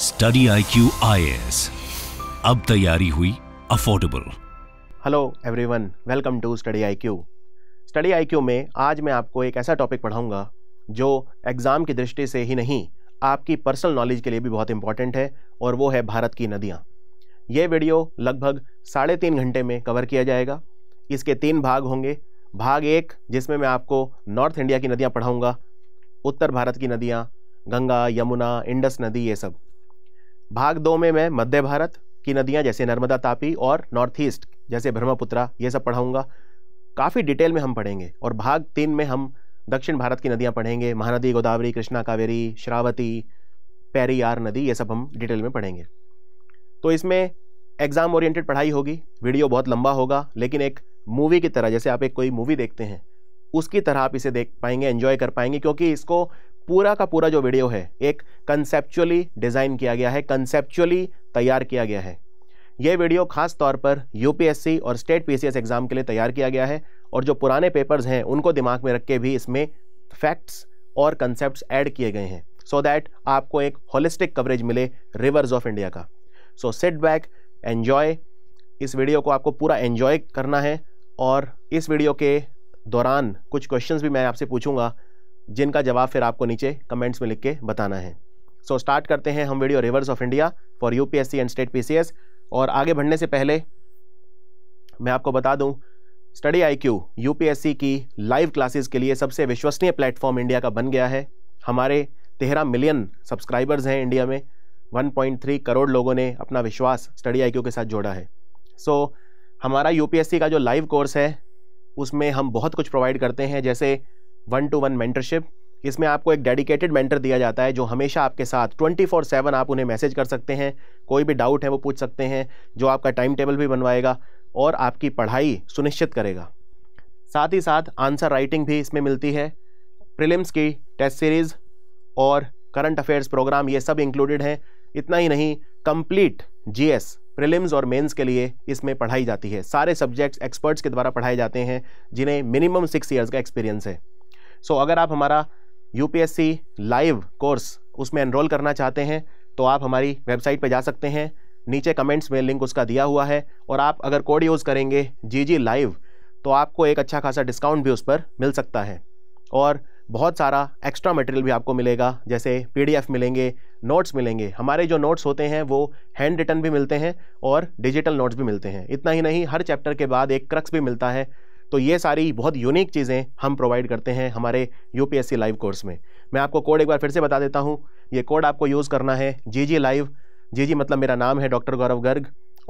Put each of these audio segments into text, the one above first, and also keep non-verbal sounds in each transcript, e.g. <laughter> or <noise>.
study I Q I S अब तैयारी हुई affordable hello everyone welcome to study I Q study I Q में आज मैं आपको एक ऐसा टॉपिक पढ़ाऊंगा जो एग्ज़ाम की दृष्टि से ही नहीं आपकी पर्सनल नॉलेज के लिए भी बहुत इंपॉर्टेंट है और वो है भारत की नदियाँ ये वीडियो लगभग साढ़े तीन घंटे में कवर किया जाएगा इसके तीन भाग होंगे भाग एक जिसमें मैं आपको नॉर्थ इंडिया की नदियाँ पढ़ाऊँगा उत्तर भारत की नदियाँ गंगा यमुना इंडस नदी ये सब भाग दो में मैं मध्य भारत की नदियाँ जैसे नर्मदा तापी और नॉर्थ ईस्ट जैसे ब्रह्मपुत्रा ये सब पढ़ाऊँगा काफ़ी डिटेल में हम पढ़ेंगे और भाग तीन में हम दक्षिण भारत की नदियाँ पढ़ेंगे महानदी गोदावरी कृष्णा कावेरी श्रावती पैरियार नदी ये सब हम डिटेल में पढ़ेंगे तो इसमें एग्ज़ाम ओरिएंटेड पढ़ाई होगी वीडियो बहुत लंबा होगा लेकिन एक मूवी की तरह जैसे आप एक कोई मूवी देखते हैं उसकी तरह आप इसे देख पाएंगे एंजॉय कर पाएंगे क्योंकि इसको पूरा का पूरा जो वीडियो है एक कंसेप्चुअली डिज़ाइन किया गया है कंसेप्चुअली तैयार किया गया है ये वीडियो खास तौर पर यूपीएससी और स्टेट पीसीएस एग्ज़ाम के लिए तैयार किया गया है और जो पुराने पेपर्स हैं उनको दिमाग में रख के भी इसमें फैक्ट्स और कंसेप्ट ऐड किए गए हैं सो so दैट आपको एक होलिस्टिक कवरेज मिले रिवर्स ऑफ इंडिया का सो सेट बैक एन्जॉय इस वीडियो को आपको पूरा एन्जॉय करना है और इस वीडियो के दौरान कुछ क्वेश्चंस भी मैं आपसे पूछूंगा जिनका जवाब फिर आपको नीचे कमेंट्स में लिख के बताना है सो so, स्टार्ट करते हैं हम video rivers of India for UPSC and state PCS और आगे बढ़ने से पहले मैं आपको बता दूं स्टडी आईक्यू यूपीएससी की लाइव क्लासेस के लिए सबसे विश्वसनीय प्लेटफॉर्म इंडिया का बन गया है हमारे तेरह मिलियन सब्सक्राइबर्स हैं इंडिया में 1.3 करोड़ लोगों ने अपना विश्वास स्टडी आई के साथ जोड़ा है सो so, हमारा यूपीएससी का जो लाइव कोर्स है उसमें हम बहुत कुछ प्रोवाइड करते हैं जैसे वन टू वन मेंटरशिप इसमें आपको एक डेडिकेटेड मेंटर दिया जाता है जो हमेशा आपके साथ ट्वेंटी फोर सेवन आप उन्हें मैसेज कर सकते हैं कोई भी डाउट है वो पूछ सकते हैं जो आपका टाइम टेबल भी बनवाएगा और आपकी पढ़ाई सुनिश्चित करेगा साथ ही साथ आंसर राइटिंग भी इसमें मिलती है प्रिलिम्स की टेस्ट सीरीज़ और करंट अफेयर्स प्रोग्राम ये सब इंक्लूडेड हैं इतना ही नहीं कंप्लीट जीएस प्रिलिम्स और मेंस के लिए इसमें पढ़ाई जाती है सारे सब्जेक्ट्स एक्सपर्ट्स के द्वारा पढ़ाए जाते हैं जिन्हें मिनिमम सिक्स ईयर्स का एक्सपीरियंस है सो अगर आप हमारा यू लाइव कोर्स उसमें एनरोल करना चाहते हैं तो आप हमारी वेबसाइट पर जा सकते हैं नीचे कमेंट्स में लिंक उसका दिया हुआ है और आप अगर कोड यूज़ करेंगे जी जी लाइव तो आपको एक अच्छा खासा डिस्काउंट भी उस पर मिल सकता है और बहुत सारा एक्स्ट्रा मटेरियल भी आपको मिलेगा जैसे पीडीएफ मिलेंगे नोट्स मिलेंगे हमारे जो नोट्स होते हैं वो हैंड रिटन भी मिलते हैं और डिजिटल नोट्स भी मिलते हैं इतना ही नहीं हर चैप्टर के बाद एक क्रक्स भी मिलता है तो ये सारी बहुत यूनिक चीज़ें हम प्रोवाइड करते हैं हमारे यू लाइव कोर्स में मैं आपको कोड एक बार फिर से बता देता हूँ ये कोड आपको यूज़ करना है जी जी लाइव जी जी मतलब मेरा नाम है डॉक्टर गौरव गर्ग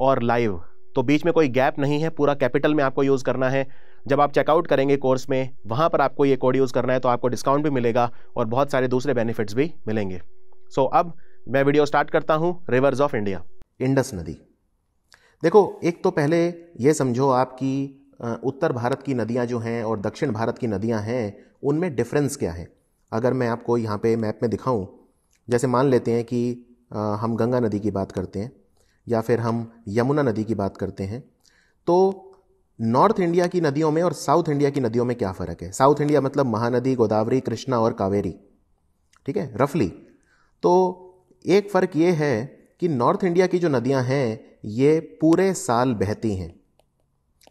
और लाइव तो बीच में कोई गैप नहीं है पूरा कैपिटल में आपको यूज़ करना है जब आप चेकआउट करेंगे कोर्स में वहाँ पर आपको ये कोड यूज़ करना है तो आपको डिस्काउंट भी मिलेगा और बहुत सारे दूसरे बेनिफिट्स भी मिलेंगे सो so, अब मैं वीडियो स्टार्ट करता हूँ रिवर्स ऑफ इंडिया इंडस नदी देखो एक तो पहले ये समझो आपकी उत्तर भारत की नदियाँ जो हैं और दक्षिण भारत की नदियाँ हैं उनमें डिफरेंस क्या है अगर मैं आपको यहाँ पे मैप में दिखाऊँ जैसे मान लेते हैं कि हम गंगा नदी की बात करते हैं या फिर हम यमुना नदी की बात करते हैं तो नॉर्थ इंडिया की नदियों में और साउथ इंडिया की नदियों में क्या फ़र्क है साउथ इंडिया मतलब महानदी गोदावरी कृष्णा और कावेरी ठीक है रफली तो एक फ़र्क ये है कि नॉर्थ इंडिया की जो नदियाँ हैं ये पूरे साल बहती हैं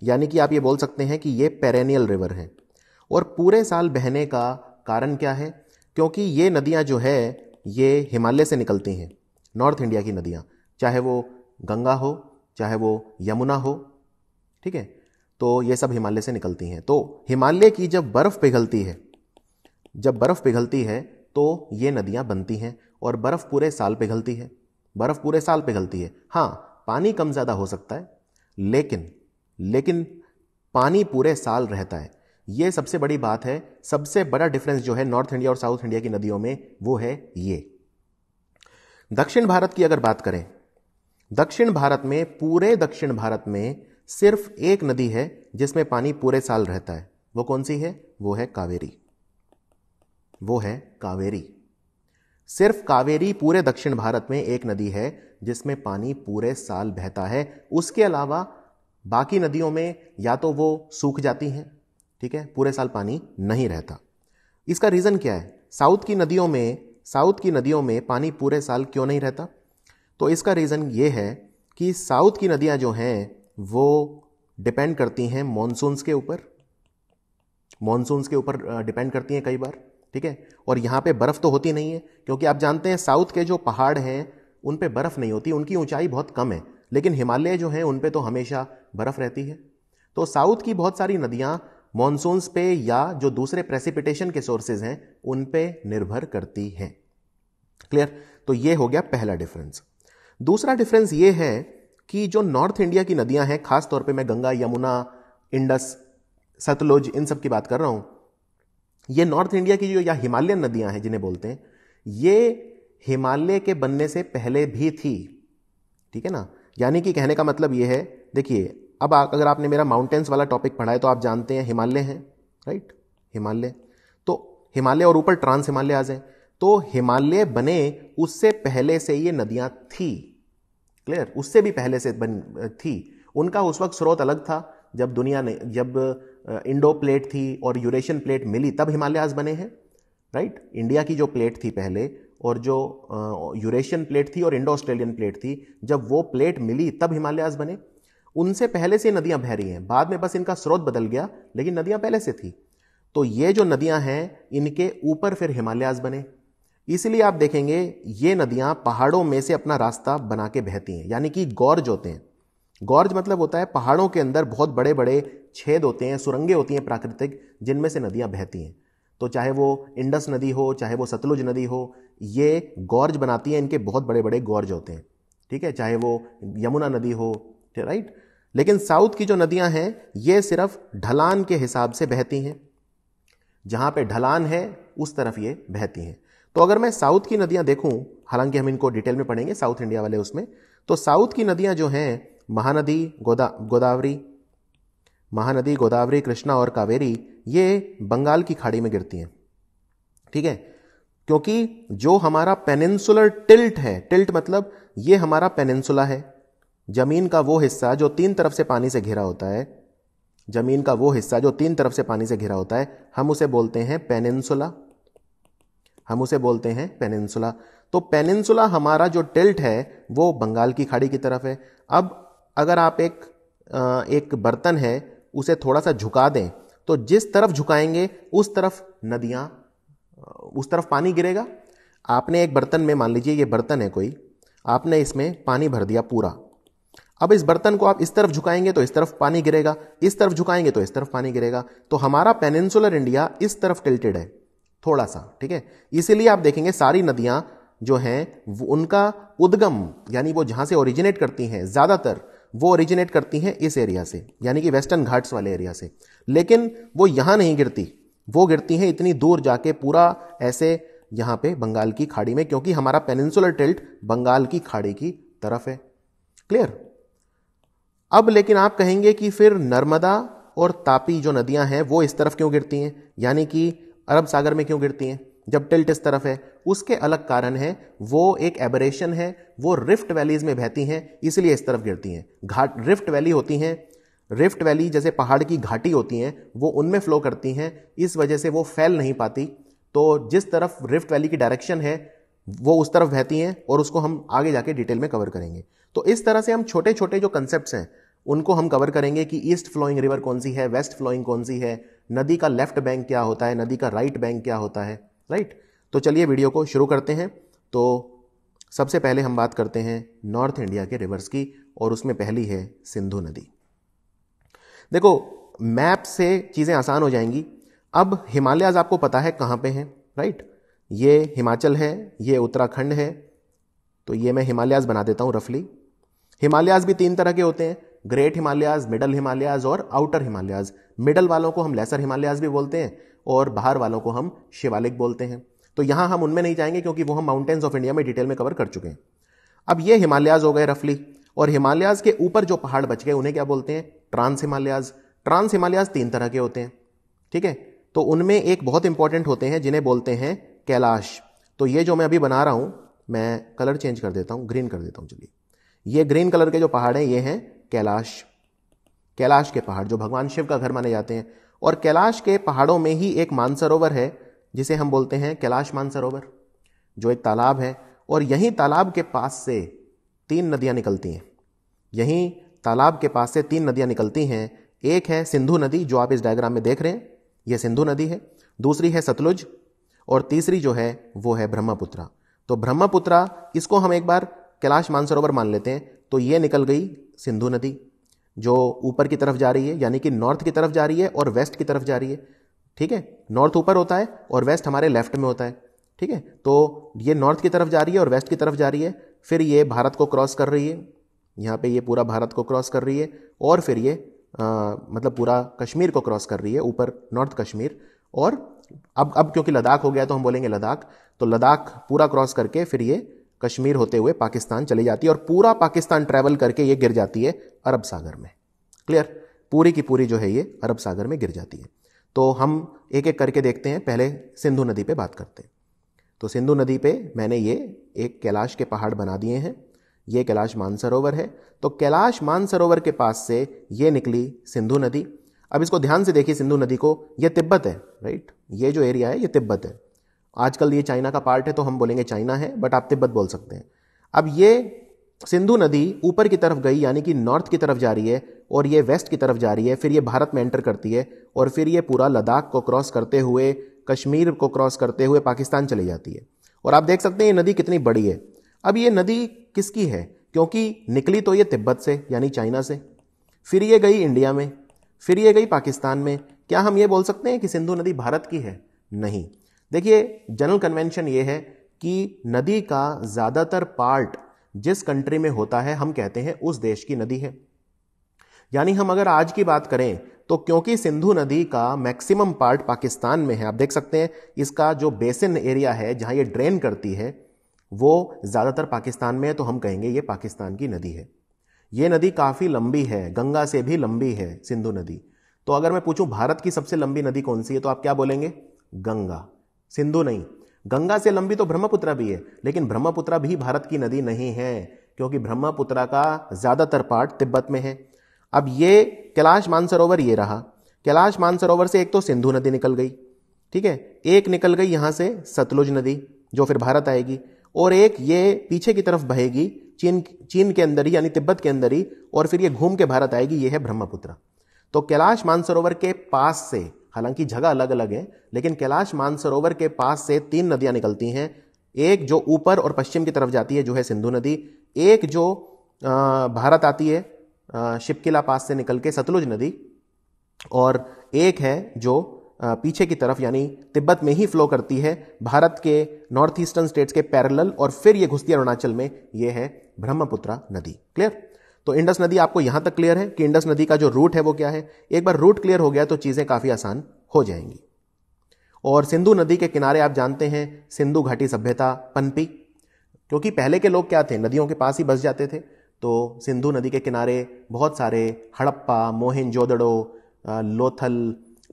यानी कि आप ये बोल सकते हैं कि ये पेरेनियल रिवर है और पूरे साल बहने का कारण क्या है क्योंकि ये नदियाँ जो है ये हिमालय से निकलती हैं नॉर्थ इंडिया की नदियाँ चाहे वो गंगा हो चाहे वो यमुना हो ठीक है तो ये सब हिमालय से निकलती हैं तो हिमालय की जब बर्फ़ पिघलती है जब बर्फ़ पिघलती है तो ये नदियाँ बनती हैं और बर्फ़ पूरे साल पिघलती है बर्फ़ पूरे साल पिघलती है हाँ पानी कम ज़्यादा हो सकता है लेकिन लेकिन पानी पूरे साल रहता है ये सबसे बड़ी बात है सबसे बड़ा डिफरेंस जो है नॉर्थ इंडिया और साउथ इंडिया की नदियों में वो है ये दक्षिण भारत की अगर बात करें दक्षिण भारत में पूरे दक्षिण भारत में सिर्फ एक नदी है जिसमें पानी पूरे साल रहता है वो कौन सी है वो है कावेरी वो है कावेरी सिर्फ कावेरी पूरे दक्षिण भारत में एक नदी है जिसमें पानी पूरे साल बहता है उसके अलावा बाकी नदियों में या तो वो सूख जाती हैं ठीक है पूरे साल पानी नहीं रहता इसका रीज़न क्या है साउथ की नदियों में साउथ की नदियों में पानी पूरे साल क्यों नहीं रहता तो इसका रीज़न ये है कि साउथ की नदियाँ जो हैं वो डिपेंड करती हैं मानसून के ऊपर मानसूनस के ऊपर डिपेंड करती हैं कई बार ठीक है और यहाँ पे बर्फ़ तो होती नहीं है क्योंकि आप जानते हैं साउथ के जो पहाड़ हैं उन पे बर्फ़ नहीं होती उनकी ऊंचाई बहुत कम है लेकिन हिमालय जो हैं उन पर तो हमेशा बर्फ़ रहती है तो साउथ की बहुत सारी नदियाँ मानसून्स पे या जो दूसरे प्रेसिपिटेशन के सोर्सेज हैं उन पे निर्भर करती हैं क्लियर तो ये हो गया पहला डिफरेंस दूसरा डिफरेंस ये है कि जो नॉर्थ इंडिया की नदियां हैं खास तौर पे मैं गंगा यमुना इंडस सतलुज इन सब की बात कर रहा हूं ये नॉर्थ इंडिया की जो या हिमालयन नदियां हैं जिन्हें बोलते हैं ये हिमालय के बनने से पहले भी थी ठीक है ना यानी कि कहने का मतलब ये है देखिए अब आ, अगर आपने मेरा माउंटेन्स वाला टॉपिक पढ़ा है तो आप जानते हैं हिमालय हैं राइट हिमालय तो हिमालय और ऊपर ट्रांस हिमालयाज हैं तो हिमालय बने उससे पहले से ये नदियां थी क्लियर उससे भी पहले से बन थी उनका उस वक्त स्रोत अलग था जब दुनिया ने जब इंडो प्लेट थी और यूरेशियन प्लेट मिली तब हिमालयाज बने हैं राइट इंडिया की जो प्लेट थी पहले और जो यूरेशियन प्लेट थी और इंडो ऑस्ट्रेलियन प्लेट थी जब वो प्लेट मिली तब हिमालयाज बने उनसे पहले से नदियां बह रही हैं बाद में बस इनका स्रोत बदल गया लेकिन नदियां पहले से थी तो ये जो नदियां हैं इनके ऊपर फिर हिमालयाज बने इसलिए आप देखेंगे ये नदियां पहाड़ों में से अपना रास्ता बना के बहती हैं यानी कि गौरज होते हैं गौरज मतलब होता है पहाड़ों के अंदर बहुत बड़े बड़े छेद होते हैं सुरंगें होती हैं प्राकृतिक जिनमें से नदियां बहती हैं तो चाहे वो इंडस नदी हो चाहे वो सतलुज नदी हो ये गौर्ज बनाती हैं इनके बहुत बड़े बड़े गौरज होते हैं ठीक है चाहे वो यमुना नदी हो राइट लेकिन साउथ की जो नदियां हैं ये सिर्फ ढलान के हिसाब से बहती हैं जहां पे ढलान है उस तरफ ये बहती हैं तो अगर मैं साउथ की नदियां देखूं हालांकि हम इनको डिटेल में पढ़ेंगे साउथ इंडिया वाले उसमें तो साउथ की नदियां जो हैं महानदी गोदा गोदावरी महानदी गोदावरी कृष्णा और कावेरी ये बंगाल की खाड़ी में गिरती हैं ठीक है क्योंकि जो हमारा पेनिनसुलर टिल्ट है टिल्ट मतलब ये हमारा पेनिनसुला है जमीन का वो हिस्सा जो तीन तरफ से पानी से घिरा होता है जमीन का वो हिस्सा जो तीन तरफ से पानी से घिरा होता है हम उसे बोलते हैं पेनिनसुला हम उसे बोलते हैं पेनिनसुला तो पेनिनसुला हमारा जो टिल्ट है वो बंगाल की खाड़ी की तरफ है अब अगर आप एक एक बर्तन है उसे थोड़ा सा झुका दें तो जिस तरफ झुकाएंगे उस तरफ नदियाँ उस तरफ पानी गिरेगा आपने एक बर्तन में मान लीजिए ये बर्तन है कोई आपने इसमें पानी भर दिया पूरा अब इस बर्तन को आप इस तरफ झुकाएंगे तो इस तरफ पानी गिरेगा इस तरफ झुकाएंगे तो इस तरफ पानी गिरेगा तो हमारा पेनिनसुलर इंडिया इस तरफ टिल्टेड है थोड़ा सा ठीक है इसीलिए आप देखेंगे सारी नदियां जो हैं उनका उद्गम यानी वो जहां से ओरिजिनेट करती हैं ज़्यादातर वो ओरिजिनेट करती हैं इस एरिया से यानी कि वेस्टर्न घाट्स वाले एरिया से लेकिन वो यहाँ नहीं गिरती वो गिरती हैं इतनी दूर जाके पूरा ऐसे यहाँ पे बंगाल की खाड़ी में क्योंकि हमारा पेनिनसुलर टिल्ट बंगाल की खाड़ी की तरफ है क्लियर अब लेकिन आप कहेंगे कि फिर नर्मदा और तापी जो नदियां हैं वो इस तरफ क्यों गिरती हैं यानी कि अरब सागर में क्यों गिरती हैं जब टिल्ट इस तरफ है उसके अलग कारण है वो एक एबरेशन है वो रिफ्ट वैलीज में बहती हैं इसलिए इस तरफ गिरती हैं घाट रिफ्ट वैली होती हैं रिफ्ट वैली जैसे पहाड़ की घाटी होती हैं वो उनमें फ़्लो करती हैं इस वजह से वो फैल नहीं पाती तो जिस तरफ रिफ्ट वैली की डायरेक्शन है वो उस तरफ बहती हैं और उसको हम आगे जाके डिटेल में कवर करेंगे तो इस तरह से हम छोटे छोटे जो कंसेप्ट हैं उनको हम कवर करेंगे कि ईस्ट फ्लोइंग रिवर कौन सी है वेस्ट फ्लोइंग कौन सी है नदी का लेफ्ट बैंक क्या होता है नदी का राइट बैंक क्या होता है राइट तो चलिए वीडियो को शुरू करते हैं तो सबसे पहले हम बात करते हैं नॉर्थ इंडिया के रिवर्स की और उसमें पहली है सिंधु नदी देखो मैप से चीज़ें आसान हो जाएंगी अब हिमालयाज आपको पता है कहाँ पे हैं राइट ये हिमाचल है ये उत्तराखंड है तो ये मैं हिमालयाज बना देता हूँ रफली हिमालयाज भी तीन तरह के होते हैं ग्रेट हिमालयाज मिडल हिमालयाज और आउटर हिमालयाज मिडल वालों को हम लेसर हिमालयाज भी बोलते हैं और बाहर वालों को हम शिवालिक बोलते हैं तो यहाँ हम उनमें नहीं जाएंगे क्योंकि वो हम माउंटेन्स ऑफ इंडिया में डिटेल में कवर कर चुके हैं अब ये हिमालयाज हो गए रफली और हिमालयाज के ऊपर जो पहाड़ बच गए उन्हें क्या बोलते हैं ट्रांस हिमालयाज ट्रांस हिमालयाज तीन तरह के होते हैं ठीक है तो उनमें एक बहुत इंपॉर्टेंट होते हैं जिन्हें बोलते हैं कैलाश तो ये जो मैं अभी बना रहा हूँ मैं कलर चेंज कर देता हूँ ग्रीन कर देता हूँ चलिए ये ग्रीन कलर के जो पहाड़ हैं ये हैं कैलाश कैलाश के पहाड़ जो भगवान शिव का घर माने जाते हैं और कैलाश के पहाड़ों में ही एक मानसरोवर है जिसे हम बोलते हैं कैलाश मानसरोवर जो एक तालाब है और यहीं तालाब के पास से तीन नदियाँ निकलती हैं यहीं तालाब के पास से तीन नदियाँ निकलती हैं एक है सिंधु नदी जो आप इस डायग्राम में देख रहे हैं यह सिंधु नदी है दूसरी है सतलुज और तीसरी जो है वो है ब्रह्मपुत्रा तो ब्रह्मपुत्रा इसको हम एक बार कैलाश मानसरोवर मान लेते हैं तो ये निकल गई सिंधु नदी जो ऊपर की तरफ जा रही है यानी कि नॉर्थ की तरफ जा रही है और वेस्ट की तरफ जा रही है ठीक है नॉर्थ ऊपर होता है और वेस्ट हमारे लेफ्ट में होता है ठीक है तो ये नॉर्थ की तरफ जा रही है और वेस्ट की तरफ जा रही है फिर ये भारत को क्रॉस कर रही है यहाँ पे ये पूरा भारत को क्रॉस कर रही है और फिर ये आ, मतलब पूरा कश्मीर को क्रॉस कर रही है ऊपर नॉर्थ कश्मीर और अब अब क्योंकि लद्दाख हो गया तो हम बोलेंगे लद्दाख तो लद्दाख पूरा क्रॉस करके फिर ये कश्मीर होते हुए पाकिस्तान चली जाती है और पूरा पाकिस्तान ट्रैवल करके ये गिर जाती है अरब सागर में क्लियर पूरी की पूरी जो है ये अरब सागर में गिर जाती है तो हम एक एक करके देखते हैं पहले सिंधु नदी पे बात करते हैं तो सिंधु नदी पे मैंने ये एक कैलाश के पहाड़ बना दिए हैं ये कैलाश मानसरोवर है तो कैलाश मानसरोवर के पास से ये निकली सिंधु नदी अब इसको ध्यान से देखिए सिंधु नदी को ये तिब्बत है राइट ये जो एरिया है ये तिब्बत है आजकल ये चाइना का पार्ट है तो हम बोलेंगे चाइना है बट आप तिब्बत बोल सकते हैं अब ये सिंधु नदी ऊपर की तरफ गई यानी कि नॉर्थ की तरफ जा रही है और ये वेस्ट की तरफ जा रही है फिर ये भारत में एंटर करती है और फिर ये पूरा लद्दाख को क्रॉस करते हुए कश्मीर को क्रॉस करते हुए पाकिस्तान चली जाती है और आप देख सकते हैं ये नदी कितनी बड़ी है अब ये नदी किसकी है क्योंकि निकली तो ये तिब्बत से यानी चाइना से फिर ये गई इंडिया में फिर ये गई पाकिस्तान में क्या हम ये बोल सकते हैं कि सिंधु नदी भारत की है नहीं देखिए जनरल कन्वेंशन ये है कि नदी का ज़्यादातर पार्ट जिस कंट्री में होता है हम कहते हैं उस देश की नदी है यानी हम अगर आज की बात करें तो क्योंकि सिंधु नदी का मैक्सिमम पार्ट पाकिस्तान में है आप देख सकते हैं इसका जो बेसिन एरिया है जहां ये ड्रेन करती है वो ज़्यादातर पाकिस्तान में है तो हम कहेंगे ये पाकिस्तान की नदी है ये नदी काफ़ी लंबी है गंगा से भी लंबी है सिंधु नदी तो अगर मैं पूछूं भारत की सबसे लंबी नदी कौन सी है तो आप क्या बोलेंगे गंगा सिंधु नहीं गंगा से लंबी तो ब्रह्मपुत्रा भी है लेकिन ब्रह्मपुत्रा भी भारत की नदी नहीं है क्योंकि ब्रह्मपुत्रा का ज़्यादातर पार्ट तिब्बत में है अब ये कैलाश मानसरोवर ये रहा कैलाश मानसरोवर से एक तो सिंधु नदी निकल गई ठीक है एक निकल गई यहाँ से सतलुज नदी जो फिर भारत आएगी और एक ये पीछे की तरफ बहेगी चीन चीन के अंदर ही यानी तिब्बत के अंदर ही और फिर ये घूम के भारत आएगी ये है ब्रह्मपुत्र तो कैलाश मानसरोवर के पास से हालांकि जगह अलग अलग है लेकिन कैलाश मानसरोवर के पास से तीन नदियां निकलती हैं एक जो ऊपर और पश्चिम की तरफ जाती है जो है सिंधु नदी एक जो भारत आती है शिपकिला पास से निकल के सतलुज नदी और एक है जो पीछे की तरफ यानी तिब्बत में ही फ्लो करती है भारत के नॉर्थ ईस्टर्न स्टेट्स के पैरल और फिर ये घुसती अरुणाचल में ये है ब्रह्मपुत्रा नदी क्लियर तो इंडस नदी आपको यहां तक क्लियर है कि इंडस नदी का जो रूट है वो क्या है एक बार रूट क्लियर हो गया तो चीजें काफी आसान हो जाएंगी और सिंधु नदी के किनारे आप जानते हैं सिंधु घाटी सभ्यता पनपी क्योंकि पहले के लोग क्या थे नदियों के पास ही बस जाते थे तो सिंधु नदी के किनारे बहुत सारे हड़प्पा जोदड़ो लोथल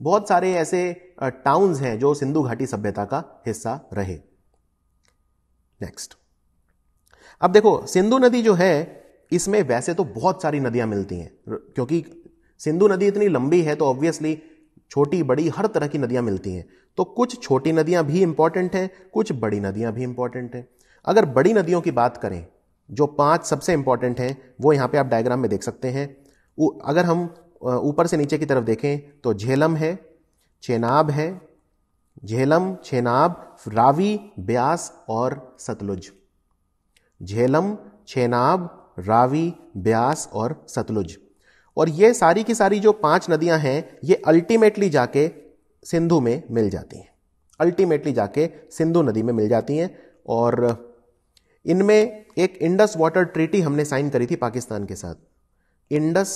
बहुत सारे ऐसे टाउन्स हैं जो सिंधु घाटी सभ्यता का हिस्सा रहे नेक्स्ट अब देखो सिंधु नदी जो है इसमें वैसे तो बहुत सारी नदियां मिलती हैं क्योंकि सिंधु नदी इतनी लंबी है तो ऑब्वियसली छोटी बड़ी हर तरह की नदियां मिलती हैं तो कुछ छोटी नदियां भी इंपॉर्टेंट हैं कुछ बड़ी नदियां भी इंपॉर्टेंट हैं अगर बड़ी नदियों की बात करें जो पांच सबसे इंपॉर्टेंट हैं वो यहां पे आप डायग्राम में देख सकते हैं अगर हम ऊपर से नीचे की तरफ देखें तो झेलम है चेनाब है झेलम छेनाब रावी ब्यास और सतलुज झेलम छेनाब रावी ब्यास और सतलुज और ये सारी की सारी जो पांच नदियां हैं ये अल्टीमेटली जाके सिंधु में मिल जाती हैं अल्टीमेटली जाके सिंधु नदी में मिल जाती हैं और इनमें एक इंडस वाटर ट्रीटी हमने साइन करी थी पाकिस्तान के साथ इंडस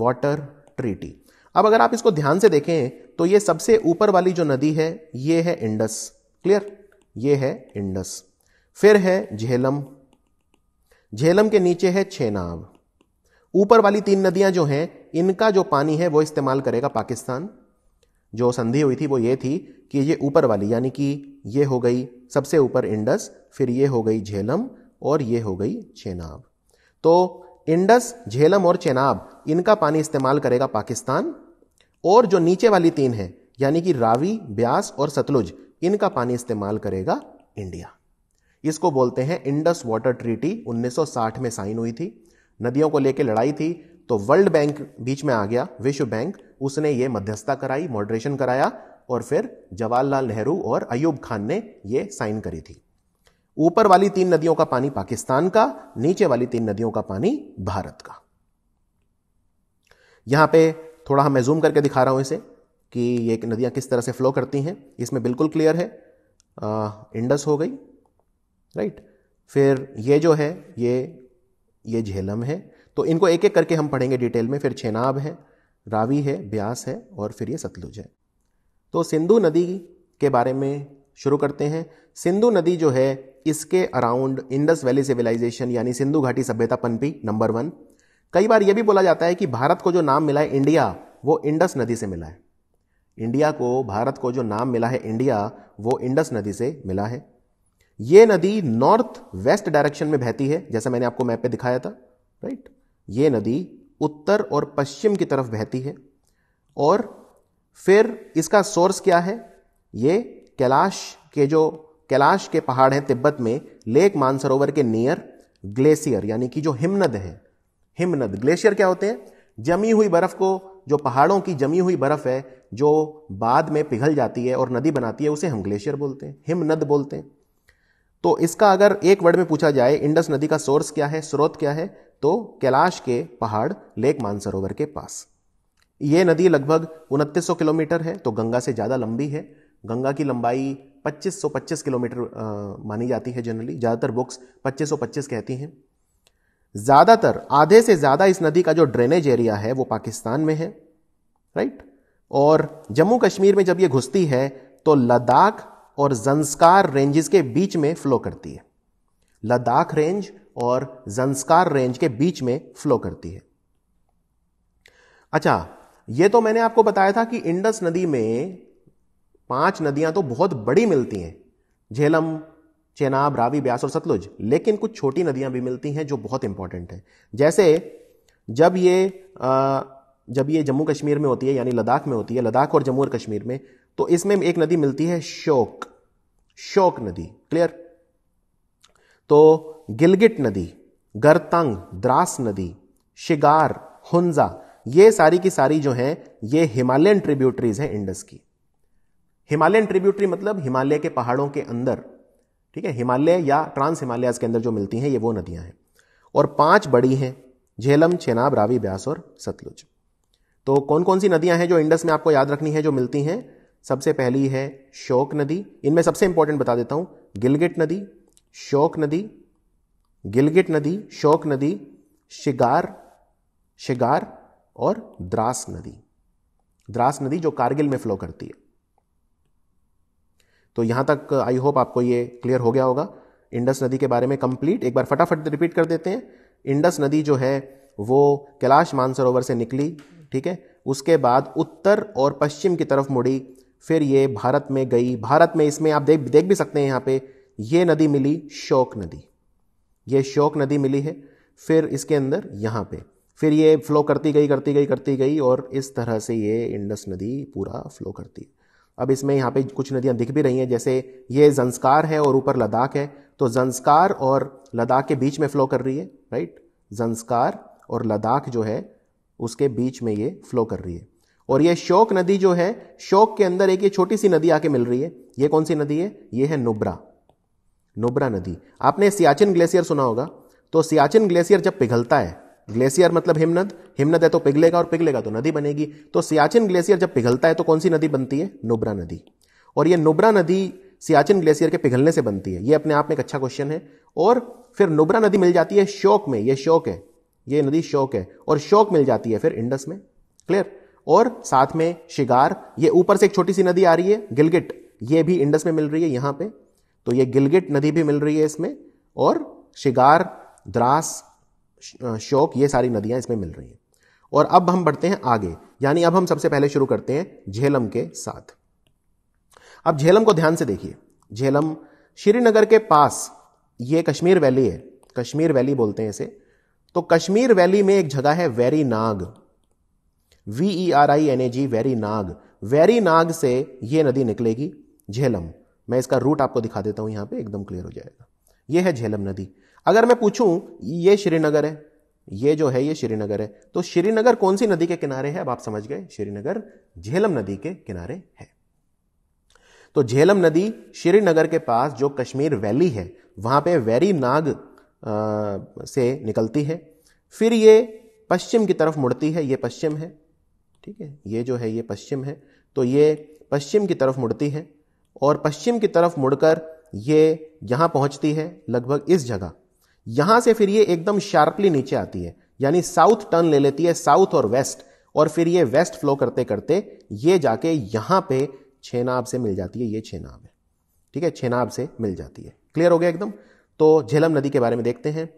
वाटर ट्रीटी अब अगर आप इसको ध्यान से देखें तो ये सबसे ऊपर वाली जो नदी है ये है इंडस क्लियर ये है इंडस फिर है झेलम झेलम के नीचे है छेनाब ऊपर वाली तीन नदियां जो हैं इनका जो पानी है वो इस्तेमाल करेगा पाकिस्तान जो संधि हुई थी वो ये थी कि ये ऊपर वाली यानी कि ये हो गई सबसे ऊपर इंडस फिर ये हो गई झेलम और ये हो गई छेनाब तो इंडस झेलम और चेनाब इनका पानी इस्तेमाल करेगा पाकिस्तान और जो नीचे वाली तीन है यानी कि रावी ब्यास और सतलुज इनका पानी इस्तेमाल करेगा इंडिया इसको बोलते हैं इंडस वाटर ट्रीटी 1960 में साइन हुई थी नदियों को लेकर लड़ाई थी तो वर्ल्ड बैंक बीच में आ गया विश्व बैंक उसने ये मध्यस्थता कराई मॉडरेशन कराया और फिर जवाहरलाल नेहरू और अयूब खान ने ये साइन करी थी ऊपर वाली तीन नदियों का पानी पाकिस्तान का नीचे वाली तीन नदियों का पानी भारत का यहां पे थोड़ा मैं जूम करके दिखा रहा हूं इसे कि ये नदियां किस तरह से फ्लो करती हैं इसमें बिल्कुल क्लियर है आ, इंडस हो गई राइट फिर ये जो है ये ये झेलम है तो इनको एक एक करके हम पढ़ेंगे डिटेल में फिर छेनाब है रावी है ब्यास है और फिर ये सतलुज है तो सिंधु नदी के बारे में शुरू करते हैं सिंधु नदी जो है इसके अराउंड इंडस वैली सिविलाइजेशन यानी सिंधु घाटी सभ्यता पनपी नंबर वन कई बार यह भी बोला जाता है कि भारत को जो नाम मिला है इंडिया वो इंडस नदी से मिला है इंडिया को भारत को जो नाम मिला है इंडिया वो इंडस नदी से मिला है ये नदी नॉर्थ वेस्ट डायरेक्शन में बहती है जैसा मैंने आपको मैप पे दिखाया था राइट ये नदी उत्तर और पश्चिम की तरफ बहती है और फिर इसका सोर्स क्या है ये कैलाश के जो कैलाश के पहाड़ हैं तिब्बत में लेक मानसरोवर के नियर ग्लेशियर यानी कि जो हिमनद है हिमनद ग्लेशियर क्या होते हैं जमी हुई बर्फ को जो पहाड़ों की जमी हुई बर्फ है जो बाद में पिघल जाती है और नदी बनाती है उसे हम ग्लेशियर बोलते हैं हिमनद बोलते हैं तो इसका अगर एक वर्ड में पूछा जाए इंडस नदी का सोर्स क्या है स्रोत क्या है तो कैलाश के पहाड़ लेक मानसरोवर के पास ये नदी लगभग उनतीस किलोमीटर है तो गंगा से ज़्यादा लंबी है गंगा की लंबाई 2525 किलोमीटर मानी जाती है जनरली ज़्यादातर बुक्स 2525 कहती हैं ज़्यादातर आधे से ज़्यादा इस नदी का जो ड्रेनेज एरिया है वो पाकिस्तान में है राइट और जम्मू कश्मीर में जब ये घुसती है तो लद्दाख और जंस्कार रेंजेस के बीच में फ्लो करती है लद्दाख रेंज और जंस्कार रेंज के बीच में फ्लो करती है अच्छा ये तो मैंने आपको बताया था कि इंडस नदी में पांच नदियां तो बहुत बड़ी मिलती हैं झेलम चेनाब रावी ब्यास और सतलुज लेकिन कुछ छोटी नदियां भी मिलती हैं जो बहुत इंपॉर्टेंट हैं जैसे जब ये आ, जब ये जम्मू कश्मीर में होती है यानी लद्दाख में होती है लद्दाख और जम्मू और कश्मीर में तो इसमें एक नदी मिलती है शोक शोक नदी क्लियर तो गिलगिट नदी गरतंग द्रास नदी शिगार हुंजा ये सारी की सारी जो हैं ये हिमालयन ट्रिब्यूटरीज हैं इंडस की हिमालयन ट्रिब्यूटरी मतलब हिमालय के पहाड़ों के अंदर ठीक है हिमालय या ट्रांस हिमालय के अंदर जो मिलती हैं ये वो नदियां हैं और पांच बड़ी हैं झेलम चेनाब रावी ब्यास और सतलुज तो कौन कौन सी नदियां हैं जो इंडस में आपको याद रखनी है जो मिलती हैं सबसे पहली है शोक नदी इनमें सबसे इंपॉर्टेंट बता देता हूं गिलगिट नदी शोक नदी गिलगिट नदी शोक नदी शिगार शिगार और द्रास नदी द्रास नदी जो कारगिल में फ्लो करती है तो यहाँ तक आई uh, होप आपको ये क्लियर हो गया होगा इंडस नदी के बारे में कंप्लीट एक बार फटाफट रिपीट कर देते हैं इंडस नदी जो है वो कैलाश मानसरोवर से निकली ठीक है उसके बाद उत्तर और पश्चिम की तरफ मुड़ी फिर ये भारत में गई भारत में इसमें आप देख देख भी सकते हैं यहाँ पे ये नदी मिली शोक नदी ये शोक नदी मिली है फिर इसके अंदर यहाँ पे फिर ये फ्लो करती गई करती गई करती गई और इस तरह से ये इंडस नदी पूरा फ्लो करती है अब इसमें यहाँ पे कुछ नदियाँ दिख भी रही हैं जैसे ये जंस्कार है और ऊपर लद्दाख है तो जंस्कार और लद्दाख के बीच में फ्लो कर रही है राइट जंस्कार और लद्दाख जो है उसके बीच में ये फ्लो कर रही है और ये शोक नदी जो है शोक के अंदर एक ये छोटी सी नदी आके मिल रही है ये कौन सी नदी है ये है नुब्रा नुब्रा नदी आपने सियाचिन ग्लेशियर सुना होगा तो सियाचिन ग्लेशियर जब पिघलता है ग्लेशियर मतलब हिमनद हिमनद है तो पिघलेगा और पिघलेगा तो नदी बनेगी तो सियाचिन ग्लेशियर जब पिघलता है तो कौन सी नदी बनती है नुब्रा नदी और यह नुब्रा नदी सियाचिन ग्लेशियर के पिघलने से बनती है यह अपने आप में एक अच्छा क्वेश्चन है और फिर नुब्रा नदी मिल जाती है शोक में यह शोक है यह नदी शोक है और शोक मिल जाती है फिर इंडस में क्लियर और साथ में शिगार ये ऊपर से एक छोटी सी नदी आ रही है गिलगिट ये भी इंडस में मिल रही है यहां पे तो ये गिलगिट नदी भी मिल रही है इसमें और शिगार द्रास शोक ये सारी नदियाँ इसमें मिल रही हैं और अब हम बढ़ते हैं आगे यानी अब हम सबसे पहले शुरू करते हैं झेलम के साथ अब झेलम को ध्यान से देखिए झेलम श्रीनगर के पास ये कश्मीर वैली है कश्मीर वैली बोलते हैं इसे तो कश्मीर वैली में एक जगह है Verinag V E R I N A G Verinag Verinag से ये नदी निकलेगी झेलम मैं इसका रूट आपको दिखा देता हूं यहां पे एकदम क्लियर हो जाएगा यह है झेलम नदी अगर मैं पूछूं ये श्रीनगर है ये जो है ये श्रीनगर है तो श्रीनगर कौन सी नदी के किनारे है अब आप समझ गए श्रीनगर झेलम नदी के किनारे है तो झेलम नदी श्रीनगर के पास जो कश्मीर वैली है वहां पे वैरी नाग से निकलती है फिर ये पश्चिम की तरफ मुड़ती है ये पश्चिम है ठीक है ये जो है ये पश्चिम है तो ये पश्चिम की तरफ मुड़ती है और पश्चिम की तरफ मुड़कर ये यहां पहुँचती है लगभग इस जगह यहां से फिर ये एकदम शार्पली नीचे आती है यानी साउथ टर्न ले लेती है साउथ और वेस्ट और फिर ये वेस्ट फ्लो करते करते ये जाके यहां पे छेनाब से मिल जाती है ये छेनाब है ठीक है छेनाब से मिल जाती है क्लियर हो गया एकदम तो झेलम नदी के बारे में देखते हैं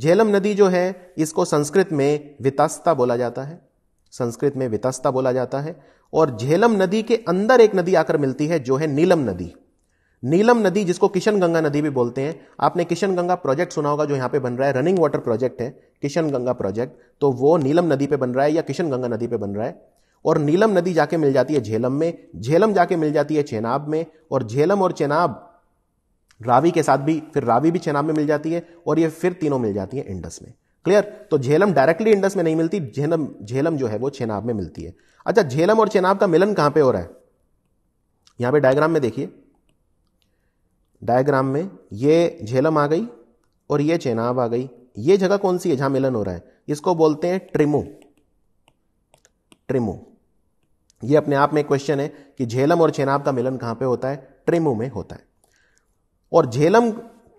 झेलम नदी जो है इसको संस्कृत में वितास्ता बोला जाता है संस्कृत में वितास्ता बोला जाता है और झेलम नदी के अंदर एक नदी आकर मिलती है जो है नीलम नदी नीलम नदी जिसको किशन गंगा नदी भी बोलते हैं आपने किशन गंगा प्रोजेक्ट सुना होगा जो यहाँ पे बन रहा है रनिंग वाटर प्रोजेक्ट है किशन गंगा प्रोजेक्ट तो वो नीलम नदी पे बन रहा है या किशन गंगा नदी पे बन रहा है और नीलम नदी जाके मिल जाती है झेलम में झेलम जाके मिल जाती है चेनाब में और झेलम और चेनाब रावी के साथ भी फिर रावी भी चेनाब में मिल जाती है और ये फिर तीनों मिल जाती है इंडस में क्लियर तो झेलम डायरेक्टली इंडस में नहीं मिलती झेलम झेलम जो है वो चेनाब में मिलती है अच्छा झेलम और चेनाब का मिलन कहां पे हो रहा है यहां पे डायग्राम में देखिए डायग्राम में ये झेलम आ गई और ये चेनाब आ गई ये जगह कौन सी है जहां मिलन हो रहा है इसको बोलते हैं ट्रिमो ट्रिमो ये अपने आप में क्वेश्चन है कि झेलम और चेनाब का मिलन कहां पे होता है ट्रिमो में होता है और झेलम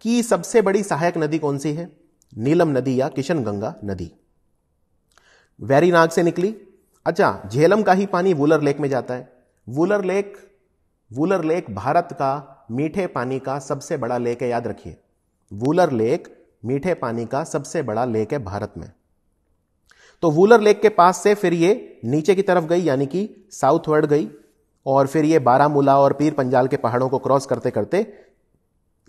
की सबसे बड़ी सहायक नदी कौन सी है नीलम नदी या किशनगंगा नदी वैरीनाग से निकली अच्छा झेलम का ही पानी वुलर लेक में जाता है वुलर लेक वुलर लेक भारत का मीठे पानी का सबसे बड़ा लेक है याद रखिए वूलर लेक मीठे पानी का सबसे बड़ा लेक है भारत में तो वूलर लेक के पास से फिर ये नीचे की तरफ गई यानी कि साउथ वर्ड गई और फिर ये बारामूला और पीर पंजाल के पहाड़ों को क्रॉस करते करते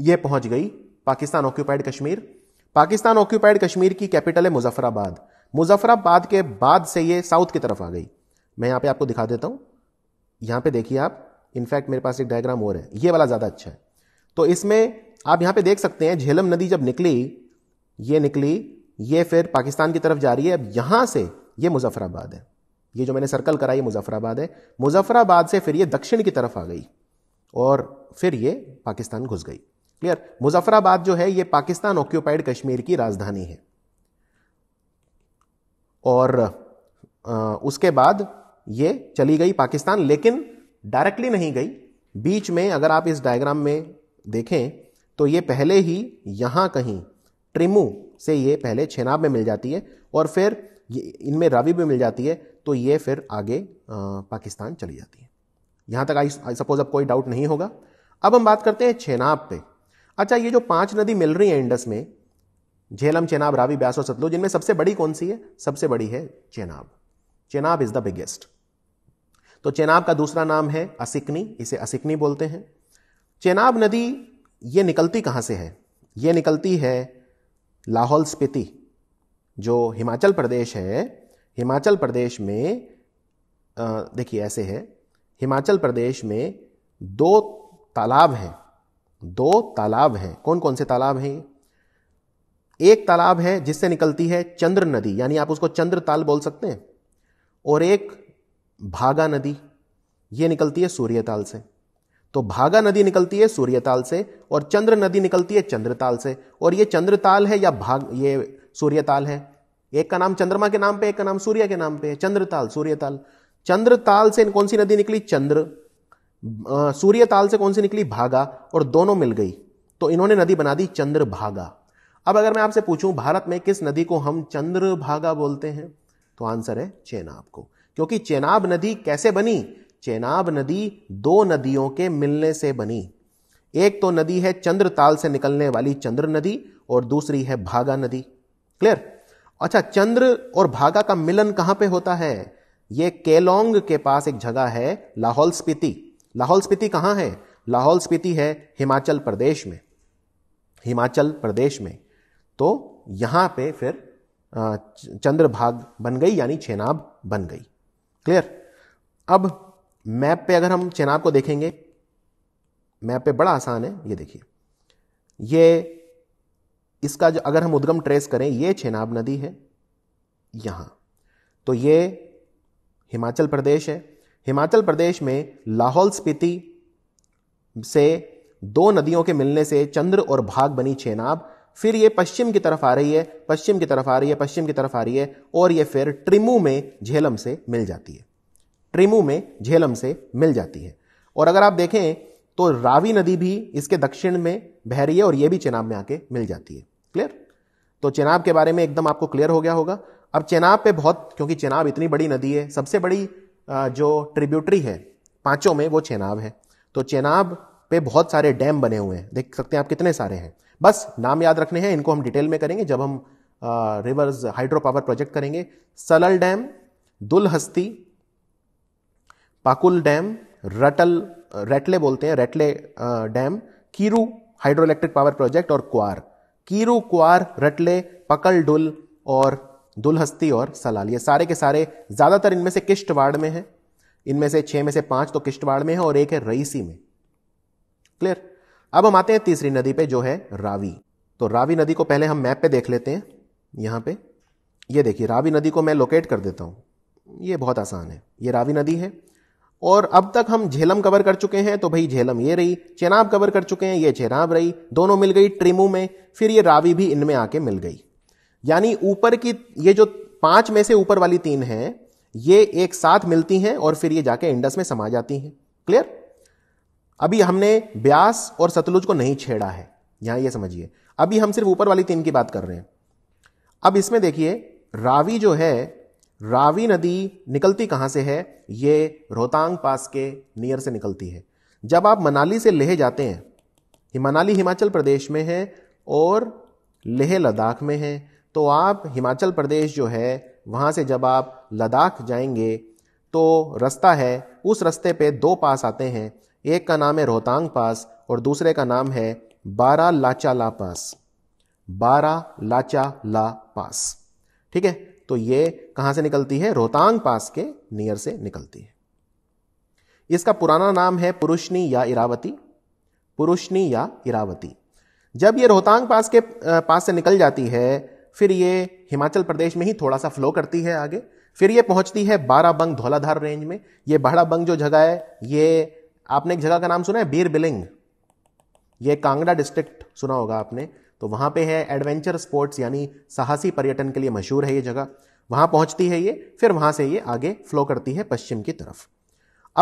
ये पहुंच गई पाकिस्तान ऑक्यूपाइड कश्मीर पाकिस्तान ऑक्यूपाइड कश्मीर की कैपिटल है मुजफ्फराबाद मुजफ्फराबाद के बाद से ये साउथ की तरफ आ गई मैं यहां पे आपको दिखा देता हूँ यहां पे देखिए आप इनफैक्ट मेरे पास एक डायग्राम और है ये वाला ज़्यादा अच्छा है तो इसमें आप यहाँ पे देख सकते हैं झेलम नदी जब निकली ये निकली ये फिर पाकिस्तान की तरफ जा रही है अब यहाँ से ये मुजफ्फराबाद है ये जो मैंने सर्कल करा ये मुजफ्फराबाद है मुजफ्फराबाद से फिर ये दक्षिण की तरफ आ गई और फिर ये पाकिस्तान घुस गई क्लियर मुजफ्फराबाद जो है ये पाकिस्तान ऑक्यूपाइड कश्मीर की राजधानी है और आ, उसके बाद ये चली गई पाकिस्तान लेकिन डायरेक्टली नहीं गई बीच में अगर आप इस डायग्राम में देखें तो ये पहले ही यहाँ कहीं ट्रिमू से ये पहले छेनाब में मिल जाती है और फिर इनमें रावी भी मिल जाती है तो ये फिर आगे आ, पाकिस्तान चली जाती है यहाँ तक आई आई सपोज अब कोई डाउट नहीं होगा अब हम बात करते हैं छेनाब पे अच्छा ये जो पांच नदी मिल रही हैं इंडस में झेलम चेनाब रावी ब्यास और सतलुज इनमें सबसे बड़ी कौन सी है सबसे बड़ी है Chenab Chenab is the biggest तो चेनाब का दूसरा नाम है असिकनी इसे असिकनी बोलते हैं चेनाब नदी ये निकलती कहाँ से है ये निकलती है लाहौल स्पीति जो हिमाचल प्रदेश है हिमाचल प्रदेश में देखिए ऐसे है हिमाचल प्रदेश में दो तालाब हैं दो तालाब हैं कौन कौन से तालाब हैं ये एक तालाब है जिससे निकलती है चंद्र नदी यानी आप उसको चंद्र ताल बोल सकते हैं और एक भागा नदी ये निकलती है सूर्यताल से तो भागा नदी निकलती है सूर्यताल से और चंद्र नदी निकलती है चंद्रताल से और ये चंद्रताल है या भाग ये सूर्यताल है एक का नाम चंद्रमा के नाम पे एक का नाम सूर्य के नाम पे है चंद्रताल सूर्यताल चंद्रताल से कौन सी नदी निकली चंद्र सूर्यताल से कौन सी निकली भागा और दोनों मिल गई तो इन्होंने नदी बना दी चंद्रभागा अब अगर मैं आपसे पूछूं भारत में किस नदी को हम चंद्रभागा बोलते हैं तो आंसर है चेनाब को क्योंकि चेनाब नदी कैसे बनी चेनाब नदी दो नदियों के मिलने से बनी एक तो नदी है चंद्रताल से निकलने वाली चंद्र नदी और दूसरी है भागा नदी क्लियर अच्छा चंद्र और भागा का मिलन कहां पे होता है ये केलोंग के पास एक जगह है लाहौल स्पीति लाहौल स्पीति कहाँ है लाहौल स्पीति है हिमाचल प्रदेश में हिमाचल प्रदेश में तो यहां पे फिर चंद्रभाग बन गई यानी छेनाब बन गई क्लियर अब मैप पे अगर हम चेनाब को देखेंगे मैप पे बड़ा आसान है ये देखिए ये इसका जो अगर हम उद्गम ट्रेस करें ये चेनाब नदी है यहां तो ये हिमाचल प्रदेश है हिमाचल प्रदेश में लाहौल स्पीति से दो नदियों के मिलने से चंद्र और भाग बनी चेनाब फिर ये पश्चिम की तरफ आ रही है पश्चिम की तरफ आ रही है पश्चिम की तरफ आ रही है और ये फिर ट्रिमू में झेलम से मिल जाती है ट्रिमू में झेलम से मिल जाती है और अगर आप देखें तो रावी नदी भी इसके दक्षिण में बह रही है और ये भी चेनाब में आके मिल जाती है क्लियर तो चेनाब के बारे में एकदम आपको क्लियर हो गया होगा अब चेनाब पे बहुत क्योंकि चेनाब इतनी बड़ी नदी है सबसे बड़ी जो ट्रिब्यूटरी है पांचों में वो चेनाब है तो चेनाब पे बहुत सारे डैम बने हुए हैं देख सकते हैं आप कितने सारे हैं बस नाम याद रखने हैं इनको हम डिटेल में करेंगे जब हम रिवर्स हाइड्रो पावर प्रोजेक्ट करेंगे सलल डैम दुलहस्ती पाकुल डैम रटल रेटले बोलते हैं Ratle dam Kiru hydro electric power project और क्वार कीरू क्वार रटले पकल डुल और दुलहस्ती और सलाल ये सारे के सारे ज़्यादातर इनमें से किश्तवाड़ में है इनमें से छह में से पांच तो किश्तवाड़ में है और एक है रईसी में क्लियर अब हम आते हैं तीसरी नदी पे जो है रावी तो रावी नदी को पहले हम मैप पे देख लेते हैं यहाँ पे ये देखिए रावी नदी को मैं लोकेट कर देता हूँ ये बहुत आसान है ये रावी नदी है और अब तक हम झेलम कवर कर चुके हैं तो भाई झेलम ये रही चेनाब कवर कर चुके हैं ये चेनाब रही दोनों मिल गई ट्रिमू में फिर ये रावी भी इनमें आके मिल गई यानी ऊपर की ये जो पांच में से ऊपर वाली तीन हैं ये एक साथ मिलती हैं और फिर ये जाके इंडस में समा जाती हैं क्लियर अभी हमने ब्यास और सतलुज को नहीं छेड़ा है यहाँ ये समझिए अभी हम सिर्फ ऊपर वाली तीन की बात कर रहे हैं अब इसमें देखिए रावी जो है रावी नदी निकलती कहाँ से है ये रोहतांग पास के नियर से निकलती है जब आप मनाली से लेह जाते हैं मनाली हिमाचल प्रदेश में है और लेह लद्दाख में है तो आप हिमाचल प्रदेश जो है वहाँ से जब आप लद्दाख जाएंगे तो रास्ता है उस रास्ते पे दो पास आते हैं एक का नाम है रोहतांग पास और दूसरे का नाम है बारा लाचा ला पास बारा लाचा ला पास ठीक है तो ये कहाँ से निकलती है रोहतांग पास के नियर से निकलती है इसका पुराना नाम है पुरुषनी या इरावती पुरुषनी या इरावती जब ये रोहतांग पास के पास से निकल जाती है फिर ये हिमाचल प्रदेश में ही थोड़ा सा फ्लो करती है आगे फिर ये पहुंचती है बाराबंग धौलाधार रेंज में ये बंग जो जगह है ये आपने एक जगह का नाम सुना है बीर बिलिंग ये कांगड़ा डिस्ट्रिक्ट सुना होगा आपने तो वहां पे है एडवेंचर स्पोर्ट्स यानी साहसी पर्यटन के लिए मशहूर है ये जगह वहां पहुंचती है ये फिर वहां से ये आगे फ्लो करती है पश्चिम की तरफ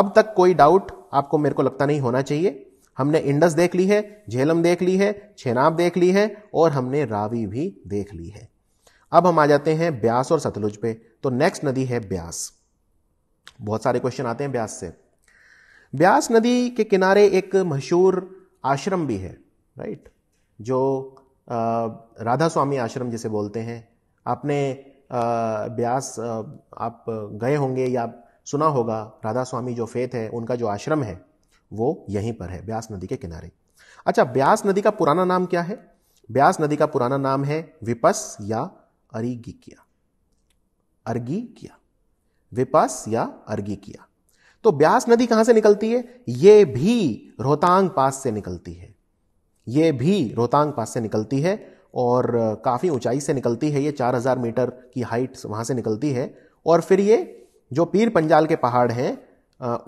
अब तक कोई डाउट आपको मेरे को लगता नहीं होना चाहिए हमने इंडस देख ली है झेलम देख ली है छेनाब देख ली है और हमने रावी भी देख ली है अब हम आ जाते हैं ब्यास और सतलुज पे तो नेक्स्ट नदी है ब्यास बहुत सारे क्वेश्चन आते हैं ब्यास से ब्यास नदी के किनारे एक मशहूर आश्रम भी है राइट जो राधा स्वामी आश्रम जिसे बोलते हैं आपने ब्यास आप गए होंगे या सुना होगा राधा स्वामी जो फेत है उनका जो आश्रम है वो यहीं पर है ब्यास नदी के किनारे अच्छा ब्यास नदी का पुराना नाम क्या है ब्यास नदी का पुराना नाम है विपस या अरिगिकिया अर्गी किया विपस या अर्गी किया तो ब्यास नदी कहां से निकलती है ये भी रोहतांग पास से निकलती है ये भी रोहतांग पास से निकलती है और काफ़ी ऊंचाई से निकलती है ये 4000 मीटर की हाइट वहाँ से निकलती है और फिर ये जो पीर पंजाल के पहाड़ हैं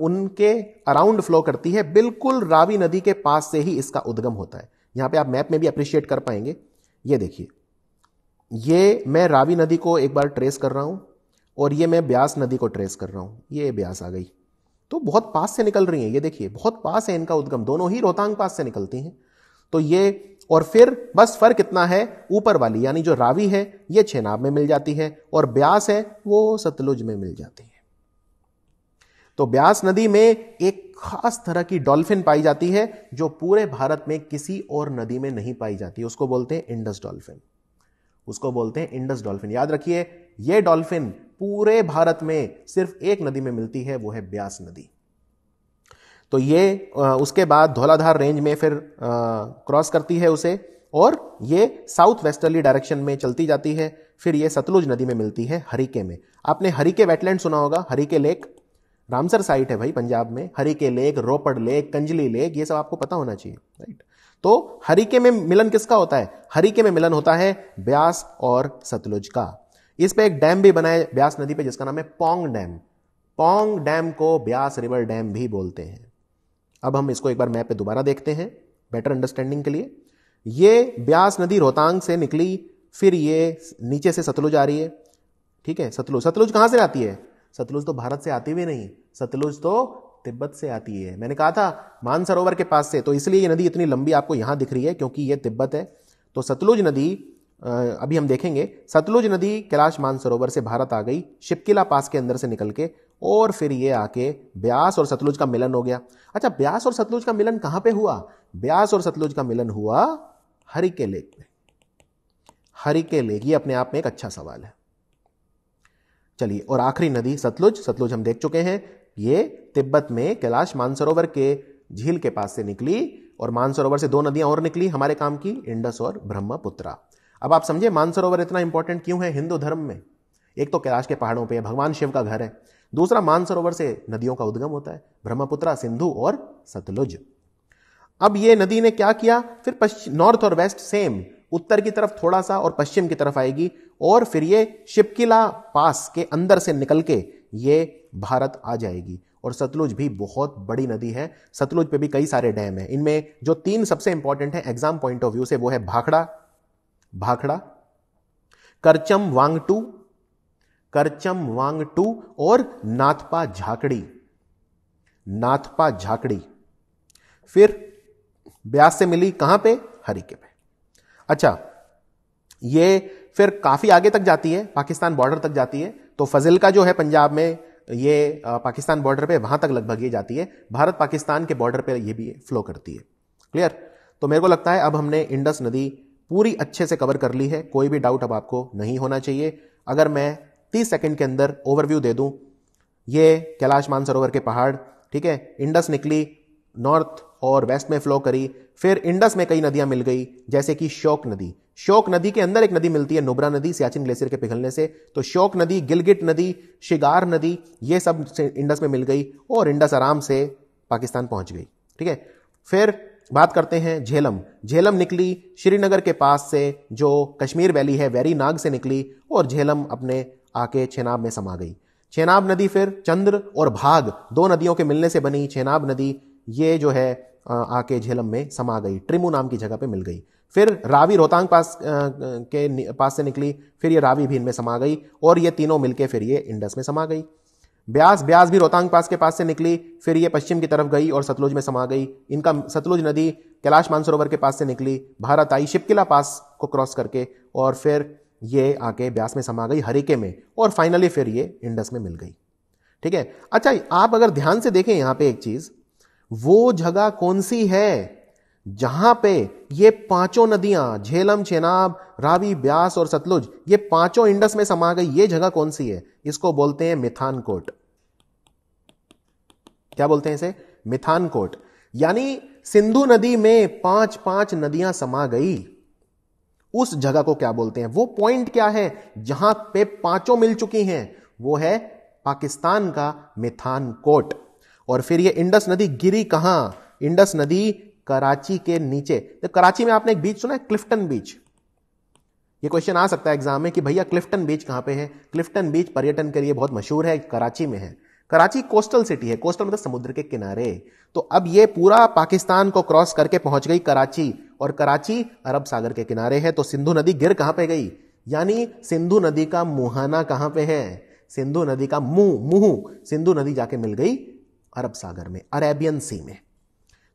उनके अराउंड फ्लो करती है बिल्कुल रावी नदी के पास से ही इसका उद्गम होता है यहाँ पे आप मैप में भी अप्रिशिएट कर पाएंगे ये देखिए ये मैं रावी नदी को एक बार ट्रेस कर रहा हूँ और ये मैं ब्यास नदी को ट्रेस कर रहा हूँ ये ब्यास आ गई तो बहुत पास से निकल रही हैं ये देखिए बहुत पास है इनका उद्गम दोनों ही रोहतांग पास से निकलती हैं तो ये और फिर बस फर्क इतना है ऊपर वाली यानी जो रावी है ये छेनाब में मिल जाती है और ब्यास है वो सतलुज में मिल जाती है तो ब्यास नदी में एक खास तरह की डॉल्फिन पाई जाती है जो पूरे भारत में किसी और नदी में नहीं पाई जाती उसको बोलते हैं इंडस डॉल्फिन उसको बोलते हैं इंडस डॉल्फिन याद रखिए यह डॉल्फिन पूरे भारत में सिर्फ एक नदी में मिलती है वो है ब्यास नदी तो ये उसके बाद धौलाधार रेंज में फिर क्रॉस करती है उसे और ये साउथ वेस्टर्ली डायरेक्शन में चलती जाती है फिर ये सतलुज नदी में मिलती है हरीके में आपने हरिके वेटलैंड सुना होगा हरिके लेक रामसर साइट है भाई पंजाब में Harike lake Ropar lake Kanjli lake ये सब आपको पता होना चाहिए राइट तो हरीके में मिलन किसका होता है हरीके में मिलन होता है ब्यास और सतलुज का इस पे एक डैम भी बना है ब्यास नदी पे जिसका नाम है पोंग डैम पोंग डैम को ब्यास रिवर डैम भी बोलते हैं अब हम इसको एक बार मैप पे दोबारा देखते हैं बेटर अंडरस्टैंडिंग के लिए ये ब्यास नदी रोहतांग से निकली फिर ये नीचे से सतलुज आ रही है ठीक है सतलुज सतलुज कहां से आती है सतलुज तो भारत से आती भी नहीं सतलुज तो तिब्बत से आती है मैंने कहा था मानसरोवर के पास से तो इसलिए ये नदी इतनी लंबी आपको यहां दिख रही है क्योंकि ये तिब्बत है तो सतलुज नदी अभी हम देखेंगे सतलुज नदी कैलाश मानसरोवर से भारत आ गई शिपकिला पास के अंदर से निकल के और फिर ये आके ब्यास और सतलुज का मिलन हो गया अच्छा ब्यास और सतलुज का मिलन कहां पे हुआ ब्यास और सतलुज का मिलन हुआ हरि के लेक में हरि के लेक ये अपने आप में एक अच्छा सवाल है चलिए और आखिरी नदी सतलुज सतलुज हम देख चुके हैं ये तिब्बत में कैलाश मानसरोवर के झील के पास से निकली और मानसरोवर से दो नदियां और निकली हमारे काम की इंडस और ब्रह्मपुत्रा अब आप समझे मानसरोवर इतना इंपॉर्टेंट क्यों है हिंदू धर्म में एक तो कैलाश के पहाड़ों पर भगवान शिव का घर है दूसरा मानसरोवर से नदियों का उद्गम होता है ब्रह्मपुत्रा सिंधु और सतलुज अब ये नदी ने क्या किया फिर पश्चिम नॉर्थ और वेस्ट सेम उत्तर की तरफ थोड़ा सा और पश्चिम की तरफ आएगी और फिर ये शिपकिला पास के अंदर से निकल के ये भारत आ जाएगी और सतलुज भी बहुत बड़ी नदी है सतलुज पे भी कई सारे डैम हैं इनमें जो तीन सबसे इंपॉर्टेंट है एग्जाम पॉइंट ऑफ व्यू से वो है भाखड़ा भाखड़ा करचम वांग टू करचम वांग टू और नाथपा झाकड़ी नाथपा झाकड़ी फिर ब्यास से मिली कहां पे हरिके पे अच्छा ये फिर काफी आगे तक जाती है पाकिस्तान बॉर्डर तक जाती है तो फजिल का जो है पंजाब में ये पाकिस्तान बॉर्डर पे वहां तक लगभग ये जाती है भारत पाकिस्तान के बॉर्डर पे ये भी फ्लो करती है क्लियर तो मेरे को लगता है अब हमने इंडस नदी पूरी अच्छे से कवर कर ली है कोई भी डाउट अब आपको नहीं होना चाहिए अगर मैं तीस सेकेंड के अंदर ओवरव्यू दे दूँ ये कैलाश मानसरोवर के पहाड़ ठीक है इंडस निकली नॉर्थ और वेस्ट में फ्लो करी फिर इंडस में कई नदियां मिल गई जैसे कि शोक नदी शोक नदी के अंदर एक नदी मिलती है नुब्रा नदी सियाचिन ग्लेशियर के पिघलने से तो शोक नदी गिलगिट नदी शिगार नदी ये सब इंडस में मिल गई और इंडस आराम से पाकिस्तान पहुंच गई ठीक है फिर बात करते हैं झेलम झेलम निकली श्रीनगर के पास से जो कश्मीर वैली है वैरी नाग से निकली और झेलम अपने आके छेनाब में समा गई छेनाब नदी फिर चंद्र और भाग दो नदियों के मिलने से बनी छेनाब नदी ये जो है आके झेलम में समा गई ट्रिमू नाम की जगह पे मिल गई फिर रावी रोहतांग पास के पास से निकली फिर ये रावी भीन में समा गई और ये तीनों मिलके फिर ये इंडस में समा गई ब्यास ब्यास भी रोहतांग पास के पास से निकली फिर ये पश्चिम की तरफ गई और सतलुज में समा गई इनका सतलुज नदी कैलाश मानसरोवर के पास से निकली भारत आई शिपकिला पास को क्रॉस करके और फिर ये आके ब्यास में समा गई हरिके में और फाइनली फिर ये इंडस में मिल गई ठीक है अच्छा आप अगर ध्यान से देखें यहाँ पे एक चीज़ वो जगह कौन सी है जहां पे ये पांचों नदियां झेलम चेनाब रावी ब्यास और सतलुज ये पांचों इंडस में समा गई ये जगह कौन सी है इसको बोलते हैं मिथानकोट क्या बोलते हैं इसे मिथानकोट यानी सिंधु नदी में पांच पांच नदियां समा गई उस जगह को क्या बोलते हैं वो पॉइंट क्या है जहां पे पांचों मिल चुकी हैं वो है पाकिस्तान का मिथानकोट और फिर ये इंडस नदी गिरी कहां इंडस नदी कराची के नीचे तो कराची में आपने एक बीच सुना है क्लिफ्टन बीच ये क्वेश्चन आ सकता है एग्जाम में कि भैया क्लिफ्टन बीच कहाँ पे है क्लिफ्टन बीच पर्यटन के लिए बहुत मशहूर है कराची में है कराची कोस्टल सिटी है कोस्टल मतलब समुद्र के किनारे तो अब ये पूरा पाकिस्तान को क्रॉस करके पहुंच गई कराची और कराची अरब सागर के किनारे है तो सिंधु नदी गिर कहां पे गई यानी सिंधु नदी का मुहाना कहां पे है सिंधु नदी का मुंह मुंह सिंधु नदी जाके मिल गई अरब सागर में अरेबियन सी में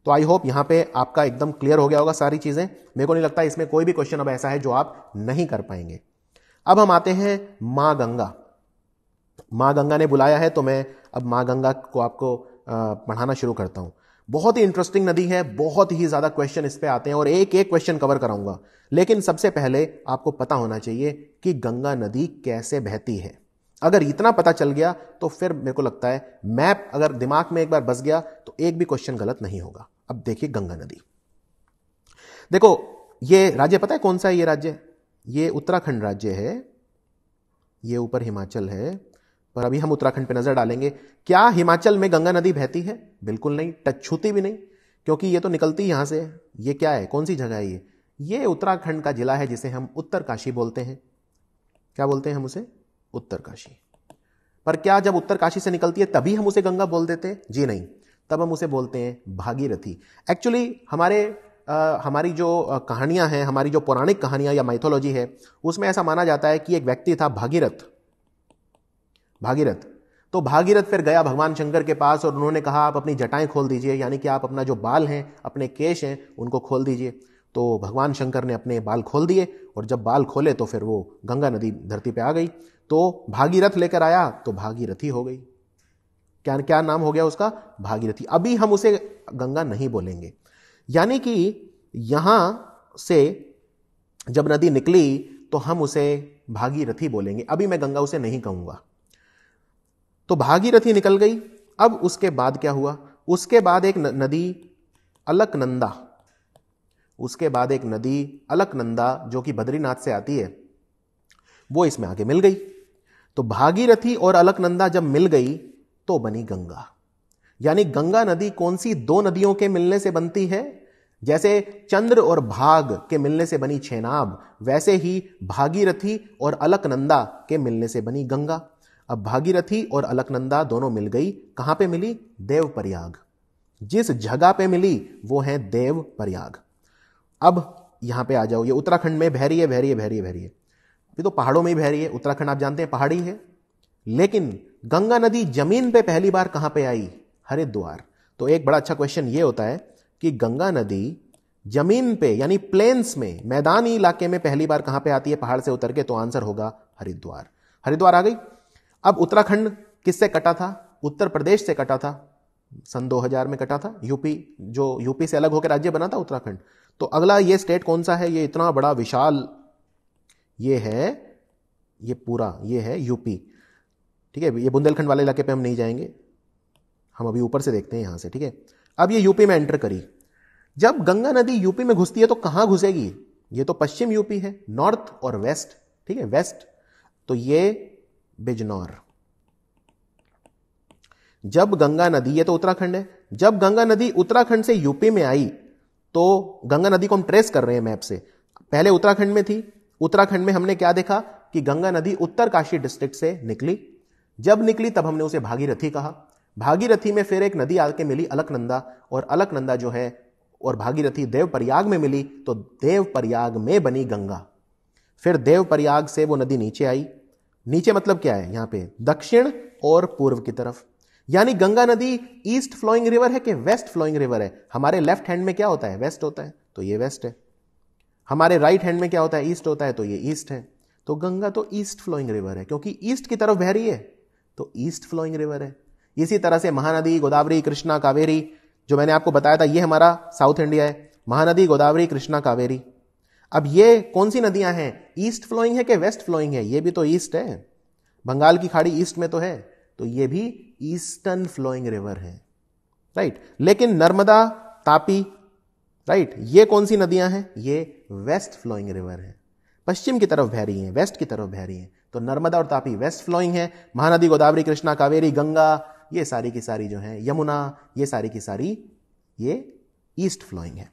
तो आई होप यहाँ पे आपका एकदम क्लियर हो गया होगा सारी चीज़ें मेरे को नहीं लगता इसमें कोई भी क्वेश्चन अब ऐसा है जो आप नहीं कर पाएंगे अब हम आते हैं माँ गंगा माँ गंगा ने बुलाया है तो मैं अब माँ गंगा को आपको पढ़ाना शुरू करता हूँ बहुत ही इंटरेस्टिंग नदी है बहुत ही ज़्यादा क्वेश्चन इस पर आते हैं और एक एक क्वेश्चन कवर कराऊंगा लेकिन सबसे पहले आपको पता होना चाहिए कि गंगा नदी कैसे बहती है अगर इतना पता चल गया तो फिर मेरे को लगता है मैप अगर दिमाग में एक बार बस गया तो एक भी क्वेश्चन गलत नहीं होगा अब देखिए गंगा नदी देखो ये राज्य पता है कौन सा है ये राज्य ये उत्तराखंड राज्य है ये ऊपर हिमाचल है पर अभी हम उत्तराखंड पे नजर डालेंगे क्या हिमाचल में गंगा नदी बहती है बिल्कुल नहीं टच छूती भी नहीं क्योंकि ये तो निकलती यहां से ये क्या है कौन सी जगह है ये ये उत्तराखंड का जिला है जिसे हम उत्तर काशी बोलते हैं क्या बोलते हैं हम उसे उत्तर काशी पर क्या जब उत्तर काशी से निकलती है तभी हम उसे गंगा बोल देते जी नहीं तब हम उसे बोलते हैं भागीरथी एक्चुअली हमारे आ, हमारी जो कहानियाँ हैं हमारी जो पौराणिक कहानियां या माइथोलॉजी है उसमें ऐसा माना जाता है कि एक व्यक्ति था भागीरथ भागीरथ तो भागीरथ फिर गया भगवान शंकर के पास और उन्होंने कहा आप अपनी जटाएं खोल दीजिए यानी कि आप अपना जो बाल हैं अपने केश हैं उनको खोल दीजिए तो भगवान शंकर ने अपने बाल खोल दिए और जब बाल खोले तो फिर वो गंगा नदी धरती पे आ गई तो भागीरथ लेकर आया तो भागीरथी हो गई क्या क्या नाम हो गया उसका भागीरथी अभी हम उसे गंगा नहीं बोलेंगे यानी कि यहां से जब नदी निकली तो हम उसे भागीरथी बोलेंगे अभी मैं गंगा उसे नहीं कहूंगा तो भागीरथी निकल गई अब उसके बाद क्या हुआ उसके बाद एक नदी अलकनंदा उसके बाद एक नदी अलकनंदा जो कि बद्रीनाथ से आती है वो इसमें आगे मिल गई तो भागीरथी और अलकनंदा जब मिल गई तो बनी गंगा यानी गंगा नदी कौन सी दो नदियों के मिलने से बनती है जैसे चंद्र और भाग के मिलने से बनी छेनाब वैसे ही भागीरथी और अलकनंदा के मिलने से बनी गंगा अब भागीरथी और अलकनंदा दोनों मिल गई कहां पे मिली देव प्रयाग जिस जगह पे मिली वो है देव प्रयाग अब यहां पे आ जाओ ये उत्तराखंड में बहरी है बहरी है बहरी है है ये तो पहाड़ों में ही है उत्तराखंड आप जानते हैं पहाड़ी है लेकिन गंगा नदी जमीन पे पहली बार कहां पे आई हरिद्वार तो एक बड़ा अच्छा क्वेश्चन ये होता है कि गंगा नदी जमीन पे यानी प्लेन्स में मैदानी इलाके में पहली बार कहां पे आती है पहाड़ से उतर के तो आंसर होगा हरिद्वार हरिद्वार आ गई अब उत्तराखंड किससे कटा था उत्तर प्रदेश से कटा था सन 2000 में कटा था यूपी जो यूपी से अलग होकर राज्य बना था उत्तराखंड तो अगला ये स्टेट कौन सा है ये इतना बड़ा विशाल ये है ये पूरा ये है यूपी ठीक है ये बुंदेलखंड वाले इलाके पे हम नहीं जाएंगे हम अभी ऊपर से देखते हैं यहां से ठीक है अब ये यूपी में एंटर करी जब गंगा नदी यूपी में घुसती है तो कहां घुसेगी ये तो पश्चिम यूपी है नॉर्थ और वेस्ट ठीक है वेस्ट तो ये बिजनौर जब गंगा नदी ये तो उत्तराखंड है जब गंगा नदी उत्तराखंड से यूपी में आई तो गंगा नदी को हम ट्रेस कर रहे हैं मैप से पहले उत्तराखंड में थी उत्तराखंड में हमने क्या देखा कि गंगा नदी उत्तर काशी डिस्ट्रिक्ट से निकली जब निकली तब हमने उसे भागीरथी कहा भागीरथी में फिर एक नदी आके मिली अलकनंदा और अलकनंदा जो है और भागीरथी देव प्रयाग में मिली तो देव प्रयाग में बनी गंगा फिर देव प्रयाग से वो नदी नीचे आई नीचे मतलब क्या है यहां पे दक्षिण और पूर्व की तरफ यानी गंगा नदी ईस्ट फ्लोइंग रिवर है कि वेस्ट फ्लोइंग रिवर है हमारे लेफ्ट हैंड में क्या होता है वेस्ट होता है तो ये वेस्ट है हमारे राइट हैंड में क्या होता है ईस्ट होता है तो ये ईस्ट है तो गंगा तो ईस्ट फ्लोइंग रिवर है क्योंकि ईस्ट की तरफ बह रही है तो ईस्ट फ्लोइंग रिवर है इसी तरह से महानदी गोदावरी कृष्णा कावेरी जो मैंने आपको बताया था ये हमारा साउथ इंडिया है महानदी गोदावरी कृष्णा कावेरी अब ये कौन सी नदियां हैं ईस्ट फ्लोइंग है कि वेस्ट फ्लोइंग है ये भी तो ईस्ट है बंगाल की खाड़ी ईस्ट में तो है तो ये भी ईस्टर्न फ्लोइंग रिवर है राइट लेकिन नर्मदा तापी राइट ये कौन सी नदियां हैं ये वेस्ट फ्लोइंग रिवर है पश्चिम की तरफ बह रही हैं वेस्ट की तरफ बह रही हैं तो नर्मदा और तापी वेस्ट फ्लोइंग है महानदी गोदावरी कृष्णा कावेरी गंगा ये सारी की सारी जो है यमुना ये सारी की सारी ये ईस्ट फ्लोइंग है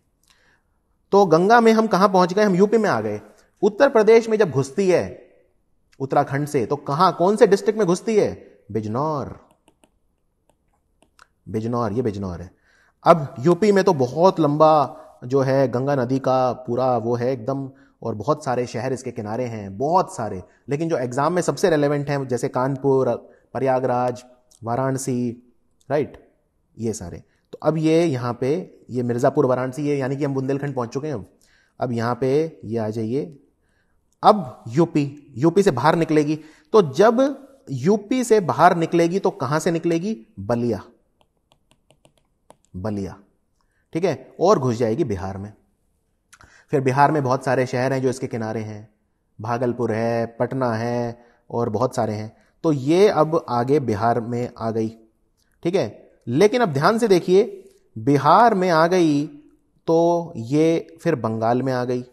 तो गंगा में हम कहां पहुंच गए हम यूपी में आ गए उत्तर प्रदेश में जब घुसती है उत्तराखंड से तो कहां कौन से डिस्ट्रिक्ट में घुसती है बिजनौर बिजनौर ये बिजनौर है अब यूपी में तो बहुत लंबा जो है गंगा नदी का पूरा वो है एकदम और बहुत सारे शहर इसके किनारे हैं बहुत सारे लेकिन जो एग्ज़ाम में सबसे रेलिवेंट हैं जैसे कानपुर प्रयागराज वाराणसी राइट ये सारे तो अब ये यहाँ पे ये मिर्ज़ापुर वाराणसी ये यानी कि हम बुंदेलखंड पहुँच चुके हैं अब अब यहाँ पे ये आ जाइए अब यूपी यूपी से बाहर निकलेगी तो जब यूपी से बाहर निकलेगी तो कहां से निकलेगी बलिया बलिया ठीक है और घुस जाएगी बिहार में फिर बिहार में बहुत सारे शहर हैं जो इसके किनारे हैं भागलपुर है पटना है और बहुत सारे हैं तो ये अब आगे बिहार में आ गई ठीक है लेकिन अब ध्यान से देखिए बिहार में आ गई तो ये फिर बंगाल में आ गई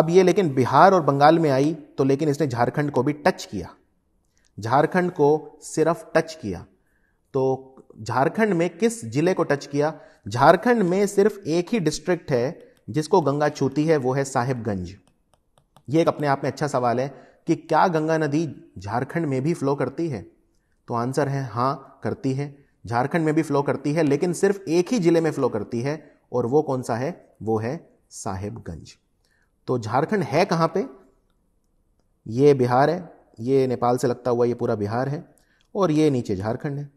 अब ये लेकिन बिहार और बंगाल में आई तो लेकिन इसने झारखंड को भी टच किया झारखंड को सिर्फ टच किया तो झारखंड में किस जिले को टच किया झारखंड में सिर्फ एक ही डिस्ट्रिक्ट है जिसको गंगा छूती है वो है साहिबगंज ये एक अपने आप में अच्छा सवाल है कि क्या गंगा नदी झारखंड में भी फ्लो करती है तो आंसर है हाँ करती है झारखंड में भी फ्लो करती है लेकिन सिर्फ एक ही जिले में फ्लो करती है और वो कौन सा है वो है साहेबगंज तो झारखंड है कहाँ पे ये बिहार है ये नेपाल से लगता हुआ ये पूरा बिहार है और ये नीचे झारखंड है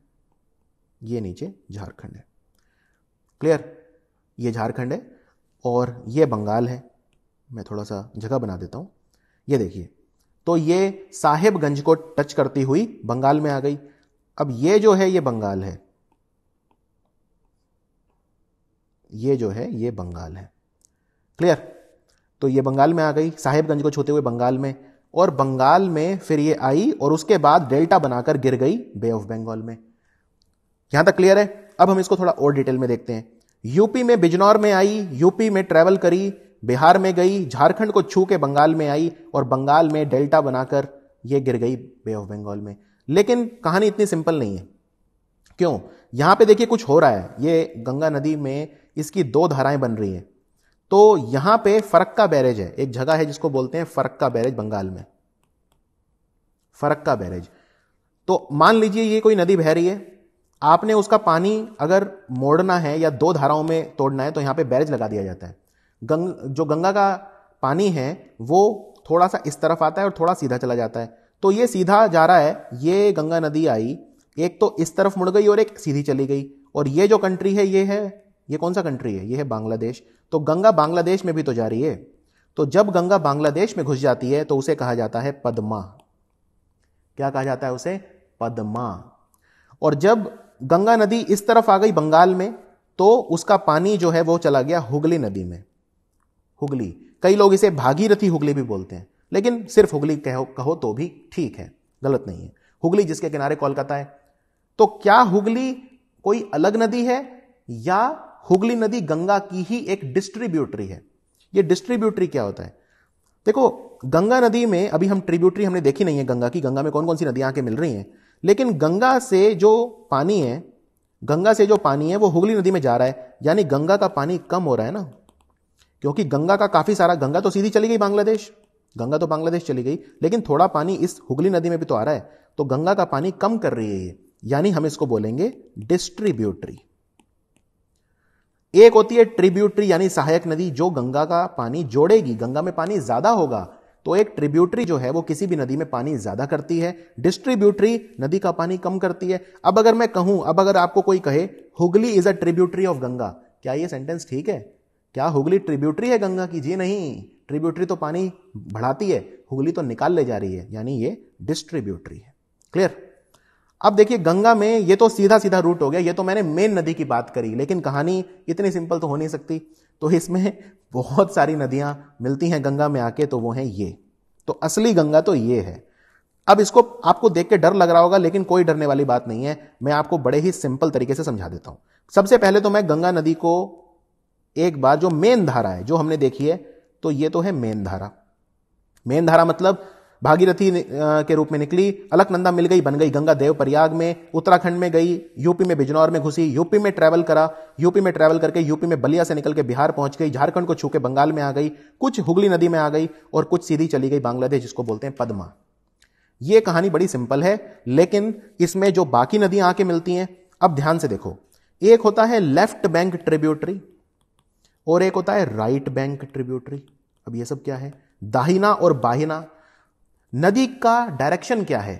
ये नीचे झारखंड है क्लियर ये झारखंड है और ये बंगाल है मैं थोड़ा सा जगह बना देता हूँ ये देखिए तो ये साहेबगंज को टच करती हुई बंगाल में आ गई अब ये जो है ये बंगाल है ये जो है ये बंगाल है क्लियर तो ये बंगाल में आ गई साहेबगंज को छूते हुए बंगाल में और बंगाल में फिर ये आई और उसके बाद डेल्टा बनाकर गिर गई बे ऑफ बंगाल में यहां तक क्लियर है अब हम इसको थोड़ा और डिटेल में देखते हैं यूपी में बिजनौर में आई यूपी में ट्रैवल करी बिहार में गई झारखंड को छू के बंगाल में आई और बंगाल में डेल्टा बनाकर ये गिर गई बे ऑफ बंगाल में लेकिन कहानी इतनी सिंपल नहीं है क्यों यहां पे देखिए कुछ हो रहा है ये गंगा नदी में इसकी दो धाराएं बन रही हैं तो यहां पे फरक्का बैरेज है एक जगह है जिसको बोलते हैं फरक्का बैरेज बंगाल में फरक्का बैरेज तो मान लीजिए ये कोई नदी बह रही है आपने उसका पानी अगर मोड़ना है या दो धाराओं में तोड़ना है तो यहाँ पे बैरेज लगा दिया जाता है गंग जो गंगा का पानी है वो थोड़ा सा इस तरफ आता है और थोड़ा सीधा चला जाता है तो ये सीधा जा रहा है ये गंगा नदी आई एक तो इस तरफ मुड़ गई और एक सीधी चली गई और ये जो कंट्री है ये है ये कौन सा कंट्री है ये है बांग्लादेश तो गंगा बांग्लादेश में भी तो जा रही है तो जब गंगा बांग्लादेश में घुस जाती है तो उसे कहा जाता है पद्मा क्या कहा जाता है उसे पद्मा और जब गंगा नदी इस तरफ आ गई बंगाल में तो उसका पानी जो है वो चला गया हुगली नदी में हुगली कई लोग इसे भागीरथी हुगली भी बोलते हैं लेकिन सिर्फ हुगली कहो कहो तो भी ठीक है गलत नहीं है हुगली जिसके किनारे कोलकाता है तो क्या हुगली कोई अलग नदी है या हुगली नदी गंगा की ही एक डिस्ट्रीब्यूटरी है ये डिस्ट्रीब्यूटरी क्या होता है देखो गंगा नदी में अभी हम ट्रिब्यूटरी हमने देखी नहीं है गंगा की गंगा में कौन कौन सी नदियां आके मिल रही हैं लेकिन गंगा से जो पानी है गंगा से जो पानी है वो हुगली नदी में जा रहा है यानी गंगा का पानी कम हो रहा है ना क्योंकि गंगा का काफ़ी सारा गंगा तो सीधी चली गई बांग्लादेश गंगा तो बांग्लादेश चली गई लेकिन थोड़ा पानी इस हुगली नदी में भी तो आ रहा है तो गंगा का पानी कम कर रही है ये यानी हम इसको बोलेंगे डिस्ट्रीब्यूटरी एक होती है ट्रिब्यूटरी यानी सहायक नदी जो गंगा का पानी जोड़ेगी गंगा में पानी ज्यादा होगा तो एक ट्रिब्यूटरी जो है वो किसी भी नदी में पानी ज्यादा करती है डिस्ट्रीब्यूटरी नदी का पानी कम करती है अब अगर मैं कहूं अब अगर आपको कोई कहे Hooghly is a tributary of Ganga क्या ये सेंटेंस ठीक है क्या हुगली ट्रिब्यूटरी है गंगा की जी नहीं ट्रिब्यूटरी तो पानी बढ़ाती है हुगली तो निकाल ले जा रही है यानी ये डिस्ट्रीब्यूटरी है क्लियर अब देखिए गंगा में ये तो सीधा सीधा रूट हो गया ये तो मैंने मेन नदी की बात करी लेकिन कहानी इतनी सिंपल तो हो नहीं सकती तो इसमें बहुत सारी नदियां मिलती हैं गंगा में आके तो वो हैं ये तो असली गंगा तो ये है अब इसको आपको देख के डर लग रहा होगा लेकिन कोई डरने वाली बात नहीं है मैं आपको बड़े ही सिंपल तरीके से समझा देता हूं सबसे पहले तो मैं गंगा नदी को एक बार जो मेन धारा है जो हमने देखी है तो ये तो है मेन धारा मेन धारा मतलब भागीरथी के रूप में निकली अलकनंदा मिल गई बन गई गंगा देव प्रयाग में उत्तराखंड में गई यूपी में बिजनौर में घुसी यूपी में ट्रैवल करा यूपी में ट्रैवल करके यूपी में बलिया से निकल के बिहार पहुंच गई झारखंड को छूके बंगाल में आ गई कुछ हुगली नदी में आ गई और कुछ सीधी चली गई बांग्लादेश जिसको बोलते हैं पदमा ये कहानी बड़ी सिंपल है लेकिन इसमें जो बाकी नदियां आके मिलती हैं अब ध्यान से देखो एक होता है लेफ्ट बैंक ट्रिब्यूटरी और एक होता है राइट बैंक ट्रिब्यूटरी अब ये सब क्या है दाहिना और बाहिना नदी का डायरेक्शन क्या है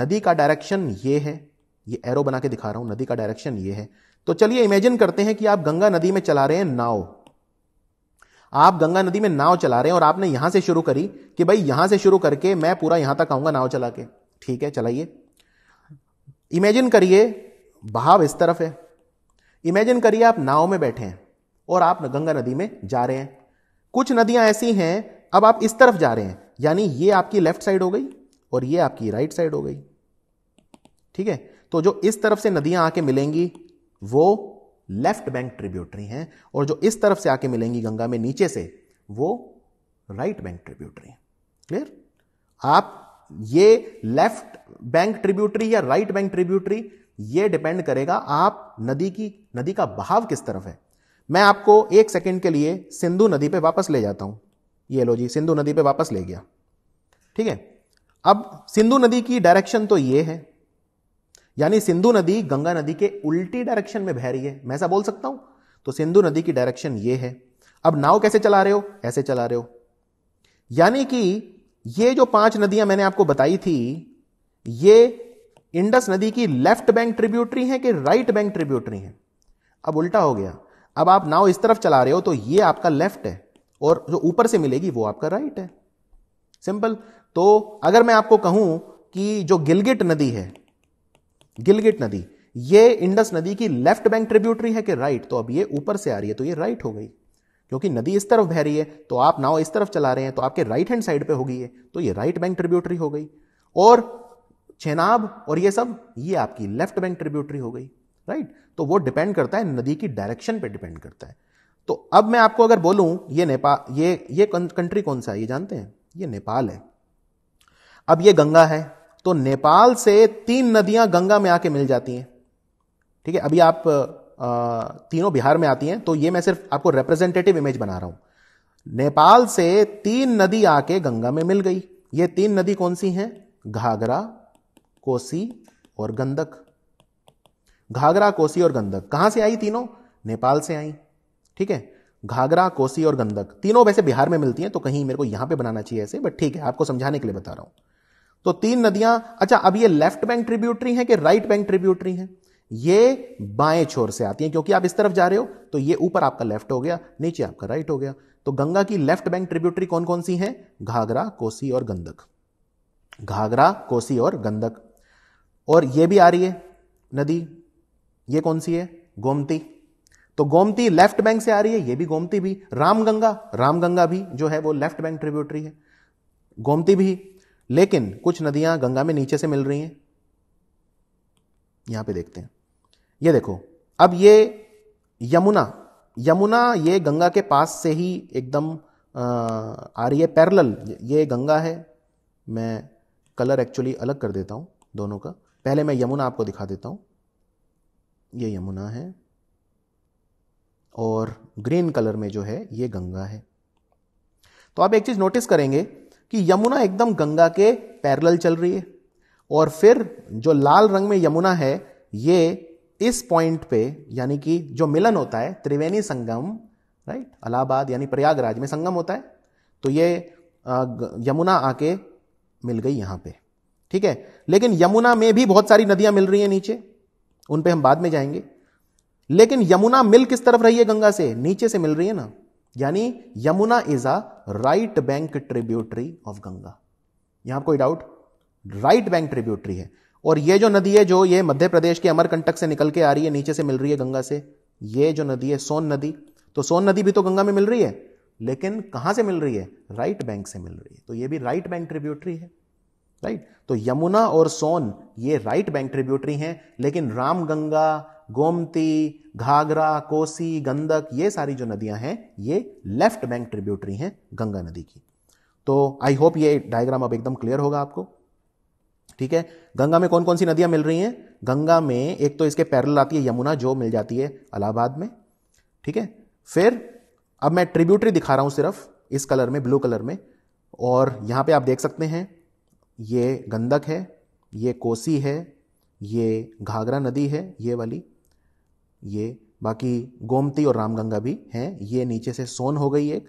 नदी का डायरेक्शन ये है ये एरो बना के दिखा रहा हूं नदी का डायरेक्शन ये है तो चलिए इमेजिन करते हैं कि आप गंगा नदी में चला रहे हैं नाव आप गंगा नदी में नाव चला रहे हैं और आपने यहां से शुरू करी कि भाई यहां से शुरू करके मैं पूरा यहां तक आऊंगा नाव चला के ठीक है चलाइए इमेजिन करिए बहाव इस तरफ है इमेजिन करिए आप नाव में बैठे हैं और आप गंगा नदी में जा रहे हैं कुछ नदियां ऐसी हैं अब आप इस तरफ जा रहे हैं यानी ये आपकी लेफ्ट साइड हो गई और ये आपकी राइट साइड हो गई ठीक है तो जो इस तरफ से नदियां आके मिलेंगी वो लेफ्ट बैंक ट्रिब्यूटरी हैं और जो इस तरफ से आके मिलेंगी गंगा में नीचे से वो राइट बैंक ट्रिब्यूटरी क्लियर आप ये लेफ्ट बैंक ट्रिब्यूटरी या राइट बैंक ट्रिब्यूटरी ये डिपेंड करेगा आप नदी की नदी का बहाव किस तरफ है मैं आपको एक सेकंड के लिए सिंधु नदी पे वापस ले जाता हूं ये लो जी सिंधु नदी पे वापस ले गया ठीक है अब सिंधु नदी की डायरेक्शन तो ये है यानी सिंधु नदी गंगा नदी के उल्टी डायरेक्शन में बह रही है मैं ऐसा बोल सकता हूं तो सिंधु नदी की डायरेक्शन ये है अब नाव कैसे चला रहे हो ऐसे चला रहे हो यानी कि ये जो पांच नदियां मैंने आपको बताई थी ये इंडस नदी की लेफ्ट बैंक ट्रिब्यूटरी है कि राइट बैंक ट्रिब्यूटरी है अब उल्टा हो गया अब आप नाव इस तरफ चला रहे हो तो ये आपका लेफ्ट है और जो ऊपर से मिलेगी वो आपका राइट है सिंपल तो अगर मैं आपको कहूं कि जो गिलगिट नदी है गिलगिट नदी ये इंडस नदी की लेफ्ट बैंक ट्रिब्यूटरी है कि राइट तो अब ये ऊपर से आ रही है तो ये राइट हो गई क्योंकि नदी इस तरफ बह रही है तो आप नाव इस तरफ चला रहे हैं तो आपके राइट हैंड साइड पे होगी ये तो ये राइट बैंक ट्रिब्यूटरी हो गई और छेनाब और ये सब ये आपकी लेफ्ट बैंक ट्रिब्यूटरी हो गई राइट तो वो डिपेंड करता है नदी की डायरेक्शन पे डिपेंड करता है तो अब मैं आपको अगर बोलूं ये नेपाल ये ये कंट्री कौन सा है ये जानते हैं ये नेपाल है अब ये गंगा है तो नेपाल से तीन नदियां गंगा में आके मिल जाती हैं ठीक है अभी आप आ, तीनों बिहार में आती हैं तो ये मैं सिर्फ आपको रिप्रेजेंटेटिव इमेज बना रहा हूं नेपाल से तीन नदी आके गंगा में मिल गई ये तीन नदी कौन सी हैं घाघरा कोसी और गंदक घाघरा कोसी और गंदक कहां से आई तीनों नेपाल से आई ठीक है घाघरा कोसी और गंदक तीनों वैसे बिहार में मिलती हैं तो कहीं मेरे को यहां पे बनाना चाहिए ऐसे बट ठीक है आपको समझाने के लिए बता रहा हूं तो तीन नदियां अच्छा अब ये लेफ्ट बैंक ट्रिब्यूटरी है कि राइट बैंक ट्रिब्यूटरी है ये बाएं छोर से आती है क्योंकि आप इस तरफ जा रहे हो तो ये ऊपर आपका लेफ्ट हो गया नीचे आपका राइट हो गया तो गंगा की लेफ्ट बैंक ट्रिब्यूटरी कौन कौन सी है घाघरा कोसी और गंदक घाघरा कोसी और गंदक और ये भी आ रही है नदी ये कौन सी है गोमती तो गोमती लेफ्ट बैंक से आ रही है ये भी गोमती भी रामगंगा रामगंगा भी जो है वो लेफ्ट बैंक ट्रिब्यूटरी है गोमती भी लेकिन कुछ नदियां गंगा में नीचे से मिल रही हैं यहां पे देखते हैं ये देखो अब ये यमुना यमुना ये गंगा के पास से ही एकदम आ रही है पैरल ये गंगा है मैं कलर एक्चुअली अलग कर देता हूं दोनों का पहले मैं यमुना आपको दिखा देता हूं ये यमुना है और ग्रीन कलर में जो है ये गंगा है तो आप एक चीज़ नोटिस करेंगे कि यमुना एकदम गंगा के पैरल चल रही है और फिर जो लाल रंग में यमुना है ये इस पॉइंट पे यानी कि जो मिलन होता है त्रिवेणी संगम राइट अलाहाबाद यानी प्रयागराज में संगम होता है तो ये यमुना आके मिल गई यहाँ पे ठीक है लेकिन यमुना में भी बहुत सारी नदियां मिल रही हैं नीचे उन पे हम बाद में जाएंगे लेकिन यमुना मिल किस तरफ रही है गंगा से नीचे से मिल रही है ना यानी Yamuna is a right bank tributary of Ganga यहां कोई डाउट राइट बैंक ट्रिब्यूटरी है और ये जो नदी है जो ये मध्य प्रदेश के अमरकंटक से निकल के आ रही है नीचे से मिल रही है गंगा से ये जो नदी है सोन नदी तो सोन नदी भी तो गंगा में मिल रही है लेकिन कहां से मिल रही है राइट बैंक से मिल रही है तो ये भी राइट बैंक ट्रिब्यूटरी है राइट तो यमुना और सोन ये राइट बैंक ट्रिब्यूटरी हैं लेकिन रामगंगा गोमती घाघरा कोसी गंदक ये सारी जो नदियां हैं ये लेफ्ट बैंक ट्रिब्यूटरी हैं गंगा नदी की तो आई होप ये डायग्राम अब एकदम क्लियर होगा आपको ठीक है गंगा में कौन कौन सी नदियां मिल रही हैं गंगा में एक तो इसके पैरल आती है यमुना जो मिल जाती है अलाहाबाद में ठीक है फिर अब मैं ट्रिब्यूटरी दिखा रहा हूँ सिर्फ इस कलर में ब्लू कलर में और यहाँ पे आप देख सकते हैं ये गंदक है ये कोसी है ये घाघरा नदी है ये वाली ये बाकी गोमती और रामगंगा भी हैं ये नीचे से सोन हो गई एक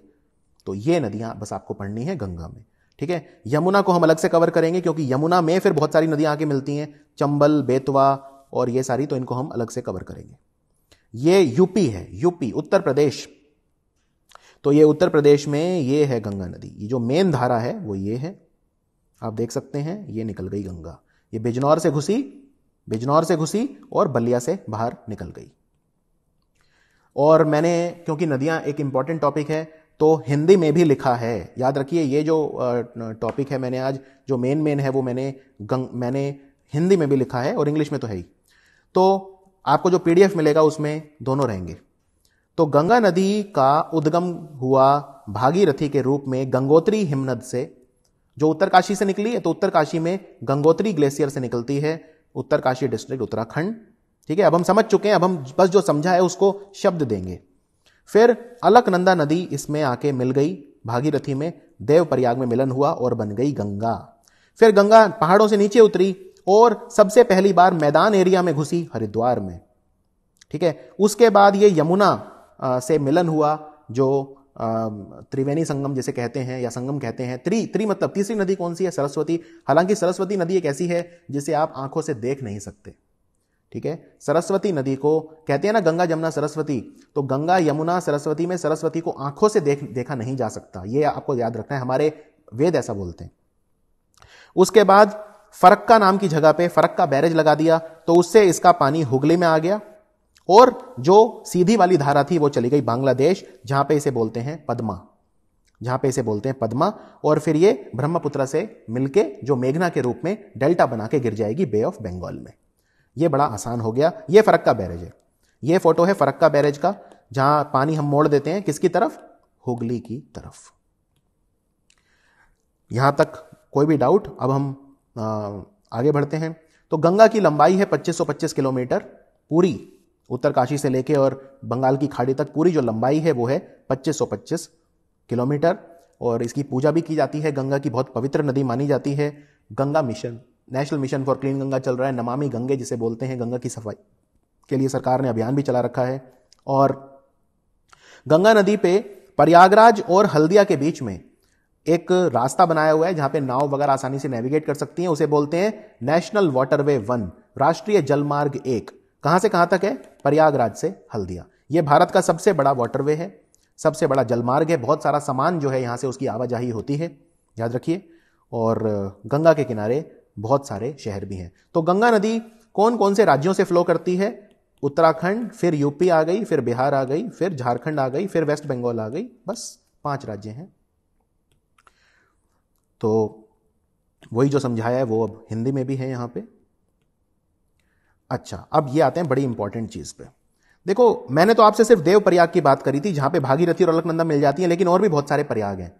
तो ये नदियां बस आपको पढ़नी है गंगा में ठीक है यमुना को हम अलग से कवर करेंगे क्योंकि यमुना में फिर बहुत सारी नदियां आके मिलती हैं चंबल बेतवा और ये सारी तो इनको हम अलग से कवर करेंगे ये यूपी है यूपी उत्तर प्रदेश तो ये उत्तर प्रदेश में ये है गंगा नदी ये जो मेन धारा है वो ये है आप देख सकते हैं ये निकल गई गंगा ये बिजनौर से घुसी बिजनौर से घुसी और बलिया से बाहर निकल गई और मैंने क्योंकि नदियाँ एक इम्पॉर्टेंट टॉपिक है तो हिंदी में भी लिखा है याद रखिए ये जो टॉपिक है मैंने आज जो मेन मेन है वो मैंने गंग मैंने हिंदी में भी लिखा है और इंग्लिश में तो है ही तो आपको जो पीडीएफ मिलेगा उसमें दोनों रहेंगे तो गंगा नदी का उद्गम हुआ भागीरथी के रूप में गंगोत्री हिमनद से जो उत्तरकाशी से निकली है तो उत्तरकाशी में गंगोत्री ग्लेशियर से निकलती है उत्तरकाशी डिस्ट्रिक्ट उत्तराखंड ठीक है अब हम समझ चुके हैं अब हम बस जो समझा है उसको शब्द देंगे फिर अलकनंदा नदी इसमें आके मिल गई भागीरथी में देव प्रयाग में मिलन हुआ और बन गई गंगा फिर गंगा पहाड़ों से नीचे उतरी और सबसे पहली बार मैदान एरिया में घुसी हरिद्वार में ठीक है उसके बाद ये यमुना आ, से मिलन हुआ जो त्रिवेणी संगम जिसे कहते हैं या संगम कहते हैं त्रि त्रि मतलब तीसरी नदी कौन सी है सरस्वती हालांकि सरस्वती नदी एक ऐसी है जिसे आप आंखों से देख नहीं सकते ठीक है सरस्वती नदी को कहते हैं ना गंगा जमुना सरस्वती तो गंगा यमुना सरस्वती में सरस्वती को आंखों से देख देखा नहीं जा सकता ये आपको याद रखना है हमारे वेद ऐसा बोलते हैं उसके बाद फरक्का नाम की जगह पे फरक्का बैरेज लगा दिया तो उससे इसका पानी हुगली में आ गया और जो सीधी वाली धारा थी वो चली गई बांग्लादेश जहां पे इसे बोलते हैं पद्मा जहां पे इसे बोलते हैं पद्मा और फिर ये ब्रह्मपुत्र से मिलके जो मेघना के रूप में डेल्टा बना के गिर जाएगी बे ऑफ बंगाल में ये बड़ा आसान हो गया ये फरक्का बैरेज है ये फोटो है फरक्का बैरेज का जहां पानी हम मोड़ देते हैं किसकी तरफ हुगली की तरफ यहां तक कोई भी डाउट अब हम आ, आगे बढ़ते हैं तो गंगा की लंबाई है 2525 किलोमीटर पूरी उत्तरकाशी से लेके और बंगाल की खाड़ी तक पूरी जो लंबाई है वो है 2525 किलोमीटर और इसकी पूजा भी की जाती है गंगा की बहुत पवित्र नदी मानी जाती है Ganga mission national mission for clean Ganga चल रहा है नमामि गंगे जिसे बोलते हैं गंगा की सफाई के लिए सरकार ने अभियान भी चला रखा है और गंगा नदी पे प्रयागराज और हल्दिया के बीच में एक रास्ता बनाया हुआ है जहां पे नाव वगैरह आसानी से नेविगेट कर सकती हैं उसे बोलते हैं नेशनल वाटरवे वन राष्ट्रीय जलमार्ग एक कहां से कहां तक है प्रयागराज से हल्दिया यह भारत का सबसे बड़ा वाटरवे है सबसे बड़ा जलमार्ग है बहुत सारा सामान जो है यहां से उसकी आवाजाही होती है याद रखिए और गंगा के किनारे बहुत सारे शहर भी हैं तो गंगा नदी कौन कौन से राज्यों से फ्लो करती है उत्तराखंड फिर यूपी आ गई फिर बिहार आ गई फिर झारखंड आ गई फिर वेस्ट बंगाल आ गई बस पांच राज्य हैं तो वही जो समझाया है वो अब हिंदी में भी है यहां पे अच्छा अब ये आते हैं बड़ी इंपॉर्टेंट चीज़ पे देखो मैंने तो आपसे सिर्फ देव प्रयाग की बात करी थी जहां पे भागीरथी और अलकनंदा मिल जाती है लेकिन और भी बहुत सारे प्रयाग हैं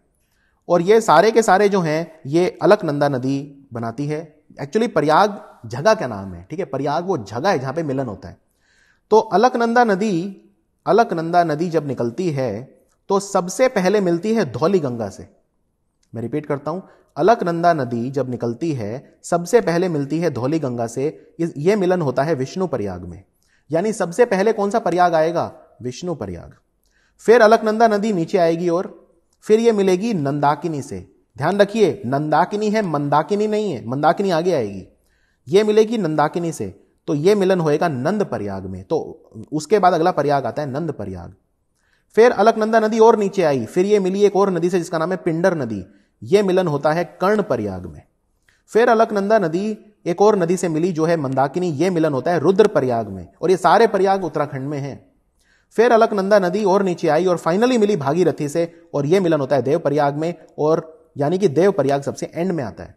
और ये सारे के सारे जो हैं ये अलकनंदा नदी बनाती है एक्चुअली प्रयाग जगह का नाम है ठीक है प्रयाग वो जगह है जहां पे मिलन होता है तो अलकनंदा नदी अलकनंदा नदी जब निकलती है तो सबसे पहले मिलती है धौली गंगा से मैं रिपीट करता हूं अलकनंदा नदी जब निकलती है सबसे पहले मिलती है धौली गंगा से यह मिलन होता है विष्णु प्रयाग में यानी सबसे पहले कौन सा प्रयाग आएगा विष्णु प्रयाग फिर अलकनंदा नदी नीचे आएगी और फिर यह मिलेगी नंदाकिनी से ध्यान रखिए नंदाकिनी है मंदाकिनी नहीं है मंदाकिनी आगे आएगी ये मिलेगी नंदाकिनी से तो ये मिलन होएगा नंद प्रयाग में तो उसके बाद अगला प्रयाग आता है नंद प्रयाग फिर अलकनंदा नदी और नीचे आई फिर ये मिली एक और नदी से जिसका नाम है पिंडर नदी ये मिलन होता है कर्ण प्रयाग में फिर अलकनंदा नदी एक और नदी से मिली जो है मंदाकिनी ये मिलन होता है रुद्र प्रयाग में और ये सारे प्रयाग उत्तराखंड में हैं फिर अलकनंदा नदी और नीचे आई और फाइनली मिली भागीरथी से और ये मिलन होता है देव प्रयाग में और यानी कि देव प्रयाग सबसे एंड में आता है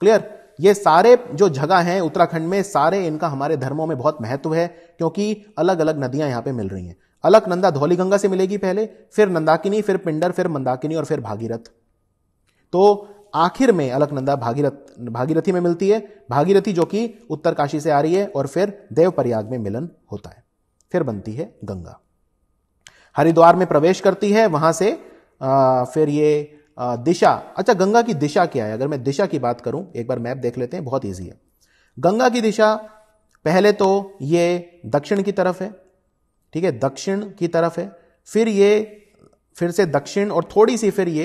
क्लियर ये सारे जो जगह हैं उत्तराखंड में सारे इनका हमारे धर्मों में बहुत महत्व है क्योंकि अलग अलग नदियां यहाँ पे मिल रही हैं अलकनंदा धौली गंगा से मिलेगी पहले फिर नंदाकिनी फिर पिंडर फिर मंदाकिनी और फिर भागीरथ तो आखिर में अलकनंदा भागीरथ भागीरथी में मिलती है भागीरथी जो कि उत्तरकाशी से आ रही है और फिर देवप्रयाग में मिलन होता है फिर बनती है गंगा हरिद्वार में प्रवेश करती है वहां से आ, फिर ये दिशा अच्छा गंगा की दिशा क्या है अगर मैं दिशा की बात करूं एक बार मैप देख लेते हैं बहुत ईजी है गंगा की दिशा पहले तो ये दक्षिण की तरफ है ठीक है दक्षिण की तरफ है फिर ये फिर से दक्षिण और थोड़ी सी फिर ये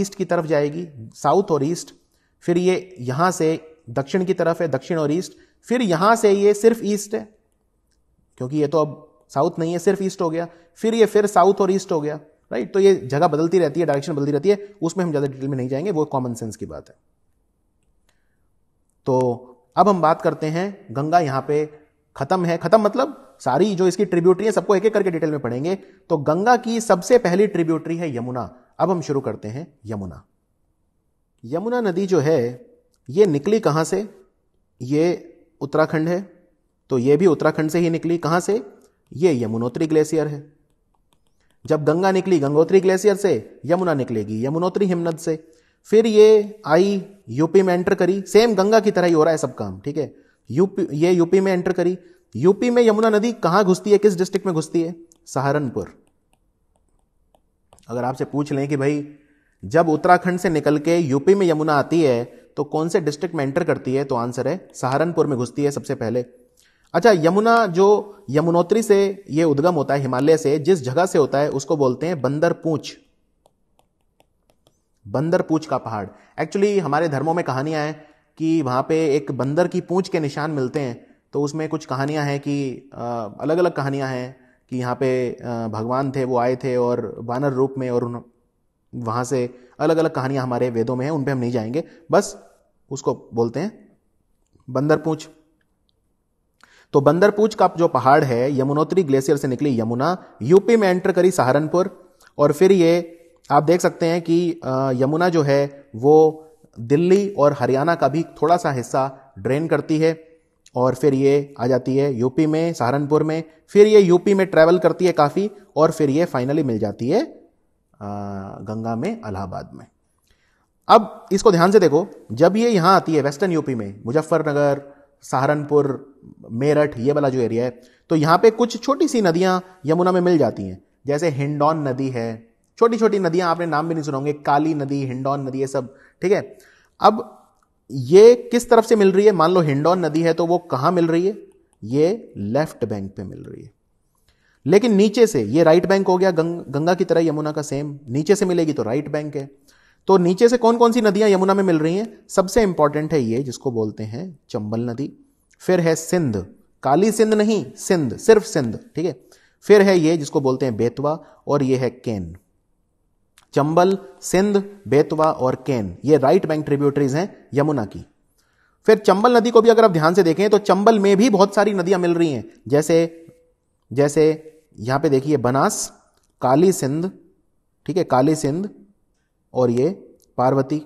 ईस्ट की तरफ जाएगी साउथ और ईस्ट फिर ये यहां से दक्षिण की तरफ है दक्षिण और ईस्ट फिर यहां से ये सिर्फ ईस्ट है क्योंकि ये तो अब साउथ नहीं है सिर्फ ईस्ट हो गया फिर ये फिर साउथ और ईस्ट हो गया राइट तो ये जगह बदलती रहती है डायरेक्शन बदलती रहती है उसमें हम ज़्यादा डिटेल में नहीं जाएंगे वो कॉमन सेंस की बात है तो अब हम बात करते हैं गंगा यहां पे खत्म है खत्म मतलब सारी जो इसकी ट्रिब्यूटरी है सबको एक एक करके डिटेल में पढ़ेंगे तो गंगा की सबसे पहली ट्रिब्यूटरी है यमुना अब हम शुरू करते हैं यमुना यमुना नदी जो है ये निकली कहाँ से ये उत्तराखंड है तो ये भी उत्तराखंड से ही निकली कहाँ से ये यमुनोत्री ग्लेशियर है जब गंगा निकली गंगोत्री ग्लेशियर से यमुना निकलेगी यमुनोत्री हिमनद से फिर ये आई यूपी में एंटर करी सेम गंगा की तरह ही हो रहा है सब काम ठीक है यूपी ये यूपी में एंटर करी यूपी में यमुना नदी कहां घुसती है किस डिस्ट्रिक्ट में घुसती है सहारनपुर अगर आपसे पूछ लें कि भाई जब उत्तराखंड से निकल के यूपी में यमुना आती है तो कौन से डिस्ट्रिक्ट में एंटर करती है तो आंसर है सहारनपुर में घुसती है सबसे पहले अच्छा यमुना जो यमुनोत्री से ये उद्गम होता है हिमालय से जिस जगह से होता है उसको बोलते हैं बंदर पूछ बंदर पूछ का पहाड़ एक्चुअली हमारे धर्मों में कहानियां हैं कि वहाँ पे एक बंदर की पूछ के निशान मिलते हैं तो उसमें कुछ कहानियां हैं कि अलग अलग कहानियां हैं कि यहाँ पे भगवान थे वो आए थे और वानर रूप में और उन वहाँ से अलग अलग कहानियां हमारे वेदों में हैं उन पर हम नहीं जाएंगे बस उसको बोलते हैं बंदर पूछ तो बंदरपूज का जो पहाड़ है यमुनोत्री ग्लेशियर से निकली यमुना यूपी में एंटर करी सहारनपुर और फिर ये आप देख सकते हैं कि यमुना जो है वो दिल्ली और हरियाणा का भी थोड़ा सा हिस्सा ड्रेन करती है और फिर ये आ जाती है यूपी में सहारनपुर में फिर ये यूपी में ट्रैवल करती है काफ़ी और फिर ये फाइनली मिल जाती है गंगा में अलाहाबाद में अब इसको ध्यान से देखो जब ये यहाँ आती है वेस्टर्न यूपी में मुजफ्फरनगर सहारनपुर मेरठ ये वाला जो एरिया है तो यहाँ पे कुछ छोटी सी नदियाँ यमुना में मिल जाती हैं जैसे हिंडौन नदी है छोटी छोटी नदियाँ आपने नाम भी नहीं सुनाओगे काली नदी हिंडौन नदी ये सब ठीक है अब ये किस तरफ से मिल रही है मान लो हिंडौन नदी है तो वो कहाँ मिल रही है ये लेफ्ट बैंक पे मिल रही है लेकिन नीचे से ये राइट बैंक हो गया गंग, गंगा की तरह यमुना का सेम नीचे से मिलेगी तो राइट बैंक है तो नीचे से कौन कौन सी नदियां यमुना में मिल रही हैं सबसे इंपॉर्टेंट है ये जिसको बोलते हैं चंबल नदी फिर है सिंध काली सिंध नहीं सिंध सिर्फ सिंध ठीक है फिर है ये जिसको बोलते हैं बेतवा और ये है केन चंबल सिंध बेतवा और केन ये राइट बैंक ट्रिब्यूटरीज हैं यमुना की फिर चंबल नदी को भी अगर आप ध्यान से देखें तो चंबल में भी बहुत सारी नदियां मिल रही हैं जैसे जैसे यहां पे देखिए बनास काली सिंध ठीक है काली सिंध और ये पार्वती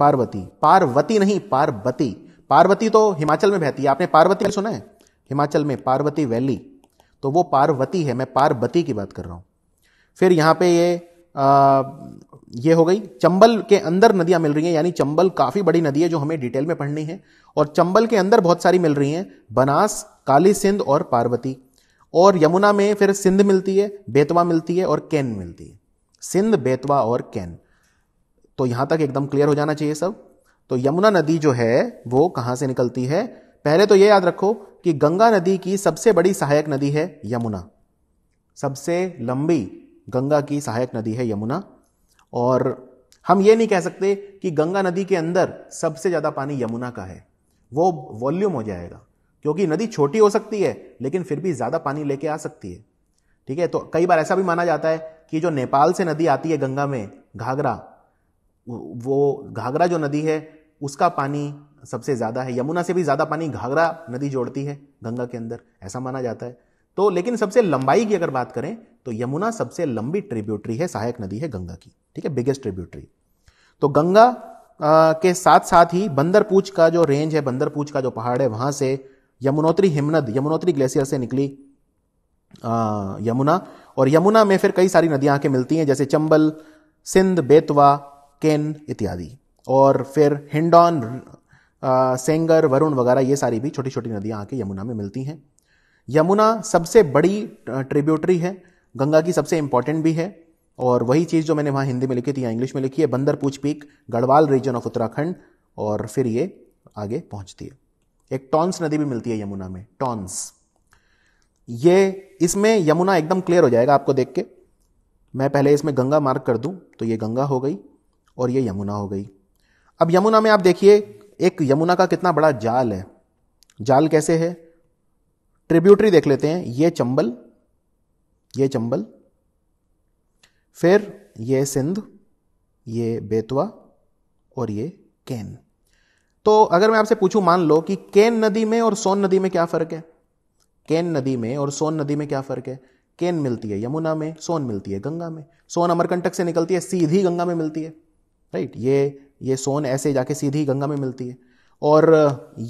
पार्वती पार्वती नहीं पार्वती पार्वती तो हिमाचल में बहती है आपने पार्वती सुना है हिमाचल में पार्वती वैली तो वो पार्वती है मैं पार्वती की बात कर रहा हूँ फिर यहाँ पे ये आ, ये हो गई चंबल के अंदर नदियाँ मिल रही हैं यानी चंबल काफ़ी बड़ी नदी है जो हमें डिटेल में पढ़नी है और चंबल के अंदर बहुत सारी मिल रही हैं बनास काली सिंध और पार्वती और यमुना में फिर सिंध मिलती है बेतवा मिलती है और कैन मिलती है सिंध बेतवा और कैन तो यहाँ तक एकदम क्लियर हो जाना चाहिए सब तो यमुना नदी जो है वो कहां से निकलती है पहले तो ये याद रखो कि गंगा नदी की सबसे बड़ी सहायक नदी है यमुना सबसे लंबी गंगा की सहायक नदी है यमुना और हम ये नहीं कह सकते कि गंगा नदी के अंदर सबसे ज़्यादा पानी यमुना का है वो वॉल्यूम हो जाएगा क्योंकि नदी छोटी हो सकती है लेकिन फिर भी ज़्यादा पानी लेके आ सकती है ठीक है तो कई बार ऐसा भी माना जाता है कि जो नेपाल से नदी आती है गंगा में घाघरा वो घाघरा जो नदी है उसका पानी सबसे ज़्यादा है यमुना से भी ज़्यादा पानी घाघरा नदी जोड़ती है गंगा के अंदर ऐसा माना जाता है तो लेकिन सबसे लंबाई की अगर बात करें तो यमुना सबसे लंबी ट्रिब्यूटरी है सहायक नदी है गंगा की ठीक है बिगेस्ट ट्रिब्यूटरी तो गंगा आ, के साथ साथ ही बंदरपूच का जो रेंज है बंदरपूच का जो पहाड़ है वहां से यमुनोत्री हिमनद यमुनोत्री ग्लेशियर से निकली आ, यमुना और यमुना में फिर कई सारी नदियां आके मिलती हैं जैसे चंबल सिंध बेतवा केन इत्यादि और फिर हिंडौन सेंगर वरुण वगैरह ये सारी भी छोटी छोटी नदियाँ आके यमुना में मिलती हैं यमुना सबसे बड़ी ट्रिब्यूटरी है गंगा की सबसे इंपॉर्टेंट भी है और वही चीज़ जो मैंने वहाँ हिंदी में लिखी थी या इंग्लिश में लिखी है Bandarpunch peak Garhwal region of Uttarakhand और फिर ये आगे पहुँचती है एक टॉन्स नदी भी मिलती है यमुना में टॉन्स ये इसमें यमुना एकदम क्लियर हो जाएगा आपको देख के मैं पहले इसमें गंगा मार्क कर दूं तो ये गंगा हो गई और ये यमुना हो गई अब यमुना में आप देखिए एक यमुना का कितना बड़ा जाल है जाल कैसे है ट्रिब्यूटरी देख लेते हैं ये चंबल ये चंबल फिर ये सिंध ये बेतवा और ये केन तो अगर मैं आपसे पूछूं मान लो कि केन नदी में और सोन नदी में क्या फ़र्क है केन नदी में और सोन नदी में क्या फ़र्क है केन मिलती है यमुना में सोन मिलती है गंगा में सोन अमरकंटक से निकलती है सीधी गंगा में मिलती है राइट ये ये सोन ऐसे जाके सीधी गंगा में मिलती है और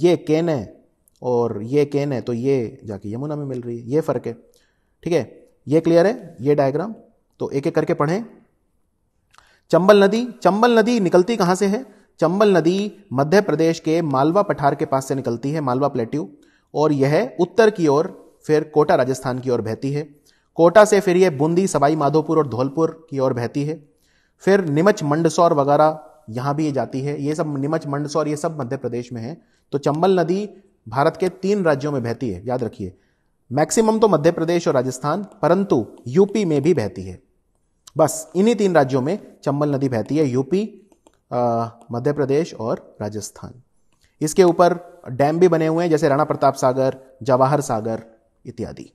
ये केन है और ये केन है तो ये जाके यमुना में मिल रही है ये फ़र्क है ठीक है ये क्लियर है ये डायग्राम तो एक एक करके पढ़ें चंबल नदी चंबल नदी निकलती कहाँ से है चंबल नदी मध्य प्रदेश के मालवा पठार के पास से निकलती है मालवा प्लेट्यू और यह उत्तर की ओर फिर कोटा राजस्थान की ओर बहती है कोटा से फिर यह बूंदी सवाई माधोपुर और धौलपुर की ओर बहती है फिर निमच मंडसौर वगैरह यहां भी ये जाती है ये सब नीमच और ये सब मध्य प्रदेश में है तो चंबल नदी भारत के तीन राज्यों में बहती है याद रखिए मैक्सिमम तो मध्य प्रदेश और राजस्थान परंतु यूपी में भी बहती है बस इन्हीं तीन राज्यों में चंबल नदी बहती है यूपी मध्य प्रदेश और राजस्थान इसके ऊपर डैम भी बने हुए हैं जैसे राणा प्रताप सागर जवाहर सागर इत्यादि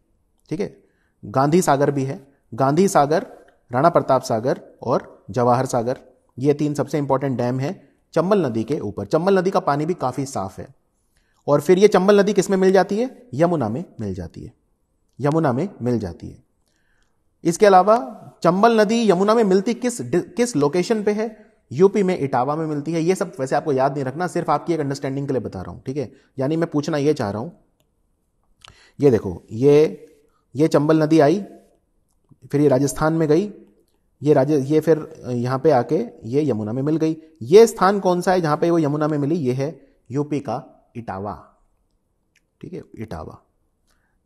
ठीक है गांधी सागर भी है गांधी सागर राणा प्रताप सागर और जवाहर सागर ये तीन सबसे इंपॉर्टेंट डैम है चंबल नदी के ऊपर चंबल नदी का पानी भी काफ़ी साफ है और फिर ये चंबल नदी किस में मिल जाती है यमुना में मिल जाती है यमुना में मिल जाती है इसके अलावा चंबल नदी यमुना में मिलती किस किस लोकेशन पे है यूपी में इटावा में मिलती है ये सब वैसे आपको याद नहीं रखना सिर्फ आपकी एक अंडरस्टैंडिंग के लिए बता रहा हूं ठीक है यानी मैं पूछना ये चाह रहा हूं ये देखो ये ये चंबल नदी आई फिर ये राजस्थान में गई ये राजे ये फिर यहाँ पे आके ये यमुना में मिल गई ये स्थान कौन सा है जहां पे वो यमुना में मिली ये है यूपी का इटावा ठीक है इटावा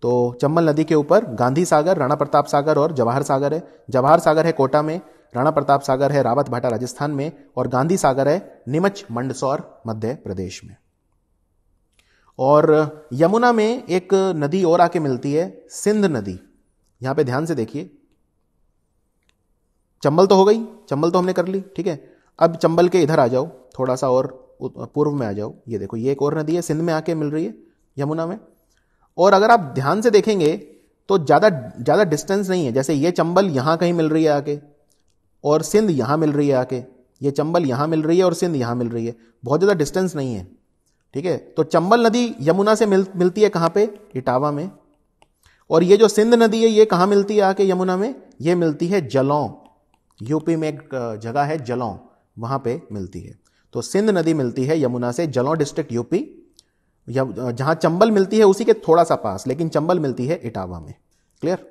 तो चंबल नदी के ऊपर गांधी सागर राणा प्रताप सागर और जवाहर सागर है जवाहर सागर है कोटा में राणा प्रताप सागर है रावत भाटा राजस्थान में और गांधी सागर है निमच मंडसौर मध्य प्रदेश में और यमुना में एक नदी और आके मिलती है सिंध नदी यहां पे ध्यान से देखिए चंबल तो हो गई चंबल तो हमने कर ली ठीक है अब चंबल के इधर आ जाओ थोड़ा सा और पूर्व में आ जाओ ये देखो ये एक और नदी है सिंध में आके मिल रही है यमुना में और अगर आप ध्यान से देखेंगे तो ज़्यादा ज़्यादा डिस्टेंस नहीं है जैसे ये चंबल यहाँ कहीं मिल रही है आके और सिंध यहाँ मिल रही है आके ये चंबल यहाँ मिल रही है और सिंध यहाँ मिल रही है बहुत ज़्यादा डिस्टेंस नहीं है ठीक है तो चंबल नदी यमुना से मिल मिलती है कहाँ पे इटावा में और ये जो सिंध नदी है ये कहाँ मिलती है आके यमुना में ये मिलती है जलों यूपी में एक जगह है जलौं वहाँ पे मिलती है तो सिंध नदी मिलती है यमुना से जलौ डिस्ट्रिक्ट यूपी जहाँ चंबल मिलती है उसी के थोड़ा सा पास लेकिन चंबल मिलती है इटावा में क्लियर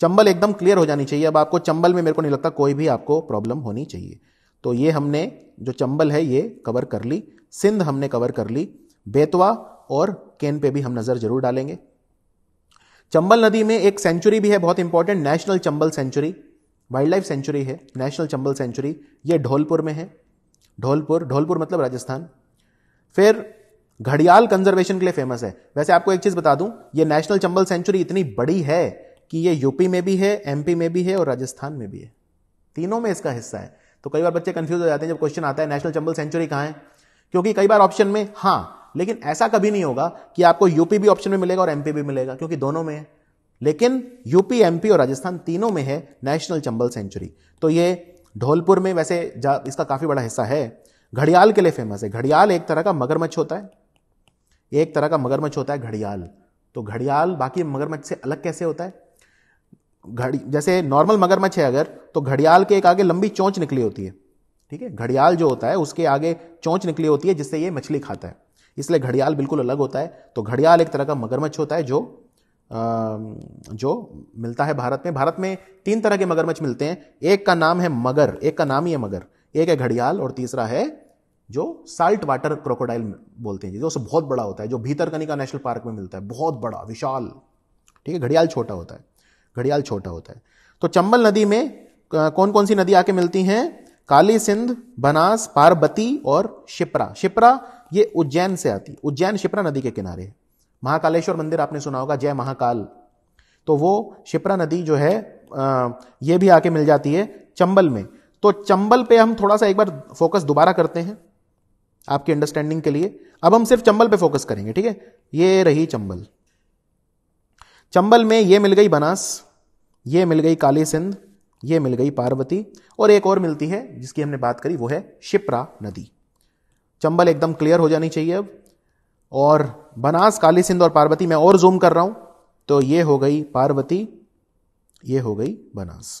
चंबल एकदम क्लियर हो जानी चाहिए अब आपको चंबल में मेरे को नहीं लगता कोई भी आपको प्रॉब्लम होनी चाहिए तो ये हमने जो चंबल है ये कवर कर ली सिंध हमने कवर कर ली बेतवा और केन पे भी हम नज़र जरूर डालेंगे चंबल नदी में एक सेंचुरी भी है बहुत important national Chambal sanctuary wildlife sanctuary है नेशनल चंबल सेंचुरी ये ढोलपुर में है ढोलपुर ढोलपुर मतलब राजस्थान फिर घड़ियाल कंजर्वेशन के लिए फेमस है वैसे आपको एक चीज़ बता दूं ये नेशनल चंबल सेंचुरी इतनी बड़ी है कि ये यूपी में भी है एमपी में भी है और राजस्थान में भी है तीनों में इसका हिस्सा है तो कई बार बच्चे कंफ्यूज हो जाते हैं जब क्वेश्चन आता है नेशनल चंबल सेंचुरी कहाँ है क्योंकि कई बार ऑप्शन में हाँ लेकिन ऐसा कभी नहीं होगा कि आपको यूपी भी ऑप्शन में मिलेगा और एमपी भी मिलेगा क्योंकि दोनों में है लेकिन यूपी एमपी और राजस्थान तीनों में है नेशनल चंबल सेंचुरी तो ये ढोलपुर में वैसे इसका काफ़ी बड़ा हिस्सा है घड़ियाल के लिए फेमस है घड़ियाल एक तरह का मगरमच्छ होता है एक तरह का मगरमच्छ होता है घड़ियाल तो घड़ियाल बाकी मगरमच्छ से अलग कैसे होता है घड़ी जैसे नॉर्मल मगरमच्छ है अगर तो घड़ियाल के एक आगे लंबी चोंच निकली होती है ठीक है घड़ियाल जो होता है उसके आगे चोंच निकली होती है जिससे ये मछली खाता है इसलिए घड़ियाल बिल्कुल अलग होता है तो घड़ियाल एक तरह का मगरमच्छ होता है जो जो मिलता है भारत में भारत में तीन तरह के मगरमच्छ मिलते हैं एक का नाम है मगर एक का नाम ही है मगर एक है घड़ियाल और तीसरा है जो साल्ट वाटर क्रोकोडाइल बोलते हैं जो उससे बहुत बड़ा होता है जो भीतरकनिका नेशनल पार्क में मिलता है बहुत बड़ा विशाल ठीक है घड़ियाल छोटा होता है घड़ियाल छोटा होता है तो चंबल नदी में कौन कौन सी नदी आके मिलती हैं काली सिंध बनास पार्वती और शिप्रा शिप्रा ये उज्जैन से आती उज्जैन शिप्रा नदी के किनारे है महाकालेश्वर मंदिर आपने सुना होगा जय महाकाल तो वो शिप्रा नदी जो है ये भी आके मिल जाती है चंबल में तो चंबल पे हम थोड़ा सा एक बार फोकस दोबारा करते हैं आपकी अंडरस्टैंडिंग के लिए अब हम सिर्फ चंबल पे फोकस करेंगे ठीक है ये रही चंबल चंबल में ये मिल गई बनास ये मिल गई काली सिंध ये मिल गई पार्वती और एक और मिलती है जिसकी हमने बात करी वो है शिप्रा नदी चंबल एकदम क्लियर हो जानी चाहिए अब और बनास काली सिंध और पार्वती मैं और जूम कर रहा हूं तो ये हो गई पार्वती ये हो गई बनास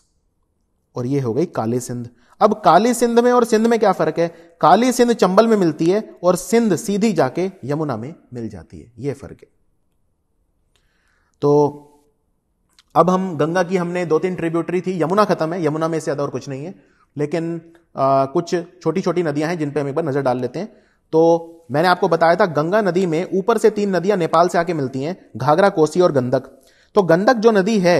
और ये हो गई काली सिंध अब काली सिंध में और सिंध में क्या फर्क है काली सिंध चंबल में मिलती है और सिंध सीधी जाके यमुना में मिल जाती है ये फर्क है तो अब हम गंगा की हमने दो तीन ट्रिब्यूटरी थी यमुना खत्म है यमुना में से ज्यादा और कुछ नहीं है लेकिन आ, कुछ छोटी छोटी नदियां हैं जिन पे हम एक बार नजर डाल लेते हैं तो मैंने आपको बताया था गंगा नदी में ऊपर से तीन नदियां नेपाल से आके मिलती हैं घाघरा कोसी और गंदक तो गंदक जो नदी है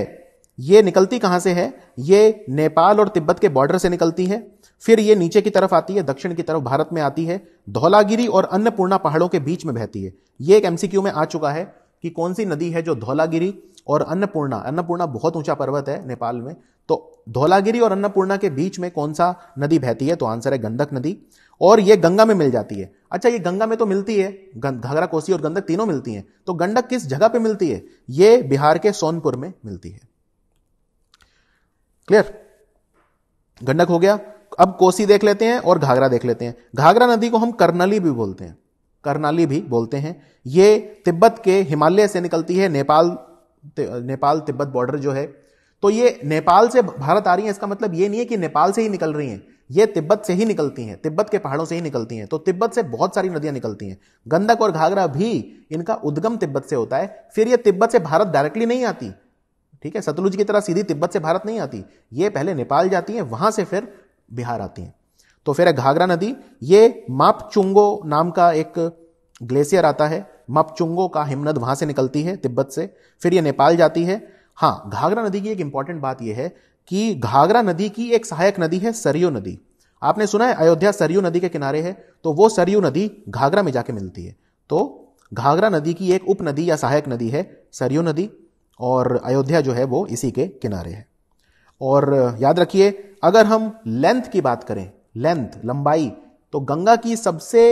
ये निकलती कहां से है ये नेपाल और तिब्बत के बॉर्डर से निकलती है फिर ये नीचे की तरफ आती है दक्षिण की तरफ भारत में आती है धौलागिरी और अन्नपूर्णा पहाड़ों के बीच में बहती है ये एक एमसीक्यू में आ चुका है कि कौन सी नदी है जो धौलागिरी और अन्नपूर्णा अन्नपूर्णा बहुत ऊंचा पर्वत है नेपाल में तो धौलागिरी और अन्नपूर्णा के बीच में कौन सा नदी बहती है तो आंसर है गंदक नदी और ये गंगा में मिल जाती है अच्छा ये गंगा में तो मिलती है घाघरा कोसी और गंडक तीनों मिलती हैं तो गंडक किस जगह पे मिलती है ये बिहार के सोनपुर में मिलती है क्लियर गंडक हो गया अब कोसी देख लेते हैं और घाघरा देख लेते हैं घाघरा नदी को हम करनाली भी बोलते हैं करनाली भी बोलते हैं ये तिब्बत के हिमालय से निकलती है नेपाल नेपाल तिब्बत बॉर्डर जो है तो ये नेपाल से भारत आ रही है इसका मतलब ये नहीं है कि नेपाल से ही निकल रही है ये तिब्बत से ही निकलती हैं तिब्बत के पहाड़ों से ही निकलती हैं तो तिब्बत से बहुत सारी नदियां निकलती हैं गंदक और घाघरा भी इनका उद्गम तिब्बत से होता है फिर ये तिब्बत से भारत डायरेक्टली नहीं आती ठीक है सतलुज की तरह सीधी तिब्बत से भारत नहीं आती ये पहले नेपाल जाती है वहां से फिर बिहार आती हैं तो फिर है घाघरा नदी ये मापचुंगो नाम का एक ग्लेशियर आता है मापचुंगो का हिमनद वहां से निकलती है तिब्बत से फिर ये नेपाल जाती है हाँ घाघरा नदी की एक इंपॉर्टेंट बात यह है कि घाघरा नदी की एक सहायक नदी है सरयू नदी आपने सुना है अयोध्या सरयू नदी के किनारे है तो वो सरयू नदी घाघरा में जाके मिलती है तो घाघरा नदी की एक उप नदी या सहायक नदी है सरयू नदी और अयोध्या जो है वो इसी के किनारे है और याद रखिए अगर हम लेंथ की बात करें लेंथ लंबाई तो गंगा की सबसे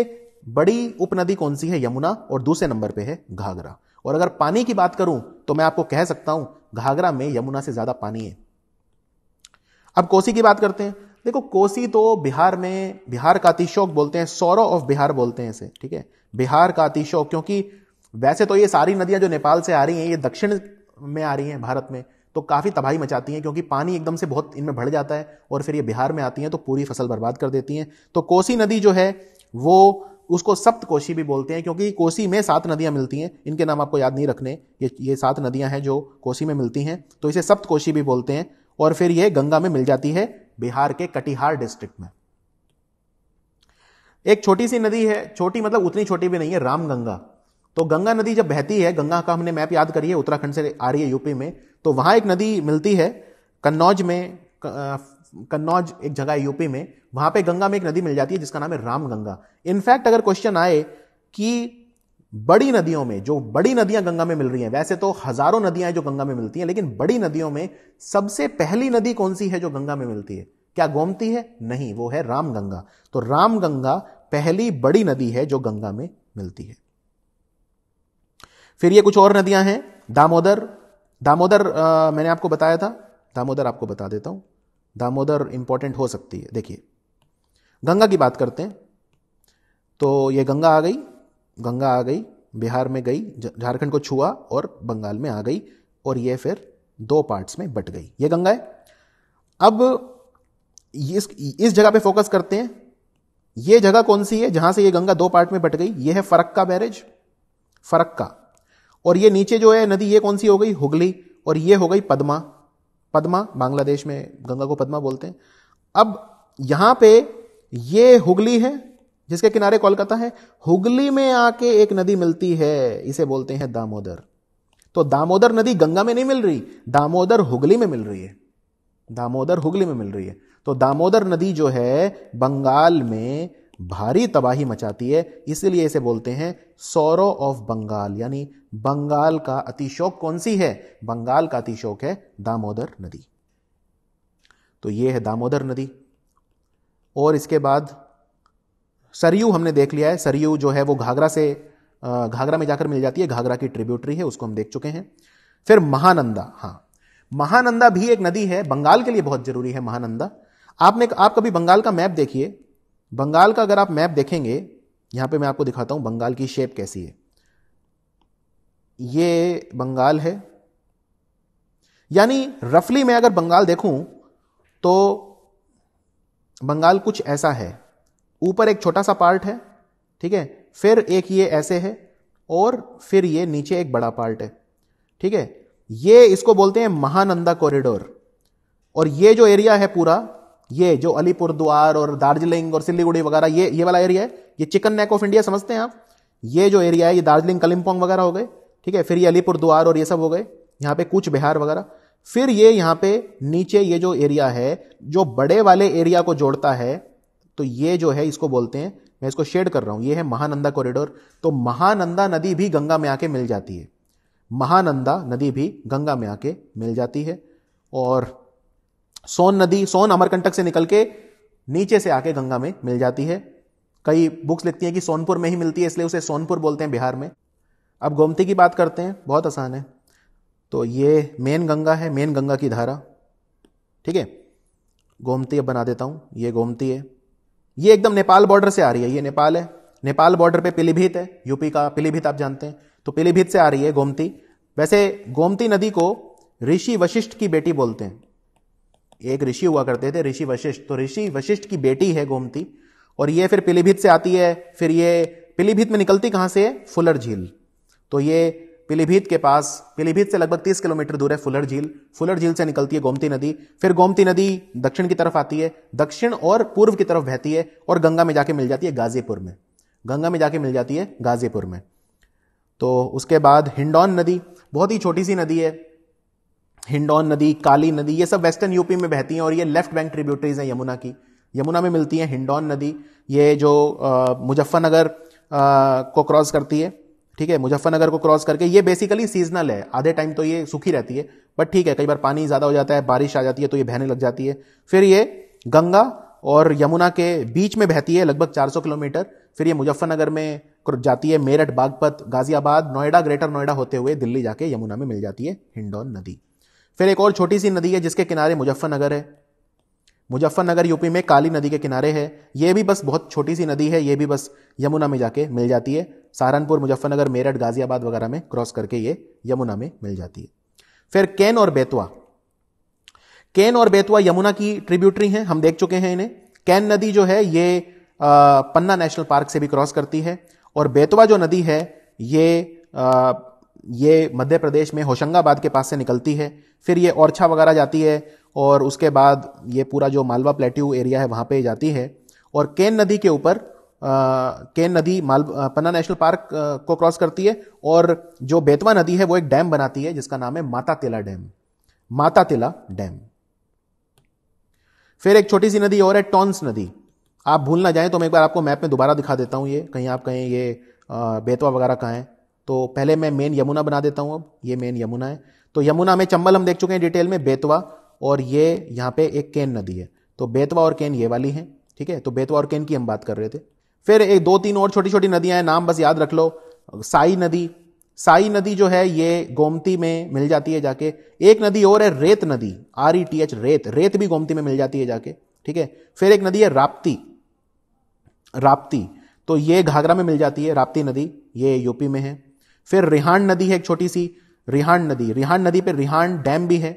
बड़ी उपनदी कौन सी है यमुना और दूसरे नंबर पे है घाघरा और अगर पानी की बात करूं तो मैं आपको कह सकता हूं घाघरा में यमुना से ज्यादा पानी है अब कोसी की बात करते हैं देखो कोसी तो बिहार में बिहार का अतिशोक बोलते हैं सौरव ऑफ बिहार बोलते हैं इसे ठीक है बिहार का अतिशोक क्योंकि वैसे तो ये सारी नदियां जो नेपाल से आ रही हैं ये दक्षिण में आ रही हैं भारत में तो काफ़ी तबाही मचाती हैं क्योंकि पानी एकदम से बहुत इनमें बढ़ जाता है और फिर ये बिहार में आती हैं तो पूरी फसल बर्बाद कर देती हैं तो कोसी नदी जो है वो उसको सप्त कोशी भी बोलते हैं क्योंकि कोसी में सात नदियां मिलती हैं इनके नाम आपको याद नहीं रखने ये ये सात नदियां हैं जो कोसी में मिलती हैं तो इसे सप्त कोशी भी बोलते हैं और फिर यह गंगा में मिल जाती है बिहार के कटिहार डिस्ट्रिक्ट में एक छोटी सी नदी है छोटी मतलब उतनी छोटी भी नहीं है रामगंगा तो गंगा नदी जब बहती है गंगा का हमने मैप याद करिए उत्तराखंड से आ रही है यूपी में तो वहां एक नदी मिलती है कन्नौज में कन्नौज एक जगह है यूपी में वहां पे गंगा में एक नदी मिल जाती है जिसका नाम है रामगंगा इनफैक्ट अगर क्वेश्चन आए कि बड़ी नदियों में जो बड़ी नदियां गंगा में मिल रही हैं वैसे तो हजारों नदियां हैं जो गंगा में मिलती हैं लेकिन बड़ी नदियों में सबसे पहली नदी कौन सी है जो गंगा में मिलती है क्या गोमती है नहीं वो है रामगंगा तो रामगंगा पहली बड़ी नदी है जो गंगा में मिलती है फिर ये कुछ और नदियां हैं दामोदर दामोदर आ, मैंने आपको बताया था दामोदर आपको बता देता हूं दामोदर इंपॉर्टेंट हो सकती है देखिए गंगा की बात करते हैं तो ये गंगा आ गई गंगा आ गई बिहार में गई झारखंड को छुआ और बंगाल में आ गई और ये फिर दो पार्ट्स में बट गई ये गंगा है अब इस इस जगह पे फोकस करते हैं ये जगह कौन सी है जहां से ये गंगा दो पार्ट में बट गई ये है फरक्का बैरेज फरक्का और ये नीचे जो है नदी ये कौन सी हो गई हुगली और ये हो गई पदमा पदमा बांग्लादेश में गंगा को पदमा बोलते हैं अब यहां पे ये हुगली है जिसके किनारे कोलकाता है हुगली में आके एक नदी मिलती है इसे बोलते हैं दामोदर तो दामोदर नदी गंगा में नहीं मिल रही दामोदर हुगली में मिल रही है दामोदर हुगली में मिल रही है तो दामोदर नदी जो है बंगाल में भारी तबाही मचाती है इसीलिए इसे बोलते हैं सौरो ऑफ बंगाल यानी बंगाल का अतिशोक कौन सी है बंगाल का अतिशोक है दामोदर नदी तो ये है दामोदर नदी और इसके बाद सरयू हमने देख लिया है सरयू जो है वो घाघरा से घाघरा में जाकर मिल जाती है घाघरा की ट्रिब्यूटरी है उसको हम देख चुके हैं फिर महानंदा हाँ महानंदा भी एक नदी है बंगाल के लिए बहुत जरूरी है महानंदा आपने आप कभी बंगाल का मैप देखिए बंगाल का अगर आप मैप देखेंगे यहां पे मैं आपको दिखाता हूं बंगाल की शेप कैसी है ये बंगाल है यानी रफली मैं अगर बंगाल देखूं तो बंगाल कुछ ऐसा है ऊपर एक छोटा सा पार्ट है ठीक है फिर एक ये ऐसे है और फिर ये नीचे एक बड़ा पार्ट है ठीक है ये इसको बोलते हैं महानंदा कॉरिडोर और ये जो एरिया है पूरा ये जो अलीपुर द्वार और दार्जिलिंग और सिल्लीगुड़ी वगैरह ये ये वाला एरिया है ये चिकन नेक ऑफ इंडिया समझते हैं आप ये जो एरिया है ये दार्जिलिंग कलिम्पोंग वगैरह हो गए ठीक है फिर ये अलीपुर द्वार और ये सब हो गए यहाँ पे कुछ बिहार वगैरह फिर ये यहाँ पे नीचे ये जो एरिया है जो बड़े वाले एरिया को जोड़ता है तो ये जो है इसको बोलते हैं मैं इसको शेड कर रहा हूं ये है महानंदा कॉरिडोर तो महानंदा नदी भी गंगा में आके मिल जाती है महानंदा नदी भी गंगा में आके मिल जाती है और सोन नदी सोन अमरकंटक से निकल के नीचे से आके गंगा में मिल जाती है कई बुक्स लिखती हैं कि सोनपुर में ही मिलती है इसलिए उसे सोनपुर बोलते हैं बिहार में अब गोमती की बात करते हैं बहुत आसान है तो ये मेन गंगा है मेन गंगा की धारा ठीक है गोमती अब बना देता हूं ये गोमती है ये एकदम नेपाल बॉर्डर से आ रही है ये नेपाल है नेपाल बॉर्डर पे पीलीभीत है यूपी का पीलीभीत आप जानते हैं तो पीलीभीत से आ रही है गोमती वैसे गोमती नदी को ऋषि वशिष्ठ की बेटी बोलते हैं एक ऋषि हुआ करते थे ऋषि वशिष्ठ तो ऋषि वशिष्ठ की बेटी है गोमती और ये फिर पीलीभीत से आती है फिर ये पीलीभीत में निकलती कहां से है फुलर झील तो ये पीलीभीत के पास पीलीभीत से लगभग 30 किलोमीटर दूर है फुलर झील फुलर झील से निकलती है गोमती नदी फिर गोमती नदी दक्षिण की तरफ आती है दक्षिण और पूर्व की तरफ बहती है और गंगा में जाके मिल जाती है गाजीपुर में गंगा में जाके मिल जाती है गाजीपुर में तो उसके बाद हिंडौन नदी बहुत ही छोटी सी नदी है हिंडौन नदी काली नदी ये सब वेस्टर्न यूपी में बहती हैं और ये लेफ्ट बैंक ट्रिब्यूटरीज हैं यमुना की यमुना में मिलती है हिंडौन नदी ये जो मुजफ्फरनगर को क्रॉस करती है ठीक है मुजफ्फरनगर को क्रॉस करके ये बेसिकली सीजनल है आधे टाइम तो ये सूखी रहती है बट ठीक है कई बार पानी ज़्यादा हो जाता है बारिश आ जाती है तो ये बहने लग जाती है फिर ये गंगा और यमुना के बीच में बहती है लगभग 400 किलोमीटर फिर ये मुजफ्फरनगर में जाती है मेरठ बागपत गाजियाबाद नोएडा ग्रेटर नोएडा होते हुए दिल्ली जाके यमुना में मिल जाती है हिंडौन नदी फिर एक और छोटी सी नदी है जिसके किनारे मुजफ्फरनगर है मुजफ्फरनगर यूपी में काली नदी के किनारे है ये भी बस बहुत छोटी सी नदी है ये भी बस यमुना में जाके मिल जाती है सहारनपुर मुजफ्फरनगर मेरठ गाजियाबाद वगैरह में क्रॉस करके ये यमुना में मिल जाती है फिर केन और बेतवा केन और बेतवा यमुना की ट्रिब्यूटरी हैं हम देख चुके हैं इन्हें कैन नदी जो है ये पन्ना नेशनल पार्क से भी क्रॉस करती है और बेतवा जो नदी है ये ये मध्य प्रदेश में होशंगाबाद के पास से निकलती है फिर ये ओरछा वगैरह जाती है और उसके बाद ये पूरा जो मालवा प्लेट्यू एरिया है वहाँ पे जाती है और केन नदी के ऊपर केन नदी माल पन्ना नेशनल पार्क आ, को क्रॉस करती है और जो बेतवा नदी है वो एक डैम बनाती है जिसका नाम है माता तिला डैम माता तिला डैम फिर एक छोटी सी नदी और है टॉन्स नदी आप भूल ना जाएं तो मैं एक बार आपको मैप में दोबारा दिखा देता हूँ ये कहीं आप कहें ये बेतवा वगैरह कहाँ है तो पहले मैं मेन यमुना बना देता हूँ अब ये मेन यमुना है तो यमुना में चंबल हम देख चुके हैं डिटेल में बेतवा और ये यहाँ पे एक केन नदी है तो बेतवा और केन ये वाली है ठीक है तो बेतवा और केन की हम बात कर रहे थे फिर एक दो तीन और छोटी छोटी नदियां हैं नाम बस याद रख लो साई नदी साई नदी जो है ये गोमती में मिल जाती है जाके एक नदी और है रेत नदी आर ई टी एच रेत रेत भी गोमती में मिल जाती है जाके ठीक है फिर एक नदी है राप्ती राप्ती तो ये घाघरा में मिल जाती है राप्ती नदी ये यूपी में है फिर रिहान नदी है एक छोटी सी रिहान नदी रिहान नदी पर रिहान डैम भी है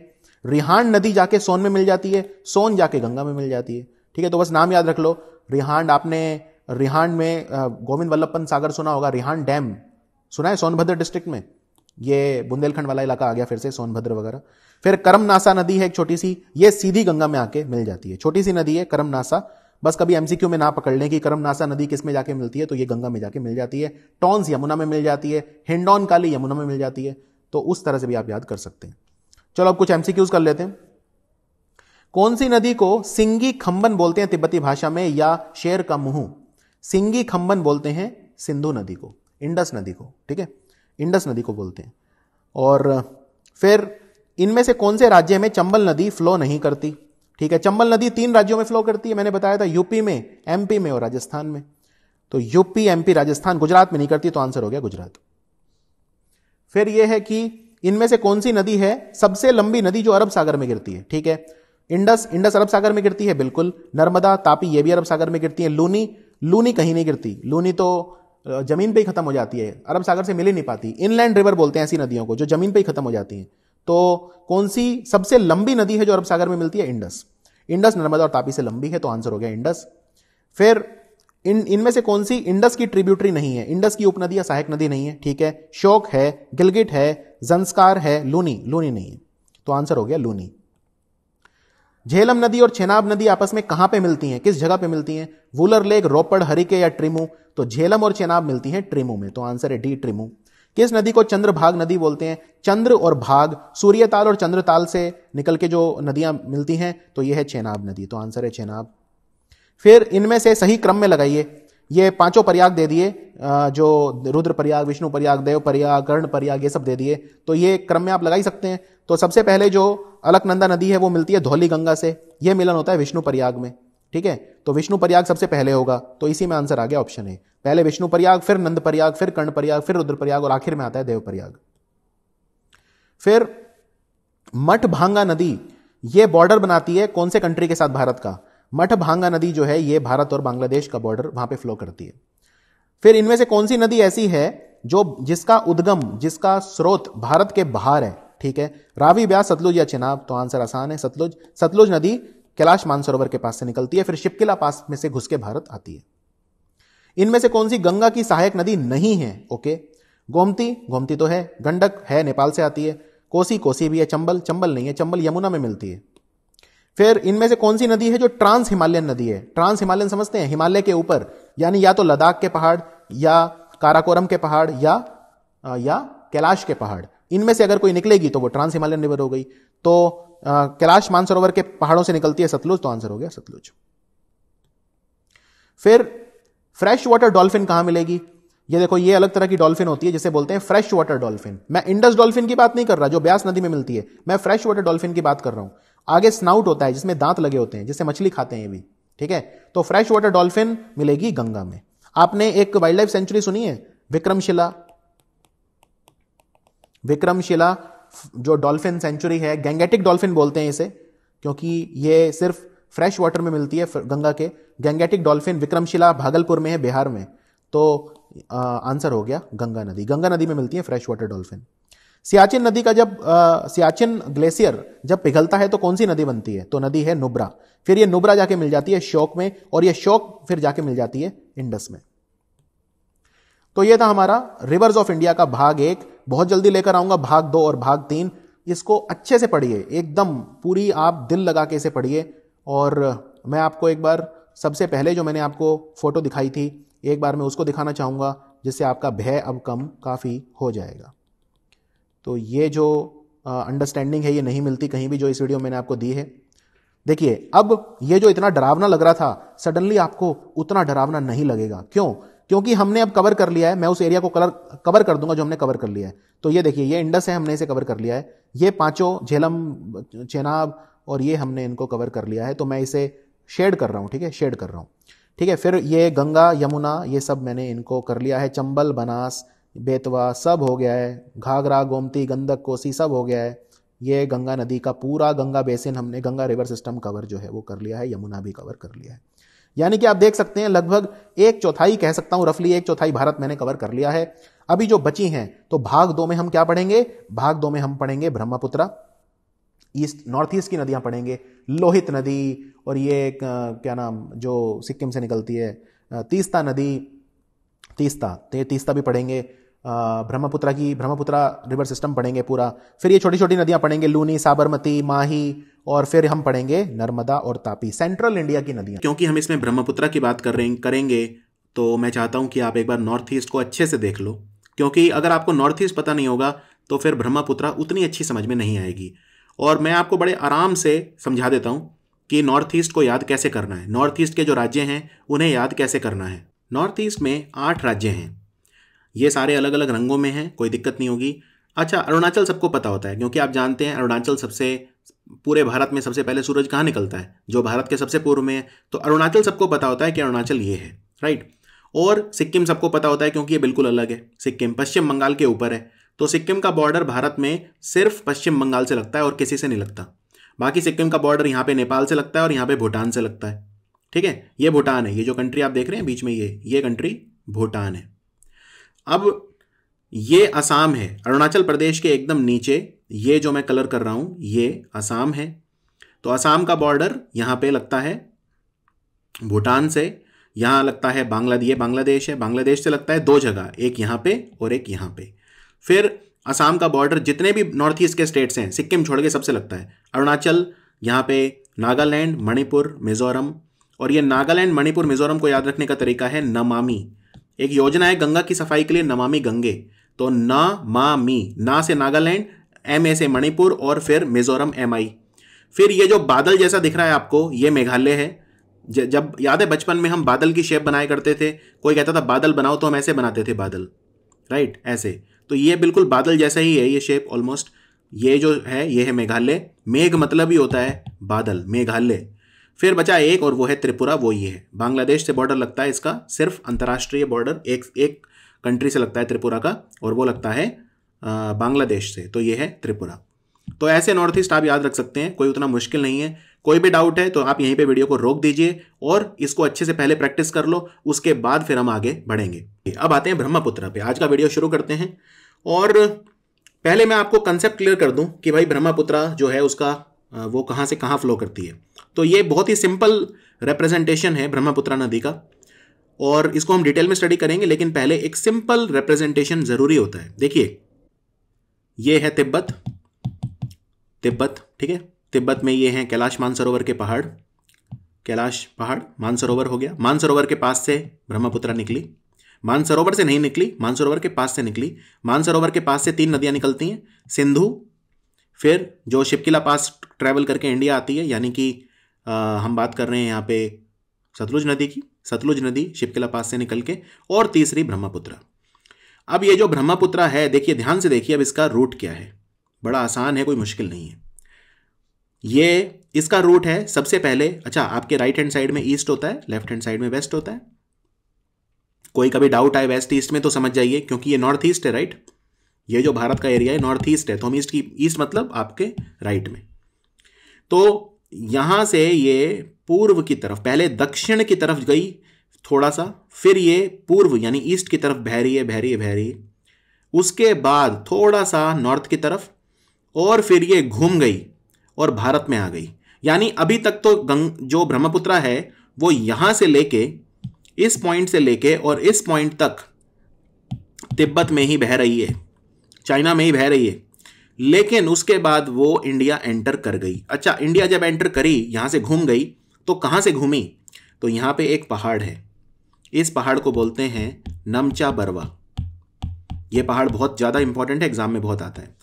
रिहांड नदी जाके सोन में मिल जाती है सोन जाके गंगा में मिल जाती है ठीक है तो बस नाम याद रख लो रिहांड आपने रिहांड में गोविंद वल्लभ पंत सागर सुना होगा रिहांड डैम सुना है सोनभद्र डिस्ट्रिक्ट में ये बुंदेलखंड वाला इलाका आ गया फिर से सोनभद्र वगैरह फिर करमनासा नदी है एक छोटी सी ये सीधी गंगा में आके मिल जाती है छोटी सी नदी है करमनासा बस कभी एमसीक्यू में ना पकड़ लें कि करमनासा नदी किस में जाके मिलती है तो ये गंगा में जाके मिल जाती है टॉन्स यमुना में मिल जाती है हिंडौन काली यमुना में मिल जाती है तो उस तरह से भी आप याद कर सकते हैं चलो अब कुछ एमसीक्यूज कर लेते हैं कौन सी नदी को सिंगी खंबन बोलते हैं तिब्बती भाषा में या शेर का मुंह सिंगी खंबन बोलते हैं सिंधु नदी को इंडस नदी को ठीक है इंडस नदी को बोलते हैं और फिर इनमें से कौन से राज्य में चंबल नदी फ्लो नहीं करती ठीक है चंबल नदी तीन राज्यों में फ्लो करती है मैंने बताया था यूपी में एमपी में और राजस्थान में तो यूपी एमपी राजस्थान गुजरात में नहीं करती तो आंसर हो गया गुजरात फिर यह है कि इनमें से कौन सी नदी है सबसे लंबी नदी जो अरब सागर में गिरती है ठीक है इंडस इंडस अरब सागर में गिरती है बिल्कुल नर्मदा तापी ये भी अरब सागर में गिरती है लूनी लूनी कहीं नहीं गिरती लूनी तो जमीन पे ही खत्म हो जाती है अरब सागर से मिल ही नहीं पाती इनलैंड रिवर बोलते हैं ऐसी नदियों को जो जमीन पे ही खत्म हो जाती हैं तो कौन सी सबसे लंबी नदी है जो अरब सागर में मिलती है इंडस इंडस नर्मदा और तापी से लंबी है तो आंसर हो गया इंडस फिर इन इनमें से कौन सी इंडस की ट्रिब्यूटरी नहीं है इंडस की उपनदी या सहायक नदी नहीं है ठीक है शोक है गिलगिट है जंस्कार है लूनी लूनी नहीं है तो आंसर हो गया लूनी झेलम नदी और छेनाब नदी आपस में कहां पे मिलती हैं किस जगह पे मिलती हैं वूलर लेक रोपड़ हरिके या ट्रिमू तो झेलम और छेनाब मिलती हैं ट्रिमू में तो आंसर है डी ट्रिमू किस नदी को चंद्रभाग नदी बोलते हैं चंद्र और भाग सूर्यताल और चंद्रताल से निकल के जो नदियां मिलती हैं तो यह है चेनाब नदी तो आंसर है चेनाब फिर इनमें से सही क्रम में लगाइए ये पांचों प्रयाग दे दिए जो रुद्र प्रयाग विष्णु प्रयाग देव प्रयाग कर्ण प्रयाग ये सब दे दिए तो ये क्रम में आप लगा ही सकते हैं तो सबसे पहले जो अलकनंदा नदी है वो मिलती है धौली गंगा से ये मिलन होता है विष्णु प्रयाग में ठीक है तो विष्णु प्रयाग सबसे पहले होगा तो इसी में आंसर आ गया ऑप्शन है पहले विष्णु प्रयाग फिर नंद प्रयाग फिर कर्ण प्रयाग फिर रुद्र प्रयाग और आखिर में आता है देव प्रयाग फिर मठ भांगा नदी ये बॉर्डर बनाती है कौन से कंट्री के साथ भारत का मठभांगा नदी जो है ये भारत और बांग्लादेश का बॉर्डर वहां पे फ्लो करती है फिर इनमें से कौन सी नदी ऐसी है जो जिसका उद्गम जिसका स्रोत भारत के बाहर है ठीक है रावी ब्यास सतलुज या चिनाब तो आंसर आसान है सतलुज सतलुज नदी कैलाश मानसरोवर के पास से निकलती है फिर शिपकिला पास में से घुस के भारत आती है इनमें से कौन सी गंगा की सहायक नदी नहीं है ओके गोमती गोमती तो है गंडक है नेपाल से आती है कोसी कोसी भी है चंबल चंबल नहीं है चंबल यमुना में मिलती है फिर इनमें से कौन सी नदी है जो ट्रांस हिमालयन नदी है ट्रांस हिमालयन समझते हैं हिमालय के ऊपर यानी या तो लद्दाख के पहाड़ या काराकोरम के पहाड़ या या कैलाश के पहाड़ इनमें से अगर कोई निकलेगी तो वो ट्रांस हिमालयन रिवर हो गई तो कैलाश मानसरोवर के पहाड़ों से निकलती है सतलुज तो आंसर हो गया सतलुज फिर फ्रेश वाटर डॉल्फिन कहां मिलेगी ये देखो ये अलग तरह की डॉल्फिन होती है जिसे बोलते हैं फ्रेश वाटर डॉल्फिन मैं इंडस डॉल्फिन की बात नहीं कर रहा जो ब्यास नदी में मिलती है मैं फ्रेश वाटर डॉल्फिन की बात कर रहा हूं आगे स्नाउट होता है जिसमें दांत लगे होते हैं जिससे मछली खाते हैं भी ठीक है तो फ्रेश वाटर डॉल्फिन मिलेगी गंगा में आपने एक वाइल्ड लाइफ सेंचुरी सुनी है विक्रमशिला विक्रमशिला जो डॉल्फिन सेंचुरी है गैंगेटिक डॉल्फिन बोलते हैं इसे क्योंकि ये सिर्फ फ्रेश वाटर में मिलती है गंगा के गैंगेटिक डॉल्फिन विक्रमशिला भागलपुर में है बिहार में तो आ, आंसर हो गया गंगा नदी गंगा नदी में मिलती है फ्रेश वाटर डॉल्फिन सियाचिन नदी का जब आ, सियाचिन ग्लेशियर जब पिघलता है तो कौन सी नदी बनती है तो नदी है नुब्रा फिर ये नुब्रा जाके मिल जाती है शोक में और ये शोक फिर जाके मिल जाती है इंडस में तो ये था हमारा रिवर्स ऑफ इंडिया का भाग एक बहुत जल्दी लेकर आऊंगा भाग दो और भाग तीन इसको अच्छे से पढ़िए एकदम पूरी आप दिल लगा के इसे पढ़िए और मैं आपको एक बार सबसे पहले जो मैंने आपको फ़ोटो दिखाई थी एक बार मैं उसको दिखाना चाहूँगा जिससे आपका भय अब कम काफ़ी हो जाएगा तो ये जो अंडरस्टैंडिंग है ये नहीं मिलती कहीं भी जो इस वीडियो मैंने आपको दी है देखिए अब ये जो इतना डरावना लग रहा था सडनली आपको उतना डरावना नहीं लगेगा क्यों क्योंकि हमने अब कवर कर लिया है मैं उस एरिया को कलर कवर कर दूंगा जो हमने कवर कर लिया है तो ये देखिए ये इंडस है हमने इसे कवर कर लिया है ये पांचों झेलम चेनाब और ये हमने इनको कवर कर लिया है तो मैं इसे शेड कर रहा हूँ ठीक है शेड कर रहा हूँ ठीक है फिर ये गंगा यमुना ये सब मैंने इनको कर लिया है चंबल बनास बेतवा सब हो गया है घाघरा गोमती गंदक कोसी सब हो गया है ये गंगा नदी का पूरा गंगा बेसिन हमने गंगा रिवर सिस्टम कवर जो है वो कर लिया है यमुना भी कवर कर लिया है यानी कि आप देख सकते हैं लगभग एक चौथाई कह सकता हूँ रफली एक चौथाई भारत मैंने कवर कर लिया है अभी जो बची हैं तो भाग दो में हम क्या पढ़ेंगे भाग दो में हम पढ़ेंगे ब्रह्मपुत्रा ईस्ट नॉर्थ ईस्ट की नदियाँ पढ़ेंगे लोहित नदी और ये एक, क्या नाम जो सिक्किम से निकलती है तीस्ता नदी तीस्ता तीस्ता भी पढ़ेंगे ब्रह्मपुत्रा की ब्रह्मपुत्रा रिवर सिस्टम पढ़ेंगे पूरा फिर ये छोटी छोटी नदियाँ पढ़ेंगे लूनी साबरमती माही और फिर हम पढ़ेंगे नर्मदा और तापी सेंट्रल इंडिया की नदियाँ क्योंकि हम इसमें ब्रह्मपुत्रा की बात कर रहे करेंगे तो मैं चाहता हूँ कि आप एक बार नॉर्थ ईस्ट को अच्छे से देख लो क्योंकि अगर आपको नॉर्थ ईस्ट पता नहीं होगा तो फिर ब्रह्मपुत्रा उतनी अच्छी समझ में नहीं आएगी और मैं आपको बड़े आराम से समझा देता हूँ कि नॉर्थ ईस्ट को याद कैसे करना है नॉर्थ ईस्ट के जो राज्य हैं उन्हें याद कैसे करना है नॉर्थ ईस्ट में आठ राज्य हैं ये सारे अलग अलग रंगों में हैं कोई दिक्कत नहीं होगी अच्छा अरुणाचल सबको पता होता है क्योंकि आप जानते हैं अरुणाचल सबसे पूरे भारत में सबसे पहले सूरज कहाँ निकलता है जो भारत के सबसे पूर्व में है तो अरुणाचल सबको पता होता है कि अरुणाचल ये है राइट और सिक्किम सबको पता होता है क्योंकि ये बिल्कुल अलग है सिक्किम पश्चिम बंगाल के ऊपर है तो सिक्किम का बॉर्डर भारत में सिर्फ पश्चिम बंगाल से लगता है और किसी से नहीं लगता बाकी सिक्किम का बॉर्डर यहाँ पे नेपाल से लगता है और यहाँ पे भूटान से लगता है ठीक है ये भूटान है ये जो कंट्री आप देख रहे हैं बीच में ये ये कंट्री भूटान है अब ये असम है अरुणाचल प्रदेश के एकदम नीचे ये जो मैं कलर कर रहा हूँ ये असम है तो असम का बॉर्डर यहाँ पे लगता है भूटान से यहाँ लगता है बांग्लादेश ये बांग्लादेश है बांग्लादेश से लगता है दो जगह एक यहाँ पे और एक यहाँ पे फिर असम का बॉर्डर जितने भी नॉर्थ ईस्ट के स्टेट्स हैं सिक्किम छोड़ के सबसे लगता है अरुणाचल यहाँ पे नागालैंड मणिपुर मिजोरम और ये नागालैंड मणिपुर मिजोरम को याद रखने का तरीका है नमामी एक योजना है गंगा की सफाई के लिए नमामि गंगे तो न मा मी ना से नागालैंड एम ए से मणिपुर और फिर मिजोरम एम आई फिर ये जो बादल जैसा दिख रहा है आपको ये मेघालय है जब याद है बचपन में हम बादल की शेप बनाया करते थे कोई कहता था बादल बनाओ तो हम ऐसे बनाते थे बादल राइट ऐसे तो ये बिल्कुल बादल जैसा ही है ये शेप ऑलमोस्ट ये जो है ये है मेघालय मेघ मतलब ही होता है बादल मेघालय फिर बचा एक और वो है त्रिपुरा वो ये है बांग्लादेश से बॉर्डर लगता है इसका सिर्फ अंतर्राष्ट्रीय बॉर्डर एक एक कंट्री से लगता है त्रिपुरा का और वो लगता है बांग्लादेश से तो ये है त्रिपुरा तो ऐसे नॉर्थ ईस्ट आप याद रख सकते हैं कोई उतना मुश्किल नहीं है कोई भी डाउट है तो आप यहीं पे वीडियो को रोक दीजिए और इसको अच्छे से पहले प्रैक्टिस कर लो उसके बाद फिर हम आगे बढ़ेंगे अब आते हैं ब्रह्मपुत्र पे आज का वीडियो शुरू करते हैं और पहले मैं आपको कंसेप्ट क्लियर कर दूं कि भाई ब्रह्मपुत्रा जो है उसका वो कहाँ से कहाँ फ्लो करती है तो ये बहुत ही सिंपल रिप्रेजेंटेशन है ब्रह्मपुत्रा नदी का और इसको हम डिटेल में स्टडी करेंगे लेकिन पहले एक सिंपल रिप्रेजेंटेशन ज़रूरी होता है देखिए ये है तिब्बत तिब्बत ठीक है तिब्बत में ये हैं कैलाश मानसरोवर के पहाड़ कैलाश पहाड़ मानसरोवर हो गया मानसरोवर के पास से ब्रह्मपुत्रा निकली मानसरोवर से नहीं निकली मानसरोवर के पास से निकली मानसरोवर के पास से तीन नदियां निकलती हैं सिंधु फिर जो शिपकिला पास ट्रैवल करके इंडिया आती है यानी कि हम बात कर रहे हैं यहाँ पे सतलुज नदी की सतलुज नदी शिपकिला पास से निकल के और तीसरी ब्रह्मपुत्र अब ये जो ब्रह्मपुत्र है देखिए ध्यान से देखिए अब इसका रूट क्या है बड़ा आसान है कोई मुश्किल नहीं है ये इसका रूट है सबसे पहले अच्छा आपके राइट हैंड साइड में ईस्ट होता है लेफ्ट हैंड साइड में वेस्ट होता है कोई कभी डाउट आए वेस्ट ईस्ट में तो समझ जाइए क्योंकि ये नॉर्थ ईस्ट है राइट ये जो भारत का एरिया है नॉर्थ ईस्ट है तो हम ईस्ट की ईस्ट मतलब आपके राइट में तो यहाँ से ये पूर्व की तरफ पहले दक्षिण की तरफ गई थोड़ा सा फिर ये पूर्व यानी ईस्ट की तरफ बह रही है बह रही है बह रही है उसके बाद थोड़ा सा नॉर्थ की तरफ और फिर ये घूम गई और भारत में आ गई यानी अभी तक तो गंग जो ब्रह्मपुत्रा है वो यहाँ से लेके इस पॉइंट से लेके और इस पॉइंट तक तिब्बत में ही बह रही है चाइना में ही बह रही है लेकिन उसके बाद वो इंडिया एंटर कर गई अच्छा इंडिया जब एंटर करी यहाँ से घूम गई तो कहाँ से घूमी तो यहाँ पे एक पहाड़ है इस पहाड़ को बोलते हैं नमचा बरवा ये पहाड़ बहुत ज़्यादा इंपॉर्टेंट है एग्जाम में बहुत आता है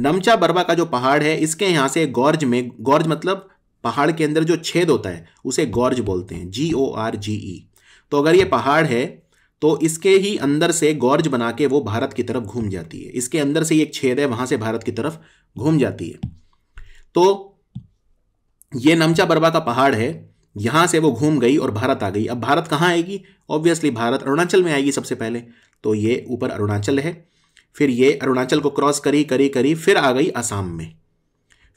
नमचा बरवा का जो पहाड़ है इसके यहाँ से गौरज में गौरज मतलब पहाड़ के अंदर जो छेद होता है उसे गौरज बोलते हैं जी ओ आर जी ई तो अगर ये पहाड़ है तो इसके ही अंदर से गौर्ज बना के वो भारत की तरफ घूम जाती है इसके अंदर से ही एक छेद है वहां से भारत की तरफ घूम जाती है तो ये नमचा बरबा का पहाड़ है यहाँ से वो घूम गई और भारत आ गई अब भारत कहाँ आएगी ऑब्वियसली भारत अरुणाचल में आएगी सबसे पहले तो ये ऊपर अरुणाचल है फिर ये अरुणाचल को क्रॉस करी करी करी फिर आ गई असम में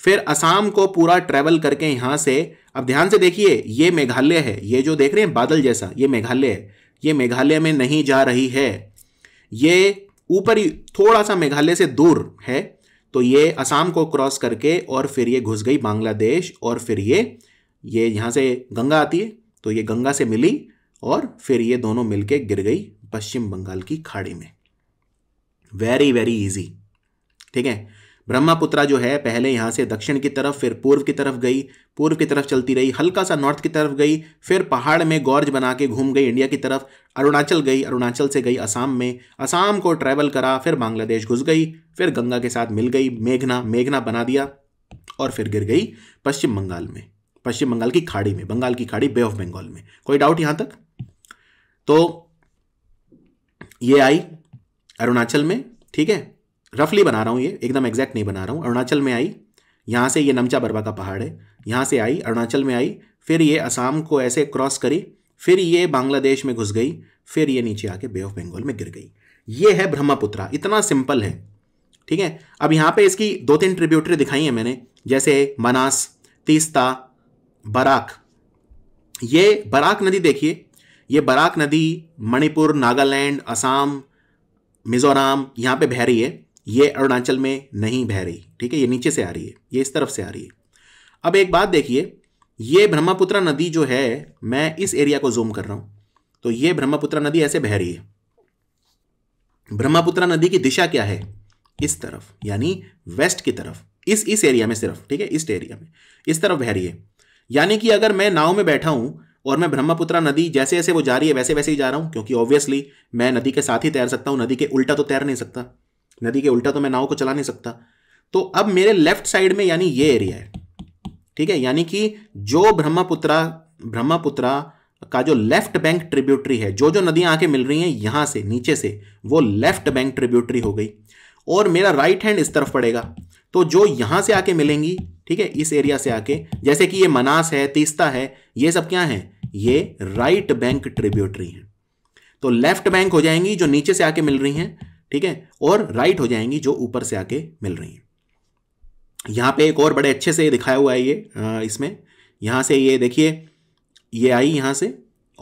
फिर असम को पूरा ट्रेवल करके यहाँ से अब ध्यान से देखिए ये मेघालय है ये जो देख रहे हैं बादल जैसा ये मेघालय है ये मेघालय में नहीं जा रही है ये ऊपर ही थोड़ा सा मेघालय से दूर है तो ये असम को क्रॉस करके और फिर ये घुस गई बांग्लादेश और फिर ये ये यहाँ से गंगा आती है तो ये गंगा से मिली और फिर ये दोनों मिलके गिर गई पश्चिम बंगाल की खाड़ी में वेरी वेरी इजी ठीक है ब्रह्मपुत्रा जो है पहले यहाँ से दक्षिण की तरफ फिर पूर्व की तरफ गई पूर्व की तरफ चलती रही हल्का सा नॉर्थ की तरफ गई फिर पहाड़ में गौरज बना के घूम गई इंडिया की तरफ अरुणाचल गई अरुणाचल से गई असम में असम को ट्रैवल करा फिर बांग्लादेश घुस गई फिर गंगा के साथ मिल गई मेघना मेघना बना दिया और फिर गिर गई पश्चिम बंगाल में पश्चिम बंगाल की खाड़ी में बंगाल की खाड़ी बे ऑफ बंगाल में कोई डाउट यहाँ तक तो ये आई अरुणाचल में ठीक है रफली बना रहा हूँ ये एकदम एग्जैक्ट नहीं बना रहा हूँ अरुणाचल में आई यहाँ से ये नमचा बरबा का पहाड़ है यहाँ से आई अरुणाचल में आई फिर ये असम को ऐसे क्रॉस करी फिर ये बांग्लादेश में घुस गई फिर ये नीचे आके बे ऑफ बंगाल में गिर गई ये है ब्रह्मपुत्रा इतना सिंपल है ठीक है अब यहाँ पे इसकी दो तीन ट्रिब्यूटरी दिखाई है मैंने जैसे मनास तीस्ता बराक ये बराक नदी देखिए ये बराक नदी मणिपुर नागालैंड असम मिजोराम यहाँ पे बह रही है ये अरुणाचल में नहीं बह रही ठीक है ये नीचे से आ रही है ये इस तरफ से आ रही है अब एक बात देखिए ये ब्रह्मपुत्रा नदी जो है मैं इस एरिया को जूम कर रहा हूं तो ये ब्रह्मपुत्रा नदी ऐसे बह रही है ब्रह्मपुत्रा नदी की दिशा क्या है इस तरफ यानी वेस्ट की तरफ इस इस एरिया में सिर्फ ठीक है इस एरिया में इस तरफ बह रही है यानी कि अगर मैं नाव में बैठा हूं और मैं ब्रह्मपुत्रा नदी जैसे जैसे वो जा रही है वैसे वैसे ही जा रहा हूं क्योंकि ऑब्वियसली मैं नदी के साथ ही तैर सकता हूं नदी के उल्टा तो तैर नहीं सकता नदी के उल्टा तो मैं नाव को चला नहीं सकता तो अब मेरे लेफ्ट साइड में यानी ये एरिया है ठीक है यानी कि जो ब्रह्मपुत्रा ब्रह्मपुत्रा का जो लेफ्ट बैंक ट्रिब्यूटरी है जो जो नदियां आके मिल रही हैं यहां से नीचे से वो लेफ्ट बैंक ट्रिब्यूटरी हो गई और मेरा राइट हैंड इस तरफ पड़ेगा तो जो यहां से आके मिलेंगी ठीक है इस एरिया से आके जैसे कि ये मनास है तीस्ता है ये सब क्या है ये राइट बैंक ट्रिब्यूटरी है तो लेफ्ट बैंक हो जाएंगी जो नीचे से आके मिल रही हैं ठीक है और राइट हो जाएंगी जो ऊपर से आके मिल रही हैं यहाँ पे एक और बड़े अच्छे से दिखाया हुआ है ये इसमें यहाँ से ये देखिए ये आई यहाँ से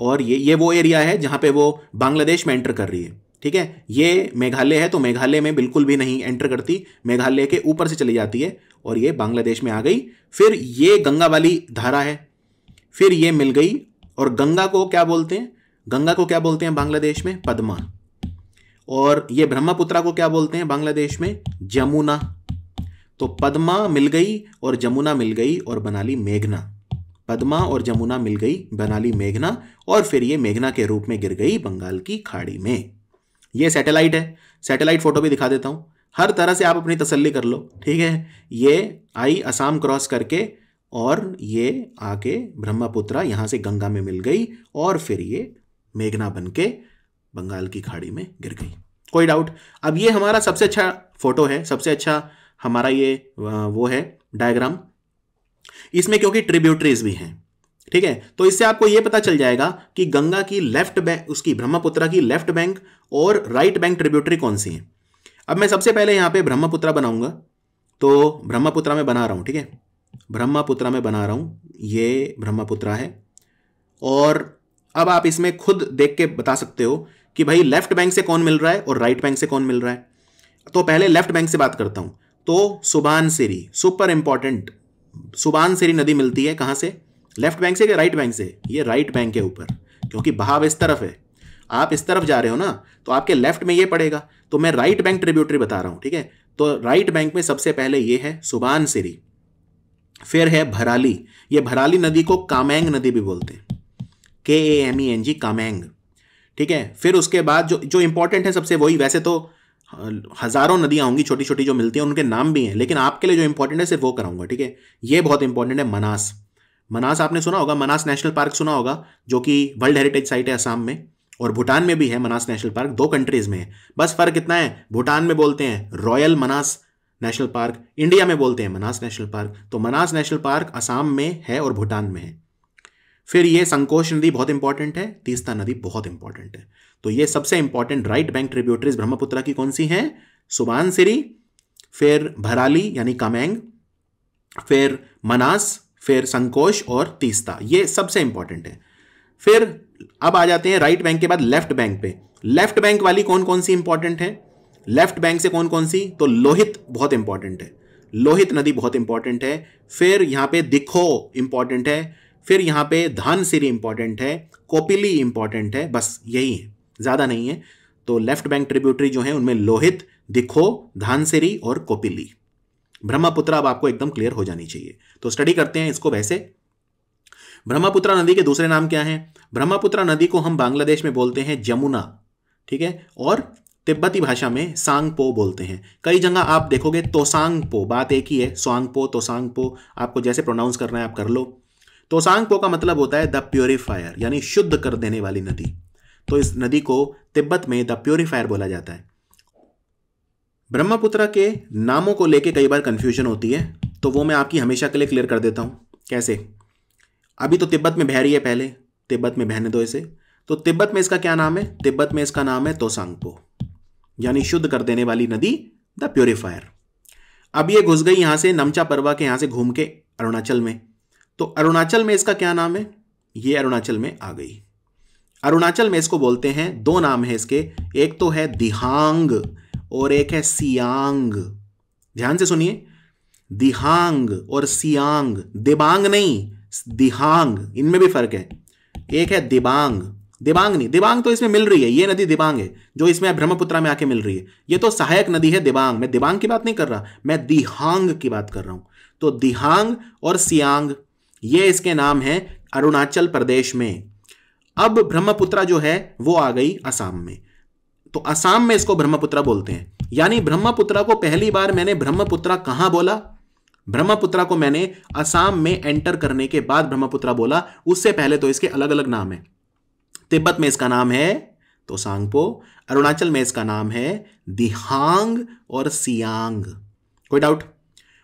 और ये ये वो एरिया है जहाँ पे वो बांग्लादेश में एंटर कर रही है ठीक है ये मेघालय है तो मेघालय में बिल्कुल भी नहीं एंटर करती मेघालय के ऊपर से चली जाती है और ये बांग्लादेश में आ गई फिर ये गंगा वाली धारा है फिर ये मिल गई और गंगा को क्या बोलते हैं गंगा को क्या बोलते हैं बांग्लादेश में पद्मा और ये ब्रह्मपुत्रा को क्या बोलते हैं बांग्लादेश में जमुना तो पद्मा मिल गई और जमुना मिल गई और बना ली मेघना पद्मा और जमुना मिल गई बना ली मेघना और फिर ये मेघना के रूप में गिर गई बंगाल की खाड़ी में ये सैटेलाइट है सैटेलाइट फोटो भी दिखा देता हूँ हर तरह से आप अपनी तसल्ली कर लो ठीक है ये आई असम क्रॉस करके और ये आके ब्रह्मपुत्रा यहाँ से गंगा में मिल गई और फिर ये मेघना बन के बंगाल की खाड़ी में गिर गई कोई डाउट अब ये हमारा सबसे अच्छा फोटो है सबसे अच्छा हमारा ये वो है डायग्राम इसमें क्योंकि ट्रिब्यूटरीज भी हैं ठीक है तो इससे आपको यह पता चल जाएगा कि गंगा की लेफ्ट बैंक उसकी ब्रह्मपुत्रा की लेफ्ट बैंक और राइट बैंक ट्रिब्यूटरी कौन सी है अब मैं सबसे पहले यहां पे ब्रह्मपुत्रा बनाऊंगा तो ब्रह्मपुत्रा में बना रहा हूं ठीक है ब्रह्मपुत्रा में बना रहा हूं ये ब्रह्मपुत्रा है और अब आप इसमें खुद देख के बता सकते हो कि भाई लेफ्ट बैंक से कौन मिल रहा है और राइट बैंक से कौन मिल रहा है तो पहले लेफ्ट बैंक से बात करता हूं तो सुबान सिरी सुपर इंपॉर्टेंट सुबान सिरी नदी मिलती है कहां से लेफ्ट बैंक से या राइट बैंक से ये राइट बैंक के ऊपर क्योंकि बहाव इस तरफ है आप इस तरफ जा रहे हो ना तो आपके लेफ्ट में ये पड़ेगा तो मैं राइट बैंक ट्रिब्यूटरी बता रहा हूं ठीक है तो राइट बैंक में सबसे पहले ये है सुबान सिरी फिर है भराली ये भराली नदी को कामेंग नदी भी बोलते हैं के A M E e N G Kameng ठीक है फिर उसके बाद जो जो इंपॉर्टेंट है सबसे वही वैसे तो हाँ, हज़ारों नदियाँ होंगी छोटी छोटी जो मिलती हैं उनके नाम भी हैं लेकिन आपके लिए जो इंपॉर्टेंट है सिर्फ वो कराऊंगा ठीक है ये बहुत इंपॉर्टेंट है मनास मनास आपने सुना होगा मनास नेशनल पार्क सुना होगा जो कि वर्ल्ड हेरिटेज साइट है असम में और भूटान में भी है मनास नेशनल पार्क दो कंट्रीज़ में है बस फ़र्क इतना है भूटान में बोलते हैं royal Manas national park India में बोलते हैं मनास नेशनल पार्क तो मनास नेशनल पार्क असम में है और भूटान में है फिर ये संकोष नदी बहुत इंपॉर्टेंट है तीस्ता नदी बहुत इंपॉर्टेंट है तो ये सबसे important right bank tributaries Brahmaputra की कौन सी हैं सुबानसिरी फिर भराली यानी कमेंग फिर मनास फिर संकोच और तीस्ता ये सबसे इंपॉर्टेंट है फिर अब आ जाते हैं राइट बैंक के बाद लेफ्ट बैंक पे लेफ्ट बैंक वाली कौन कौन सी इंपॉर्टेंट है लेफ्ट बैंक से कौन कौन सी तो लोहित बहुत इंपॉर्टेंट है लोहित नदी बहुत इंपॉर्टेंट है फिर यहाँ पे दिखो इंपॉर्टेंट है फिर यहाँ पे धान सिरी इंपॉर्टेंट है कोपिली इंपॉर्टेंट है बस यही है ज़्यादा नहीं है तो लेफ्ट बैंक ट्रिब्यूटरी जो है उनमें लोहित दिखो धानसेरी और कोपिली ब्रह्मपुत्र अब आपको एकदम क्लियर हो जानी चाहिए तो स्टडी करते हैं इसको वैसे ब्रह्मपुत्र नदी के दूसरे नाम क्या हैं ब्रह्मपुत्र नदी को हम बांग्लादेश में बोलते हैं जमुना ठीक है और तिब्बती भाषा में सांगपो बोलते हैं कई जगह आप देखोगे तोसांगपो बात एक ही है स्वांगपो तोसांगपो आपको जैसे प्रोनाउंस करना है आप कर लो तोसांगपो का मतलब होता है द प्योरीफायर यानी शुद्ध कर देने वाली नदी तो इस नदी को तिब्बत में द प्योरीफायर बोला जाता है ब्रह्मपुत्र के नामों को लेके कई बार कन्फ्यूजन होती है तो वो मैं आपकी हमेशा के लिए क्लियर कर देता हूँ कैसे अभी तो तिब्बत में बह रही है पहले तिब्बत में बहने दो इसे तो तिब्बत में इसका क्या नाम है तिब्बत में इसका नाम है तोसांगपो यानी शुद्ध कर देने वाली नदी द प्योरीफायर अब ये घुस गई यहाँ से नमचा परवा के यहाँ से घूम के अरुणाचल में तो अरुणाचल में इसका क्या नाम है ये अरुणाचल में आ गई अरुणाचल में इसको बोलते हैं दो नाम है इसके एक तो है दिहांग और एक है सियांग ध्यान से सुनिए दिहांग और सियांग दिबांग नहीं दिहांग इनमें भी फर्क है एक है दिबांग दिबांग नहीं दिबांग तो इसमें मिल रही है ये नदी दिबांग है जो इसमें ब्रह्मपुत्रा में आके मिल रही है ये तो सहायक नदी है दिबांग मैं दिबांग की बात नहीं कर रहा मैं दिहांग की बात कर रहा हूं तो दिहांग और सियांग ये इसके नाम है अरुणाचल प्रदेश में अब ब्रह्मपुत्रा जो है वो आ गई असम में तो असम में इसको ब्रह्मपुत्र बोलते हैं यानी ब्रह्मपुत्रा को पहली बार मैंने ब्रह्मपुत्रा कहाँ बोला ब्रह्मपुत्रा को मैंने असम में एंटर करने के बाद ब्रह्मपुत्रा बोला उससे पहले तो इसके अलग अलग नाम है तिब्बत में इसका नाम है तो सांगपो अरुणाचल में इसका नाम है दिहांग और सियांग कोई डाउट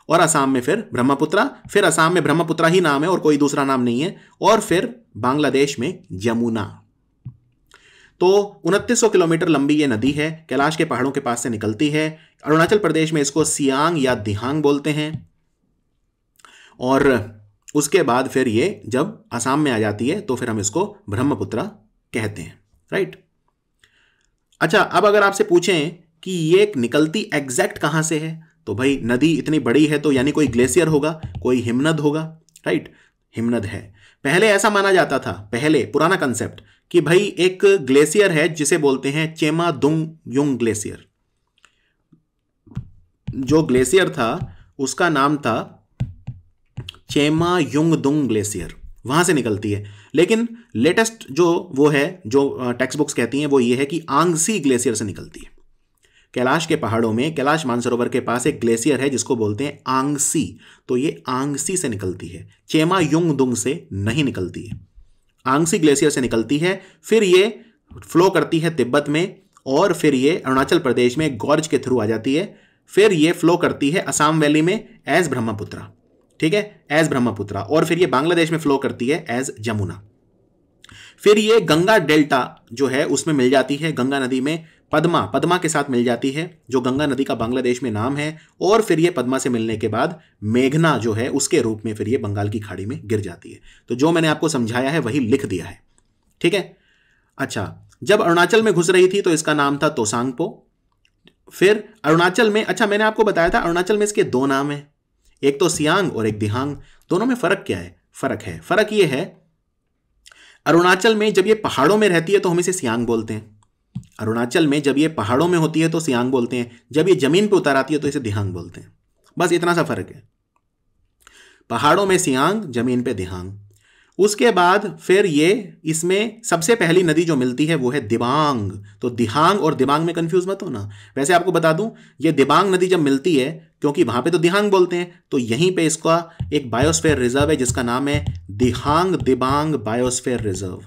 और असम में फिर ब्रह्मपुत्रा फिर असम में ब्रह्मपुत्रा ही नाम है और कोई दूसरा नाम नहीं है और फिर बांग्लादेश में यमुना तो उनतीस किलोमीटर लंबी ये नदी है कैलाश के पहाड़ों के पास से निकलती है अरुणाचल प्रदेश में इसको सियांग या दिहांग बोलते हैं और उसके बाद फिर ये जब असम में आ जाती है तो फिर हम इसको ब्रह्मपुत्रा कहते हैं राइट अच्छा अब अगर आपसे पूछें कि ये निकलती एग्जैक्ट कहां से है तो भाई नदी इतनी बड़ी है तो यानी कोई ग्लेशियर होगा कोई हिमनद होगा राइट हिमनद है पहले ऐसा माना जाता था पहले पुराना कंसेप्ट कि भाई एक ग्लेशियर है जिसे बोलते हैं चेमा दुंग युंग ग्लेशियर जो ग्लेशियर था उसका नाम था चेमा युंग दुंग ग्लेशियर वहां से निकलती है लेकिन लेटेस्ट जो वो है जो टेक्स्ट बुक्स कहती हैं वो ये है कि आंगसी ग्लेशियर से निकलती है कैलाश के पहाड़ों में कैलाश मानसरोवर के पास एक ग्लेशियर है जिसको बोलते हैं आंगसी तो ये आंगसी से निकलती है चेमा युंग दुंग से नहीं निकलती है आंगसी ग्लेशियर से निकलती है फिर ये फ्लो करती है तिब्बत में और फिर ये अरुणाचल प्रदेश में गौरज के थ्रू आ जाती है फिर ये फ्लो करती है असम वैली में एज ब्रह्मपुत्रा ठीक है एज ब्रह्मपुत्रा और फिर ये बांग्लादेश में फ्लो करती है एज जमुना फिर ये गंगा डेल्टा जो है उसमें मिल जाती है गंगा नदी में पद्मा पद्मा के साथ मिल जाती है जो गंगा नदी का बांग्लादेश में नाम है और फिर ये पद्मा से मिलने के बाद मेघना जो है उसके रूप में फिर ये बंगाल की खाड़ी में गिर जाती है तो जो मैंने आपको समझाया है वही लिख दिया है ठीक है अच्छा जब अरुणाचल में घुस रही थी तो इसका नाम था तोसांगपो फिर अरुणाचल में अच्छा मैंने आपको बताया था अरुणाचल में इसके दो नाम हैं एक तो सियांग और एक दिहांग दोनों में फर्क क्या है फर्क है फर्क ये है अरुणाचल में जब ये पहाड़ों में रहती है तो हम इसे सियांग बोलते हैं अरुणाचल में जब ये पहाड़ों में होती है तो सियांग बोलते हैं जब ये ज़मीन पर उतर आती है तो इसे दिहांग बोलते हैं बस इतना सा फर्क है पहाड़ों में सियांग ज़मीन पे दिहांग उसके बाद फिर ये इसमें सबसे पहली नदी जो मिलती है वो है दिबांग तो दिहांग और दिबांग में कंफ्यूज मत होना वैसे आपको बता दूं ये दिबांग नदी जब मिलती है क्योंकि वहां पे तो दिहांग बोलते हैं तो यहीं पे इसका एक बायोस्फेयर रिजर्व है जिसका नाम है Dihang Dibang biosphere reserve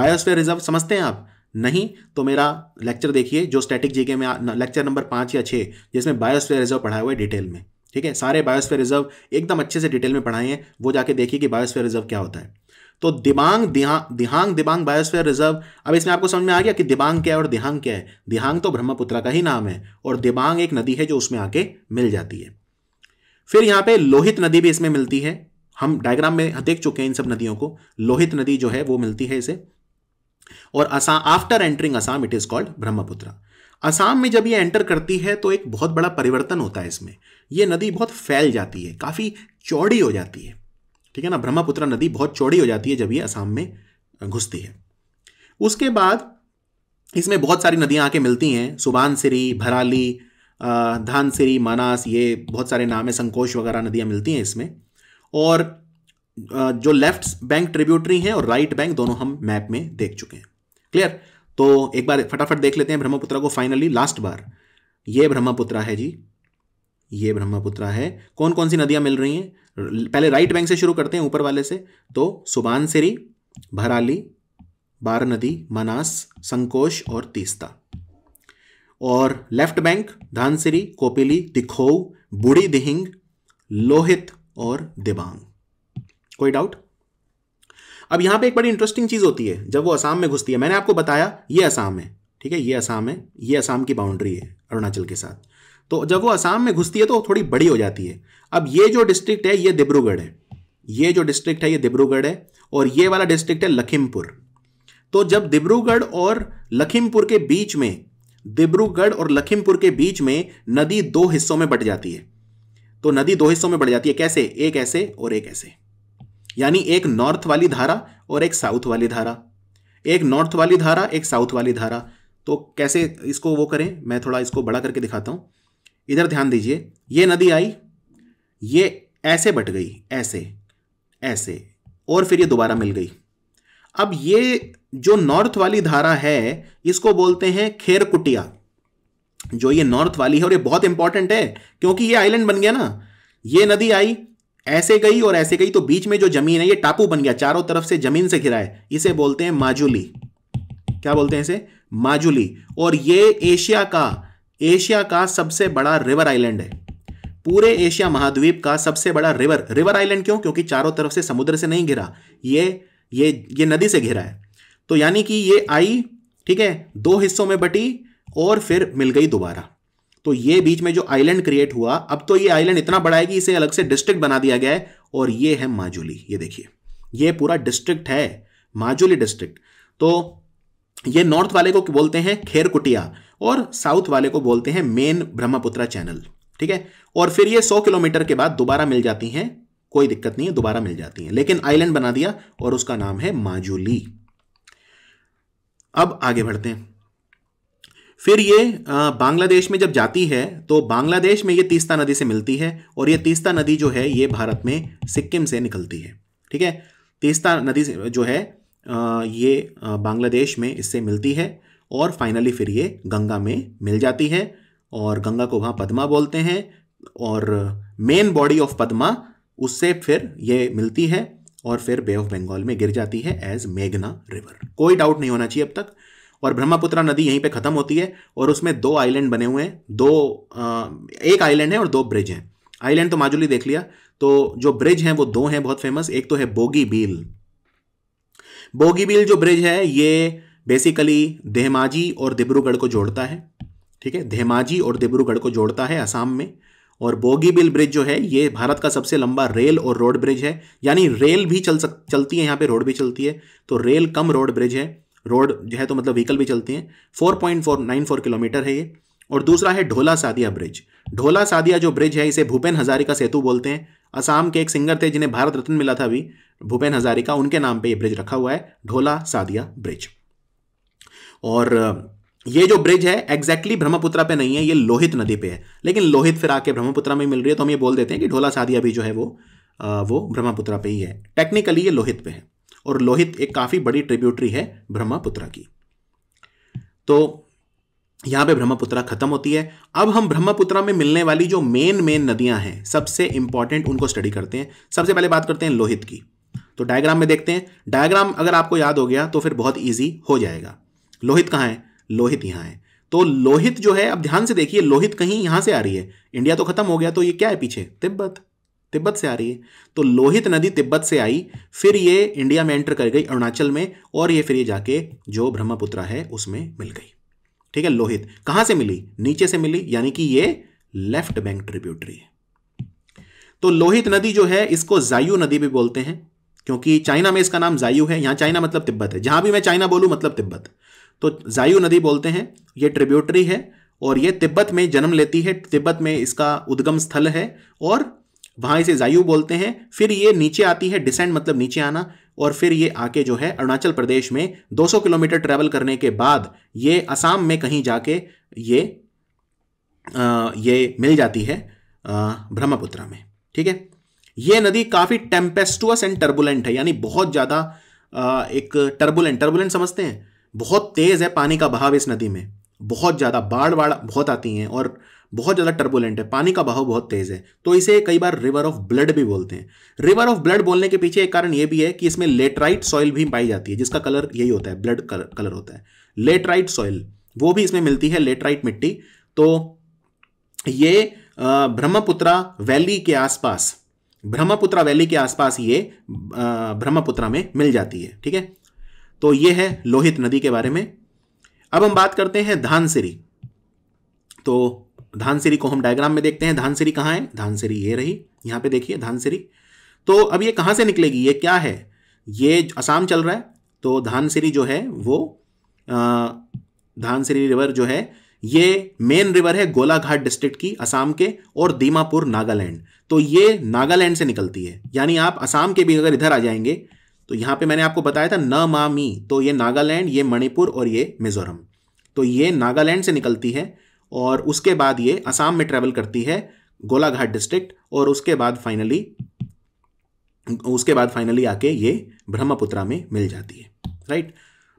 biosphere reserve समझते हैं आप नहीं तो मेरा लेक्चर देखिए जो स्टैटिक जीके में लेक्चर नंबर पाँच या छः जिसमें बायोस्फेयर रिजर्व पढ़ाया हुआ है डिटेल में ठीक है सारे बायोस्फेयर रिजर्व एकदम अच्छे से डिटेल में पढ़ाए हैं वो जाके देखिए कि बायोस्फेयर रिजर्व क्या होता है तो दिबांग दिहा दिहांग दिबांग बायोस्फेयर रिजर्व अब इसमें आपको समझ में आ गया कि दिबांग क्या है और दिहांग क्या है दिहांग तो ब्रह्मपुत्र का ही नाम है और दिबांग एक नदी है जो उसमें आके मिल जाती है फिर यहाँ पे लोहित नदी भी इसमें मिलती है हम डायग्राम में देख चुके हैं इन सब नदियों को लोहित नदी जो है वो मिलती है इसे और Assam after entering Assam it is called Brahmaputra Assam में जब ये एंटर करती है तो एक बहुत बड़ा परिवर्तन होता है इसमें ये नदी बहुत फैल जाती है काफ़ी चौड़ी हो जाती है ठीक है ना ब्रह्मपुत्र नदी बहुत चौड़ी हो जाती है जब ये असम में घुसती है उसके बाद इसमें बहुत सारी नदियां आके मिलती हैं सुबानसिरी भराली धानसिरी मानास ये बहुत सारे नाम है संकोश वगैरह नदियां मिलती हैं इसमें और जो लेफ्ट बैंक ट्रिब्यूटरी है और राइट बैंक दोनों हम मैप में देख चुके हैं क्लियर तो एक बार फटाफट देख लेते हैं ब्रह्मपुत्र को फाइनली लास्ट बार ये ब्रह्मपुत्र है जी ये ब्रह्मपुत्र है कौन कौन सी नदियां मिल रही हैं पहले राइट बैंक से शुरू करते हैं ऊपर वाले से तो सुबानसिरी भराली बार नदी मनास संकोष और तीस्ता और लेफ्ट बैंक धानसिरी कोपिली तिखो बूढ़ी दिहिंग लोहित और दिबांग कोई डाउट अब यहां पे एक बड़ी इंटरेस्टिंग चीज़ होती है जब वो असम में घुसती है मैंने आपको बताया ये असम है ठीक है ये असम है ये असम की बाउंड्री है अरुणाचल के साथ तो जब वो असम में घुसती है तो थोड़ी बड़ी हो जाती है अब ये जो डिस्ट्रिक्ट है ये दिब्रुगढ़ है ये जो डिस्ट्रिक्ट है ये दिब्रुगढ़ है और ये वाला डिस्ट्रिक्ट है लखीमपुर तो जब दिब्रुगढ़ और लखीमपुर के बीच में डिब्रूगढ़ और लखीमपुर के बीच में नदी दो हिस्सों में बट जाती है तो नदी दो हिस्सों में बढ़ जाती है कैसे एक ऐसे और एक ऐसे यानी एक नॉर्थ वाली धारा और एक साउथ वाली धारा एक नॉर्थ वाली धारा एक साउथ वाली धारा तो कैसे इसको वो करें मैं थोड़ा इसको बड़ा करके दिखाता हूँ इधर ध्यान दीजिए ये नदी आई ये ऐसे बट गई ऐसे ऐसे और फिर ये दोबारा मिल गई अब ये जो नॉर्थ वाली धारा है इसको बोलते हैं खेर कुटिया जो ये नॉर्थ वाली है और ये बहुत इंपॉर्टेंट है क्योंकि ये आइलैंड बन गया ना ये नदी आई ऐसे गई और ऐसे गई तो बीच में जो जमीन है ये टापू बन गया चारों तरफ से जमीन से घिरा है इसे बोलते हैं माजुली क्या बोलते हैं इसे माजुली और ये एशिया का एशिया का सबसे बड़ा रिवर आइलैंड है पूरे एशिया महाद्वीप का सबसे बड़ा रिवर रिवर आइलैंड क्यों क्योंकि चारों तरफ से समुद्र से नहीं घिरा ये ये ये नदी से घिरा है तो यानी कि ये आई ठीक है दो हिस्सों में बटी और फिर मिल गई दोबारा तो ये बीच में जो आइलैंड क्रिएट हुआ अब तो ये आइलैंड इतना बड़ा है कि इसे अलग से डिस्ट्रिक्ट बना दिया गया है और ये है माजुली ये देखिए ये पूरा डिस्ट्रिक्ट है माजुली डिस्ट्रिक्ट तो ये नॉर्थ वाले को बोलते हैं खेरकुटिया और साउथ वाले को बोलते हैं मेन ब्रह्मपुत्रा चैनल ठीक है और फिर ये सौ किलोमीटर के बाद दोबारा मिल जाती हैं कोई दिक्कत नहीं है दोबारा मिल जाती हैं लेकिन आइलैंड बना दिया और उसका नाम है माजुली अब आगे बढ़ते हैं फिर ये बांग्लादेश में जब जाती है तो बांग्लादेश में ये तीस्ता नदी से मिलती है और ये तीस्ता नदी जो है ये भारत में सिक्किम से निकलती है ठीक है तीस्ता नदी जो है ये बांग्लादेश में इससे मिलती है और फाइनली फिर ये गंगा में मिल जाती है और गंगा को वहाँ पद्मा बोलते हैं और मेन बॉडी ऑफ पद्मा उससे फिर ये मिलती है और फिर बे ऑफ बंगाल में गिर जाती है एज मेघना रिवर कोई डाउट नहीं होना चाहिए अब तक और ब्रह्मपुत्र नदी यहीं पे ख़त्म होती है और उसमें दो आइलैंड बने हुए हैं दो एक आइलैंड है और दो ब्रिज हैं आइलैंड तो माजुली देख लिया तो जो ब्रिज हैं वो दो हैं बहुत फेमस एक तो है बोगी बील बोगी बील जो ब्रिज है ये बेसिकली देहमाजी और दिब्रूगढ़ को जोड़ता है ठीक है धेमाजी और दिब्रूगढ़ को जोड़ता है असम में और बोगी बिल ब्रिज जो है ये भारत का सबसे लंबा रेल और रोड ब्रिज है यानी रेल भी चल सक चलती है यहाँ पे रोड भी चलती है तो रेल कम रोड ब्रिज है रोड जो है तो मतलब व्हीकल भी चलती हैं four point four nine four kilometre है ये और दूसरा है ढोला सादिया ब्रिज ढोला सादिया जो ब्रिज है इसे भूपेन हजारिका सेतु बोलते हैं असम के एक सिंगर थे जिन्हें भारत रत्न मिला था अभी भूपेन हजारिका उनके नाम पर यह ब्रिज रखा हुआ है ढोला सादिया ब्रिज और ये जो ब्रिज है एग्जैक्टली ब्रह्मपुत्रा पे नहीं है ये लोहित नदी पे है लेकिन लोहित फिर आके ब्रह्मपुत्रा में मिल रही है तो हम ये बोल देते हैं कि ढोला सादिया भी जो है वो वो ब्रह्मपुत्रा पे ही है टेक्निकली ये लोहित पे है और लोहित एक काफ़ी बड़ी ट्रिब्यूटरी है ब्रह्मपुत्र की तो यहां पे ब्रह्मपुत्रा खत्म होती है अब हम ब्रह्मपुत्रा में मिलने वाली जो मेन मेन नदियां हैं सबसे इंपॉर्टेंट उनको स्टडी करते हैं सबसे पहले बात करते हैं लोहित की तो डायग्राम में देखते हैं डायग्राम अगर आपको याद हो गया तो फिर बहुत ईजी हो जाएगा लोहित कहाँ है लोहित यहां है तो लोहित जो है अब ध्यान से देखिए लोहित कहीं यहां से आ रही है इंडिया तो खत्म हो गया तो ये क्या है पीछे तिब्बत तिब्बत से आ रही है तो लोहित नदी तिब्बत से आई फिर ये इंडिया में एंटर कर गई अरुणाचल में और ये फिर ये जाके जो ब्रह्मपुत्र है उसमें मिल गई ठीक है लोहित कहां से मिली नीचे से मिली यानी कि ये लेफ्ट बैंक ट्रिब्यूटरी है तो लोहित नदी जो है इसको जायू नदी भी बोलते हैं क्योंकि चाइना में इसका नाम जायू है यहां चाइना मतलब तिब्बत है जहां भी मैं चाइना बोलूँ मतलब तिब्बत तो जायू नदी बोलते हैं ये ट्रिब्यूटरी है और ये तिब्बत में जन्म लेती है तिब्बत में इसका उद्गम स्थल है और वहां इसे जायू बोलते हैं फिर ये नीचे आती है डिसेंट मतलब नीचे आना और फिर ये आके जो है अरुणाचल प्रदेश में 200 किलोमीटर ट्रेवल करने के बाद ये असम में कहीं जाके ये आ, ये मिल जाती है ब्रह्मपुत्र में ठीक है ये नदी काफ़ी टेम्पेस्टुअस एंड टर्बुलेंट है यानी बहुत ज़्यादा एक टर्बुलेंट टर्बुलेंट समझते हैं बहुत तेज़ है पानी का बहाव इस नदी में बहुत ज़्यादा बाढ़ बाढ़ बहुत आती हैं और बहुत ज़्यादा टर्बुलेंट है पानी का बहाव बहुत तेज़ है तो इसे कई बार रिवर ऑफ ब्लड भी बोलते हैं रिवर ऑफ ब्लड बोलने के पीछे एक कारण यह भी है कि इसमें लेटराइट सॉइल भी पाई जाती है जिसका कलर यही होता है ब्लड कलर, कलर होता है लेटराइट सॉइल वो भी इसमें मिलती है लेटराइट मिट्टी तो ये ब्रह्मपुत्रा वैली के आसपास ब्रह्मपुत्रा वैली के आसपास ये ब्रह्मपुत्रा में मिल जाती है ठीक है तो ये है लोहित नदी के बारे में अब हम बात करते हैं धानसिरी तो धानसिरी को हम डायग्राम में देखते हैं धानसिरी कहाँ है धानसिरी ये रही यहाँ पे देखिए धानसिरी तो अब ये कहाँ से निकलेगी ये क्या है ये असम चल रहा है तो धानसिरी जो है वो धानसिरी रिवर जो है ये मेन रिवर है गोलाघाट डिस्ट्रिक्ट की असम के और दीमापुर नागालैंड तो ये नागालैंड से निकलती है यानी आप असम के भी अगर इधर आ जाएंगे तो यहाँ पे मैंने आपको बताया था न मामी तो ये नागालैंड ये मणिपुर और ये मिजोरम तो ये नागालैंड से निकलती है और उसके बाद ये असम में ट्रेवल करती है गोलाघाट डिस्ट्रिक्ट और उसके बाद फाइनली उसके बाद फाइनली आके ये ब्रह्मपुत्रा में मिल जाती है राइट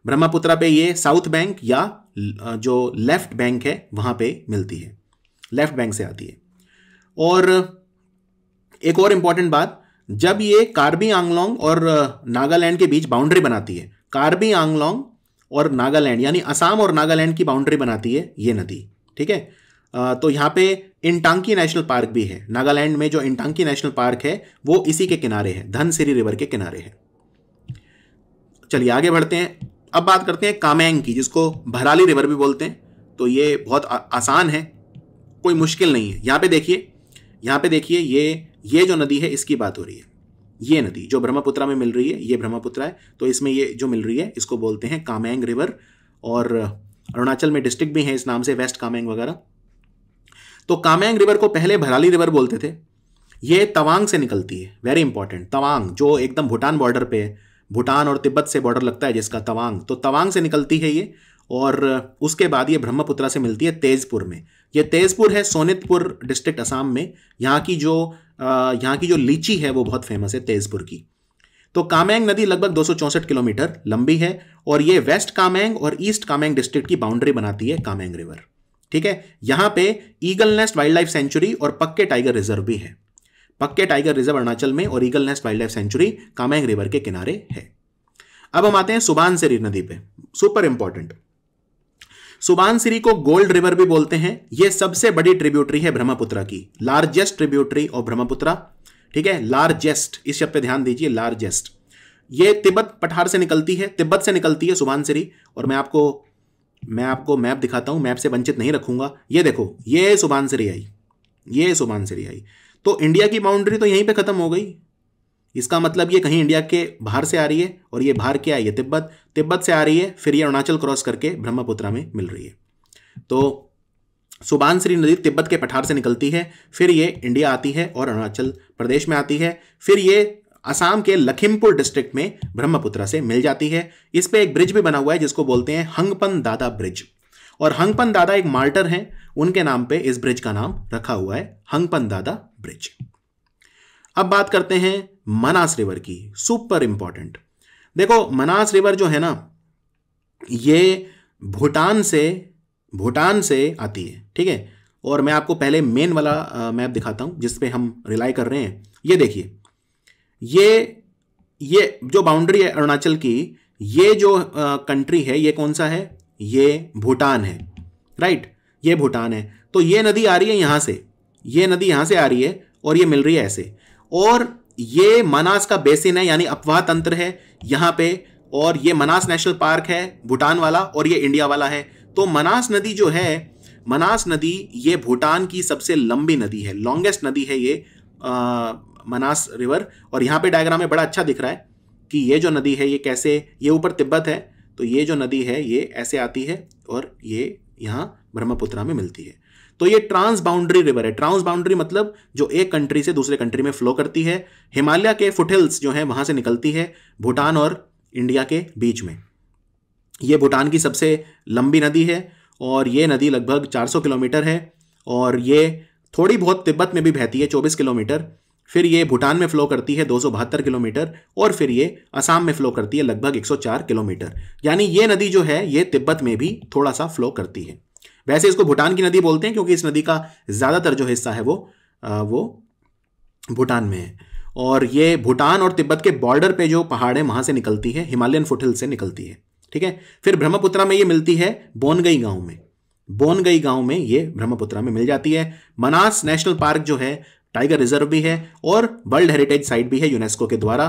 ब्रह्मपुत्रा पे ये साउथ बैंक या जो लेफ्ट बैंक है वहां पे मिलती है लेफ्ट बैंक से आती है और एक और इंपॉर्टेंट बात जब ये कार्बी आंगलोंग और नागालैंड के बीच बाउंड्री बनाती है कार्बी आंगलोंग और नागालैंड यानी असम और नागालैंड की बाउंड्री बनाती है ये नदी ठीक है तो यहाँ पे इंटांकी नेशनल पार्क भी है नागालैंड में जो इंटांकी नेशनल पार्क है वो इसी के किनारे है धनसिरी रिवर के किनारे है चलिए आगे बढ़ते हैं अब बात करते हैं कामेंग की जिसको भराली रिवर भी बोलते हैं तो ये बहुत आ, आसान है कोई मुश्किल नहीं है यहाँ पे देखिए यहाँ पे देखिए ये ये जो नदी है इसकी बात हो रही है ये नदी जो ब्रह्मपुत्रा में मिल रही है ये ब्रह्मपुत्रा है तो इसमें ये जो मिल रही है इसको बोलते हैं कामेंग रिवर और अरुणाचल में डिस्ट्रिक्ट भी हैं इस नाम से वेस्ट कामेंग वगैरह तो कामेंग रिवर को पहले भराली रिवर बोलते थे ये तवांग से निकलती है वेरी इंपॉर्टेंट तवांग जो एकदम भूटान बॉर्डर पे है भूटान और तिब्बत से बॉर्डर लगता है जिसका तवांग तो तवांग से निकलती है ये और उसके बाद ये ब्रह्मपुत्रा से मिलती है तेजपुर में ये तेजपुर है सोनितपुर डिस्ट्रिक्ट असम में यहाँ की जो यहाँ की जो लीची है वो बहुत फेमस है तेजपुर की तो कामेंग नदी लगभग दो किलोमीटर लंबी है और ये वेस्ट कामेंग और ईस्ट कामेंग डिस्ट्रिक्ट की बाउंड्री बनाती है कामेंग रिवर ठीक है यहां पे Eagle Nest wildlife sanctuary और पक्के टाइगर रिजर्व भी है पक्के टाइगर रिजर्व अरुणाचल में और Eagle Nest wildlife sanctuary Kameng river के किनारे है अब हम आते हैं सुबान सिरी नदी पे सुपर इंपॉर्टेंट सुबान सिरी को गोल्ड रिवर भी बोलते हैं यह सबसे बड़ी ट्रिब्यूटरी है ब्रह्मपुत्र की लार्जेस्ट ट्रिब्यूटरी ऑफ ब्रह्मपुत्रा ठीक है लार्जेस्ट इस शब्द पे ध्यान दीजिए लार्जेस्ट ये तिब्बत पठार से निकलती है तिब्बत से निकलती है सुबानसरी और मैं आपको मैं आपको मैप दिखाता हूँ मैप से वंचित नहीं रखूंगा ये देखो ये सुबानसरी आई ये सुबानसरी आई तो इंडिया की बाउंड्री तो यहीं पर ख़त्म हो गई इसका मतलब ये कहीं इंडिया के बाहर से आ रही है और ये बाहर क्या आई है तिब्बत तिब्बत से आ रही है फिर ये अरुणाचल क्रॉस करके ब्रह्मपुत्रा में मिल रही है तो सुबानसरी नदी तिब्बत के पठार से निकलती है फिर ये इंडिया आती है और अरुणाचल प्रदेश में आती है फिर ये असम के लखीमपुर डिस्ट्रिक्ट में ब्रह्मपुत्रा से मिल जाती है इस पर एक ब्रिज भी बना हुआ है जिसको बोलते हैं हंगपन दादा ब्रिज और हंगपन दादा एक मार्टर हैं उनके नाम पे इस ब्रिज का नाम रखा हुआ है हंगपन दादा ब्रिज अब बात करते हैं मनास रिवर की सुपर इंपॉर्टेंट देखो मनास रिवर जो है ना ये भूटान से भूटान से आती है ठीक है और मैं आपको पहले मेन वाला मैप दिखाता हूँ जिसपे हम रिलाई कर रहे हैं ये देखिए ये ये जो बाउंड्री है अरुणाचल की ये जो कंट्री है ये कौन सा है ये भूटान है राइट ये भूटान है तो ये नदी आ रही है यहाँ से ये नदी यहाँ से आ रही है और ये मिल रही है ऐसे और ये मनास का बेसिन है यानी अपवाह तंत्र है यहाँ पे और ये मनास नेशनल पार्क है भूटान वाला और ये इंडिया वाला है तो मनास नदी जो है मनास नदी ये भूटान की सबसे लंबी नदी है लॉन्गेस्ट नदी है ये आ, मनास रिवर और यहाँ पे डायग्राम में बड़ा अच्छा दिख रहा है कि ये जो नदी है ये कैसे ये ऊपर तिब्बत है तो ये जो नदी है ये ऐसे आती है और ये यहाँ ब्रह्मपुत्रा में मिलती है तो ये ट्रांस बाउंड्री रिवर है ट्रांस बाउंड्री मतलब जो एक कंट्री से दूसरे कंट्री में फ्लो करती है हिमालय के फुटहिल्स जो है वहाँ से निकलती है भूटान और इंडिया के बीच में ये भूटान की सबसे लंबी नदी है और ये नदी लगभग 400 किलोमीटर है और ये थोड़ी बहुत तिब्बत में भी बहती है 24 किलोमीटर फिर ये भूटान में फ़्लो करती है दो किलोमीटर और फिर ये असम में फ़्लो करती है लगभग 104 किलोमीटर यानी ये नदी जो है ये तिब्बत में भी थोड़ा सा फ़्लो करती है वैसे इसको भूटान की नदी बोलते हैं क्योंकि इस नदी का ज़्यादातर जो हिस्सा है वो आ, वो भूटान में है और ये भूटान और तिब्बत के बॉर्डर पे जो पहाड़ है वहाँ से निकलती है हिमालयन फुटहिल से निकलती है ठीक है फिर ब्रह्मपुत्रा में ये मिलती है बोनगई गांव में बोनगई गांव में ये ब्रह्मपुत्रा में मिल जाती है मनास नेशनल पार्क जो है टाइगर रिजर्व भी है और वर्ल्ड हेरिटेज साइट भी है यूनेस्को के द्वारा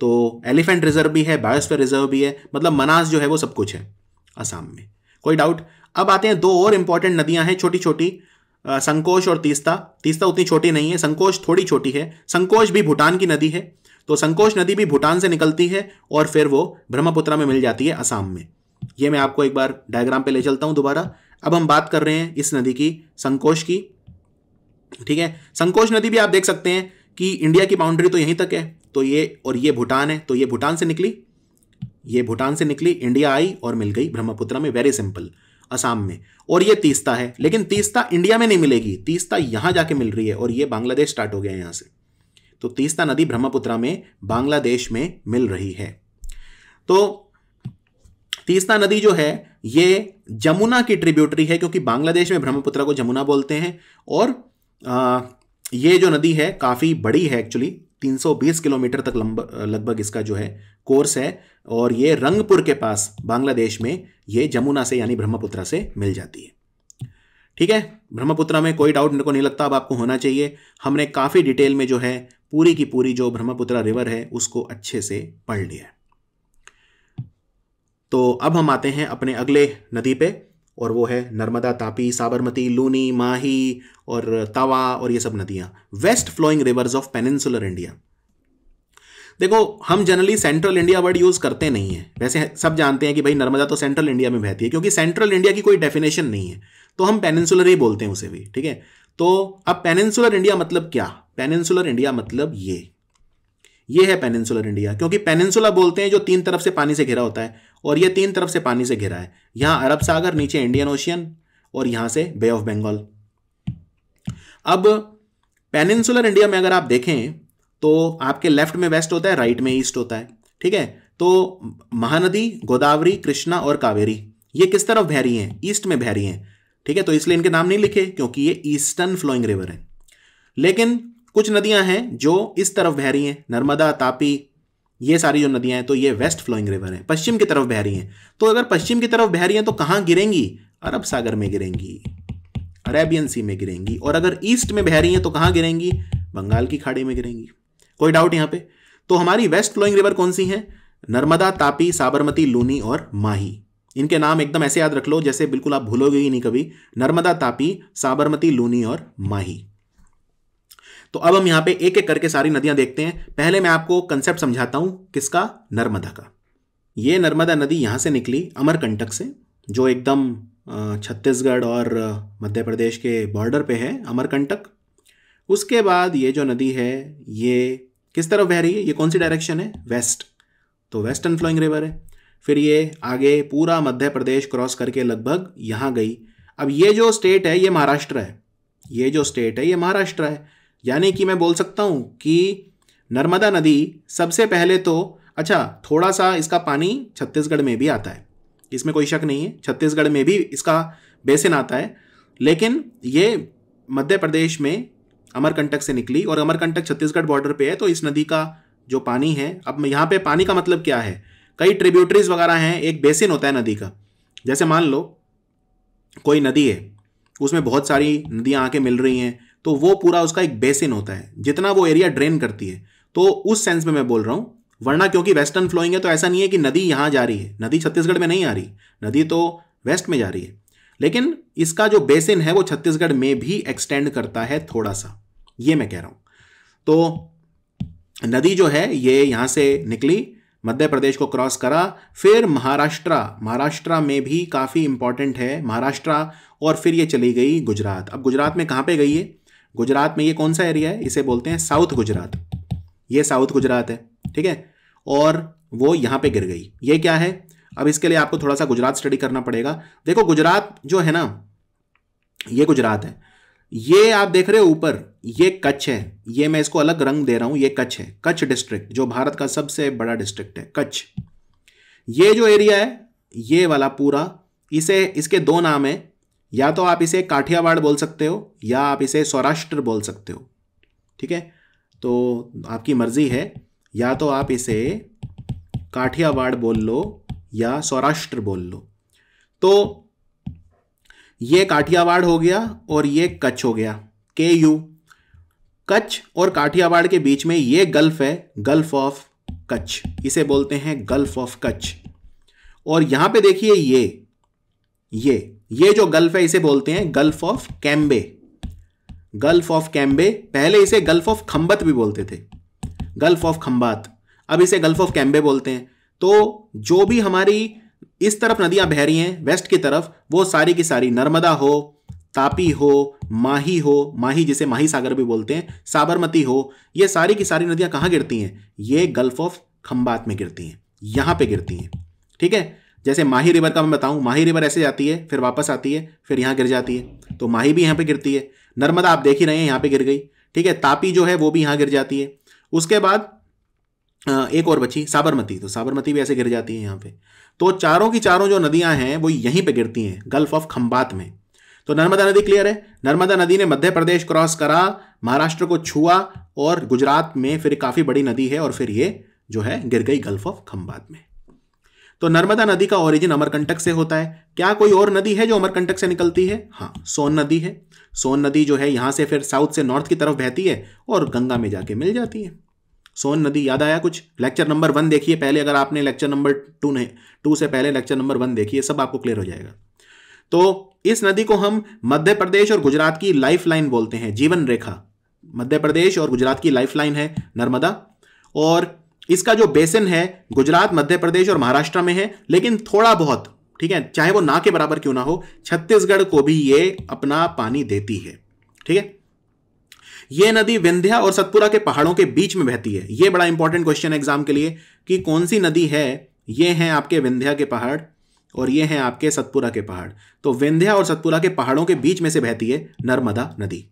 तो एलिफेंट रिजर्व भी है बायोस्फेयर रिजर्व भी है मतलब मनास जो है वो सब कुछ है असम में कोई डाउट अब आते हैं दो और इंपॉर्टेंट नदियां हैं छोटी छोटी संकोच और तीस्ता तीस्ता उतनी छोटी नहीं है संकोच थोड़ी छोटी है संकोच भी भूटान की नदी है तो संकोच नदी भी भूटान से निकलती है और फिर वो ब्रह्मपुत्रा में मिल जाती है असम में ये मैं आपको एक बार डायग्राम पे ले चलता हूँ दोबारा अब हम बात कर रहे हैं इस नदी की संकोच की ठीक है संकोच नदी भी आप देख सकते हैं कि इंडिया की बाउंड्री तो यहीं तक है तो ये और ये भूटान है तो ये भूटान से निकली ये भूटान से निकली इंडिया आई और मिल गई ब्रह्मपुत्रा में वेरी सिंपल असम में और ये तीस्ता है लेकिन तीस्ता इंडिया में नहीं मिलेगी तीस्ता यहाँ जाके मिल रही है और ये बांग्लादेश स्टार्ट हो गया है यहाँ से तो तीस्ता नदी ब्रह्मपुत्रा में बांग्लादेश में मिल रही है तो तीस्ता नदी जो है ये जमुना की ट्रिब्यूटरी है क्योंकि बांग्लादेश में ब्रह्मपुत्रा को जमुना बोलते हैं और आ, ये जो नदी है काफ़ी बड़ी है एक्चुअली 320 किलोमीटर तक लगभग इसका जो है कोर्स है और ये रंगपुर के पास बांग्लादेश में ये जमुना से यानी ब्रह्मपुत्रा से मिल जाती है ठीक है ब्रह्मपुत्रा में कोई डाउट मेरे को नहीं लगता अब आपको होना चाहिए हमने काफ़ी डिटेल में जो है पूरी की पूरी जो ब्रह्मपुत्र रिवर है उसको अच्छे से पढ़ लिया तो अब हम आते हैं अपने अगले नदी पे और वो है नर्मदा तापी साबरमती लूनी माही और तवा और ये सब नदियां west flowing rivers of peninsular India देखो हम generally central India word use करते नहीं है वैसे सब जानते हैं कि भाई नर्मदा तो सेंट्रल इंडिया में बहती है क्योंकि सेंट्रल इंडिया की कोई डेफिनेशन नहीं है तो हम पेनिनसुलर ही बोलते हैं उसे भी ठीक है तो अब पेनिनसुलर इंडिया मतलब क्या पेनिनसुलर इंडिया मतलब ये ये है पेनिनसुलर इंडिया क्योंकि पेनिनसुला बोलते हैं जो तीन तरफ से पानी से घिरा होता है और ये तीन तरफ से पानी से घिरा है यहां अरब सागर नीचे इंडियन ओशियन और यहां से बे ऑफ बंगाल अब पेनिनसुलर इंडिया में अगर आप देखें तो आपके लेफ्ट में वेस्ट होता है राइट में ईस्ट होता है ठीक है तो महानदी गोदावरी कृष्णा और कावेरी ये किस तरफ बह रही हैं ईस्ट में बह रही हैं ठीक है तो इसलिए इनके नाम नहीं लिखे क्योंकि ये ईस्टर्न फ्लोइंग रिवर है लेकिन कुछ नदियां हैं जो इस तरफ बह रही हैं नर्मदा तापी ये सारी जो नदियां हैं तो ये वेस्ट फ्लोइंग रिवर हैं पश्चिम की तरफ बह रही हैं तो अगर पश्चिम की तरफ बह रही हैं तो कहाँ गिरेंगी अरब सागर में गिरेंगी अरेबियन सी में गिरेंगी और अगर ईस्ट में बह रही हैं तो कहाँ गिरेंगी बंगाल की खाड़ी में गिरेंगी कोई डाउट यहाँ पे तो हमारी वेस्ट फ्लोइंग रिवर कौन सी हैं नर्मदा तापी साबरमती लूनी और माही इनके नाम एकदम ऐसे याद रख लो जैसे बिल्कुल आप भूलोगे ही नहीं कभी नर्मदा तापी साबरमती लूनी और माही तो अब हम यहाँ पे एक एक करके सारी नदियां देखते हैं पहले मैं आपको कंसेप्ट समझाता हूँ किसका नर्मदा का ये नर्मदा नदी यहाँ से निकली अमरकंटक से जो एकदम छत्तीसगढ़ और मध्य प्रदेश के बॉर्डर पे है अमरकंटक उसके बाद ये जो नदी है ये किस तरफ बह रही है ये कौन सी डायरेक्शन है वेस्ट तो वेस्टर्न फ्लोइंग रिवर है फिर ये आगे पूरा मध्य प्रदेश क्रॉस करके लगभग यहाँ गई अब ये जो स्टेट है ये महाराष्ट्र है ये जो स्टेट है ये महाराष्ट्र है यानी कि मैं बोल सकता हूँ कि नर्मदा नदी सबसे पहले तो अच्छा थोड़ा सा इसका पानी छत्तीसगढ़ में भी आता है इसमें कोई शक नहीं है छत्तीसगढ़ में भी इसका बेसिन आता है लेकिन ये मध्य प्रदेश में अमरकंटक से निकली और अमरकंटक छत्तीसगढ़ बॉर्डर पे है तो इस नदी का जो पानी है अब यहाँ पे पानी का मतलब क्या है कई ट्रिब्यूटरीज वगैरह हैं एक बेसिन होता है नदी का जैसे मान लो कोई नदी है उसमें बहुत सारी नदियाँ आके मिल रही हैं तो वो पूरा उसका एक बेसिन होता है जितना वो एरिया ड्रेन करती है तो उस सेंस में मैं बोल रहा हूँ वरना क्योंकि वेस्टर्न फ्लोइंग है तो ऐसा नहीं है कि नदी यहाँ जा रही है नदी छत्तीसगढ़ में नहीं आ रही नदी तो वेस्ट में जा रही है लेकिन इसका जो बेसिन है वो छत्तीसगढ़ में भी एक्सटेंड करता है थोड़ा सा ये मैं कह रहा हूँ तो नदी जो है ये यहाँ से निकली मध्य प्रदेश को क्रॉस करा फिर महाराष्ट्र महाराष्ट्र में भी काफ़ी इंपॉर्टेंट है महाराष्ट्र और फिर ये चली गई गुजरात अब गुजरात में कहाँ पे गई है गुजरात में ये कौन सा एरिया है इसे बोलते हैं साउथ गुजरात ये साउथ गुजरात है ठीक है और वो यहाँ पे गिर गई ये क्या है अब इसके लिए आपको थोड़ा सा गुजरात स्टडी करना पड़ेगा देखो गुजरात जो है ना ये गुजरात है ये आप देख रहे हो ऊपर ये कच्छ है ये मैं इसको अलग रंग दे रहा हूँ ये कच्छ है कच्छ डिस्ट्रिक्ट जो भारत का सबसे बड़ा डिस्ट्रिक्ट है कच्छ ये जो एरिया है ये वाला पूरा इसे इसके दो नाम है या तो आप इसे काठियावाड़ बोल सकते हो या आप इसे सौराष्ट्र बोल सकते हो ठीक है तो आपकी मर्ज़ी है या तो आप इसे काठियावाड़ बोल लो या सौराष्ट्र बोल लो तो ये काठियावाड़ हो गया और ये कच्छ हो गया के यू कच्छ और काठियावाड़ के बीच में ये गल्फ है गल्फ ऑफ कच्छ इसे बोलते हैं गल्फ ऑफ कच्छ और यहां पे देखिए ये ये ये जो गल्फ है इसे बोलते हैं gulf of Cambay gulf of Cambay पहले इसे गल्फ ऑफ खम्बत भी बोलते थे गल्फ ऑफ खम्बात अब इसे गल्फ ऑफ कैम्बे बोलते हैं तो जो भी हमारी इस तरफ नदियां बह रही हैं वेस्ट की तरफ वो सारी की सारी नर्मदा हो तापी हो माही हो माही जिसे माही सागर भी बोलते हैं साबरमती हो ये सारी की सारी नदियां कहाँ गिरती हैं ये गल्फ ऑफ खंबात में गिरती हैं यहाँ पे गिरती हैं ठीक है जैसे माही रिवर का मैं बताऊँ माही रिवर ऐसे जाती है फिर वापस आती है फिर यहाँ गिर जाती है तो माही भी यहाँ पर गिरती है नर्मदा आप देख ही रहे हैं यहाँ पर गिर गई ठीक है तापी जो है वो भी यहाँ गिर जाती है उसके बाद एक और बची साबरमती तो साबरमती भी ऐसे गिर जाती है यहाँ पे तो चारों की चारों जो नदियाँ हैं वो यहीं पे गिरती हैं गल्फ ऑफ खम्बात में तो नर्मदा नदी क्लियर है नर्मदा नदी ने मध्य प्रदेश क्रॉस करा महाराष्ट्र को छुआ और गुजरात में फिर काफ़ी बड़ी नदी है और फिर ये जो है गिर गई गल्फ ऑफ खम्बात में तो नर्मदा नदी का ओरिजिन अमरकंटक से होता है क्या कोई और नदी है जो अमरकंटक से निकलती है हाँ सोन नदी है सोन नदी जो है यहाँ से फिर साउथ से नॉर्थ की तरफ बहती है और गंगा में जाके मिल जाती है सोन नदी याद आया कुछ लेक्चर नंबर वन देखिए पहले अगर आपने लेक्चर नंबर टू ने टू से पहले लेक्चर नंबर वन देखिए सब आपको क्लियर हो जाएगा तो इस नदी को हम मध्य प्रदेश और गुजरात की लाइफ लाइन बोलते हैं जीवन रेखा मध्य प्रदेश और गुजरात की लाइफ लाइन है नर्मदा और इसका जो बेसिन है गुजरात मध्य प्रदेश और महाराष्ट्र में है लेकिन थोड़ा बहुत ठीक है चाहे वो ना के बराबर क्यों ना हो छत्तीसगढ़ को भी ये अपना पानी देती है ठीक है ये नदी विंध्या और सतपुरा के पहाड़ों के बीच में बहती है ये बड़ा इंपॉर्टेंट क्वेश्चन एग्जाम के लिए कि कौन सी नदी है ये हैं आपके विंध्या के पहाड़ और ये हैं आपके सतपुरा के पहाड़ तो विंध्या और सतपुरा के पहाड़ों के बीच में से बहती है नर्मदा नदी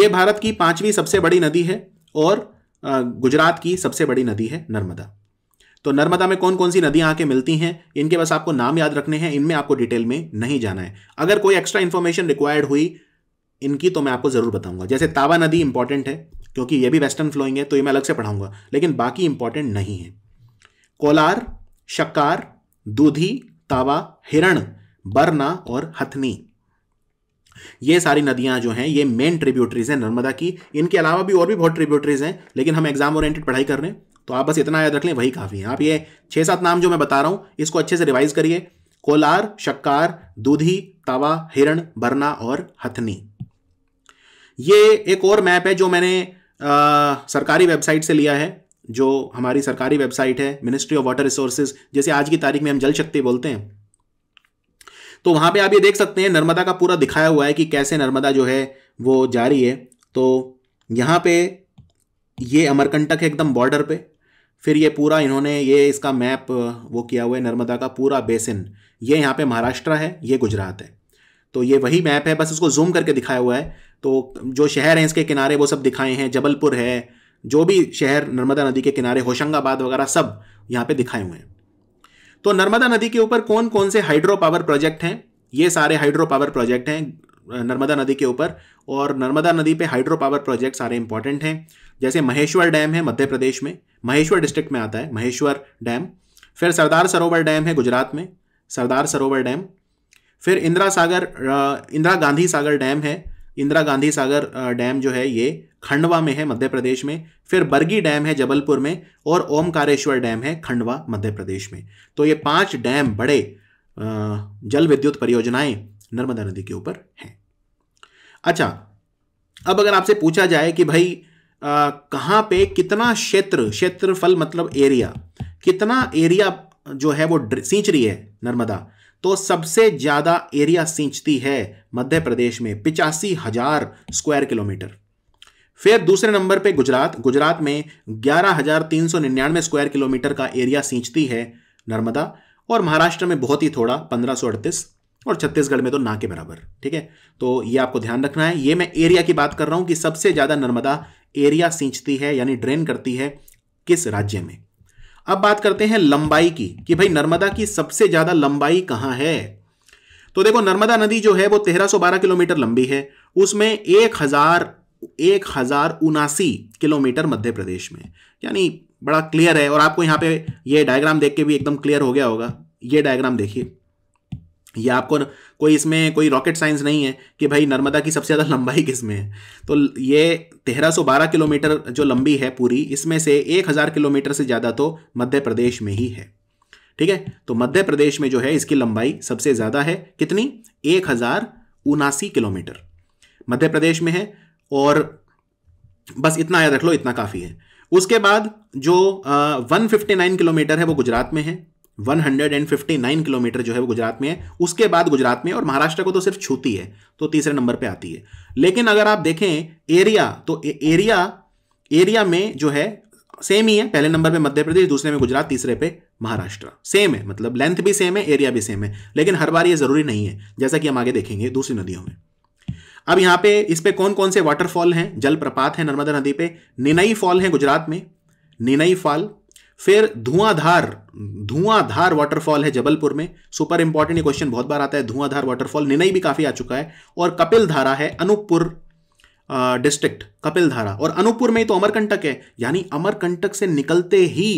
ये भारत की पांचवी सबसे बड़ी नदी है और गुजरात की सबसे बड़ी नदी है नर्मदा तो नर्मदा में कौन कौन सी नदियां आके मिलती हैं इनके बस आपको नाम याद रखने हैं इनमें आपको डिटेल में नहीं जाना है अगर कोई एक्स्ट्रा इन्फॉर्मेशन रिक्वायर्ड हुई इनकी तो मैं आपको ज़रूर बताऊंगा जैसे तावा नदी इंपॉर्टेंट है क्योंकि ये भी वेस्टर्न फ्लोइंग है तो ये मैं अलग से पढ़ाऊंगा लेकिन बाकी इंपॉर्टेंट नहीं है कोलार शक्कार दूधी तावा हिरण बरना और हथनी ये सारी नदियां जो हैं ये मेन ट्रिब्यूटरीज हैं नर्मदा की इनके अलावा भी और भी बहुत ट्रिब्यूटरीज हैं लेकिन हम एग्जाम ओरिएंटेड पढ़ाई कर रहे हैं तो आप बस इतना याद रख लें वही काफ़ी है आप ये छः सात नाम जो मैं बता रहा हूँ इसको अच्छे से रिवाइज करिए कोलार शक्कार दूधी तवा हिरण बरना और हथनी ये एक और मैप है जो मैंने आ, सरकारी वेबसाइट से लिया है जो हमारी सरकारी वेबसाइट है मिनिस्ट्री ऑफ वाटर रिसोर्सेज जैसे आज की तारीख में हम जल शक्ति बोलते हैं तो वहाँ पे आप ये देख सकते हैं नर्मदा का पूरा दिखाया हुआ है कि कैसे नर्मदा जो है वो जा रही है तो यहाँ पे ये अमरकंटक है एकदम बॉर्डर पे फिर ये पूरा इन्होंने ये इसका मैप वो किया हुआ है नर्मदा का पूरा बेसिन ये यहाँ पे महाराष्ट्र है ये गुजरात है तो ये वही मैप है बस इसको जूम करके दिखाया हुआ है तो जो शहर हैं इसके किनारे वो सब दिखाए हैं जबलपुर है जो भी शहर नर्मदा नदी के किनारे होशंगाबाद वगैरह सब यहाँ पे दिखाए हुए हैं तो नर्मदा नदी के ऊपर कौन कौन से हाइड्रो पावर प्रोजेक्ट हैं ये सारे हाइड्रो पावर प्रोजेक्ट हैं नर्मदा नदी के ऊपर और नर्मदा नदी पे हाइड्रो पावर प्रोजेक्ट सारे इंपॉर्टेंट हैं जैसे महेश्वर डैम है मध्य प्रदेश में महेश्वर डिस्ट्रिक्ट में आता है महेश्वर डैम फिर सरदार सरोवर डैम है गुजरात में सरदार सरोवर डैम फिर इंदिरा सागर इंदिरा गांधी सागर डैम है इंदिरा गांधी सागर डैम जो है ये खंडवा में है मध्य प्रदेश में फिर बरगी डैम है जबलपुर में और ओमकारेश्वर डैम है खंडवा मध्य प्रदेश में तो ये पांच डैम बड़े जल विद्युत परियोजनाएं नर्मदा नदी के ऊपर हैं अच्छा अब अगर आपसे पूछा जाए कि भाई कहाँ पे कितना क्षेत्र क्षेत्रफल मतलब एरिया कितना एरिया जो है वो सींच रही है नर्मदा तो सबसे ज़्यादा एरिया सींचती है मध्य प्रदेश में पिचासी हजार स्क्वायर किलोमीटर फिर दूसरे नंबर पे गुजरात गुजरात में ग्यारह हजार तीन सौ निन्यानवे स्क्वायर किलोमीटर का एरिया सींचती है नर्मदा और महाराष्ट्र में बहुत ही थोड़ा पंद्रह सौ अड़तीस और छत्तीसगढ़ में तो ना के बराबर ठीक है तो ये आपको ध्यान रखना है ये मैं एरिया की बात कर रहा हूं कि सबसे ज़्यादा नर्मदा एरिया सींचती है यानी ड्रेन करती है किस राज्य में अब बात करते हैं लंबाई की कि भाई नर्मदा की सबसे ज़्यादा लंबाई कहां है तो देखो नर्मदा नदी जो है वो 1312 किलोमीटर लंबी है उसमें एक हजार एक हज़ार उनासी किलोमीटर मध्य प्रदेश में यानी बड़ा क्लियर है और आपको यहां पे ये डायग्राम देख के भी एकदम क्लियर हो गया होगा ये डायग्राम देखिए ये आपको कोई इसमें कोई रॉकेट साइंस नहीं है कि भाई नर्मदा की सबसे ज़्यादा लंबाई किसमें है तो ये 1312 किलोमीटर जो लंबी है पूरी इसमें से 1000 किलोमीटर से ज़्यादा तो मध्य प्रदेश में ही है ठीक है तो मध्य प्रदेश में जो है इसकी लंबाई सबसे ज़्यादा है कितनी एक किलोमीटर मध्य प्रदेश में है और बस इतना याद रख लो इतना काफ़ी है उसके बाद जो वन फिफ्टी नाइन किलोमीटर है वो गुजरात में है 159 किलोमीटर जो है वो गुजरात में है उसके बाद गुजरात में और महाराष्ट्र को तो सिर्फ छूती है तो तीसरे नंबर पे आती है लेकिन अगर आप देखें एरिया तो ए, एरिया एरिया में जो है सेम ही है पहले नंबर पे मध्य प्रदेश दूसरे में गुजरात तीसरे पे महाराष्ट्र सेम है मतलब लेंथ भी सेम है एरिया भी सेम है लेकिन हर बार ये जरूरी नहीं है जैसा कि हम आगे देखेंगे दूसरी नदियों में अब यहाँ पे इस पे कौन कौन से वाटरफॉल हैं जलप्रपात हैं नर्मदा नदी पे निनई फॉल है गुजरात में निनई फॉल फिर धुआंधार धुआंधार वाटरफॉल है जबलपुर में सुपर इंपॉर्टेंट ये क्वेश्चन बहुत बार आता है धुआंधार वाटरफॉल निनई भी काफ़ी आ चुका है और कपिल धारा है अनूपपुर डिस्ट्रिक्ट कपिल धारा और अनूपपुर में ही तो अमरकंटक है यानी अमरकंटक से निकलते ही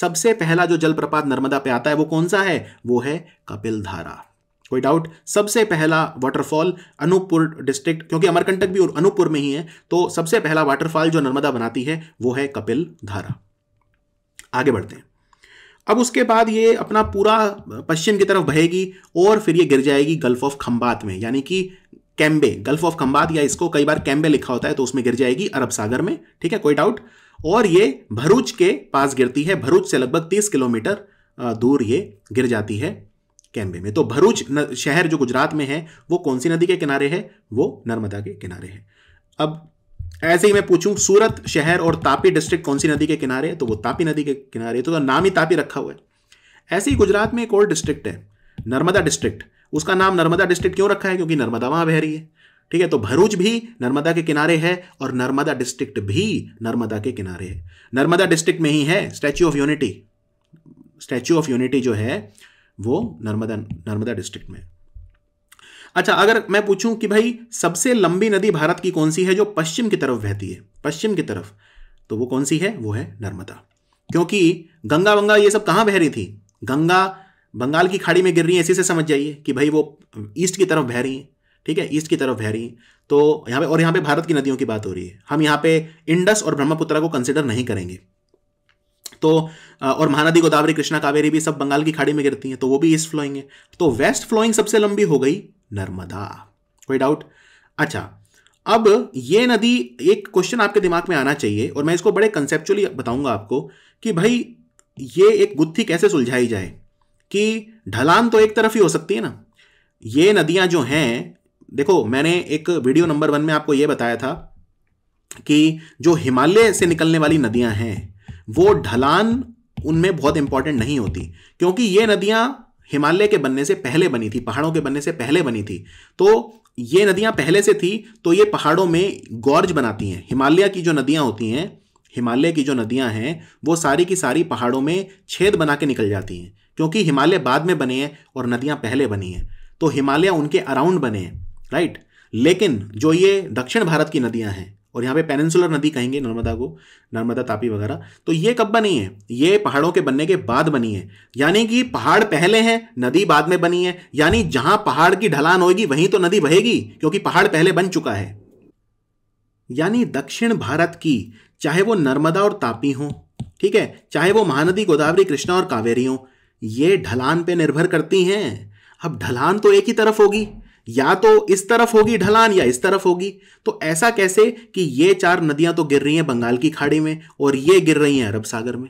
सबसे पहला जो जलप्रपात नर्मदा पे आता है वो कौन सा है वो है कपिल धारा कोई डाउट सबसे पहला वाटरफॉल अनूपपुर डिस्ट्रिक्ट क्योंकि अमरकंटक भी अनूपपुर में ही है तो सबसे पहला वाटरफॉल जो नर्मदा बनाती है वो है कपिल धारा आगे बढ़ते हैं अब उसके बाद ये अपना पूरा पश्चिम की तरफ बहेगी और फिर ये गिर जाएगी गल्फ ऑफ खम्बात में यानी कि कैम्बे गल्फ ऑफ खम्बात या इसको कई बार कैम्बे लिखा होता है तो उसमें गिर जाएगी अरब सागर में ठीक है कोई डाउट और ये भरूच के पास गिरती है भरूच से लगभग तीस किलोमीटर दूर ये गिर जाती है कैम्बे में तो भरूच शहर जो गुजरात में है वो कौन सी नदी के किनारे है वो नर्मदा के किनारे है अब ऐसे ही मैं पूछूं सूरत शहर और तापी डिस्ट्रिक्ट कौन सी नदी के किनारे है तो वो तापी नदी के किनारे है तो, तो नाम ही तापी रखा हुआ है ऐसे ही गुजरात में एक और डिस्ट्रिक्ट है नर्मदा डिस्ट्रिक्ट उसका नाम नर्मदा डिस्ट्रिक्ट क्यों रखा है क्योंकि नर्मदा वहां बह रही है ठीक है तो भरूच भी नर्मदा के किनारे है और नर्मदा डिस्ट्रिक्ट भी नर्मदा के किनारे है नर्मदा डिस्ट्रिक्ट में ही है statue of unity statue of unity जो है वो नर्मदा नर्मदा डिस्ट्रिक्ट में अच्छा अगर मैं पूछूं कि भाई सबसे लंबी नदी भारत की कौन सी है जो पश्चिम की तरफ बहती है पश्चिम की तरफ तो वो कौन सी है वो है नर्मदा क्योंकि गंगा वंगा ये सब कहाँ बह रही थी गंगा बंगाल की खाड़ी में गिर रही है इसी से समझ जाइए कि भाई वो ईस्ट की तरफ बह रही हैं ठीक है ईस्ट की तरफ बह रही तो यहाँ पे और यहाँ पे भारत की नदियों की बात हो रही है हम यहाँ पे इंडस और ब्रह्मपुत्रा को कंसिडर नहीं करेंगे तो और महानदी गोदावरी कृष्णा कावेरी भी सब बंगाल की खाड़ी में गिरती हैं तो वो भी ईस्ट फ्लोइंग है तो वेस्ट फ्लोइंग सबसे लंबी हो गई नर्मदा कोई डाउट अच्छा अब ये नदी एक क्वेश्चन आपके दिमाग में आना चाहिए और मैं इसको बड़े कंसेप्चुअली बताऊंगा आपको कि भाई ये एक गुत्थी कैसे सुलझाई जाए कि ढलान तो एक तरफ ही हो सकती है ना ये नदियां जो हैं देखो मैंने एक वीडियो नंबर वन में आपको ये बताया था कि जो हिमालय से निकलने वाली नदियां हैं वो ढलान उनमें बहुत इंपॉर्टेंट नहीं होती क्योंकि ये नदियां हिमालय के बनने से पहले बनी थी पहाड़ों के बनने से पहले बनी थी तो ये नदियां पहले से थी तो ये पहाड़ों में गौरज बनाती हैं हिमालय की जो नदियां होती हैं हिमालय की जो नदियां हैं वो सारी की सारी पहाड़ों में छेद बना के निकल जाती हैं क्योंकि हिमालय बाद में बने हैं और नदियां पहले बनी हैं तो हिमालय उनके अराउंड बने हैं राइट लेकिन जो ये दक्षिण भारत की नदियां हैं और यहाँ पे पेनेंसुलर नदी कहेंगे नर्मदा को नर्मदा तापी वगैरह तो ये कब बनी है ये पहाड़ों के बनने के बाद बनी है यानी कि पहाड़ पहले हैं नदी बाद में बनी है यानी जहां पहाड़ की ढलान होगी वहीं तो नदी बहेगी क्योंकि पहाड़ पहले बन चुका है यानी दक्षिण भारत की चाहे वो नर्मदा और तापी हो ठीक है चाहे वो महानदी गोदावरी कृष्णा और कावेरी हो ये ढलान पे निर्भर करती हैं अब ढलान तो एक ही तरफ होगी या तो इस तरफ होगी ढलान या इस तरफ होगी तो ऐसा कैसे कि ये चार नदियां तो गिर रही हैं बंगाल की खाड़ी में और ये गिर रही हैं अरब सागर में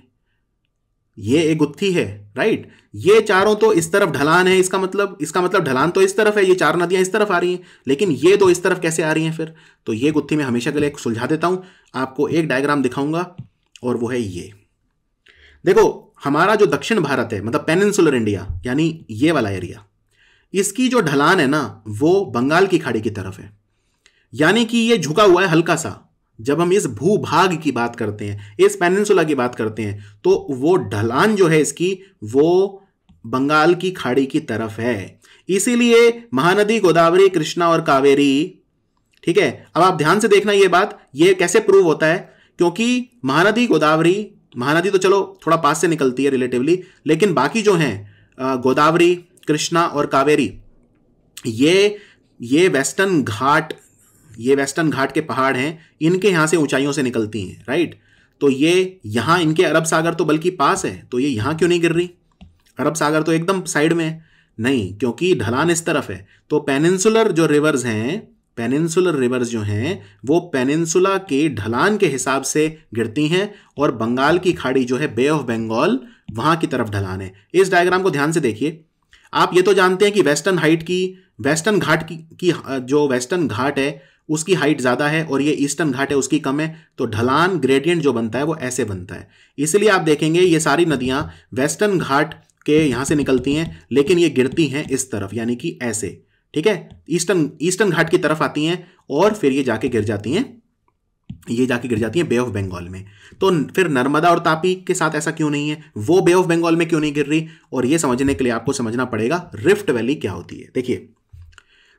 ये एक गुत्थी है राइट ये चारों तो इस तरफ ढलान है इसका मतलब इसका मतलब ढलान तो इस तरफ है ये चार नदियां इस तरफ आ रही हैं लेकिन ये दो तो इस तरफ कैसे आ रही हैं फिर तो ये गुत्थी मैं हमेशा के लिए सुलझा देता हूं आपको एक डायग्राम दिखाऊंगा और वो है ये देखो हमारा जो दक्षिण भारत है मतलब पेनिनसुलर इंडिया यानी ये वाला एरिया इसकी जो ढलान है ना वो बंगाल की खाड़ी की तरफ है यानी कि ये झुका हुआ है हल्का सा जब हम इस भूभाग की बात करते हैं इस पेनिनसुला की बात करते हैं तो वो ढलान जो है इसकी वो बंगाल की खाड़ी की तरफ है इसीलिए महानदी गोदावरी कृष्णा और कावेरी ठीक है अब आप ध्यान से देखना ये बात ये कैसे प्रूव होता है क्योंकि महानदी गोदावरी महानदी तो चलो थोड़ा पास से निकलती है रिलेटिवली लेकिन बाकी जो हैं गोदावरी कृष्णा और कावेरी ये ये वेस्टर्न घाट ये वेस्टर्न घाट के पहाड़ हैं इनके यहाँ से ऊंचाइयों से निकलती हैं राइट तो ये यहाँ इनके अरब सागर तो बल्कि पास है तो ये यहाँ क्यों नहीं गिर रही अरब सागर तो एकदम साइड में है नहीं क्योंकि ढलान इस तरफ है तो पेनिनसुलर जो रिवर्स हैं पेनिनसुलर रिवर्स जो हैं वो पेनिनसुला के ढलान के हिसाब से गिरती हैं और बंगाल की खाड़ी जो है बे ऑफ बंगाल वहाँ की तरफ ढलान है इस डायग्राम को ध्यान से देखिए आप ये तो जानते हैं कि वेस्टर्न हाइट की वेस्टर्न घाट की, की जो वेस्टर्न घाट है उसकी हाइट ज़्यादा है और ये ईस्टर्न घाट है उसकी कम है तो ढलान ग्रेडियंट जो बनता है वो ऐसे बनता है इसलिए आप देखेंगे ये सारी नदियाँ वेस्टर्न घाट के यहाँ से निकलती हैं लेकिन ये गिरती हैं इस तरफ यानी कि ऐसे ठीक है ईस्टर्न ईस्टर्न घाट की तरफ आती हैं और फिर ये जाके गिर जाती हैं ये जाके गिर जाती है बे ऑफ बंगाल में तो फिर नर्मदा और तापी के साथ ऐसा क्यों नहीं है वो बे ऑफ बंगाल में क्यों नहीं गिर रही और ये समझने के लिए आपको समझना पड़ेगा रिफ्ट वैली क्या होती है देखिए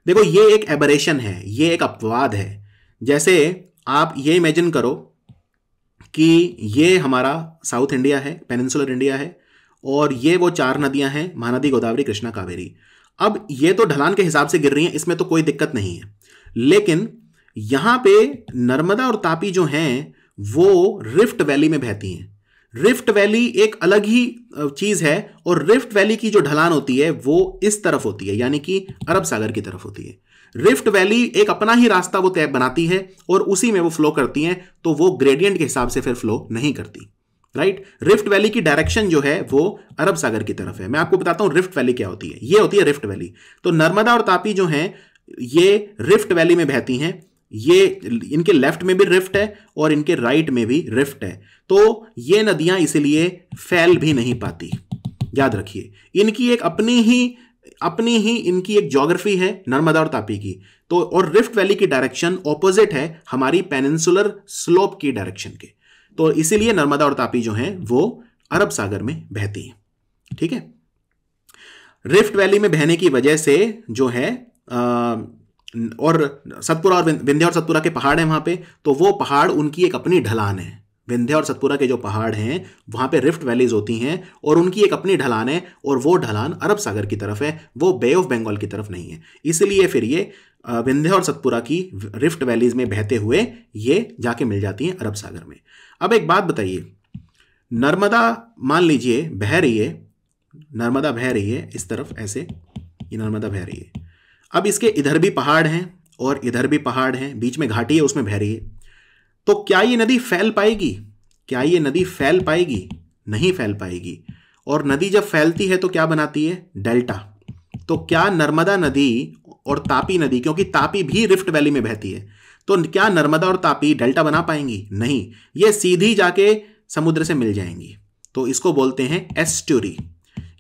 देखो ये एक एबरेशन है ये एक अपवाद है जैसे आप ये इमेजिन करो कि ये हमारा साउथ इंडिया है पेनिनसुलर इंडिया है और ये वो चार नदियां हैं महानदी गोदावरी कृष्णा कावेरी अब ये तो ढलान के हिसाब से गिर रही हैं इसमें तो कोई दिक्कत नहीं है लेकिन यहां पे नर्मदा और तापी जो हैं वो रिफ्ट वैली में बहती हैं रिफ्ट वैली एक अलग ही चीज़ है और रिफ्ट वैली की जो ढलान होती है वो इस तरफ होती है यानी कि अरब सागर की तरफ होती है रिफ्ट वैली एक अपना ही रास्ता वो तय बनाती है और उसी में वो फ्लो करती हैं तो वो ग्रेडियंट के हिसाब से फिर फ्लो नहीं करती राइट रिफ्ट वैली की डायरेक्शन जो है वो अरब सागर की तरफ है मैं आपको बताता हूँ रिफ्ट वैली क्या होती है ये होती है रिफ्ट वैली तो नर्मदा और तापी जो हैं ये रिफ्ट वैली में बहती हैं ये इनके लेफ्ट में भी रिफ्ट है और इनके राइट में भी रिफ्ट है तो ये नदियां इसलिए फैल भी नहीं पाती याद रखिए इनकी एक अपनी ही अपनी ही इनकी एक ज्योग्राफी है नर्मदा और तापी की तो और रिफ्ट वैली की डायरेक्शन ऑपोजिट है हमारी पेनिनसुलर स्लोप की डायरेक्शन के तो इसीलिए नर्मदा और तापी जो है वो अरब सागर में बहती है ठीक है रिफ्ट वैली में बहने की वजह से जो है आ, और सतपुरा और विंध्या और सतपुरा के पहाड़ हैं वहाँ पे तो वो पहाड़ उनकी एक अपनी ढलान है विंध्या और सतपुरा के जो पहाड़ हैं वहाँ पे रिफ्ट वैलीज होती हैं और उनकी एक अपनी ढलान है और वो ढलान अरब सागर की तरफ है वो बे ऑफ बंगाल की तरफ नहीं है इसलिए फिर ये विंध्या और सतपुरा की रिफ्ट वैलीज में बहते हुए ये जाके मिल जाती हैं अरब सागर में अब एक बात बताइए नर्मदा मान लीजिए बह रही है नर्मदा बह रही है इस तरफ ऐसे ये नर्मदा बह रही है अब इसके इधर भी पहाड़ हैं और इधर भी पहाड़ हैं बीच में घाटी है उसमें भैरी है तो क्या ये नदी फैल पाएगी क्या ये नदी फैल पाएगी नहीं फैल पाएगी और नदी जब फैलती है तो क्या बनाती है डेल्टा तो क्या नर्मदा नदी और तापी नदी क्योंकि तापी भी रिफ्ट वैली में बहती है तो क्या नर्मदा और तापी डेल्टा बना पाएंगी नहीं ये सीधी जाके समुद्र से मिल जाएंगी तो इसको बोलते हैं एस्ट्यूरी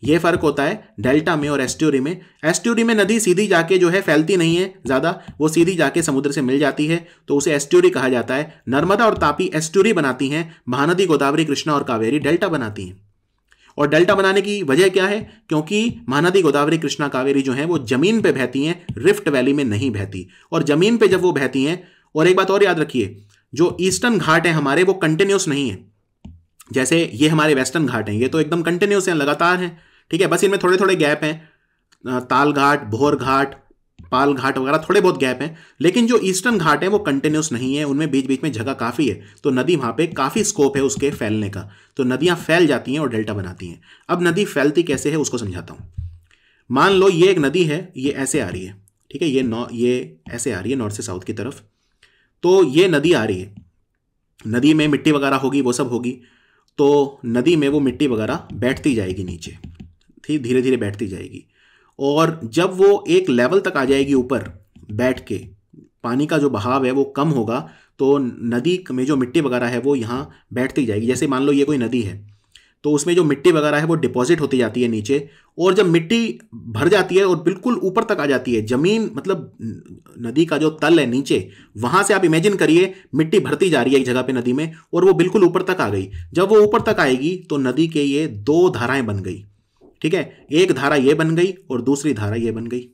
ये फर्क होता है डेल्टा में और एस्ट्यूरी में एस्ट्यूरी में नदी सीधी जाके जो है फैलती नहीं है ज़्यादा वो सीधी जाके समुद्र से मिल जाती है तो उसे एस्ट्यूरी कहा जाता है नर्मदा और तापी एस्ट्यूरी बनाती हैं महानदी गोदावरी कृष्णा और कावेरी डेल्टा बनाती हैं और डेल्टा बनाने की वजह क्या है क्योंकि महानदी गोदावरी कृष्णा कावेरी जो है वो जमीन पर बहती हैं रिफ्ट वैली में नहीं बहती और जमीन पर जब वो बहती हैं और एक बात और याद रखिए जो ईस्टर्न घाट है हमारे वो कंटिन्यूस नहीं है जैसे ये हमारे वेस्टर्न घाट हैं ये तो एकदम कंटिन्यूस हैं लगातार हैं ठीक है बस इनमें थोड़े थोड़े गैप हैं ताल घाट भोर घाट पाल घाट वगैरह थोड़े बहुत गैप हैं लेकिन जो ईस्टर्न घाट है वो कंटिन्यूस नहीं है उनमें बीच बीच में जगह काफ़ी है तो नदी वहाँ पे काफ़ी स्कोप है उसके फैलने का तो नदियाँ फैल जाती हैं और डेल्टा बनाती हैं अब नदी फैलती कैसे है उसको समझाता हूँ मान लो ये एक नदी है ये ऐसे आ रही है ठीक है ये नौ ये ऐसे आ रही है नॉर्थ से साउथ की तरफ तो ये नदी आ रही है नदी में मिट्टी वगैरह होगी वो सब होगी तो नदी में वो मिट्टी वगैरह बैठती जाएगी नीचे थी धीरे धीरे बैठती जाएगी और जब वो एक लेवल तक आ जाएगी ऊपर बैठ के पानी का जो बहाव है वो कम होगा तो नदी में जो मिट्टी वगैरह है वो यहाँ बैठती जाएगी जैसे मान लो ये कोई नदी है तो उसमें जो मिट्टी वगैरह है वो डिपॉजिट होती जाती है नीचे और जब मिट्टी भर जाती है और बिल्कुल ऊपर तक आ जाती है ज़मीन मतलब नदी का जो तल है नीचे वहाँ से आप इमेजिन करिए मिट्टी भरती जा रही है एक जगह पे नदी में और वो बिल्कुल ऊपर तक आ गई जब वो ऊपर तक आएगी तो नदी के ये दो धाराएं बन गई ठीक है एक धारा ये बन गई और दूसरी धारा ये बन गई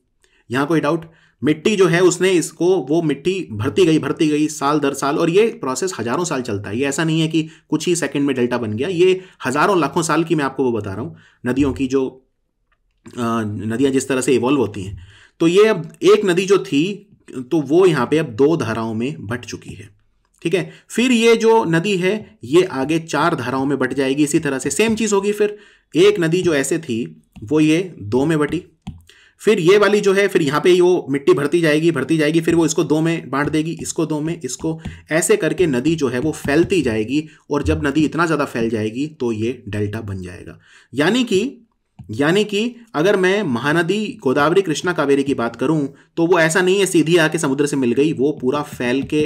यहां कोई डाउट मिट्टी जो है उसने इसको वो मिट्टी भरती गई भरती गई साल दर साल और ये प्रोसेस हजारों साल चलता है ये ऐसा नहीं है कि कुछ ही सेकंड में डेल्टा बन गया ये हजारों लाखों साल की मैं आपको वो बता रहा हूं नदियों की जो नदियां जिस तरह से इवॉल्व होती हैं तो ये अब एक नदी जो थी तो वो यहां पे अब दो धाराओं में बट चुकी है ठीक है फिर ये जो नदी है ये आगे चार धाराओं में बट जाएगी इसी तरह से सेम चीज़ होगी फिर एक नदी जो ऐसे थी वो ये दो में बटी फिर ये वाली जो है फिर यहाँ पे वो मिट्टी भरती जाएगी भरती जाएगी फिर वो इसको दो में बांट देगी इसको दो में इसको ऐसे करके नदी जो है वो फैलती जाएगी और जब नदी इतना ज़्यादा फैल जाएगी तो ये डेल्टा बन जाएगा यानी कि यानी कि अगर मैं महानदी गोदावरी कृष्णा कावेरी की बात करूं तो वो ऐसा नहीं है सीधी आके समुद्र से मिल गई वो पूरा फैल के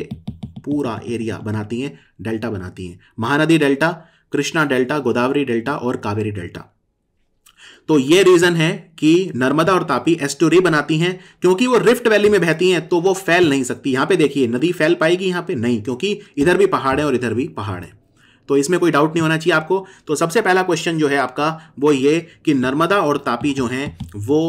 पूरा एरिया बनाती हैं डेल्टा बनाती हैं Mahanadi delta Krishna delta Godavari delta और कावेरी डेल्टा तो ये रीजन है कि नर्मदा और तापी एस्टोरी बनाती हैं क्योंकि वो रिफ्ट वैली में बहती हैं तो वो फैल नहीं सकती यहाँ पे देखिए नदी फैल पाएगी यहाँ पे नहीं क्योंकि इधर भी पहाड़ है और इधर भी पहाड़ है तो इसमें कोई डाउट नहीं होना चाहिए आपको तो सबसे पहला क्वेश्चन जो है आपका वो ये कि नर्मदा और तापी जो है वो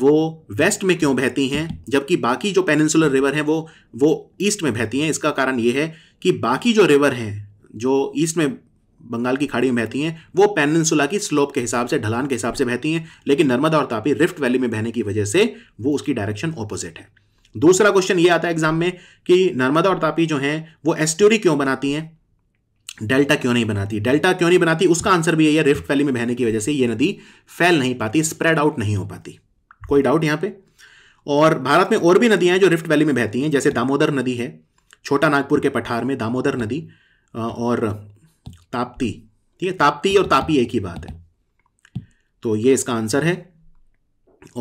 वो वेस्ट में क्यों बहती हैं जबकि बाकी जो पेनिनसुलर रिवर हैं वो वो ईस्ट में बहती हैं इसका कारण ये है कि बाकी जो रिवर हैं जो ईस्ट में बंगाल की खाड़ी में बहती हैं वो पेनसुला की स्लोप के हिसाब से ढलान के हिसाब से बहती हैं लेकिन नर्मदा और तापी रिफ्ट वैली में बहने की वजह से वो उसकी डायरेक्शन ऑपोजिट है दूसरा क्वेश्चन ये आता है एग्जाम में कि नर्मदा और तापी जो हैं वो एस्ट्योरी क्यों बनाती हैं डेल्टा क्यों नहीं बनाती डेल्टा क्यों नहीं बनाती उसका आंसर भी यही है रिफ्ट वैली में बहने की वजह से ये नदी फैल नहीं पाती स्प्रेड आउट नहीं हो पाती कोई डाउट यहाँ पे और भारत में और भी नदियाँ हैं जो रिफ्ट वैली में बहती हैं जैसे दामोदर नदी है छोटा नागपुर के पठार में दामोदर नदी और ताप्ती ठीक है ताप्ती और तापी एक ही बात है तो ये इसका आंसर है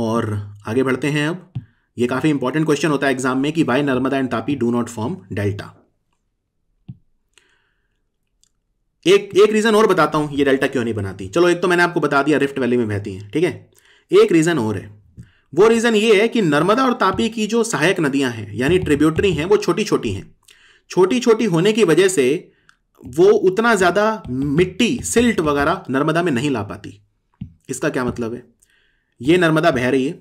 और आगे बढ़ते हैं अब ये काफ़ी इंपॉर्टेंट क्वेश्चन होता है एग्जाम में कि why Narmada and Tapi do not form delta एक एक रीज़न और बताता हूं ये डेल्टा क्यों नहीं बनाती चलो एक तो मैंने आपको बता दिया रिफ्ट वैली में बहती है ठीक है एक रीज़न और है वो रीज़न ये है कि नर्मदा और तापी की जो सहायक नदियां हैं यानी ट्रिब्यूटरी हैं वो छोटी छोटी हैं छोटी छोटी होने की वजह से वो उतना ज़्यादा मिट्टी सिल्ट वगैरह नर्मदा में नहीं ला पाती इसका क्या मतलब है ये नर्मदा बह रही है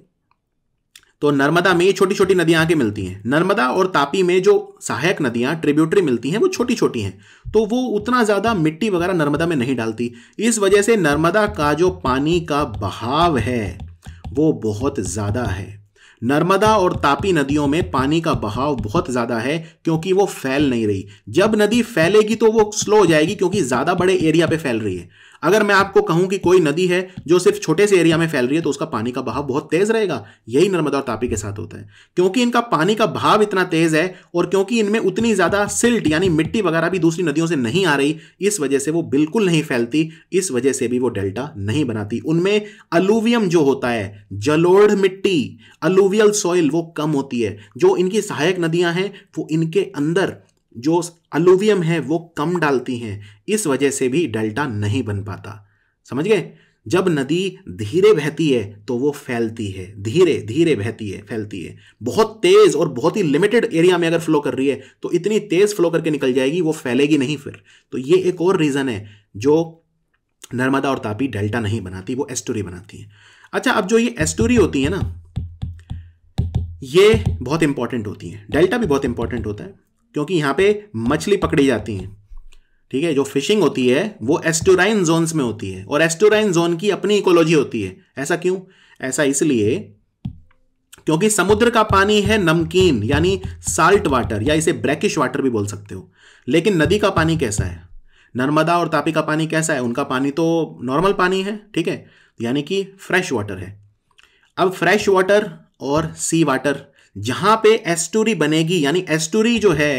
तो नर्मदा में ये छोटी छोटी नदियां आके मिलती हैं नर्मदा और तापी में जो सहायक नदियां ट्रिब्यूटरी मिलती हैं वो छोटी छोटी हैं तो वो उतना ज़्यादा मिट्टी वगैरह नर्मदा में नहीं डालती इस वजह से नर्मदा का जो पानी का बहाव है वो बहुत ज़्यादा है नर्मदा और तापी नदियों में पानी का बहाव बहुत ज़्यादा है क्योंकि वो फैल नहीं रही जब नदी फैलेगी तो वो स्लो हो जाएगी क्योंकि ज़्यादा बड़े एरिया पे फैल रही है अगर मैं आपको कहूं कि कोई नदी है जो सिर्फ छोटे से एरिया में फैल रही है तो उसका पानी का बहाव बहुत तेज रहेगा यही नर्मदा और तापी के साथ होता है क्योंकि इनका पानी का बहाव इतना तेज है और क्योंकि इनमें उतनी ज्यादा सिल्ट यानी मिट्टी वगैरह भी दूसरी नदियों से नहीं आ रही इस वजह से वो बिल्कुल नहीं फैलती इस वजह से भी वो डेल्टा नहीं बनाती उनमें अलूवियम जो होता है जलोढ़ मिट्टी अलूवियल सॉइल वो कम होती है जो इनकी सहायक नदियां हैं वो इनके अंदर जो अलूवियम है वो कम डालती हैं इस वजह से भी डेल्टा नहीं बन पाता समझ गए जब नदी धीरे बहती है तो वो फैलती है धीरे धीरे बहती है फैलती है बहुत तेज और बहुत ही लिमिटेड एरिया में अगर फ्लो कर रही है तो इतनी तेज फ्लो करके निकल जाएगी वो फैलेगी नहीं फिर तो ये एक और रीज़न है जो नर्मदा और तापी डेल्टा नहीं बनाती वो एस्टोरी बनाती है अच्छा अब जो ये एस्टोरी होती है ना ये बहुत इंपॉर्टेंट होती है डेल्टा भी बहुत इंपॉर्टेंट होता है क्योंकि यहां पे मछली पकड़ी जाती है ठीक है जो फिशिंग होती है वो एस्टोराइन जोन्स में होती है और एस्टोराइन जोन की अपनी इकोलॉजी होती है ऐसा क्यों ऐसा इसलिए क्योंकि समुद्र का पानी है नमकीन यानी साल्ट वाटर या इसे ब्रैकिश वाटर भी बोल सकते हो लेकिन नदी का पानी कैसा है नर्मदा और तापी का पानी कैसा है उनका पानी तो नॉर्मल पानी है ठीक है यानी कि फ्रेश वाटर है अब फ्रेश वाटर और सी वाटर जहां पे एस्टूरी बनेगी यानी एस्टूरी जो है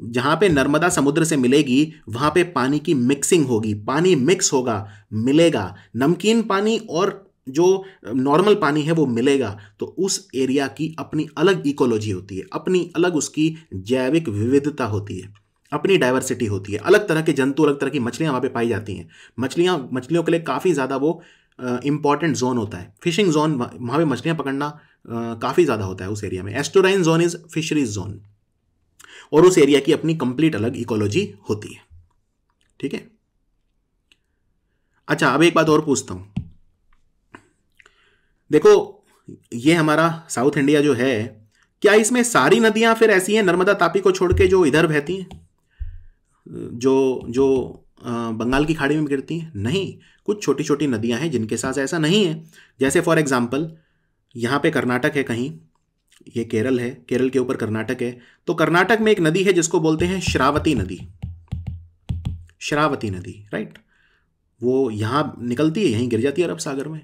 जहाँ पे नर्मदा समुद्र से मिलेगी वहाँ पे पानी की मिक्सिंग होगी पानी मिक्स होगा मिलेगा नमकीन पानी और जो नॉर्मल पानी है वो मिलेगा तो उस एरिया की अपनी अलग इकोलॉजी होती है अपनी अलग उसकी जैविक विविधता होती है अपनी डाइवर्सिटी होती है अलग तरह के जंतु अलग तरह की मछलियाँ वहाँ पे पाई जाती हैं मछलियाँ मछलियों के लिए काफ़ी ज़्यादा वो इम्पॉर्टेंट जोन होता है फिशिंग जोन वहाँ पे मछलियाँ पकड़ना काफ़ी ज़्यादा होता है उस एरिया में estuarine zone is fisheries zone और उस एरिया की अपनी कंप्लीट अलग इकोलॉजी होती है ठीक है अच्छा अब एक बात और पूछता हूं देखो ये हमारा साउथ इंडिया जो है क्या इसमें सारी नदियां फिर ऐसी हैं नर्मदा तापी को छोड़ के जो इधर बहती हैं जो जो बंगाल की खाड़ी में गिरती हैं नहीं कुछ छोटी छोटी नदियां हैं जिनके साथ ऐसा नहीं है जैसे फॉर एग्जाम्पल यहां पे कर्नाटक है कहीं ये केरल है केरल के ऊपर कर्नाटक है तो कर्नाटक में एक नदी है जिसको बोलते हैं श्रावती नदी श्रावती नदी राइट वो यहां निकलती है यहीं गिर जाती है अरब सागर में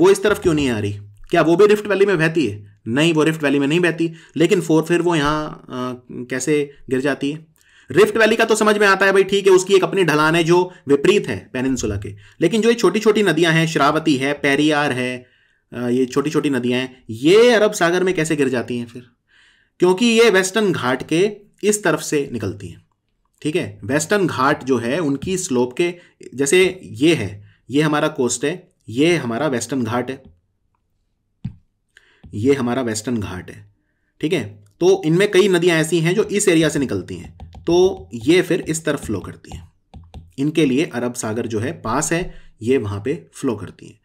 वो इस तरफ क्यों नहीं आ रही क्या वो भी रिफ्ट वैली में बहती है नहीं वो रिफ्ट वैली में नहीं बहती लेकिन फोर फिर वो आ, कैसे गिर जाती है रिफ्ट वैली का तो समझ में आता है भाई ठीक है उसकी एक अपनी ढलान है जो विपरीत है पेनिनसुला के लेकिन जो ये छोटी छोटी नदियां हैं श्रावती है पेरियार है ये छोटी छोटी नदियां हैं ये अरब सागर में कैसे गिर जाती हैं फिर क्योंकि ये वेस्टर्न घाट के इस तरफ से निकलती हैं ठीक है वेस्टर्न घाट जो है उनकी स्लोप के जैसे ये है ये हमारा कोस्ट है ये हमारा वेस्टर्न घाट है ये हमारा वेस्टर्न घाट है ठीक है तो इनमें कई नदियां ऐसी हैं जो इस एरिया से निकलती हैं तो ये फिर इस तरफ फ्लो करती हैं इनके लिए अरब सागर जो है पास है ये वहां पे फ्लो करती हैं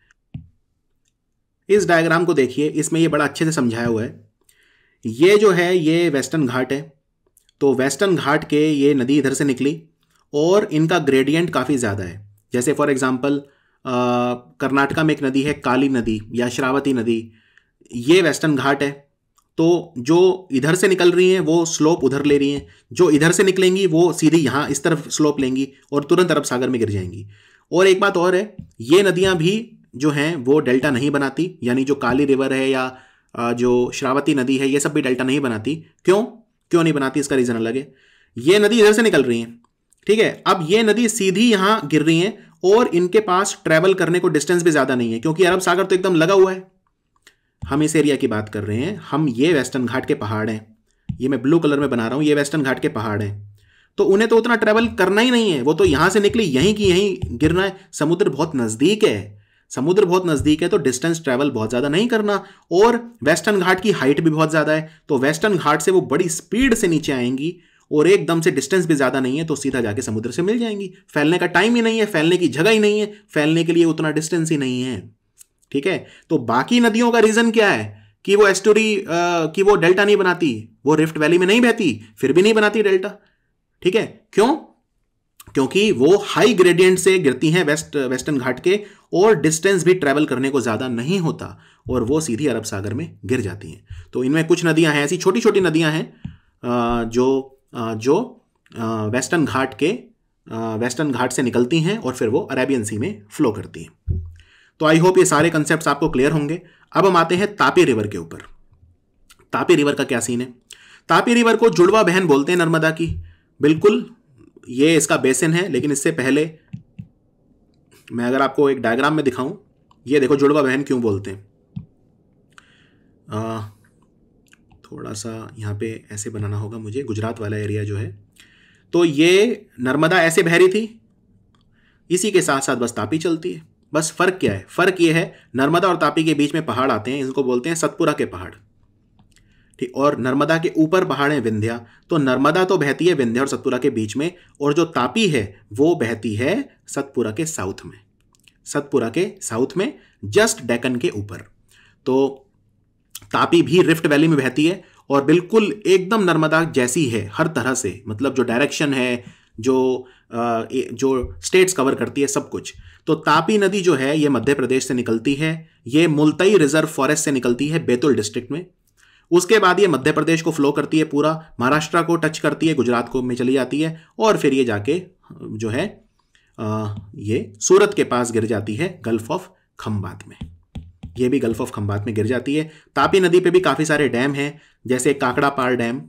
इस डायग्राम को देखिए इसमें ये बड़ा अच्छे से समझाया हुआ है ये जो है ये वेस्टर्न घाट है तो वेस्टर्न घाट के ये नदी इधर से निकली और इनका ग्रेडियंट काफ़ी ज़्यादा है जैसे फॉर एग्ज़ाम्पल कर्नाटका में एक नदी है काली नदी या श्रावती नदी ये वेस्टर्न घाट है तो जो इधर से निकल रही हैं वो स्लोप उधर ले रही हैं जो इधर से निकलेंगी वो सीधी यहाँ इस तरफ स्लोप लेंगी और तुरंत अरब सागर में गिर जाएंगी और एक बात और है ये नदियाँ भी जो हैं वो डेल्टा नहीं बनाती यानी जो काली रिवर है या जो श्रावती नदी है ये सब भी डेल्टा नहीं बनाती क्यों क्यों नहीं बनाती इसका रीज़न अलग है ये नदी इधर से निकल रही है ठीक है अब ये नदी सीधी यहाँ गिर रही है और इनके पास ट्रैवल करने को डिस्टेंस भी ज़्यादा नहीं है क्योंकि अरब सागर तो एकदम लगा हुआ है हम इस एरिया की बात कर रहे हैं हम ये वेस्टर्न घाट के पहाड़ हैं ये मैं ब्लू कलर में बना रहा हूँ ये वेस्टर्न घाट के पहाड़ हैं तो उन्हें तो उतना ट्रैवल करना ही नहीं है वो तो यहाँ से निकली यहीं की यहीं गिरना है समुद्र बहुत नज़दीक है समुद्र बहुत नज़दीक है तो डिस्टेंस ट्रैवल बहुत ज़्यादा नहीं करना और वेस्टर्न घाट की हाइट भी बहुत ज़्यादा है तो वेस्टर्न घाट से वो बड़ी स्पीड से नीचे आएंगी और एकदम से डिस्टेंस भी ज़्यादा नहीं है तो सीधा जाके समुद्र से मिल जाएंगी फैलने का टाइम ही नहीं है फैलने की जगह ही नहीं है फैलने के लिए उतना डिस्टेंस ही नहीं है ठीक है तो बाकी नदियों का रीज़न क्या है कि वो एस्टोरी कि वो डेल्टा नहीं बनाती वो रिफ्ट वैली में नहीं बहती फिर भी नहीं बनाती डेल्टा ठीक है क्यों क्योंकि वो हाई ग्रेडियंट से गिरती हैं वेस्ट वेस्टर्न घाट के और डिस्टेंस भी ट्रैवल करने को ज़्यादा नहीं होता और वो सीधी अरब सागर में गिर जाती हैं तो इनमें कुछ नदियां हैं ऐसी छोटी छोटी नदियां हैं जो जो वेस्टर्न घाट के वेस्टर्न घाट से निकलती हैं और फिर वो अरेबियन सी में फ्लो करती हैं तो आई होप ये सारे कंसेप्ट आपको क्लियर होंगे अब हम आते हैं तापी रिवर के ऊपर तापी रिवर का क्या सीन है तापी रिवर को जुड़वा बहन बोलते हैं नर्मदा की बिल्कुल ये इसका बेसिन है लेकिन इससे पहले मैं अगर आपको एक डायग्राम में दिखाऊं ये देखो जुड़वा बहन क्यों बोलते हैं आ, थोड़ा सा यहाँ पे ऐसे बनाना होगा मुझे गुजरात वाला एरिया जो है तो ये नर्मदा ऐसे बह रही थी इसी के साथ साथ बस तापी चलती है बस फ़र्क क्या है फ़र्क ये है नर्मदा और तापी के बीच में पहाड़ आते हैं इनको बोलते हैं सतपुरा के पहाड़ ठीक और नर्मदा के ऊपर पहाड़ें विंध्या तो नर्मदा तो बहती है विंध्या और सतपुरा के बीच में और जो तापी है वो बहती है सतपुरा के साउथ में सतपुरा के साउथ में जस्ट डेकन के ऊपर तो तापी भी रिफ्ट वैली में बहती है और बिल्कुल एकदम नर्मदा जैसी है हर तरह से मतलब जो डायरेक्शन है जो जो स्टेट्स कवर करती है सब कुछ तो तापी नदी जो है ये मध्य प्रदेश से निकलती है ये मुलतई रिजर्व फॉरेस्ट से निकलती है बेतुल डिस्ट्रिक्ट में उसके बाद ये मध्य प्रदेश को फ्लो करती है पूरा महाराष्ट्र को टच करती है गुजरात को में चली जाती है और फिर ये जाके जो है ये सूरत के पास गिर जाती है गल्फ ऑफ खम्बात में ये भी गल्फ ऑफ खम्बात में गिर जाती है तापी नदी पे भी काफ़ी सारे डैम हैं जैसे Par dam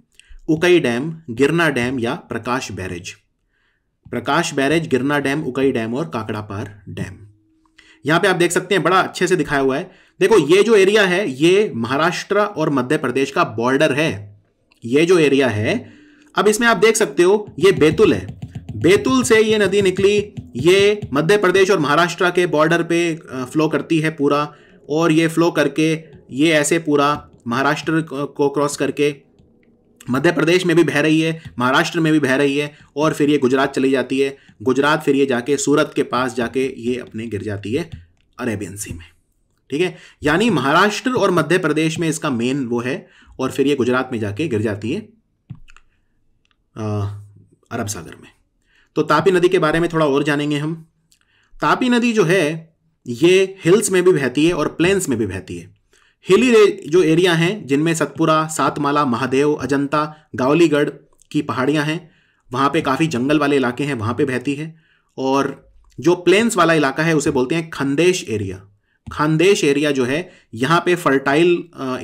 Ukai dam Girna dam या Prakash barrage Prakash barrage Girna dam Ukai dam और काकड़ापार डैम यहाँ पे आप देख सकते हैं बड़ा अच्छे से दिखाया हुआ है देखो ये जो एरिया है ये महाराष्ट्र और मध्य प्रदेश का बॉर्डर है ये जो एरिया है अब इसमें आप देख सकते हो ये बेतुल है बेतुल से ये नदी निकली ये मध्य प्रदेश और महाराष्ट्र के बॉर्डर पे फ्लो करती है पूरा और ये फ्लो करके ये ऐसे पूरा महाराष्ट्र को क्रॉस करके मध्य प्रदेश में भी बह रही है महाराष्ट्र में भी बह रही है और फिर ये गुजरात चली जाती है गुजरात फिर ये जाके सूरत के पास जाके ये अपने गिर जाती है अरेबियन सी में ठीक है यानी महाराष्ट्र और मध्य प्रदेश में इसका मेन वो है और फिर ये गुजरात में जाके गिर जाती है आ, अरब सागर में तो तापी नदी के बारे में थोड़ा और जानेंगे हम तापी नदी जो है ये हिल्स में भी बहती है और प्लेन्स में भी बहती है हिली जो एरिया हैं जिनमें सतपुरा सातमाला महादेव अजंता गावलीगढ़ की पहाड़ियाँ हैं वहाँ पे काफ़ी जंगल वाले इलाके हैं वहाँ पे बहती है और जो प्लेन्स वाला इलाका है उसे बोलते हैं खंदेश एरिया खानदेश एरिया जो है यहाँ पे फर्टाइल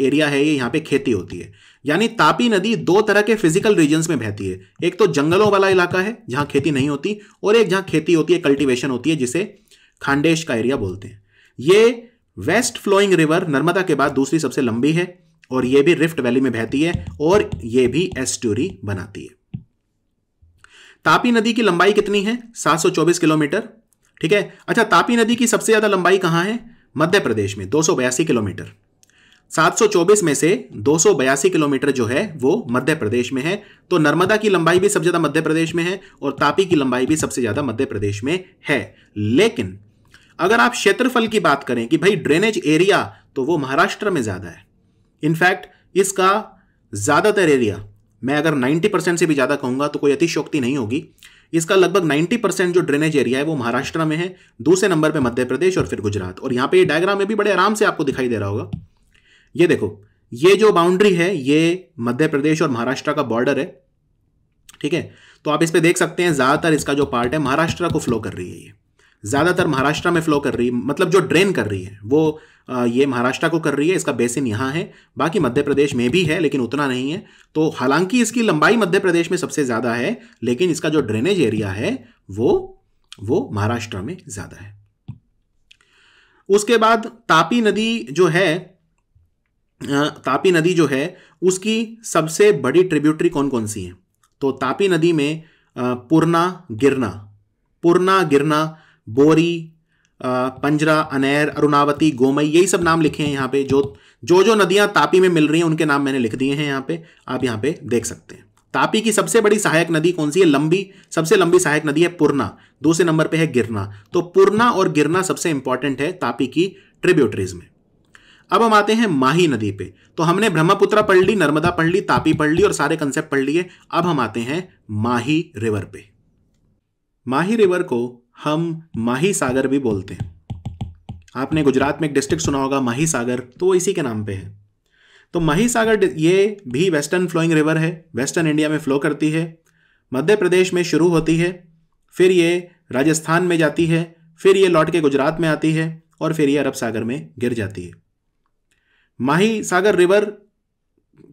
एरिया है ये यहाँ पे खेती होती है यानी तापी नदी दो तरह के फिजिकल रीजन्स में बहती है एक तो जंगलों वाला इलाका है जहाँ खेती नहीं होती और एक जहाँ खेती होती है कल्टीवेशन होती है जिसे खानदेश का एरिया बोलते हैं ये वेस्ट फ्लोइंग रिवर नर्मदा के बाद दूसरी सबसे लंबी है और ये भी रिफ्ट वैली में बहती है और ये भी एस्ट्यूरी बनाती है तापी नदी की लंबाई कितनी है 724 किलोमीटर ठीक है अच्छा तापी नदी की सबसे ज्यादा लंबाई कहाँ है मध्य प्रदेश में दो किलोमीटर 724 में से दो किलोमीटर जो है वो मध्य प्रदेश में है तो नर्मदा की लंबाई भी सबसे ज़्यादा मध्य प्रदेश में है और तापी की लंबाई भी सबसे ज़्यादा मध्य प्रदेश में है लेकिन अगर आप क्षेत्रफल की बात करें कि भाई ड्रेनेज एरिया तो वो महाराष्ट्र में ज़्यादा है इनफैक्ट इसका ज़्यादातर एरिया मैं अगर 90 परसेंट से भी ज़्यादा कहूंगा तो कोई अतिशोक्ति नहीं होगी इसका लगभग 90 परसेंट जो ड्रेनेज एरिया है वो महाराष्ट्र में है दूसरे नंबर पे मध्य प्रदेश और फिर गुजरात और यहाँ पे ये डायग्राम में भी बड़े आराम से आपको दिखाई दे रहा होगा ये देखो ये जो बाउंड्री है ये मध्य प्रदेश और महाराष्ट्र का बॉर्डर है ठीक है तो आप इस पर देख सकते हैं ज़्यादातर इसका जो पार्ट है महाराष्ट्र को फ्लो कर रही है ये ज़्यादातर महाराष्ट्र में फ्लो कर रही है मतलब जो ड्रेन कर रही है वो ये महाराष्ट्र को कर रही है इसका बेसिन यहाँ है बाकी मध्य प्रदेश में भी है लेकिन उतना नहीं है तो हालांकि इसकी लंबाई मध्य प्रदेश में सबसे ज़्यादा है लेकिन इसका जो ड्रेनेज एरिया है वो वो महाराष्ट्र में ज़्यादा है उसके बाद तापी नदी जो है तापी नदी जो है उसकी सबसे बड़ी ट्रिब्यूटरी कौन कौन सी है तो तापी नदी में पुरना गिरना पुरना गिरना बोरी पंजरा अनैर अरुणावती गोमई यही सब नाम लिखे हैं यहाँ पे जो जो जो नदियाँ तापी में मिल रही हैं उनके नाम मैंने लिख दिए हैं यहाँ पे आप यहाँ पे देख सकते हैं तापी की सबसे बड़ी सहायक नदी कौन सी है लंबी सबसे लंबी सहायक नदी है पुरना दूसरे नंबर पे है गिरना तो पूर्णा और गिरना सबसे इंपॉर्टेंट है तापी की ट्रिब्यूटरीज में अब हम आते हैं माही नदी पे तो हमने ब्रह्मपुत्रा पढ़ ली नर्मदा पढ़ ली तापी पढ़ ली और सारे कंसेप्ट पढ़ लिए अब हम आते हैं माही रिवर पे माही रिवर को हम माही सागर भी बोलते हैं आपने गुजरात में एक डिस्ट्रिक्ट सुना होगा माही सागर तो वो इसी के नाम पे है तो माही सागर ये भी वेस्टर्न फ्लोइंग रिवर है वेस्टर्न इंडिया में फ्लो करती है मध्य प्रदेश में शुरू होती है फिर ये राजस्थान में जाती है फिर ये लौट के गुजरात में आती है और फिर ये अरब सागर में गिर जाती है माही सागर रिवर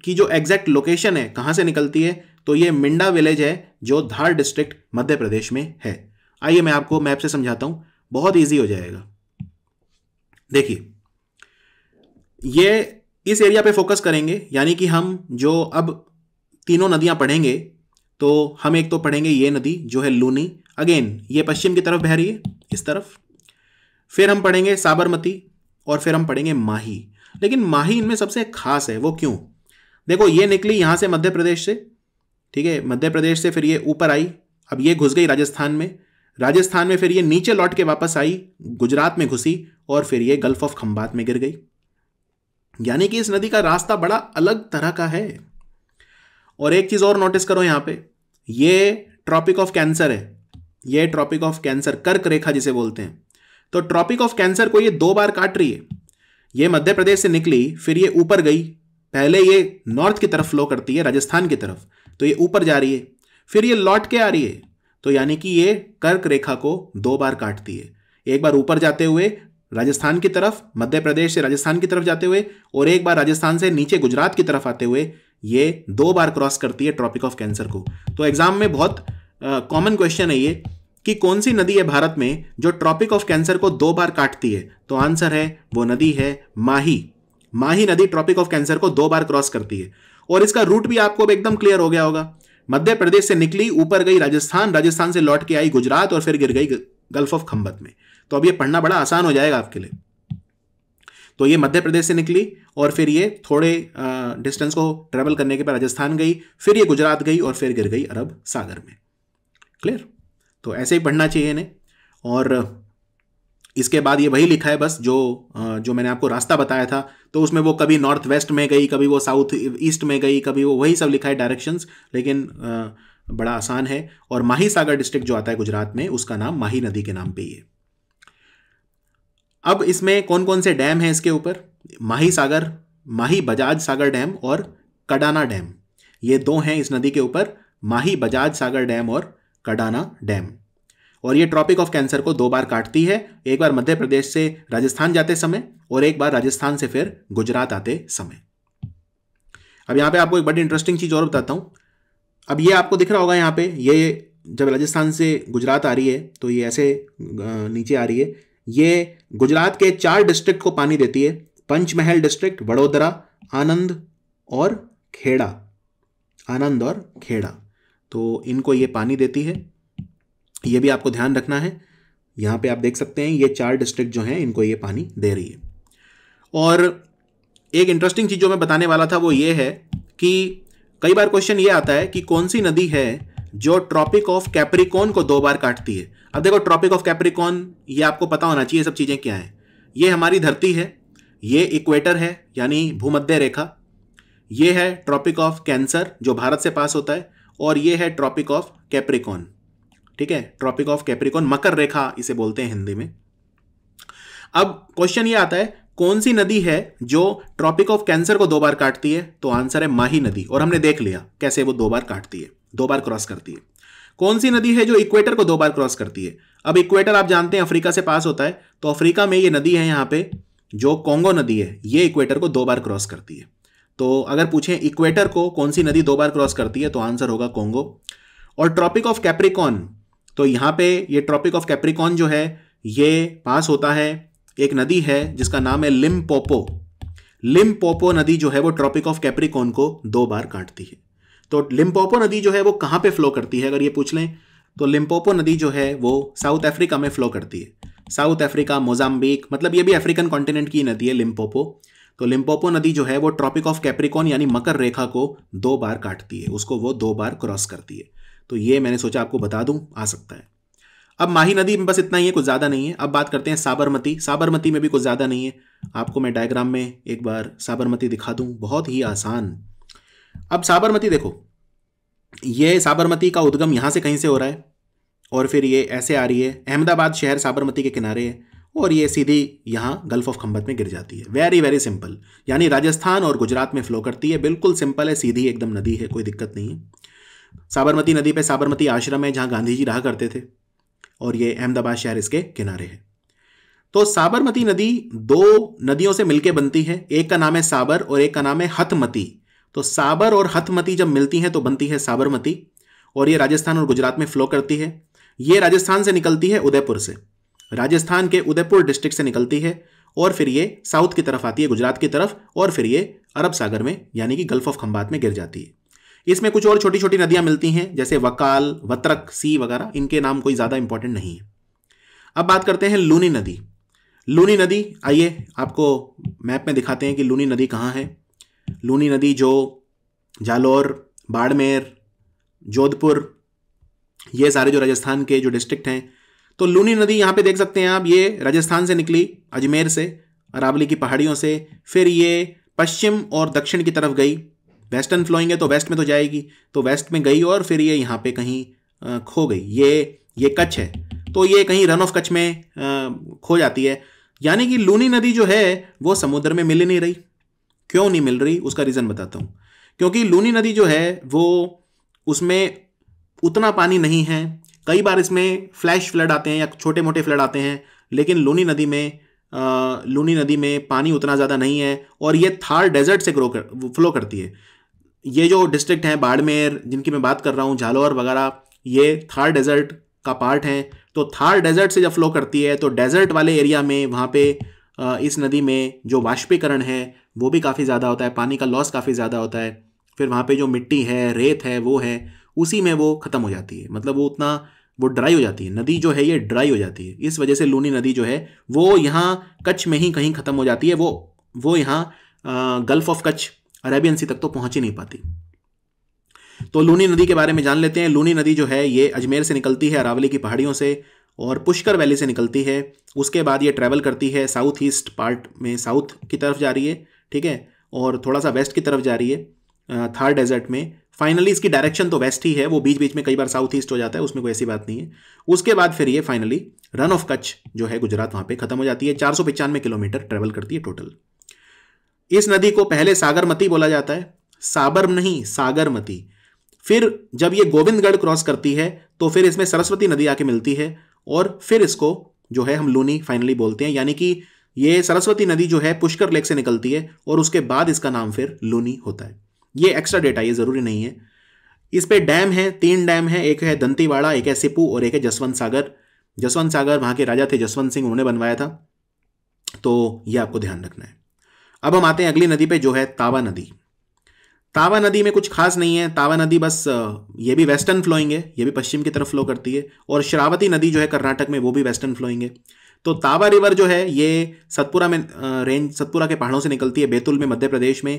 की जो एग्जैक्ट लोकेशन है कहाँ से निकलती है तो ये मिंडा विलेज है जो धार डिस्ट्रिक्ट मध्य प्रदेश में है आइए मैं आपको मैप से समझाता हूं बहुत ईजी हो जाएगा देखिए ये इस एरिया पे फोकस करेंगे यानी कि हम जो अब तीनों नदियां पढ़ेंगे तो हम एक तो पढ़ेंगे ये नदी जो है लूनी अगेन ये पश्चिम की तरफ बह रही है इस तरफ फिर हम पढ़ेंगे साबरमती और फिर हम पढ़ेंगे माही लेकिन माही इनमें सबसे खास है वो क्यों देखो ये निकली यहाँ से मध्य प्रदेश से ठीक है मध्य प्रदेश से फिर ये ऊपर आई अब ये घुस गई राजस्थान में राजस्थान में फिर ये नीचे लौट के वापस आई गुजरात में घुसी और फिर ये गल्फ ऑफ खम्बात में गिर गई यानी कि इस नदी का रास्ता बड़ा अलग तरह का है और एक चीज़ और नोटिस करो यहाँ पे ये ट्रॉपिक ऑफ कैंसर है ये ट्रॉपिक ऑफ कैंसर कर्क रेखा जिसे बोलते हैं तो ट्रॉपिक ऑफ कैंसर को ये दो बार काट रही है ये मध्य प्रदेश से निकली फिर ये ऊपर गई पहले ये नॉर्थ की तरफ फ्लो करती है राजस्थान की तरफ तो ये ऊपर जा रही है फिर ये लौट के आ रही है तो यानी कि ये कर्क रेखा को दो बार काटती है एक बार ऊपर जाते हुए राजस्थान की तरफ मध्य प्रदेश से राजस्थान की तरफ जाते हुए और एक बार राजस्थान से नीचे गुजरात की तरफ आते हुए ये दो बार क्रॉस करती है ट्रॉपिक ऑफ कैंसर को तो एग्जाम में बहुत कॉमन क्वेश्चन है ये कि कौन सी नदी है भारत में जो ट्रॉपिक ऑफ कैंसर को दो बार काटती है तो आंसर है वो नदी है माही माही नदी ट्रॉपिक ऑफ कैंसर को दो बार क्रॉस करती है और इसका रूट भी आपको एकदम क्लियर हो गया होगा मध्य प्रदेश से निकली ऊपर गई राजस्थान राजस्थान से लौट के आई गुजरात और फिर गिर गई गल्फ ऑफ खम्बत में तो अब ये पढ़ना बड़ा आसान हो जाएगा आपके लिए तो ये मध्य प्रदेश से निकली और फिर ये थोड़े डिस्टेंस को ट्रेवल करने के बाद राजस्थान गई फिर ये गुजरात गई और फिर गिर गई अरब सागर में क्लियर तो ऐसे ही पढ़ना चाहिए इन्हें और इसके बाद ये वही लिखा है बस जो जो मैंने आपको रास्ता बताया था तो उसमें वो कभी नॉर्थ वेस्ट में गई कभी वो साउथ ईस्ट में गई कभी वो वही सब लिखा है डायरेक्शंस लेकिन बड़ा आसान है और माही सागर डिस्ट्रिक्ट जो आता है गुजरात में उसका नाम माही नदी के नाम पे ही है अब इसमें कौन कौन से डैम हैं इसके ऊपर माही सागर माही बजाज सागर डैम और कडाना डैम ये दो हैं इस नदी के ऊपर माही बजाज सागर डैम और कडाना डैम और ये ट्रॉपिक ऑफ कैंसर को दो बार काटती है एक बार मध्य प्रदेश से राजस्थान जाते समय और एक बार राजस्थान से फिर गुजरात आते समय अब यहाँ पे आपको एक बड़ी इंटरेस्टिंग चीज़ और बताता हूँ अब ये आपको दिख रहा होगा यहाँ पे ये जब राजस्थान से गुजरात आ रही है तो ये ऐसे नीचे आ रही है ये गुजरात के चार डिस्ट्रिक्ट को पानी देती है पंचमहल डिस्ट्रिक्ट वडोदरा आनंद और खेड़ा आनंद और खेड़ा तो इनको ये पानी देती है ये भी आपको ध्यान रखना है यहाँ पे आप देख सकते हैं ये चार डिस्ट्रिक्ट जो हैं इनको ये पानी दे रही है और एक इंटरेस्टिंग चीज़ जो मैं बताने वाला था वो ये है कि कई बार क्वेश्चन ये आता है कि कौन सी नदी है जो ट्रॉपिक ऑफ कैप्रिकॉन को दो बार काटती है अब देखो ट्रॉपिक ऑफ कैप्रिकॉन ये आपको पता होना चाहिए सब चीज़ें क्या हैं ये हमारी धरती है ये इक्वेटर है यानी भूमध्य रेखा ये है ट्रॉपिक ऑफ कैंसर जो भारत से पास होता है और ये है ट्रॉपिक ऑफ कैप्रिकॉन ठीक है ट्रॉपिक ऑफ कैप्रिकॉन मकर रेखा इसे बोलते हैं हिंदी में अब क्वेश्चन ये आता है कौन सी नदी है जो ट्रॉपिक ऑफ कैंसर को दो बार काटती है तो आंसर है माही नदी और हमने देख लिया कैसे वो दो बार काटती है दो बार क्रॉस करती है कौन सी नदी है जो इक्वेटर को दो बार क्रॉस करती है अब इक्वेटर आप जानते हैं अफ्रीका से पास होता है तो अफ्रीका में ये नदी है यहाँ पे जो कोंगो नदी है ये इक्वेटर को दो बार क्रॉस करती है तो अगर पूछें इक्वेटर को कौन सी नदी दो बार क्रॉस करती है तो आंसर होगा कोंगो और ट्रॉपिक ऑफ कैप्रिकॉन तो यहाँ पे ये ट्रॉपिक ऑफ कैप्रिकॉन जो है ये पास होता है एक नदी है जिसका नाम है लिम्पोपो पोपो नदी जो है वो ट्रॉपिक ऑफ कैप्रिकॉन को दो बार काटती है तो लिम्पोपो नदी जो है वो कहाँ पे फ्लो करती है अगर ये पूछ लें तो लिम्पोपो नदी जो है वो साउथ अफ्रीका में फ्लो करती है साउथ अफ्रीका मोजाम्बिक मतलब ये भी अफ्रीकन कॉन्टिनेंट की नदी है लिम्पोपो तो लिम्पोपो नदी जो है वो ट्रॉपिक ऑफ कैप्रिकॉन यानी मकर रेखा को दो बार काटती है उसको वो दो बार क्रॉस करती है तो ये मैंने सोचा आपको बता दूं आ सकता है अब माही नदी में बस इतना ही है कुछ ज़्यादा नहीं है अब बात करते हैं साबरमती साबरमती में भी कुछ ज़्यादा नहीं है आपको मैं डायग्राम में एक बार साबरमती दिखा दूँ बहुत ही आसान अब साबरमती देखो ये साबरमती का उद्गम यहाँ से कहीं से हो रहा है और फिर ये ऐसे आ रही है अहमदाबाद शहर साबरमती के किनारे है और ये सीधी यहाँ गल्फ ऑफ खम्बत में गिर जाती है वेरी वेरी सिंपल यानी राजस्थान और गुजरात में फ्लो करती है बिल्कुल सिंपल है सीधी एकदम नदी है कोई दिक्कत नहीं है साबरमती नदी पे साबरमती आश्रम है जहाँ गांधी जी रहा करते थे और ये अहमदाबाद शहर इसके किनारे है तो साबरमती नदी दो नदियों से मिलकर बनती है एक का नाम है साबर और एक का नाम है हथमती तो साबर और हथमती जब मिलती हैं तो बनती है साबरमती और ये राजस्थान और गुजरात में फ्लो करती है ये राजस्थान से निकलती है उदयपुर से राजस्थान के उदयपुर डिस्ट्रिक्ट से निकलती है और फिर ये साउथ की तरफ आती है गुजरात की तरफ और फिर ये अरब सागर में यानी कि गल्फ ऑफ खम्बात में गिर जाती है इसमें कुछ और छोटी छोटी नदियां मिलती हैं जैसे वकाल वत्रक सी वगैरह इनके नाम कोई ज़्यादा इंपॉर्टेंट नहीं है अब बात करते हैं लूनी नदी लूनी नदी आइए आपको मैप में दिखाते हैं कि लूनी नदी कहाँ है लूनी नदी जो जालौर बाड़मेर जोधपुर ये सारे जो राजस्थान के जो डिस्ट्रिक्ट हैं तो लूनी नदी यहाँ पे देख सकते हैं आप ये राजस्थान से निकली अजमेर से अरावली की पहाड़ियों से फिर ये पश्चिम और दक्षिण की तरफ गई वेस्टर्न फ्लोइंग है तो वेस्ट में तो जाएगी तो वेस्ट में गई और फिर ये यहाँ पे कहीं खो गई ये ये कच्छ है तो ये कहीं रन ऑफ कच्छ में खो जाती है यानी कि लूनी नदी जो है वो समुद्र में मिल नहीं रही क्यों नहीं मिल रही उसका रीज़न बताता हूँ क्योंकि लूनी नदी जो है वो उसमें उतना पानी नहीं है कई बार इसमें फ्लैश फ्लड आते हैं या छोटे मोटे फ्लड आते हैं लेकिन लूनी नदी में लूनी नदी में पानी उतना ज़्यादा नहीं है और ये थार डेजर्ट से ग्रो कर फ्लो करती है ये जो डिस्ट्रिक्ट हैं बाड़मेर जिनकी मैं बात कर रहा हूँ झालोर वगैरह ये थार डेजर्ट का पार्ट हैं तो थार डेजर्ट से जब फ्लो करती है तो डेजर्ट वाले एरिया में वहाँ पे इस नदी में जो वाष्पीकरण है वो भी काफ़ी ज़्यादा होता है पानी का लॉस काफ़ी ज़्यादा होता है फिर वहाँ पे जो मिट्टी है रेत है वो है उसी में वो ख़त्म हो जाती है मतलब वो उतना वो ड्राई हो जाती है नदी जो है ये ड्राई हो जाती है इस वजह से लूनी नदी जो है वो यहाँ कच्छ में ही कहीं ख़त्म हो जाती है वो वो यहाँ gulf of Kutch Arabian sea तक तो पहुंच ही नहीं पाती तो लूनी नदी के बारे में जान लेते हैं लूनी नदी जो है ये अजमेर से निकलती है अरावली की पहाड़ियों से और पुष्कर वैली से निकलती है उसके बाद ये ट्रैवल करती है साउथ ईस्ट पार्ट में साउथ की तरफ जा रही है ठीक है और थोड़ा सा वेस्ट की तरफ जा रही है थार डेजर्ट में फाइनली इसकी डायरेक्शन तो वेस्ट ही है वो बीच बीच में कई बार साउथ ईस्ट हो जाता है उसमें कोई ऐसी बात नहीं है उसके बाद फिर ये फाइनली रन ऑफ कच्छ जो है गुजरात वहाँ पे खत्म हो जाती है चार किलोमीटर ट्रैवल करती है टोटल इस नदी को पहले सागरमती बोला जाता है साबर नहीं सागरमती फिर जब ये गोविंदगढ़ क्रॉस करती है तो फिर इसमें सरस्वती नदी आके मिलती है और फिर इसको जो है हम लूनी फाइनली बोलते हैं यानी कि ये सरस्वती नदी जो है पुष्कर लेक से निकलती है और उसके बाद इसका नाम फिर लूनी होता है ये एक्स्ट्रा डेटा ये ज़रूरी नहीं है इस पर डैम है तीन डैम है एक है दंतीवाड़ा एक है सिपू और एक है जसवंत सागर जसवंत सागर वहाँ के राजा थे जसवंत सिंह उन्होंने बनवाया था तो ये आपको ध्यान रखना है अब हम आते हैं अगली नदी पे जो है तावा नदी तावा नदी में कुछ खास नहीं है तावा नदी बस ये भी वेस्टर्न फ्लोइंग है ये भी पश्चिम की तरफ फ्लो करती है और शरावती नदी जो है कर्नाटक में वो भी वेस्टर्न फ्लोइंग है तो तावा रिवर जो है ये सतपुरा में रेंज सतपुरा के पहाड़ों से निकलती है बैतूल में मध्य प्रदेश में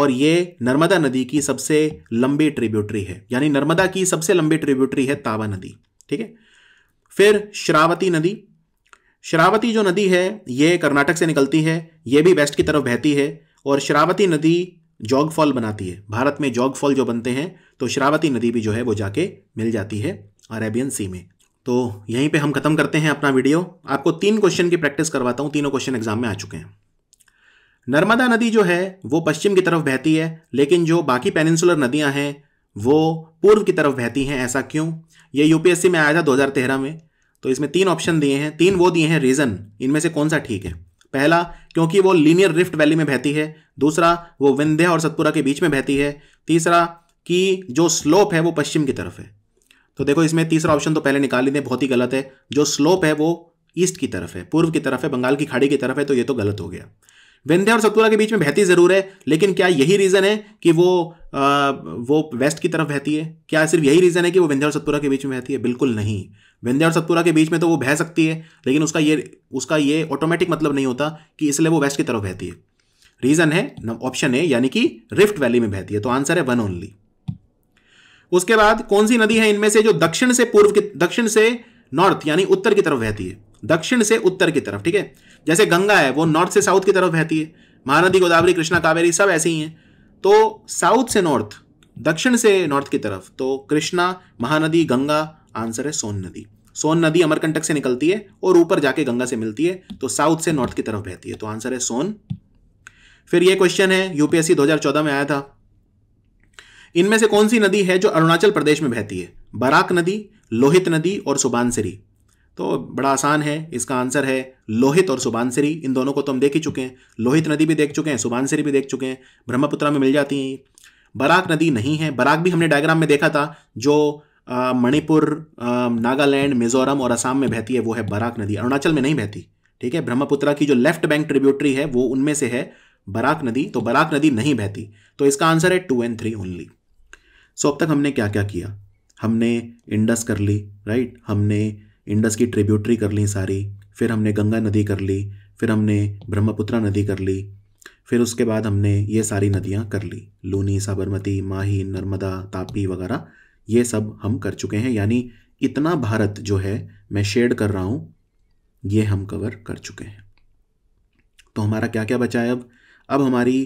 और ये नर्मदा नदी की सबसे लंबी ट्रिब्यूटरी है यानी नर्मदा की सबसे लंबी ट्रिब्यूटरी है तावा नदी ठीक है फिर शरावती नदी शरावती जो नदी है ये कर्नाटक से निकलती है ये भी वेस्ट की तरफ बहती है और शरावती नदी जॉग फॉल बनाती है भारत में जॉग फॉल जो बनते हैं तो शरावती नदी भी जो है वो जाके मिल जाती है अरेबियन सी में तो यहीं पे हम ख़त्म करते हैं अपना वीडियो आपको तीन क्वेश्चन की प्रैक्टिस करवाता हूँ तीनों क्वेश्चन एग्जाम में आ चुके हैं नर्मदा नदी जो है वो पश्चिम की तरफ बहती है लेकिन जो बाकी पेनिनसुलर नदियाँ हैं वो पूर्व की तरफ बहती हैं ऐसा क्यों ये यूपीएससी में आया था दो में तो इसमें तीन ऑप्शन दिए हैं तीन वो दिए हैं रीजन इनमें से कौन सा ठीक है पहला क्योंकि वो लीनियर रिफ्ट वैली में बहती है दूसरा वो विंध्य और सतपुरा के बीच में बहती है तीसरा कि जो स्लोप है वो पश्चिम की तरफ है तो देखो इसमें तीसरा ऑप्शन तो पहले निकाल ही बहुत ही गलत है जो स्लोप है वो ईस्ट की तरफ है पूर्व की तरफ है बंगाल की खाड़ी की तरफ है तो ये तो गलत हो गया विंध्य और सतपुरा के बीच में बहती जरूर है लेकिन क्या यही रीज़न है कि वो आ, वो वेस्ट की तरफ बहती है क्या सिर्फ यही रीज़न है कि वो विंध्य और सतपुरा के बीच में बहती है बिल्कुल नहीं विंध्या और सतपुरा के बीच में तो वो बह सकती है लेकिन उसका ये उसका ये ऑटोमेटिक मतलब नहीं होता कि इसलिए वो वेस्ट की तरफ बहती है रीज़न है ऑप्शन है यानी कि रिफ्ट वैली में बहती है तो आंसर है वन ओनली उसके बाद कौन सी नदी है इनमें से जो दक्षिण से पूर्व की दक्षिण से नॉर्थ यानी उत्तर की तरफ बहती है दक्षिण से उत्तर की तरफ ठीक है जैसे गंगा है वो नॉर्थ से साउथ की तरफ बहती है महानदी गोदावरी कृष्णा कावेरी सब ऐसे ही हैं तो साउथ से नॉर्थ दक्षिण से नॉर्थ की तरफ तो कृष्णा महानदी गंगा आंसर है सोन नदी सोन नदी अमरकंटक से निकलती है और ऊपर जाके गंगा से मिलती है तो साउथ से नॉर्थ की तरफ बहती है तो आंसर है सोन फिर ये क्वेश्चन है यूपीएससी 2014 में आया था इनमें से कौन सी नदी है जो अरुणाचल प्रदेश में बहती है बराक नदी लोहित नदी और सुबानसरी तो बड़ा आसान है इसका आंसर है लोहित और सुबानसरी इन दोनों को तो हम देख ही चुके हैं लोहित नदी भी देख चुके हैं सुबानसरी भी देख चुके हैं ब्रह्मपुत्रा में मिल जाती हैं बराक नदी नहीं है बराक भी हमने डायग्राम में देखा था जो मणिपुर नागालैंड मिजोरम और असम में बहती है वो है बराक नदी अरुणाचल में नहीं बहती ठीक है ब्रह्मपुत्रा की जो लेफ्ट बैंक ट्रिब्यूटरी है वो उनमें से है बराक नदी तो बराक नदी नहीं बहती तो इसका आंसर है two and three only so अब तक हमने क्या क्या किया हमने इंडस कर ली राइट हमने इंडस की ट्रिब्यूटरी कर ली सारी फिर हमने गंगा नदी कर ली फिर हमने ब्रह्मपुत्रा नदी कर ली फिर उसके बाद हमने ये सारी नदियाँ कर ली लूनी साबरमती माही नर्मदा तापी वगैरह ये सब हम कर चुके हैं यानी इतना भारत जो है मैं शेड कर रहा हूँ ये हम कवर कर चुके हैं तो हमारा क्या क्या बचा है अब अब हमारी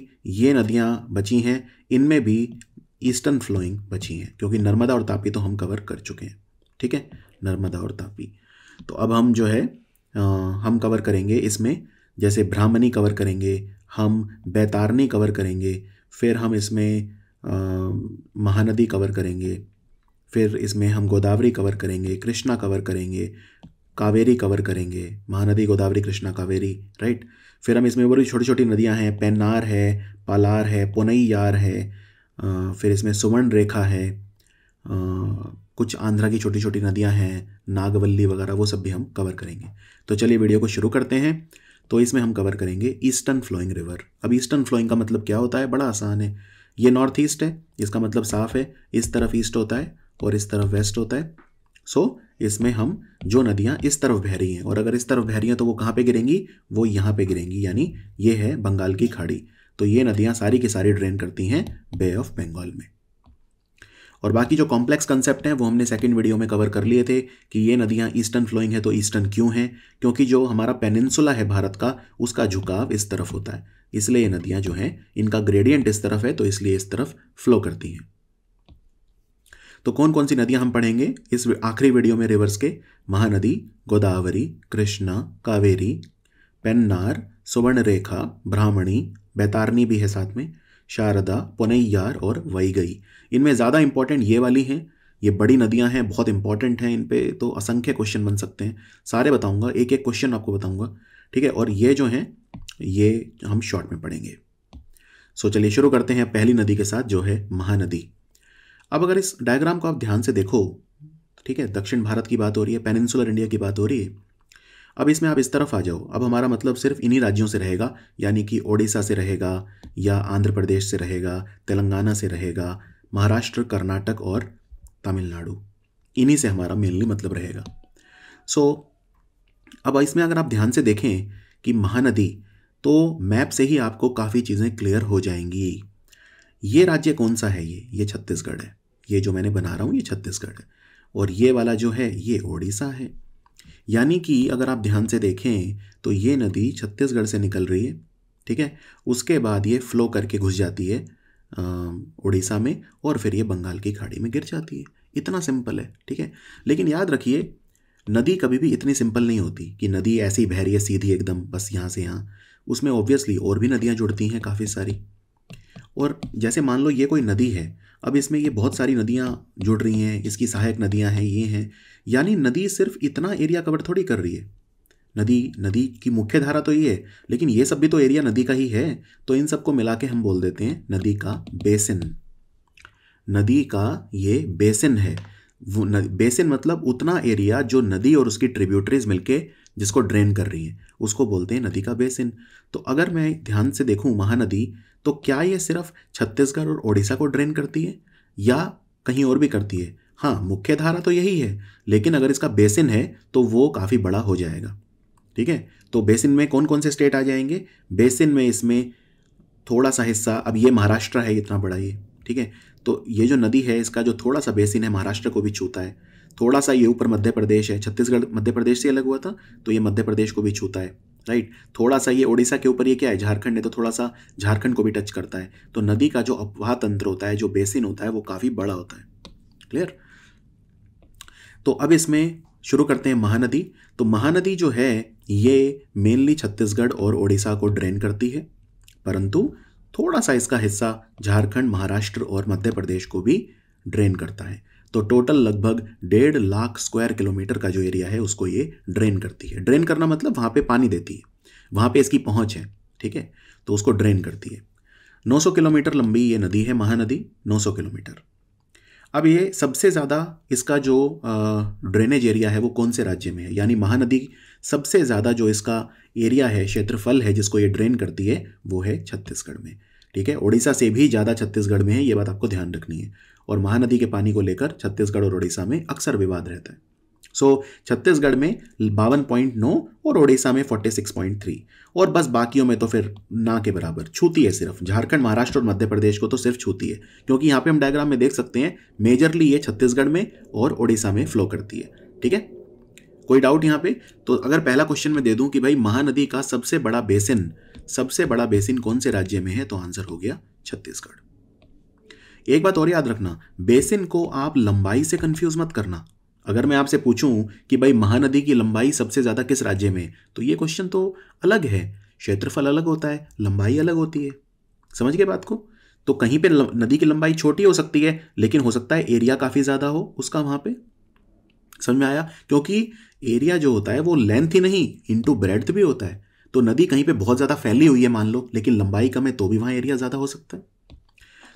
ये नदियाँ बची हैं इनमें भी ईस्टर्न फ्लोइंग बची हैं क्योंकि नर्मदा और तापी तो हम कवर कर चुके हैं ठीक है नर्मदा और तापी तो अब हम जो है आ, हम कवर करेंगे इसमें जैसे ब्राह्मणी कवर करेंगे हम बैतारनी कवर करेंगे फिर हम इसमें आ, महानदी कवर करेंगे फिर इसमें हम गोदावरी कवर करेंगे कृष्णा कवर करेंगे कावेरी कवर करेंगे महानदी गोदावरी कृष्णा कावेरी राइट फिर हम इसमें बड़ी छोटी छोटी नदियां हैं पेन्नार है पालार है पोनैयार है फिर इसमें सुवर्ण रेखा है कुछ आंध्रा की छोटी छोटी नदियां हैं नागवल्ली वगैरह वो सब भी हम कवर करेंगे तो चलिए वीडियो को शुरू करते हैं तो इसमें हम कवर करेंगे ईस्टर्न फ्लोइंग रिवर अब ईस्टर्न फ्लोइंग का मतलब क्या होता है बड़ा आसान है ये नॉर्थ ईस्ट है इसका मतलब साफ है इस तरफ ईस्ट होता है और इस तरफ वेस्ट होता है सो so, इसमें हम जो नदियाँ इस तरफ बह रही हैं और अगर इस तरफ बह रही हैं तो वो कहाँ पे गिरेंगी वो यहाँ पे गिरेंगी यानी ये है बंगाल की खाड़ी तो ये नदियाँ सारी की सारी ड्रेन करती हैं बे ऑफ बंगाल में और बाकी जो कॉम्प्लेक्स कंसेप्ट हैं वो हमने सेकेंड वीडियो में कवर कर लिए थे कि ये नदियाँ ईस्टर्न फ्लोइंग है तो ईस्टर्न क्यों हैं क्योंकि जो हमारा पेनिनसुला है भारत का उसका झुकाव इस तरफ होता है इसलिए ये नदियाँ जो हैं इनका ग्रेडियंट इस तरफ है तो इसलिए इस तरफ फ्लो करती हैं तो कौन कौन सी नदियाँ हम पढ़ेंगे इस आखिरी वीडियो में रिवर्स के महानदी गोदावरी कृष्णा कावेरी पेन्नार सुवर्णरेखा ब्राह्मणी बैतारनी भी है साथ में शारदा पुनैयार और वैगई इनमें ज़्यादा इंपॉर्टेंट ये वाली हैं ये बड़ी नदियां हैं बहुत इंपॉर्टेंट हैं इन पे तो असंख्य क्वेश्चन बन सकते हैं सारे बताऊंगा एक एक क्वेश्चन आपको बताऊंगा ठीक है और ये जो हैं ये हम शॉर्ट में पढ़ेंगे सो चलिए शुरू करते हैं पहली नदी के साथ जो है महानदी अब अगर इस डायग्राम को आप ध्यान से देखो ठीक है दक्षिण भारत की बात हो रही है पेनिनसुलर इंडिया की बात हो रही है अब इसमें आप इस तरफ आ जाओ अब हमारा मतलब सिर्फ इन्हीं राज्यों से रहेगा यानी कि ओडिशा से रहेगा या आंध्र प्रदेश से रहेगा तेलंगाना से रहेगा महाराष्ट्र कर्नाटक और तमिलनाडु इन्हीं से हमारा मेनली मतलब रहेगा सो so, अब इसमें अगर आप ध्यान से देखें कि महानदी तो मैप से ही आपको काफ़ी चीज़ें क्लियर हो जाएंगी ये राज्य कौन सा है ये ये छत्तीसगढ़ है ये जो मैंने बना रहा हूँ ये छत्तीसगढ़ है और ये वाला जो है ये ओडिशा है यानी कि अगर आप ध्यान से देखें तो ये नदी छत्तीसगढ़ से निकल रही है ठीक है उसके बाद ये फ्लो करके घुस जाती है उड़ीसा में और फिर ये बंगाल की खाड़ी में गिर जाती है इतना सिंपल है ठीक है लेकिन याद रखिए नदी कभी भी इतनी सिंपल नहीं होती कि नदी ऐसी बह रही है सीधी एकदम बस यहाँ से यहाँ उसमें ऑब्वियसली और भी नदियाँ जुड़ती हैं काफ़ी सारी और जैसे मान लो ये कोई नदी है अब इसमें ये बहुत सारी नदियाँ जुड़ रही हैं इसकी सहायक नदियाँ हैं ये हैं यानी नदी सिर्फ इतना एरिया कवर थोड़ी कर रही है नदी नदी की मुख्य धारा तो ये है लेकिन ये सब भी तो एरिया नदी का ही है तो इन सबको मिला के हम बोल देते हैं नदी का बेसिन नदी का ये बेसिन है वो न, बेसिन मतलब उतना एरिया जो नदी और उसकी ट्रिब्यूटरीज मिलके जिसको ड्रेन कर रही हैं उसको बोलते हैं नदी का बेसिन तो अगर मैं ध्यान से देखूँ महानदी तो क्या ये सिर्फ छत्तीसगढ़ और ओडिशा को ड्रेन करती है या कहीं और भी करती है हाँ मुख्य धारा तो यही है लेकिन अगर इसका बेसिन है तो वो काफ़ी बड़ा हो जाएगा ठीक है तो बेसिन में कौन कौन से स्टेट आ जाएंगे बेसिन में इसमें थोड़ा सा हिस्सा अब ये महाराष्ट्र है इतना बड़ा ये ठीक है तो ये जो नदी है इसका जो थोड़ा सा बेसिन है महाराष्ट्र को भी छूता है थोड़ा सा ये ऊपर मध्य प्रदेश है छत्तीसगढ़ मध्य प्रदेश से अलग हुआ था तो ये मध्य प्रदेश को भी छूता है राइट थोड़ा सा ये ओडिशा के ऊपर ये क्या है झारखंड है तो थोड़ा सा झारखंड को भी टच करता है तो नदी का जो अपवाह तंत्र होता है जो बेसिन होता है वो काफ़ी बड़ा होता है क्लियर तो अब इसमें शुरू करते हैं महानदी तो महानदी जो है ये मेनली छत्तीसगढ़ और ओडिशा को ड्रेन करती है परंतु थोड़ा सा इसका हिस्सा झारखंड महाराष्ट्र और मध्य प्रदेश को भी ड्रेन करता है तो टोटल लगभग डेढ़ लाख स्क्वायर किलोमीटर का जो एरिया है उसको ये ड्रेन करती है ड्रेन करना मतलब वहाँ पे पानी देती है वहाँ पे इसकी पहुँच है ठीक है तो उसको ड्रेन करती है 900 किलोमीटर लंबी ये नदी है महानदी 900 किलोमीटर अब ये सबसे ज़्यादा इसका जो ड्रेनेज एरिया है वो कौन से राज्य में है यानी महानदी सबसे ज़्यादा जो इसका एरिया है क्षेत्रफल है जिसको ये ड्रेन करती है वो है छत्तीसगढ़ में ठीक है ओडिशा से भी ज़्यादा छत्तीसगढ़ में है ये बात आपको ध्यान रखनी है और महानदी के पानी को लेकर छत्तीसगढ़ और उड़ीसा में अक्सर विवाद रहता है सो so, छत्तीसगढ़ में बावन पॉइंट नौ और ओडिशा में फोर्टी सिक्स पॉइंट थ्री और बस बाकियों में तो फिर ना के बराबर छूती है सिर्फ झारखंड महाराष्ट्र और मध्य प्रदेश को तो सिर्फ छूती है क्योंकि यहाँ पे हम डायग्राम में देख सकते हैं मेजरली ये छत्तीसगढ़ में और ओडिशा में फ्लो करती है ठीक है कोई डाउट यहाँ पे तो अगर पहला क्वेश्चन में दे दूँ कि भाई महानदी का सबसे बड़ा बेसिन सबसे बड़ा बेसिन कौन से राज्य में है तो आंसर हो गया छत्तीसगढ़ एक बात और याद रखना बेसिन को आप लंबाई से कंफ्यूज मत करना अगर मैं आपसे पूछूं कि भाई महानदी की लंबाई सबसे ज़्यादा किस राज्य में तो ये क्वेश्चन तो अलग है क्षेत्रफल अलग होता है लंबाई अलग होती है समझ गए बात को तो कहीं पे नदी की लंबाई छोटी हो सकती है लेकिन हो सकता है एरिया काफ़ी ज़्यादा हो उसका वहाँ पे समझ में आया क्योंकि एरिया जो होता है वो लेंथ ही नहीं इंटू ब्रेड्थ भी होता है तो नदी कहीं पे बहुत ज़्यादा फैली हुई है मान लो लेकिन लंबाई कम है तो भी वहाँ एरिया ज़्यादा हो सकता है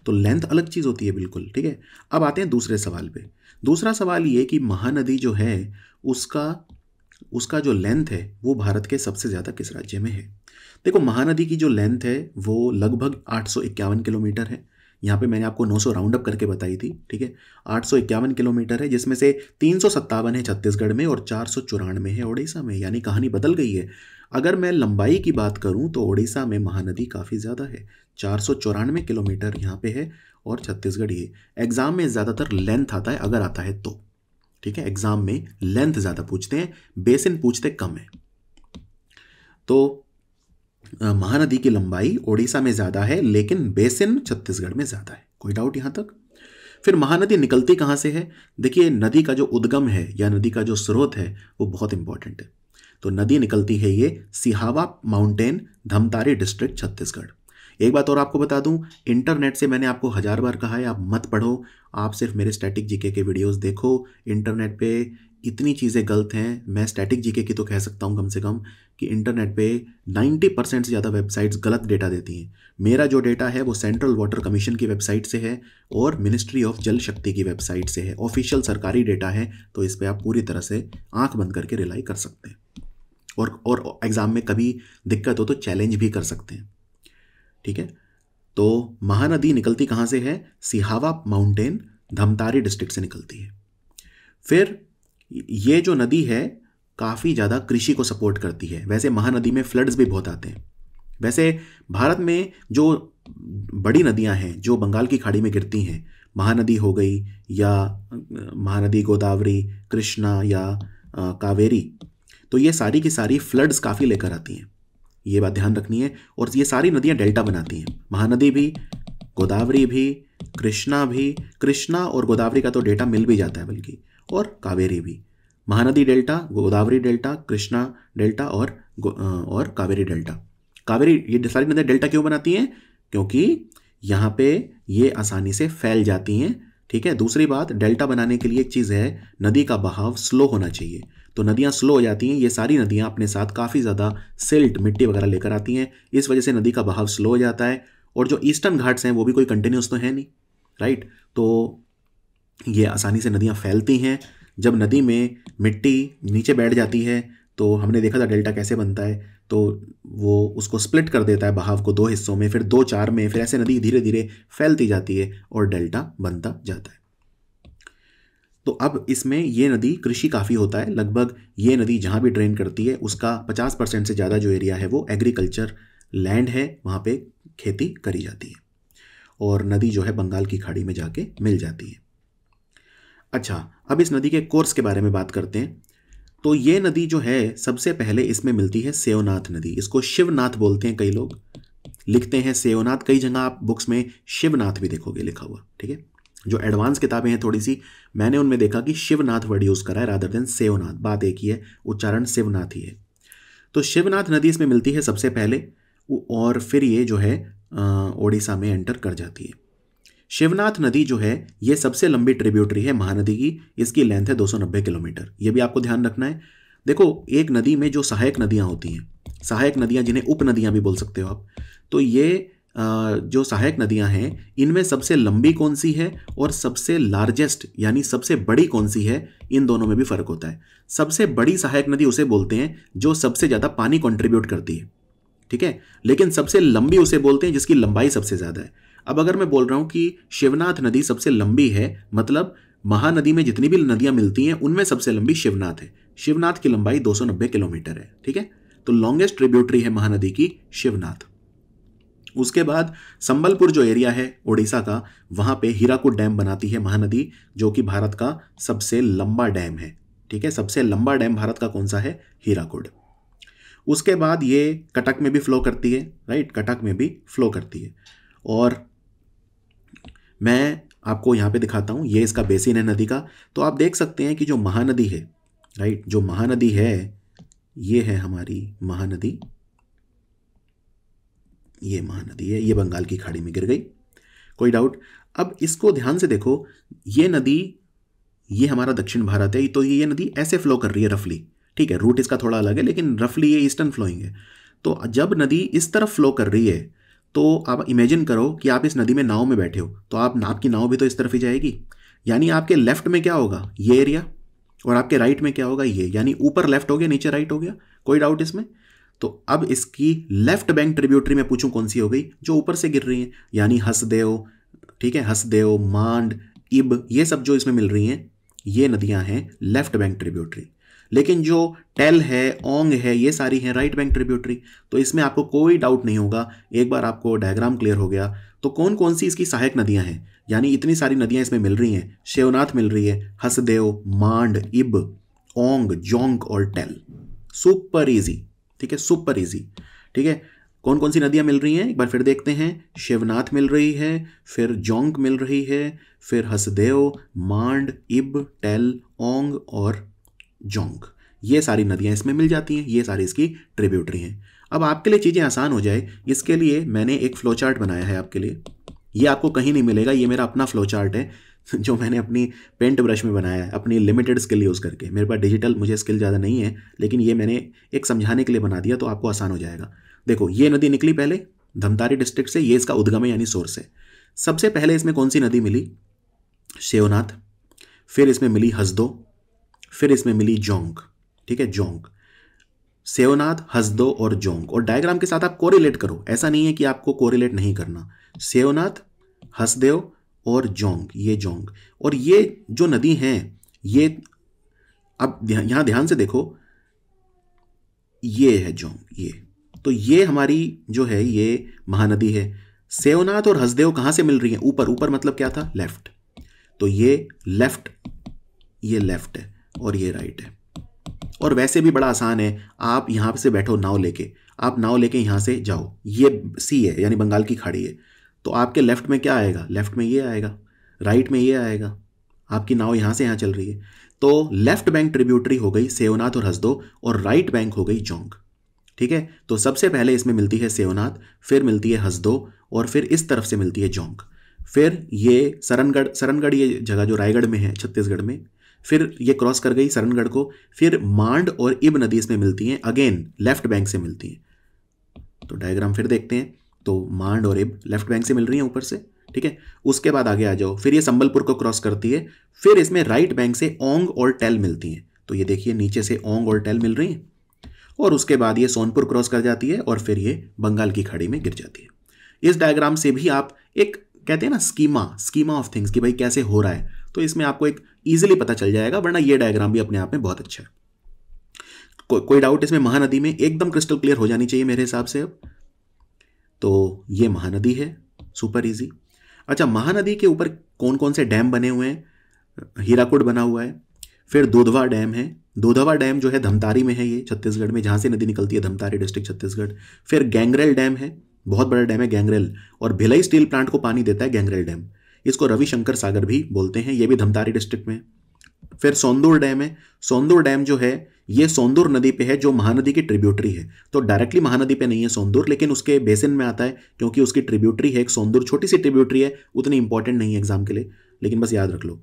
तो लेंथ अलग चीज़ होती है बिल्कुल ठीक है अब आते हैं दूसरे सवाल पे दूसरा सवाल ये कि महानदी जो है उसका उसका जो लेंथ है वो भारत के सबसे ज़्यादा किस राज्य में है देखो महानदी की जो लेंथ है वो लगभग आठ किलोमीटर है यहाँ पे मैंने आपको 900 राउंड अप करके बताई थी ठीक है आठ किलोमीटर है जिसमें से तीन है छत्तीसगढ़ में और चार में है उड़ीसा में यानी कहानी बदल गई है अगर मैं लंबाई की बात करूं तो ओडिशा में महानदी काफ़ी ज़्यादा है चार सौ चौरानवे किलोमीटर यहाँ पे है और छत्तीसगढ़ ये एग्ज़ाम में ज़्यादातर लेंथ आता है अगर आता है तो ठीक है एग्ज़ाम में लेंथ ज़्यादा पूछते हैं बेसिन पूछते कम है तो महानदी की लंबाई ओडिशा में ज़्यादा है लेकिन बेसिन छत्तीसगढ़ में ज़्यादा है कोई डाउट यहाँ तक फिर महानदी निकलती कहाँ से है देखिए नदी का जो उद्गम है या नदी का जो स्रोत है वो बहुत इंपॉर्टेंट है तो नदी निकलती है ये सिहावा माउंटेन धमतारी डिस्ट्रिक्ट छत्तीसगढ़ एक बात और आपको बता दूं इंटरनेट से मैंने आपको हज़ार बार कहा है आप मत पढ़ो आप सिर्फ मेरे स्टैटिक जीके के वीडियोस देखो इंटरनेट पे इतनी चीज़ें गलत हैं मैं स्टैटिक जीके की तो कह सकता हूँ कम से कम कि इंटरनेट पे 90 परसेंट से ज़्यादा वेबसाइट्स गलत डेटा देती हैं मेरा जो डेटा है वो सेंट्रल वाटर कमीशन की वेबसाइट से है और मिनिस्ट्री ऑफ जल शक्ति की वेबसाइट से है ऑफिशियल सरकारी डेटा है तो इस पर आप पूरी तरह से आँख बंद करके रिलाई कर सकते हैं और और एग्ज़ाम में कभी दिक्कत हो तो चैलेंज भी कर सकते हैं ठीक है तो महानदी निकलती कहाँ से है सिहावा माउंटेन धमतारी डिस्ट्रिक्ट से निकलती है फिर ये जो नदी है काफ़ी ज़्यादा कृषि को सपोर्ट करती है वैसे महानदी में फ्लड्स भी बहुत आते हैं वैसे भारत में जो बड़ी नदियां हैं जो बंगाल की खाड़ी में गिरती हैं महानदी हो गई या महानदी गोदावरी कृष्णा या कावेरी तो ये सारी की सारी फ्लड्स काफ़ी लेकर आती हैं ये बात ध्यान रखनी है और ये सारी नदियाँ डेल्टा बनाती हैं महानदी भी गोदावरी भी कृष्णा भी कृष्णा और गोदावरी का तो डेटा मिल भी जाता है बल्कि और कावेरी भी Mahanadi delta Godavari delta Krishna delta और और कावेरी डेल्टा कावेरी ये सारी नदियाँ डेल्टा क्यों बनाती हैं क्योंकि यहाँ पे ये आसानी से फैल जाती हैं ठीक है दूसरी बात डेल्टा बनाने के लिए एक चीज़ है नदी का बहाव स्लो होना चाहिए तो नदियाँ स्लो हो जाती हैं ये सारी नदियाँ अपने साथ काफ़ी ज़्यादा सिल्ट मिट्टी वगैरह लेकर आती हैं इस वजह से नदी का बहाव स्लो हो जाता है और जो ईस्टर्न घाट्स हैं वो भी कोई कंटिन्यूस तो है नहीं राइट तो ये आसानी से नदियाँ फैलती हैं जब नदी में मिट्टी नीचे बैठ जाती है तो हमने देखा था डेल्टा कैसे बनता है तो वो उसको स्प्लिट कर देता है बहाव को दो हिस्सों में फिर दो चार में फिर ऐसे नदी धीरे धीरे फैलती जाती है और डेल्टा बनता जाता है तो अब इसमें ये नदी कृषि काफ़ी होता है लगभग ये नदी जहाँ भी ड्रेन करती है उसका पचास परसेंट से ज़्यादा जो एरिया है वो एग्रीकल्चर लैंड है वहाँ पे खेती करी जाती है और नदी जो है बंगाल की खाड़ी में जाके मिल जाती है अच्छा अब इस नदी के कोर्स के बारे में बात करते हैं तो ये नदी जो है सबसे पहले इसमें मिलती है सेवनाथ नदी इसको शिवनाथ बोलते हैं कई लोग लिखते हैं सेवनाथ कई जगह आप बुक्स में शिवनाथ भी देखोगे लिखा हुआ ठीक है जो एडवांस किताबें हैं थोड़ी सी मैंने उनमें देखा कि शिवनाथ वर्ड यूज़ करा है राधर देन सेवनाथ बात एक ही है उच्चारण शिवनाथ ही है तो शिवनाथ नदी इसमें मिलती है सबसे पहले और फिर ये जो है ओडिशा में एंटर कर जाती है शिवनाथ नदी जो है ये सबसे लंबी ट्रिब्यूटरी है महानदी की इसकी लेंथ है 290 किलोमीटर ये भी आपको ध्यान रखना है देखो एक नदी में जो सहायक नदियाँ होती हैं सहायक नदियाँ जिन्हें उप नदियाँ भी बोल सकते हो आप तो ये जो सहायक नदियां हैं इनमें सबसे लंबी कौन सी है और सबसे लार्जेस्ट यानी सबसे बड़ी कौन सी है इन दोनों में भी फ़र्क होता है सबसे बड़ी सहायक नदी उसे बोलते हैं जो सबसे ज़्यादा पानी कंट्रीब्यूट करती है ठीक है लेकिन सबसे लंबी उसे बोलते हैं जिसकी लंबाई सबसे ज़्यादा है अब अगर मैं बोल रहा हूँ कि शिवनाथ नदी सबसे लंबी है मतलब महानदी में जितनी भी नदियाँ मिलती हैं उनमें सबसे लंबी शिवनाथ है शिवनाथ की लंबाई दो किलोमीटर है ठीक है तो लॉन्गेस्ट ट्रिब्यूटरी है महानदी की शिवनाथ उसके बाद संबलपुर जो एरिया है ओडिशा का वहाँ पे हीराकुड डैम बनाती है महानदी जो कि भारत का सबसे लंबा डैम है ठीक है सबसे लंबा डैम भारत का कौन सा है हीराकुड उसके बाद ये कटक में भी फ्लो करती है राइट कटक में भी फ्लो करती है और मैं आपको यहाँ पे दिखाता हूँ ये इसका बेसिन है नदी का तो आप देख सकते हैं कि जो महानदी है राइट जो महानदी है ये है हमारी महानदी ये महानदी है ये बंगाल की खाड़ी में गिर गई कोई डाउट अब इसको ध्यान से देखो ये नदी ये हमारा दक्षिण भारत है तो ये नदी ऐसे फ्लो कर रही है रफली ठीक है रूट इसका थोड़ा अलग है लेकिन रफली ये ईस्टर्न फ्लोइंग है तो जब नदी इस तरफ फ्लो कर रही है तो आप इमेजिन करो कि आप इस नदी में नाव में बैठे हो तो आप की नाव भी तो इस तरफ ही जाएगी यानी आपके लेफ्ट में क्या होगा ये एरिया और आपके राइट में क्या होगा ये यानी ऊपर लेफ्ट हो गया नीचे राइट हो गया कोई डाउट इसमें तो अब इसकी लेफ्ट बैंक ट्रिब्यूटरी में पूछूं कौन सी हो गई जो ऊपर से गिर रही है यानी हसदेव ठीक है हसदेव मांड इब ये सब जो इसमें मिल रही हैं ये नदियां हैं लेफ्ट बैंक ट्रिब्यूटरी लेकिन जो टेल है ओंग है ये सारी हैं राइट बैंक ट्रिब्यूटरी तो इसमें आपको कोई डाउट नहीं होगा एक बार आपको डायग्राम क्लियर हो गया तो कौन कौन सी इसकी सहायक नदियां हैं यानी इतनी सारी नदियां इसमें मिल रही हैं शिवनाथ मिल रही है हसदेव मांड इब ओंग जोंग और टेल सुपर इजी ठीक है सुपर इजी ठीक है कौन कौन सी नदियां मिल रही हैं एक बार फिर देखते हैं शिवनाथ मिल रही है फिर जोंग मिल रही है फिर हसदेव मांड इब टेल ओंग और जोंग ये सारी नदियां इसमें मिल जाती हैं ये सारी इसकी ट्रिब्यूटरी हैं अब आपके लिए चीज़ें आसान हो जाए इसके लिए मैंने एक फ्लो चार्ट बनाया है आपके लिए ये आपको कहीं नहीं मिलेगा ये मेरा अपना फ्लो चार्ट है <laughs> जो मैंने अपनी पेंट ब्रश में बनाया है अपनी लिमिटेड स्किल यूज़ करके मेरे पास डिजिटल मुझे स्किल ज़्यादा नहीं है लेकिन ये मैंने एक समझाने के लिए बना दिया तो आपको आसान हो जाएगा देखो ये नदी निकली पहले धमतारी डिस्ट्रिक्ट से ये इसका उद्गम है यानी सोर्स है सबसे पहले इसमें कौन सी नदी मिली शेवनाथ फिर इसमें मिली हसदो फिर इसमें मिली जोंक ठीक है जोंक सेवनाथ हसदो और जोंक और डायग्राम के साथ आप कोरिलेट करो ऐसा नहीं है कि आपको कोरिलेट नहीं करना सेवनाथ हसदेव और जोंग ये जोंग और ये जो नदी हैं ये अब यहां ध्यान से देखो ये है जोंग ये तो ये हमारी जो है ये महानदी है सेवनाथ और हसदेव कहां से मिल रही है ऊपर ऊपर मतलब क्या था लेफ्ट तो ये लेफ्ट ये लेफ्ट है और ये राइट है और वैसे भी बड़ा आसान है आप यहां से बैठो नाव लेके आप नाव लेके यहां से जाओ ये सी है यानी बंगाल की खाड़ी है तो आपके लेफ़्ट में क्या आएगा लेफ़्ट में ये आएगा राइट में ये आएगा आपकी नाव यहाँ से यहाँ चल रही है तो लेफ़्ट बैंक ट्रिब्यूटरी हो गई सेवनाथ और हसदो और राइट बैंक हो गई जोंग ठीक है तो सबसे पहले इसमें मिलती है सेवनाथ फिर मिलती है हसदो और फिर इस तरफ से मिलती है जोंग फिर ये सरनगढ़ सरनगढ़ ये जगह जो रायगढ़ में है छत्तीसगढ़ में फिर ये क्रॉस कर गई सरनगढ़ को फिर मांड और इब नदी इसमें मिलती हैं अगेन लेफ्ट बैंक से मिलती हैं तो डायग्राम फिर देखते हैं तो मांड और इब लेफ्ट बैंक से मिल रही है ऊपर से ठीक है उसके बाद आगे आ जाओ फिर ये संबलपुर को क्रॉस करती है फिर इसमें राइट बैंक से ओंग और टेल मिलती हैं तो ये देखिए नीचे से ओंग और टेल मिल रही हैं और उसके बाद ये सोनपुर क्रॉस कर जाती है और फिर ये बंगाल की खाड़ी में गिर जाती है इस डायग्राम से भी आप एक कहते हैं ना स्कीमा स्कीमा ऑफ थिंग्स कि भाई कैसे हो रहा है तो इसमें आपको एक ईजिली पता चल जाएगा वरना ये डायग्राम भी अपने आप में बहुत अच्छा है को, कोई डाउट इसमें महानदी में एकदम क्रिस्टल क्लियर हो जानी चाहिए मेरे हिसाब से अब तो ये महानदी है सुपर इजी अच्छा महानदी के ऊपर कौन कौन से डैम बने हुए हैं हीराकुड बना हुआ है फिर दुधवा डैम है दुधवा डैम जो है धमतारी में है ये छत्तीसगढ़ में जहाँ से नदी निकलती है धमतारी डिस्ट्रिक्ट छत्तीसगढ़ फिर गैंगरेल डैम है बहुत बड़ा डैम है गैंगरेल और भिलाई स्टील प्लांट को पानी देता है गैंगरेल डैम इसको रविशंकर सागर भी बोलते हैं ये भी धमतारी डिस्ट्रिक्ट में फिर सोंदूर डैम है सोंदूर डैम जो है ये सोंदूर नदी पे है जो महानदी की ट्रिब्यूटरी है तो डायरेक्टली महानदी पे नहीं है सोंदूर लेकिन उसके बेसिन में आता है क्योंकि उसकी ट्रिब्यूटरी है एक सोंदूर छोटी सी ट्रिब्यूटरी है उतनी इंपॉर्टेंट नहीं है एग्जाम के लिए लेकिन बस याद रख लो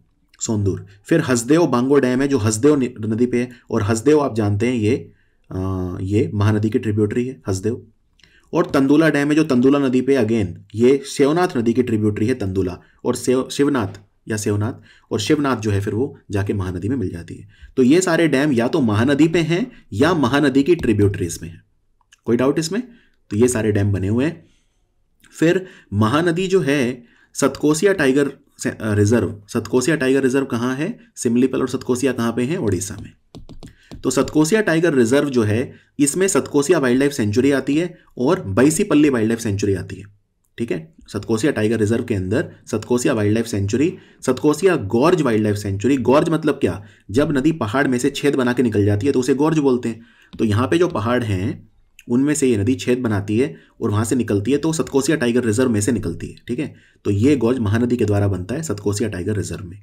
सोंदूर फिर हसदेव बांगो डैम है जो हसदेव नदी पे है और हसदेव आप जानते हैं ये आ, ये महानदी की ट्रिब्यूटरी है हसदेव और तंदूला डैम है जो तंदूला नदी पे अगेन ये शिवनाथ नदी की ट्रिब्यूटरी है तंदुला और शिवनाथ या सेवनाथ और शिवनाथ जो है फिर वो जाके महानदी में मिल जाती है तो ये सारे डैम या तो महानदी पे हैं या महानदी की ट्रिब्यूटरीज में हैं कोई डाउट इसमें तो ये सारे डैम बने हुए हैं फिर महानदी जो है Satkosia tiger reserve Satkosia tiger reserve कहाँ है सिमलीपल और सतकोसिया कहाँ पे हैं ओडिशा में तो सतकोसिया टाइगर रिजर्व जो है इसमें सतकोसिया वाइल्ड लाइफ सेंचुरी आती है और बैसीपल्ली वाइल्ड लाइफ सेंचुरी आती है ठीक है सतकोसिया टाइगर रिजर्व के अंदर Satkosia wildlife sanctuary Satkosia gorge wildlife sanctuary gorge मतलब क्या जब नदी पहाड़ में से छेद बना के निकल जाती है तो उसे गौरज बोलते हैं तो यहाँ पे जो पहाड़ हैं उनमें से ये नदी छेद बनाती है और वहाँ से निकलती है तो सतकोसिया टाइगर रिजर्व में से निकलती है ठीक है तो ये गौरज महानदी के द्वारा बनता है सतकोसिया टाइगर रिजर्व में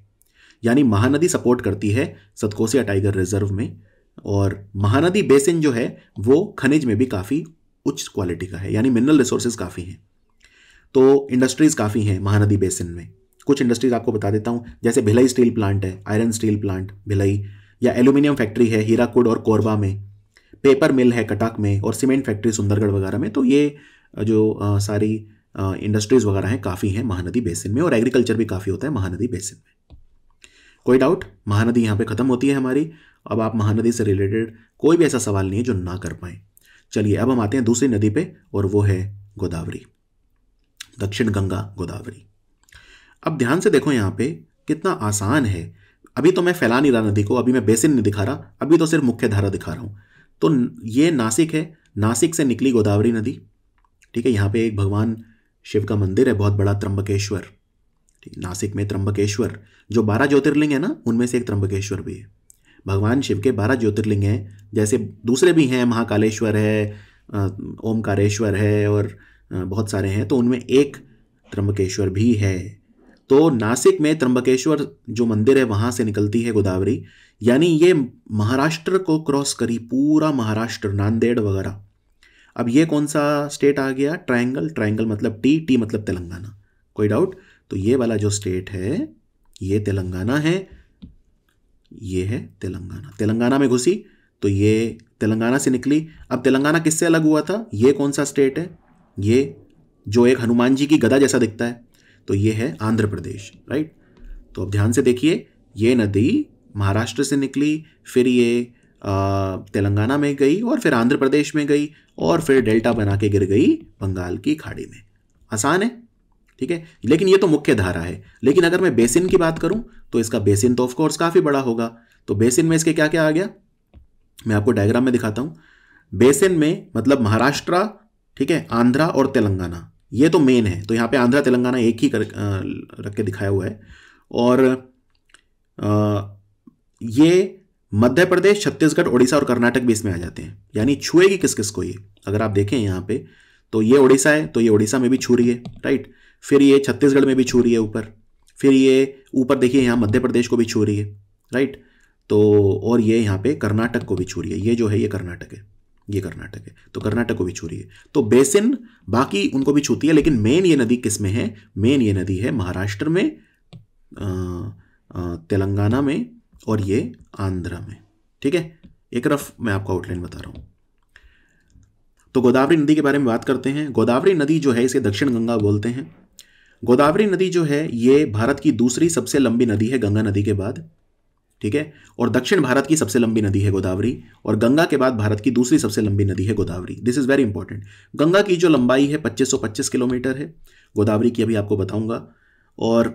यानी महानदी सपोर्ट करती है सतकोसिया टाइगर रिजर्व में और महानदी बेसिन जो है वो खनिज में भी काफ़ी उच्च क्वालिटी का है यानी मिनरल रिसोर्सेज काफ़ी हैं तो इंडस्ट्रीज़ काफ़ी हैं महानदी बेसिन में कुछ इंडस्ट्रीज़ आपको बता देता हूँ जैसे भिलई स्टील प्लांट है आयरन स्टील प्लांट भिलई या एल्यूमिनियम फैक्ट्री है हीराकुड और कोरबा में पेपर मिल है कटक में और सीमेंट फैक्ट्री सुंदरगढ़ वगैरह में तो ये जो आ, सारी इंडस्ट्रीज़ वगैरह हैं काफ़ी हैं महानदी बेसिन में और एग्रीकल्चर भी काफ़ी होता है महानदी बेसिन में कोई डाउट महानदी यहाँ पे ख़त्म होती है हमारी अब आप महानदी से रिलेटेड कोई भी ऐसा सवाल नहीं है जो ना कर पाएँ चलिए अब हम आते हैं दूसरी नदी पे और वो है गोदावरी दक्षिण गंगा गोदावरी अब ध्यान से देखो यहाँ पे कितना आसान है अभी तो मैं फैला नहीं रहा नदी को अभी मैं बेसिन नहीं दिखा रहा अभी तो सिर्फ मुख्य धारा दिखा रहा हूँ तो ये नासिक है नासिक से निकली गोदावरी नदी ठीक है यहाँ पे एक भगवान शिव का मंदिर है बहुत बड़ा त्रंबकेश्वर ठीक नासिक में त्रंबकेश्वर जो बारह ज्योतिर्लिंग है ना उनमें से एक त्रंबकेश्वर भी है भगवान शिव के बारह ज्योतिर्लिंग हैं जैसे दूसरे भी हैं महाकालेश्वर है ओमकारेश्वर है और बहुत सारे हैं तो उनमें एक त्रंबकेश्वर भी है तो नासिक में त्रंबकेश्वर जो मंदिर है वहाँ से निकलती है गोदावरी यानी ये महाराष्ट्र को क्रॉस करी पूरा महाराष्ट्र नांदेड़ वगैरह अब ये कौन सा स्टेट आ गया ट्रायंगल ट्रायंगल मतलब टी टी मतलब तेलंगाना कोई डाउट तो ये वाला जो स्टेट है ये तेलंगाना है ये है तेलंगाना तेलंगाना में घुसी तो ये तेलंगाना से निकली अब तेलंगाना किससे अलग हुआ था ये कौन सा स्टेट है ये जो एक हनुमान जी की गदा जैसा दिखता है तो ये है आंध्र प्रदेश राइट तो अब ध्यान से देखिए ये नदी महाराष्ट्र से निकली फिर ये तेलंगाना में गई और फिर आंध्र प्रदेश में गई और फिर डेल्टा बना के गिर गई बंगाल की खाड़ी में आसान है ठीक है लेकिन ये तो मुख्य धारा है लेकिन अगर मैं बेसिन की बात करूं तो इसका बेसिन तो ऑफकोर्स काफ़ी बड़ा होगा तो बेसिन में इसके क्या क्या आ गया मैं आपको डायग्राम में दिखाता हूँ बेसिन में मतलब महाराष्ट्र ठीक है आंध्रा और तेलंगाना ये तो मेन है तो यहाँ पे आंध्रा तेलंगाना एक ही कर रख के दिखाया हुआ है और आ, ये मध्य प्रदेश छत्तीसगढ़ उड़ीसा और कर्नाटक भी इसमें आ जाते हैं यानी छुएगी किस किस को ये अगर आप देखें यहाँ पे तो ये उड़ीसा है तो ये उड़ीसा में भी छू रही है राइट फिर ये छत्तीसगढ़ में भी छू रही है ऊपर फिर ये ऊपर देखिए यहाँ मध्य प्रदेश को भी छू रही है राइट तो और ये यहाँ पे कर्नाटक को भी छू रही है ये जो है ये कर्नाटक है ये कर्नाटक है तो कर्नाटक को भी छू रही है तो बेसिन बाकी उनको भी छूती है लेकिन मेन ये नदी किस में है मेन ये नदी है महाराष्ट्र में तेलंगाना में और ये आंध्रा में ठीक है एक रफ मैं आपको आउटलाइन बता रहा हूं तो गोदावरी नदी के बारे में बात करते हैं गोदावरी नदी जो है इसे दक्षिण गंगा बोलते हैं गोदावरी नदी जो है ये भारत की दूसरी सबसे लंबी नदी है गंगा नदी के बाद ठीक है और दक्षिण भारत की सबसे लंबी नदी है गोदावरी और गंगा के बाद भारत की दूसरी सबसे लंबी नदी है Godavari this is very important Ganga की जो लंबाई है 2525 किलोमीटर है गोदावरी की अभी आपको बताऊंगा और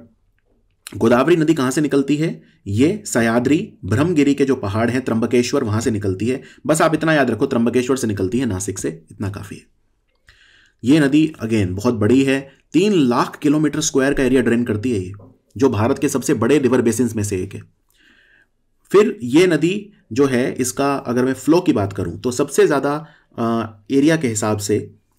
गोदावरी नदी कहाँ से निकलती है ये सयाद्री ब्रह्मगिरी के जो पहाड़ हैं त्रंबकेश्वर वहां से निकलती है बस आप इतना याद रखो त्रंबकेश्वर से निकलती है नासिक से इतना काफ़ी है ये नदी अगेन बहुत बड़ी है तीन लाख किलोमीटर स्क्वायर का एरिया ड्रेन करती है ये जो भारत के सबसे बड़े रिवर बेसिन में से एक है फिर ये नदी जो है इसका अगर मैं फ्लो की बात करूँ तो सबसे ज़्यादा एरिया के हिसाब से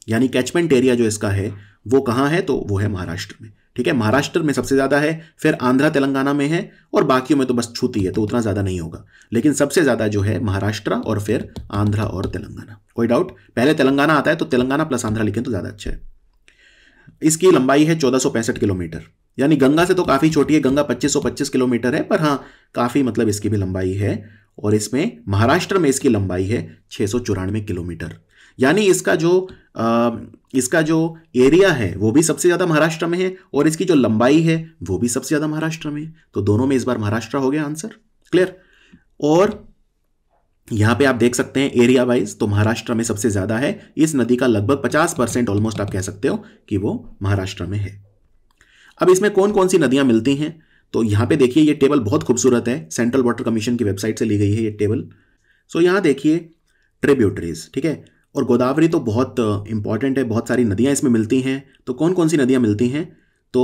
यानी कैचमेंट एरिया जो इसका है वो कहाँ है तो वो है महाराष्ट्र में ठीक है महाराष्ट्र में सबसे ज़्यादा है फिर आंध्रा तेलंगाना में है और बाकियों में तो बस छूती है तो उतना ज़्यादा नहीं होगा लेकिन सबसे ज़्यादा जो है महाराष्ट्र और फिर आंध्रा और तेलंगाना कोई डाउट पहले तेलंगाना आता है तो तेलंगाना प्लस आंध्रा लिखें तो ज़्यादा अच्छा है इसकी लंबाई है चौदह किलोमीटर यानी गंगा से तो काफ़ी छोटी है गंगा 2525 किलोमीटर है पर हाँ काफ़ी मतलब इसकी भी लंबाई है और इसमें महाराष्ट्र में इसकी लंबाई है छः किलोमीटर यानी इसका जो आ, इसका जो एरिया है वो भी सबसे ज़्यादा महाराष्ट्र में है और इसकी जो लंबाई है वो भी सबसे ज़्यादा महाराष्ट्र में है तो दोनों में इस बार महाराष्ट्र हो गया आंसर क्लियर और यहाँ पे आप देख सकते हैं एरिया वाइज तो महाराष्ट्र में सबसे ज़्यादा है इस नदी का लगभग 50 परसेंट ऑलमोस्ट आप कह सकते हो कि वो महाराष्ट्र में है अब इसमें कौन कौन सी नदियां मिलती हैं तो यहां पे देखिए ये टेबल बहुत खूबसूरत है सेंट्रल वाटर कमीशन की वेबसाइट से ली गई है ये टेबल सो यहां देखिए ट्रिब्यूटरीज ठीक है और गोदावरी तो बहुत इंपॉर्टेंट है बहुत सारी नदियाँ इसमें मिलती हैं तो कौन कौन सी नदियाँ मिलती हैं तो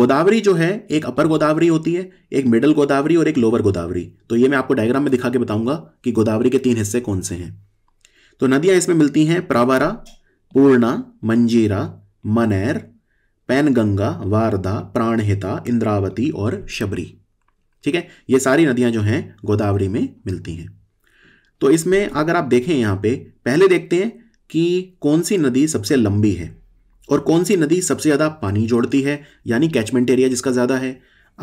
गोदावरी जो है एक अपर गोदावरी होती है एक मिडल गोदावरी और एक लोअर गोदावरी तो ये मैं आपको डायग्राम में दिखा के बताऊंगा कि गोदावरी के तीन हिस्से कौन से हैं तो नदियां इसमें मिलती हैं प्रावारा पूर्णा मंजीरा मनेर पैनगंगा वारदा प्राणहिता इंद्रावती और शबरी ठीक है ये सारी नदियां जो हैं गोदावरी में मिलती हैं तो इसमें अगर आप देखें यहाँ पे पहले देखते हैं कि कौन सी नदी सबसे लंबी है और कौन सी नदी सबसे ज़्यादा पानी जोड़ती है यानी कैचमेंट एरिया जिसका ज़्यादा है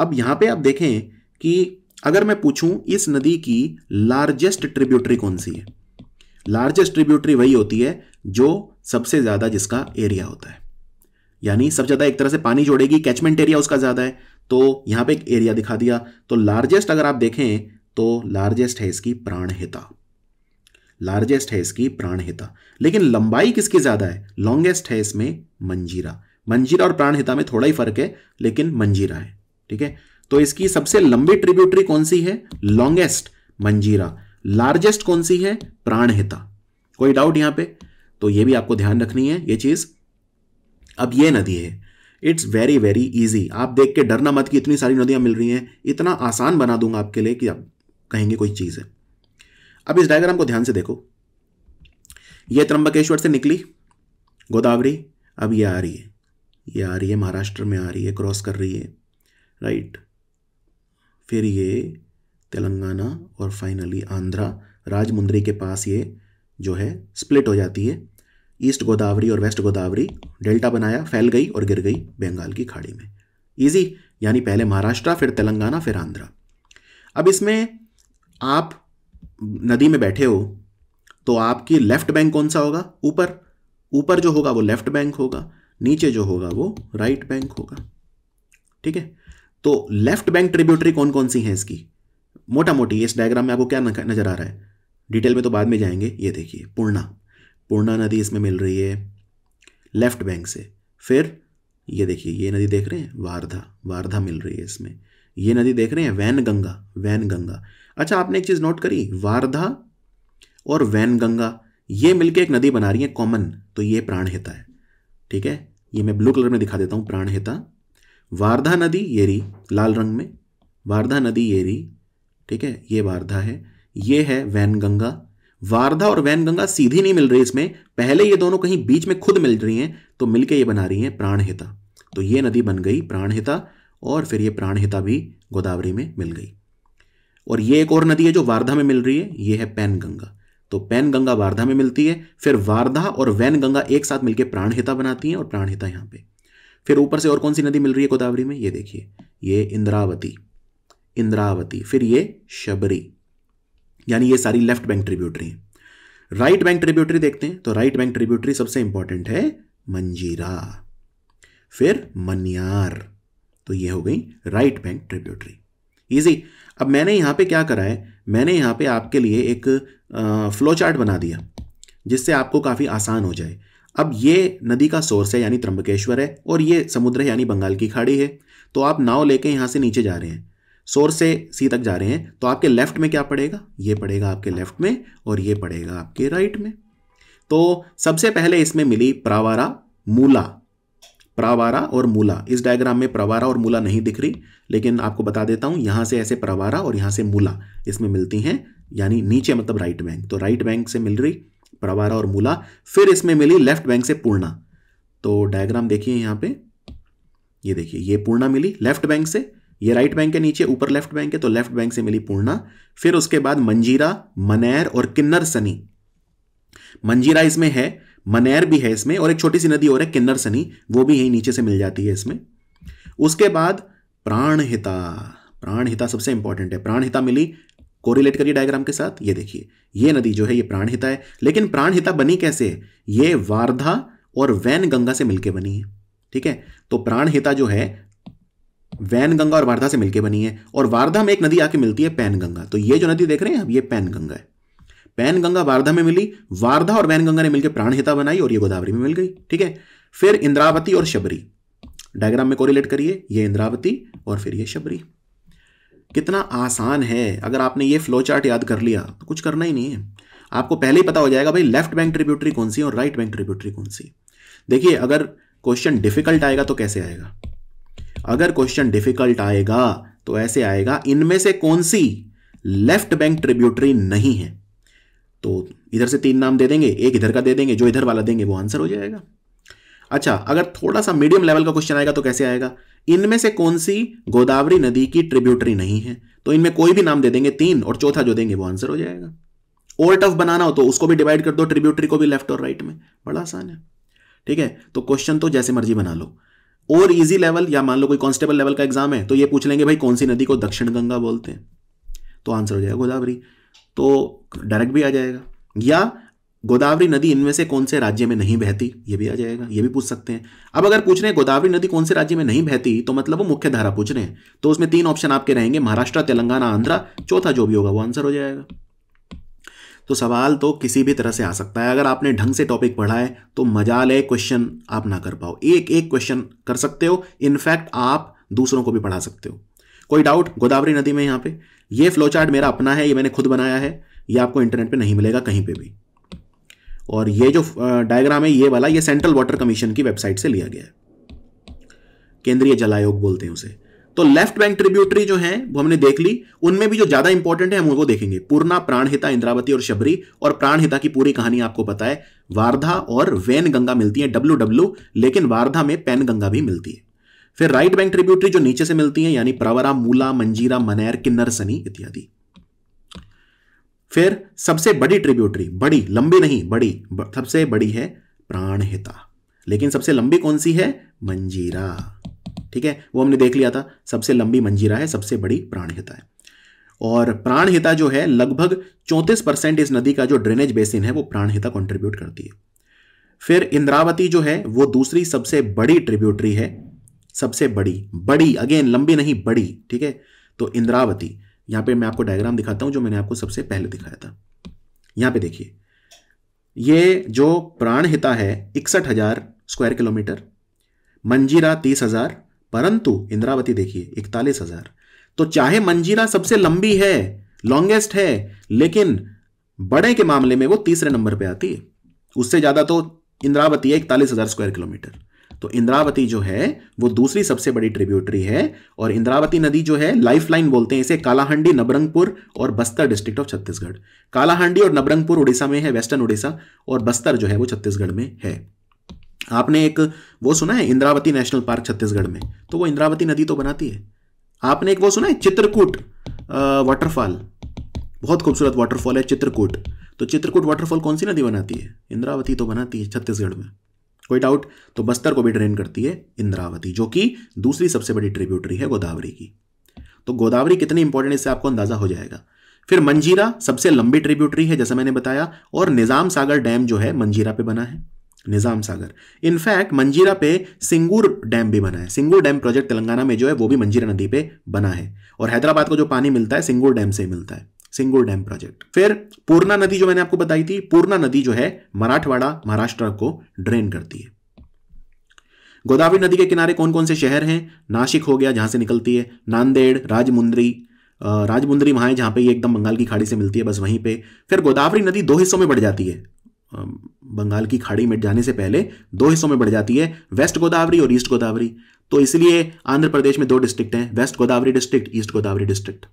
अब यहाँ पे आप देखें कि अगर मैं पूछूं इस नदी की लार्जेस्ट ट्रिब्यूटरी कौन सी है लार्जेस्ट ट्रिब्यूटरी वही होती है जो सबसे ज़्यादा जिसका एरिया होता है यानी सबसे ज़्यादा एक तरह से पानी जोड़ेगी कैचमेंट एरिया उसका ज़्यादा है तो यहां पे एक एरिया दिखा दिया तो लार्जेस्ट अगर आप देखें तो लार्जेस्ट है इसकी प्राणहिता लार्जेस्ट है इसकी प्राणहिता लेकिन लंबाई किसकी ज़्यादा है लॉन्गेस्ट है इसमें मंजीरा मंजीरा और प्राणहिता में थोड़ा ही फर्क है लेकिन मंजीरा है ठीक है तो इसकी सबसे लंबी ट्रिब्यूटरी कौन सी है लॉन्गेस्ट मंजीरा लार्जेस्ट कौन सी है प्राणहिता कोई डाउट यहां पे तो ये भी आपको ध्यान रखनी है ये चीज़ अब ये नदी है इट्स वेरी वेरी ईजी आप देख के डरना मत कि इतनी सारी नदियाँ मिल रही हैं इतना आसान बना दूंगा आपके लिए कि आप कहेंगे कोई चीज़ है अब इस डायग्राम को ध्यान से देखो ये त्रंबकेश्वर से निकली गोदावरी अब ये आ रही है ये आ रही है महाराष्ट्र में आ रही है क्रॉस कर रही है राइट फिर ये तेलंगाना और फाइनली आंध्रा राजमुंद्री के पास ये जो है स्प्लिट हो जाती है ईस्ट गोदावरी और वेस्ट गोदावरी डेल्टा बनाया फैल गई और गिर गई बंगाल की खाड़ी में ईजी यानी पहले महाराष्ट्र फिर तेलंगाना फिर आंध्रा अब इसमें आप नदी में बैठे हो तो आपकी लेफ्ट बैंक कौन सा होगा ऊपर ऊपर जो होगा वो लेफ्ट बैंक होगा नीचे जो होगा वो राइट बैंक होगा ठीक है तो लेफ्ट बैंक ट्रिब्यूटरी कौन कौन सी हैं इसकी मोटा मोटी इस डायग्राम में आपको क्या नजर आ रहा है डिटेल में तो बाद में जाएंगे ये देखिए पूर्णा पूर्णा नदी इसमें मिल रही है लेफ्ट बैंक से फिर ये देखिए ये नदी देख रहे हैं वारधा वारधा मिल रही है इसमें ये नदी देख रहे हैं वैन गंगा वैन गंगा अच्छा आपने एक चीज़ नोट करी वारधा और वैन गंगा ये मिलके एक नदी बना रही है कॉमन तो ये प्राणहिता है ठीक है ये मैं ब्लू कलर में दिखा देता हूँ प्राणहिता वारधा नदी ये लाल रंग में वारधा नदी ये ठीक है ये वारधा है ये है वैन गंगा वारधा और वैनगंगा सीधी नहीं मिल रही इसमें पहले ये दोनों कहीं बीच में खुद मिल रही हैं तो मिलके ये बना रही हैं प्राणहिता तो ये नदी बन गई प्राणहिता और फिर ये प्राणहिता भी गोदावरी में मिल गई और ये एक और नदी है जो वारधा में मिल रही है ये है पैनगंगा तो पैनगंगा वारधा में मिलती है फिर वारधा और वैनगंगा एक साथ मिलकर प्राणहिता बनाती हैं और प्राणहिता यहाँ पे फिर ऊपर से और कौन सी नदी मिल रही है गोदावरी में ये देखिए ये इंद्रावती इंद्रावती फिर ये शबरी यानी ये सारी left bank tributary right bank tributary देखते हैं तो राइट बैंक ट्रिब्यूटरी सबसे इंपॉर्टेंट है मंजीरा फिर मनियार तो ये हो गई राइट बैंक ट्रिब्यूटरी इजी अब मैंने यहां पे क्या करा है मैंने यहां पे आपके लिए एक फ्लो चार्ट बना दिया जिससे आपको काफ़ी आसान हो जाए अब ये नदी का सोर्स है यानी त्रंबकेश्वर है और ये समुद्र है यानी बंगाल की खाड़ी है तो आप नाव लेके यहां से नीचे जा रहे हैं सोर्स से सी तक जा रहे हैं तो आपके लेफ्ट में क्या पड़ेगा ये पड़ेगा आपके लेफ्ट में और ये पड़ेगा आपके राइट में तो सबसे पहले इसमें मिली प्रावारा मूला प्रावारा और मूला इस डायग्राम में प्रावारा और मूला नहीं दिख रही लेकिन आपको बता देता हूं यहां से ऐसे प्रावारा और यहां से मूला इसमें मिलती हैं यानी नीचे मतलब राइट बैंक तो राइट बैंक से मिल रही प्रावारा और मूला फिर इसमें मिली लेफ्ट बैंक से पूर्णा तो डायग्राम देखिए यहां पे ये देखिए ये पूर्णा मिली लेफ्ट बैंक से ये राइट बैंक के नीचे ऊपर लेफ्ट बैंक है तो लेफ्ट बैंक से मिली पूर्णा फिर उसके बाद मंजीरा मनैर और किन्नर सनी मंजीरा इसमें है मनेर भी है इसमें और एक छोटी सी नदी और है किन्नर सनी वो भी यही नीचे से मिल जाती है इसमें उसके बाद प्राणहिता प्राणहिता सबसे इंपॉर्टेंट है प्राणहिता मिली कोरिलेट करिए डायग्राम के साथ ये देखिए ये नदी जो है ये प्राणहिता है लेकिन प्राणहिता बनी कैसे है ये वार्धा और वैन गंगा से मिलके बनी है ठीक है तो प्राणहिता जो है वैन गंगा और वार्धा से मिलकर बनी है और वार्धा में एक नदी आके मिलती है पैन गंगा तो ये जो नदी देख रहे हैं अब ये पैन गंगा है पैन गंगा वार्धा में मिली वार्धा और वैन गंगा ने मिलकर प्राणहिता बनाई और ये गोदावरी में मिल गई ठीक है फिर इंद्रावती और शबरी डायग्राम में कोरिलेट करिए ये इंद्रावती और फिर ये शबरी कितना आसान है अगर आपने ये फ्लो चार्ट याद कर लिया तो कुछ करना ही नहीं है आपको पहले ही पता हो जाएगा भाई लेफ्ट बैंक ट्रिब्यूटरी कौन सी और राइट बैंक ट्रिब्यूटरी कौन सी देखिए अगर क्वेश्चन डिफिकल्ट आएगा तो कैसे आएगा अगर क्वेश्चन डिफिकल्ट आएगा तो ऐसे आएगा इनमें से कौन सी लेफ्ट बैंक ट्रिब्यूटरी नहीं है तो इधर से तीन नाम दे देंगे एक इधर का दे देंगे जो इधर वाला देंगे वो आंसर हो जाएगा अच्छा अगर थोड़ा सा मीडियम लेवल का क्वेश्चन आएगा तो कैसे आएगा इनमें से कौन सी गोदावरी नदी की ट्रिब्यूटरी नहीं है तो इनमें कोई भी नाम दे देंगे तीन और चौथा जो देंगे वो आंसर हो जाएगा और टफ बनाना हो तो उसको भी डिवाइड कर दो ट्रिब्यूटरी को भी लेफ्ट और राइट में बड़ा आसान है ठीक है तो क्वेश्चन तो जैसे मर्जी बना लो और इजी लेवल या मान लो कोई कांस्टेबल लेवल का एग्जाम है तो ये पूछ लेंगे भाई कौन सी नदी को दक्षिण गंगा बोलते हैं तो आंसर हो जाएगा गोदावरी तो डायरेक्ट भी आ जाएगा या गोदावरी नदी इनमें से कौन से राज्य में नहीं बहती ये भी आ जाएगा ये भी पूछ सकते हैं अब अगर पूछ रहे हैं गोदावरी नदी कौन से राज्य में नहीं बहती तो मतलब वो मुख्य धारा पूछ रहे हैं तो उसमें तीन ऑप्शन आपके रहेंगे महाराष्ट्र तेलंगाना आंध्रा चौथा जो भी होगा वो आंसर हो जाएगा तो सवाल तो किसी भी तरह से आ सकता है अगर आपने ढंग से टॉपिक पढ़ा है तो मजा ले क्वेश्चन आप ना कर पाओ एक एक क्वेश्चन कर सकते हो इनफैक्ट आप दूसरों को भी पढ़ा सकते हो कोई डाउट गोदावरी नदी में यहाँ पे ये फ्लो चार्ट मेरा अपना है ये मैंने खुद बनाया है ये आपको इंटरनेट पे नहीं मिलेगा कहीं पे भी और ये जो डायग्राम है ये वाला ये सेंट्रल वाटर कमीशन की वेबसाइट से लिया गया है केंद्रीय जल आयोग बोलते हैं उसे तो लेफ्ट बैंक ट्रिब्यूटरी जो है वो हमने देख ली उनमें भी जो ज्यादा इंपॉर्टेंट है हम उनको देखेंगे पूर्णा प्राणहिता इंद्रावती और शबरी और प्राणहिता की पूरी कहानी आपको पता है वारधा और वैन गंगा मिलती है डब्ल्यू डब्ल्यू लेकिन वारधा में पैन गंगा भी मिलती है फिर राइट बैंक ट्रिब्यूटरी जो नीचे से मिलती है यानी प्रवरा मूला मंजीरा मनैर किन्नर सनी इत्यादि फिर सबसे बड़ी ट्रिब्यूटरी बड़ी लंबी नहीं बड़ी सबसे बड़ी है प्राणहिता लेकिन सबसे लंबी कौन सी है मंजीरा ठीक है वो हमने देख लिया था सबसे लंबी मंजीरा है सबसे बड़ी प्राणहिता है और प्राणहिता जो है लगभग चौंतीस परसेंट इस नदी का जो ड्रेनेज बेसिन है वो प्राणहिता कंट्रीब्यूट करती है फिर इंद्रावती जो है वो दूसरी सबसे बड़ी ट्रिब्यूटरी है सबसे बड़ी बड़ी अगेन लंबी नहीं बड़ी ठीक है तो इंद्रावती यहां पे मैं आपको डायग्राम दिखाता हूं जो मैंने आपको सबसे पहले दिखाया था यहां पे देखिए ये जो प्राणहिता है इकसठ हज़ार स्क्वायर किलोमीटर मंजीरा तीस हज़ार परंतु इंद्रावती देखिए इकतालीस हजार तो चाहे मंजीरा सबसे लंबी है लॉन्गेस्ट है लेकिन बड़े के मामले में वो तीसरे नंबर पे आती है उससे ज्यादा तो इंद्रावती है इकतालीस हजार स्क्वायर किलोमीटर तो इंद्रावती जो है वो दूसरी सबसे बड़ी ट्रिब्यूटरी है और इंद्रावती नदी जो है लाइफलाइन बोलते हैं इसे कालाहांडी नबरंगपुर और बस्तर डिस्ट्रिक्ट ऑफ छत्तीसगढ़ कालाहांडी और नबरंगपुर उड़ीसा में है वेस्टर्न उड़ीसा और बस्तर जो है वो छत्तीसगढ़ में है आपने एक वो सुना है इंद्रावती नेशनल पार्क छत्तीसगढ़ में तो वो इंद्रावती नदी तो बनाती है आपने एक वो सुना है चित्रकूट वाटरफॉल बहुत खूबसूरत वाटरफॉल है चित्रकूट तो चित्रकूट वाटरफॉल कौन सी नदी बनाती है इंद्रावती तो बनाती है छत्तीसगढ़ में कोई डाउट तो बस्तर को भी ड्रेन करती है इंद्रावती जो कि दूसरी सबसे बड़ी ट्रिब्यूटरी है गोदावरी की तो गोदावरी कितनी इंपॉर्टेंट इससे आपको अंदाजा हो जाएगा फिर मंजीरा सबसे लंबी ट्रिब्यूटरी है जैसा मैंने बताया और निज़ाम सागर डैम जो है मंजीरा पे बना है निज़ाम सागर इनफैक्ट मंजीरा पे सिंगूर डैम भी बना है सिंगूर डैम प्रोजेक्ट तेलंगाना में जो है वो भी मंजीरा नदी पे बना है और हैदराबाद को जो पानी मिलता है सिंगूर डैम से मिलता है सिंगूर डैम प्रोजेक्ट फिर पूर्णा नदी जो मैंने आपको बताई थी पूर्णा नदी जो है मराठवाड़ा महाराष्ट्र को ड्रेन करती है गोदावरी नदी के किनारे कौन कौन से शहर हैं नासिक हो गया जहां से निकलती है नांदेड़ राजमुंद्री राजमुंद्री वहां है पे ये एकदम बंगाल की खाड़ी से मिलती है बस वहीं पे फिर गोदावरी नदी दो हिस्सों में बढ़ जाती है बंगाल की खाड़ी में जाने से पहले दो हिस्सों में बढ़ जाती है वेस्ट गोदावरी और ईस्ट गोदावरी तो इसलिए आंध्र प्रदेश में दो डिस्ट्रिक्ट हैं west Godavari district east Godavari district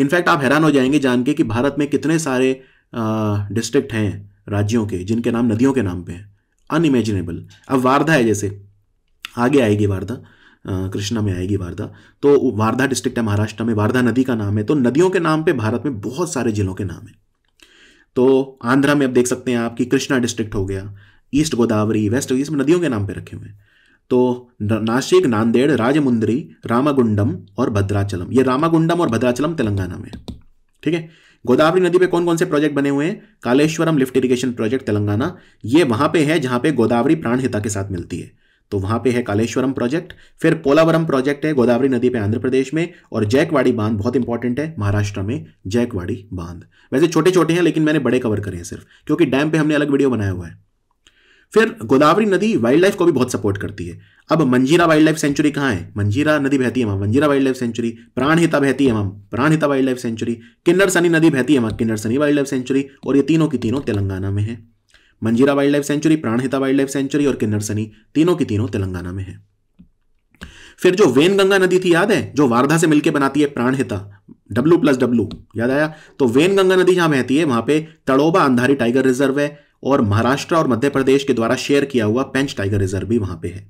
in fact आप हैरान हो जाएंगे जान के कि भारत में कितने सारे डिस्ट्रिक्ट हैं राज्यों के जिनके नाम नदियों के नाम पे हैं अनइमेजिनेबल अब वारधा है जैसे आगे आएगी वारधा कृष्णा में आएगी वारधा तो वारधा डिस्ट्रिक्ट है महाराष्ट्र में वारधा नदी का नाम है तो नदियों के नाम पे भारत में बहुत सारे जिलों के नाम हैं तो आंध्रा में अब देख सकते हैं आप कि कृष्णा डिस्ट्रिक्ट हो गया ईस्ट गोदावरी वेस्ट इसमें नदियों के नाम पे रखे हुए हैं तो नासिक नांदेड़ राजमुंदरी रामागुंडम और भद्राचलम ये रामागुंडम और भद्राचलम तेलंगाना में ठीक है गोदावरी नदी पे कौन कौन से प्रोजेक्ट बने हुए हैं Kaleshwaram lift irrigation project Telangana ये वहां पे है जहां पे गोदावरी प्राणहिता के साथ मिलती है तो वहां पे है कालेश्वरम प्रोजेक्ट फिर पोलावरम प्रोजेक्ट है गोदावरी नदी पे आंध्र प्रदेश में और जैकवाड़ी बांध बहुत इंपॉर्टेंट है महाराष्ट्र में जैकवाड़ी बांध वैसे छोटे छोटे हैं लेकिन मैंने बड़े कवर करे हैं सिर्फ क्योंकि डैम पे हमने अलग वीडियो बनाया हुआ है फिर गोदावरी नदी वाइल्ड लाइफ को भी बहुत सपोर्ट करती है अब मंजीरा वाइल्ड लाइफ सेंचुरी कहाँ है मंजीरा नदी बहती है वहाँ मंजीरा वाइल्ड लाइफ सेंचुरी प्राणहिता बहती है वहाँ Pranhita wildlife sanctuary Kinnerasani नदी बहती है वहाँ Kinnerasani wildlife sanctuary और ये तीनों की तीनों तेलंगाना में है Manjira wildlife sanctuary Pranhita wildlife sanctuary और किन्नर सनी तीनों की तीनों तेलंगाना में है फिर जो वेन गंगा नदी थी याद है जो वार्धा से मिलकर बनाती है प्राणहिता डब्लू प्लस डब्ल्यू याद आया तो वेन गंगा नदी जहां बहती है वहां पे तड़ोबा अंधारी टाइगर रिजर्व है और महाराष्ट्र और मध्य प्रदेश के द्वारा शेयर किया हुआ पेंच टाइगर रिजर्व भी वहां पे है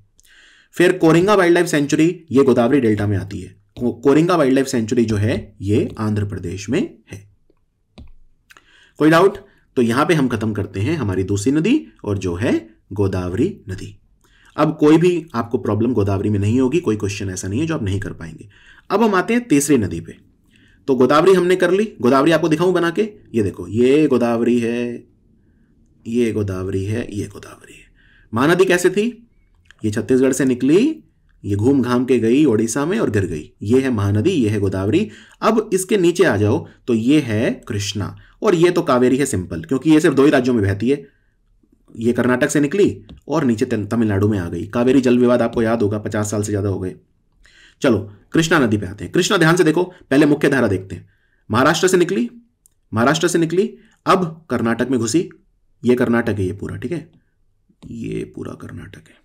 फिर कोरिंगा वाइल्ड लाइफ सेंचुरी ये गोदावरी डेल्टा में आती है को, कोरिंगा वाइल्ड लाइफ सेंचुरी जो है ये आंध्र प्रदेश में है कोई डाउट तो यहां पे हम ख़त्म करते हैं हमारी दूसरी नदी और जो है गोदावरी नदी अब कोई भी आपको प्रॉब्लम गोदावरी में नहीं होगी कोई क्वेश्चन ऐसा नहीं है जो आप नहीं कर पाएंगे अब हम आते हैं तीसरी नदी पे तो गोदावरी हमने कर ली गोदावरी आपको दिखाऊं बना के ये देखो ये गोदावरी है ये गोदावरी है ये गोदावरी है महानदी कैसे थी ये छत्तीसगढ़ से निकली ये घूम घाम के गई ओडिशा में और गिर गई ये है महानदी ये है गोदावरी अब इसके नीचे आ जाओ तो ये है कृष्णा और ये तो कावेरी है सिंपल क्योंकि ये सिर्फ दो ही राज्यों में बहती है ये कर्नाटक से निकली और नीचे तमिलनाडु में आ गई कावेरी जल विवाद आपको याद होगा पचास साल से ज़्यादा हो गए चलो कृष्णा नदी पे आते हैं कृष्णा ध्यान से देखो पहले मुख्य धारा देखते हैं महाराष्ट्र से निकली महाराष्ट्र से निकली अब कर्नाटक में घुसी ये कर्नाटक है ये पूरा ठीक है ये पूरा कर्नाटक है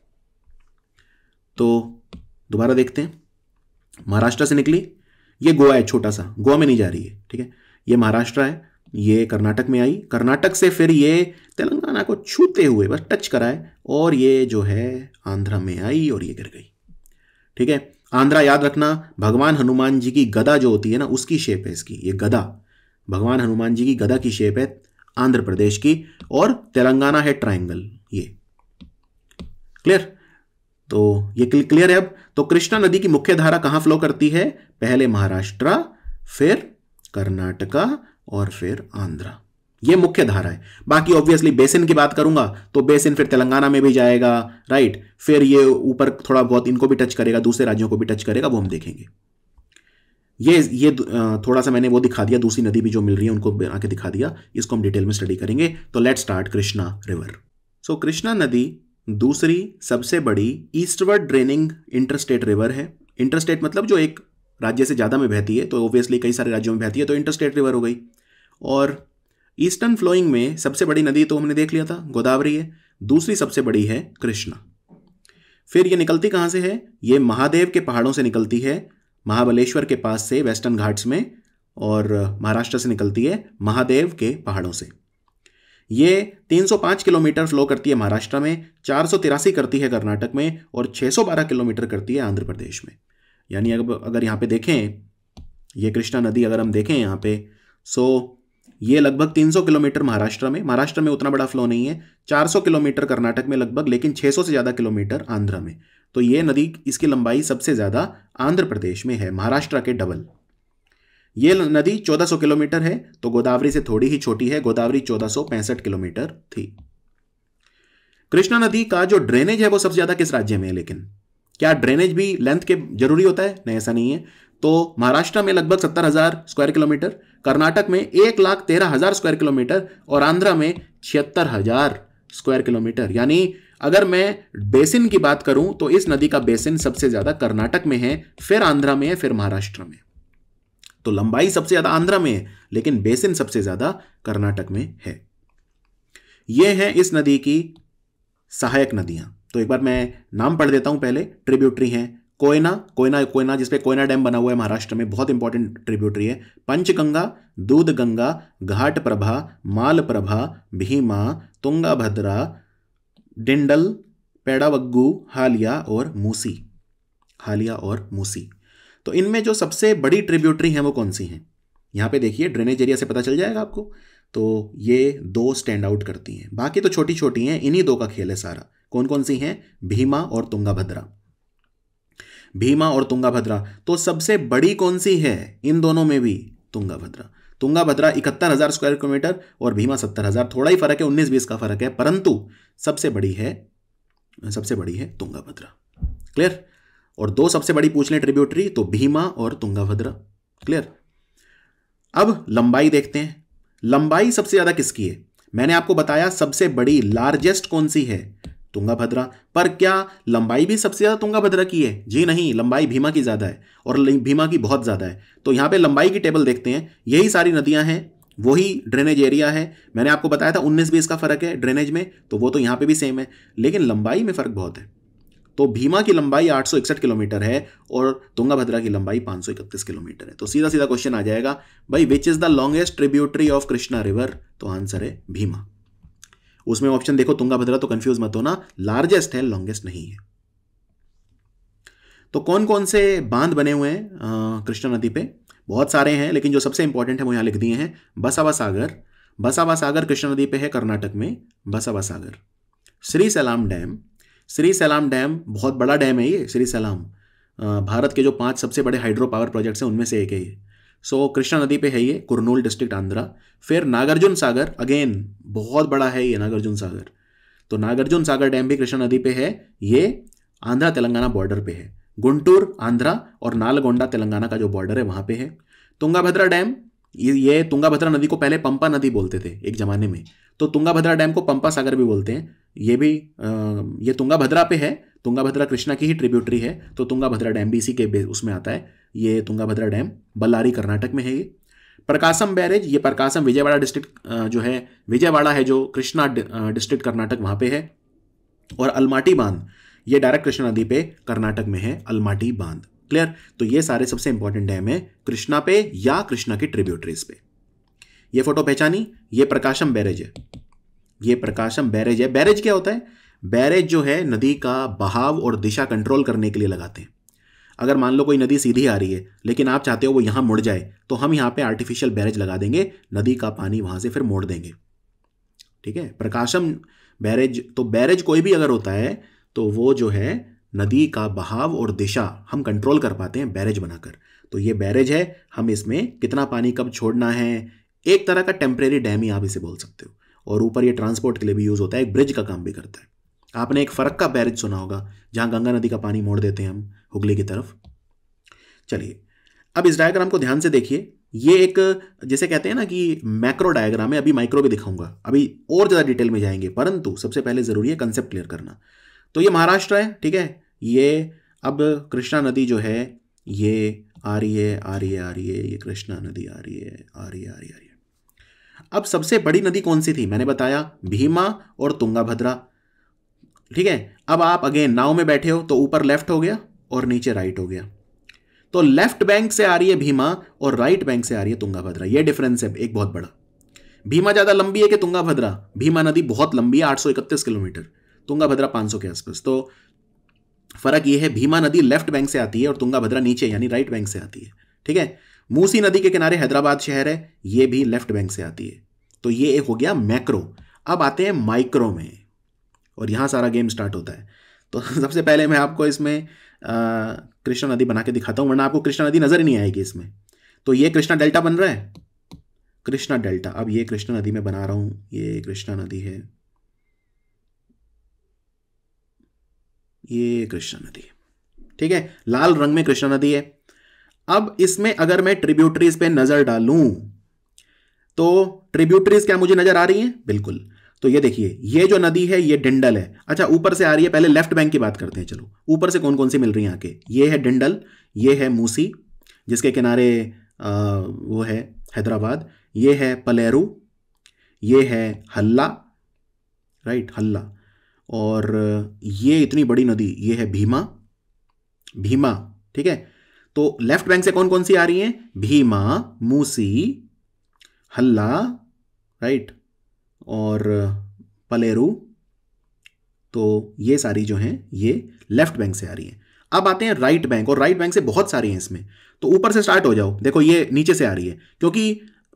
तो दोबारा देखते हैं महाराष्ट्र से निकली ये गोवा है छोटा सा गोवा में नहीं जा रही है ठीक है ये महाराष्ट्र है ये कर्नाटक में आई कर्नाटक से फिर ये तेलंगाना को छूते हुए बस टच कराए और ये जो है आंध्रा में आई और ये गिर गई ठीक है आंध्रा याद रखना भगवान हनुमान जी की गदा जो होती है ना उसकी शेप है इसकी ये गदा भगवान हनुमान जी की गदा की शेप है आंध्र प्रदेश की और तेलंगाना है ट्राइंगल ये क्लियर तो ये क्लियर है अब तो कृष्णा नदी की मुख्य धारा कहां फ्लो करती है पहले महाराष्ट्र फिर कर्नाटका और फिर आंध्रा ये मुख्य धारा है बाकी ऑब्वियसली बेसिन की बात करूंगा तो बेसिन फिर तेलंगाना में भी जाएगा राइट फिर ये ऊपर थोड़ा बहुत इनको भी टच करेगा दूसरे राज्यों को भी टच करेगा वो हम देखेंगे ये ये थोड़ा सा मैंने वो दिखा दिया दूसरी नदी भी जो मिल रही है उनको आके दिखा दिया इसको हम डिटेल में स्टडी करेंगे तो let start Krishna river so Krishna नदी दूसरी सबसे बड़ी ईस्टवर्ड ड्रेनिंग इंटरस्टेट रिवर है इंटरस्टेट मतलब जो एक राज्य से ज़्यादा में बहती है तो ऑब्वियसली कई सारे राज्यों में बहती है तो इंटर स्टेट रिवर हो गई और ईस्टर्न फ्लोइंग में सबसे बड़ी नदी तो हमने देख लिया था गोदावरी है दूसरी सबसे बड़ी है कृष्णा फिर ये निकलती कहाँ से है ये महादेव के पहाड़ों से निकलती है महाबलेश्वर के पास से वेस्टर्न घाट्स में और महाराष्ट्र से निकलती है महादेव के पहाड़ों से ये 305 किलोमीटर फ्लो करती है महाराष्ट्र में चार करती है कर्नाटक में और 612 किलोमीटर करती है आंध्र प्रदेश में यानी अगर अगर यहाँ पे देखें ये कृष्णा नदी अगर हम देखें यहाँ पे सो ये लगभग 300 किलोमीटर महाराष्ट्र में महाराष्ट्र में उतना बड़ा फ्लो नहीं है 400 किलोमीटर कर्नाटक में लगभग लेकिन 600 से ज़्यादा किलोमीटर आंध्र में तो ये नदी इसकी लंबाई सबसे ज़्यादा आंध्र प्रदेश में है महाराष्ट्र के डबल ये नदी 1400 किलोमीटर है तो गोदावरी से थोड़ी ही छोटी है गोदावरी चौदह किलोमीटर थी कृष्णा नदी का जो ड्रेनेज है वो सबसे ज़्यादा किस राज्य में है लेकिन क्या ड्रेनेज भी लेंथ के जरूरी होता है नहीं ऐसा नहीं है तो महाराष्ट्र में लगभग सत्तर हजार स्क्वायर किलोमीटर कर्नाटक में एक लाख तेरह हजार स्क्वायर किलोमीटर और आंध्र में छिहत्तर हजार स्क्वायर किलोमीटर यानी अगर मैं बेसिन की बात करूं तो इस नदी का बेसिन सबसे ज्यादा कर्नाटक में है फिर आंध्र में है फिर महाराष्ट्र में तो लंबाई सबसे ज्यादा आंध्र में है लेकिन बेसिन सबसे ज्यादा कर्नाटक में है यह है इस नदी की सहायक नदियां तो एक बार मैं नाम पढ़ देता हूँ पहले ट्रिब्यूटरी हैं कोयना कोयना कोयना जिसपे कोयना डैम बना हुआ है महाराष्ट्र में बहुत इंपॉर्टेंट ट्रिब्यूटरी है पंचगंगा दूध गंगा घाट प्रभा माल प्रभा भीमा तुंगा भद्रा डिंडल पेड़ावग्गू हालिया और मूसी हालिया और मूसी तो इनमें जो सबसे बड़ी ट्रिब्यूटरी हैं वो कौन सी हैं यहाँ पे देखिए ड्रेनेज एरिया से पता चल जाएगा आपको तो ये दो स्टैंड आउट करती हैं बाकी तो छोटी छोटी हैं इन्हीं दो का खेल है सारा कौन कौन सी हैं भीमा और तुंगाभद्रा भीमा और तुंगाभद्रा तो सबसे बड़ी कौन सी है इन दोनों में भी तुंगाभद्रा तुंगाभद्रा इकहत्तर हजार स्क्वायर किलोमीटर और भीमा सत्तर हजार थोड़ा ही फर्क है उन्नीस बीस का फर्क है परंतु सबसे बड़ी है सबसे बड़ी है तुंगाभद्रा क्लियर और दो सबसे बड़ी पूछ लें ट्रिब्यूटरी तो भीमा और तुंगाभद्रा क्लियर अब लंबाई देखते हैं लंबाई सबसे ज्यादा किसकी है मैंने आपको बताया सबसे बड़ी लार्जेस्ट कौन सी है तुंगाभद्रा पर क्या लंबाई भी सबसे ज़्यादा तुंगाभद्रा की है जी नहीं लंबाई भीमा की ज़्यादा है और भीमा की बहुत ज़्यादा है तो यहां पे लंबाई की टेबल देखते हैं यही सारी नदियां हैं वही ड्रेनेज एरिया है मैंने आपको बताया था उन्नीस बीस का फ़र्क है ड्रेनेज में तो वो तो यहां पर भी सेम है लेकिन लंबाई में फ़र्क बहुत है तो भीमा की लंबाई आठ किलोमीटर है और तुंगाभद्रा की लंबाई पांच किलोमीटर है तो सीधा सीधा क्वेश्चन आ जाएगा भाई which is the longest tributary of Krishna river तो आंसर है भीमा उसमें ऑप्शन देखो तुंगाभद्रा तो कंफ्यूज मत होना लार्जेस्ट है लॉन्गेस्ट नहीं है तो कौन कौन से बांध बने हुए हैं कृष्णा नदी पे बहुत सारे हैं लेकिन जो सबसे इंपॉर्टेंट है वो यहां लिख दिए हैं बसावा सागर बसावा सागर कृष्णा नदी पे है कर्नाटक में बसावा सागर श्री सलाम डैम श्री सलाम डैम बहुत बड़ा डैम है ये श्री सलाम भारत के जो पांच सबसे बड़े हाइड्रो पावर प्रोजेक्ट्स हैं उनमें से एक है ये सो so, कृष्णा नदी पे है ये कुरनूल डिस्ट्रिक्ट आंध्रा फिर नागार्जुन सागर अगेन बहुत बड़ा है ये नागार्जुन सागर तो नागार्जुन सागर डैम भी कृष्णा नदी पे है ये आंध्रा तेलंगाना बॉर्डर पे है गुंटूर आंध्रा और नालगोंडा तेलंगाना का जो बॉर्डर है वहाँ पे है तुंगाभद्रा डैम ये तुंगाभद्रा नदी को पहले पंपा नदी बोलते थे एक ज़माने में तो तुंगाभद्रा डैम को पंपा सागर भी बोलते हैं ये भी आ, ये तुंगाभद्रा पे है तुंगाभद्रा कृष्णा की ही ट्रिब्यूटरी है तो तुंगाभद्रा डैम भी इसी के उसमें आता है ये तुंगाभद्रा डैम बल्लारी कर्नाटक में है ये प्रकाशम बैरेज ये प्रकाशम विजयवाड़ा डिस्ट्रिक्ट जो है विजयवाड़ा है जो कृष्णा डिस्ट्रिक्ट कर्नाटक वहाँ पे है और अलमाटी बांध ये डायरेक्ट कृष्णा नदी पे कर्नाटक में है अलमाटी बांध क्लियर तो ये सारे सबसे इंपॉर्टेंट डैम है कृष्णा पे या कृष्णा की ट्रिब्यूटरीज पे ये फोटो पहचानी ये प्रकाशम बैरेज है ये प्रकाशम बैरेज है बैरेज क्या होता है बैरेज जो है नदी का बहाव और दिशा कंट्रोल करने के लिए लगाते हैं अगर मान लो कोई नदी सीधी आ रही है लेकिन आप चाहते हो वो यहाँ मुड़ जाए तो हम यहाँ पे आर्टिफिशियल बैरेज लगा देंगे नदी का पानी वहाँ से फिर मोड़ देंगे ठीक है प्रकाशम बैरेज तो बैरेज कोई भी अगर होता है तो वो जो है नदी का बहाव और दिशा हम कंट्रोल कर पाते हैं बैरेज बनाकर तो ये बैरेज है हम इसमें कितना पानी कब छोड़ना है एक तरह का टेम्परेरी डैम ही आप इसे बोल सकते हो और ऊपर ये ट्रांसपोर्ट के लिए भी यूज़ होता है एक ब्रिज का काम भी करता है आपने एक फ़र्क का बैरिज सुना होगा जहां गंगा नदी का पानी मोड़ देते हैं हम हुगली की तरफ चलिए अब इस डायग्राम को ध्यान से देखिए ये एक जैसे कहते हैं ना कि मैक्रो डायग्राम है अभी माइक्रो भी दिखाऊंगा अभी और ज़्यादा डिटेल में जाएंगे परंतु सबसे पहले ज़रूरी है कंसेप्ट क्लियर करना तो ये महाराष्ट्र है ठीक है ये अब कृष्णा नदी जो है ये आ रही है आ रही है आ रही है ये कृष्णा नदी आ रही आ रही है आ रही है आ रही है अब सबसे बड़ी नदी कौन सी थी मैंने बताया भीमा और तुंगाभद्रा ठीक है अब आप अगेन नाव में बैठे हो तो ऊपर लेफ्ट हो गया और नीचे राइट हो गया तो लेफ्ट बैंक से आ रही है भीमा और राइट बैंक से आ रही है तुंगाभद्रा ये डिफरेंस है एक बहुत बड़ा भीमा ज़्यादा लंबी है कि तुंगाभद्रा भीमा नदी बहुत लंबी है आठ किलोमीटर तुंगाभद्रा पांच के आसपास तो फर्क ये है भीमा नदी लेफ्ट बैंक से आती है और तुंगाभद्रा नीचे यानी राइट बैंक से आती है ठीक है मूसी नदी के किनारे हैदराबाद शहर है ये भी लेफ्ट बैंक से आती है तो ये हो गया मैक्रो अब आते हैं माइक्रो में और यहाँ सारा गेम स्टार्ट होता है तो <laughs> सबसे पहले मैं आपको इसमें कृष्णा नदी बना के दिखाता हूँ वरना आपको कृष्णा नदी नज़र ही नहीं आएगी इसमें तो ये कृष्णा डेल्टा बन रहा है कृष्णा डेल्टा अब ये कृष्णा नदी में बना रहा हूँ ये कृष्णा नदी है ये कृष्णा नदी ठीक है लाल रंग में कृष्णा नदी है अब इसमें अगर मैं ट्रिब्यूटरीज पे नज़र डालूं तो ट्रिब्यूटरीज क्या मुझे नज़र आ रही हैं बिल्कुल तो ये देखिए ये जो नदी है ये डिंडल है अच्छा ऊपर से आ रही है पहले लेफ्ट बैंक की बात करते हैं चलो ऊपर से कौन कौन सी मिल रही हैं आके ये है डिंडल ये है मूसी जिसके किनारे आ, वो है हैदराबाद ये है पलेरू ये है हल्ला राइट हल्ला और ये इतनी बड़ी नदी ये है भीमा भीमा ठीक है तो लेफ्ट बैंक से कौन कौन सी आ रही हैं भीमा मूसी हल्ला राइट और पलेरू तो ये सारी जो हैं ये लेफ्ट बैंक से आ रही हैं अब आते हैं राइट बैंक और राइट बैंक से बहुत सारी हैं इसमें तो ऊपर से स्टार्ट हो जाओ देखो ये नीचे से आ रही है क्योंकि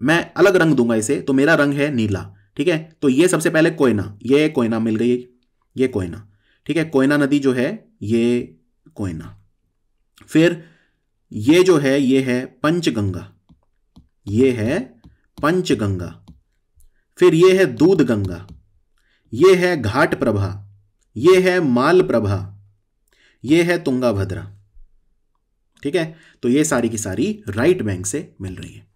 मैं अलग रंग दूंगा इसे तो मेरा रंग है नीला ठीक है तो ये सबसे पहले कोयना ये कोयना मिल गई ये कोयना ठीक है कोयना नदी जो है ये कोयना फिर ये जो है ये है पंचगंगा ये है पंचगंगा फिर ये है दूध गंगा ये है घाट प्रभा ये है माल प्रभा ये है तुंगा भद्रा ठीक है तो ये सारी की सारी राइट बैंक से मिल रही है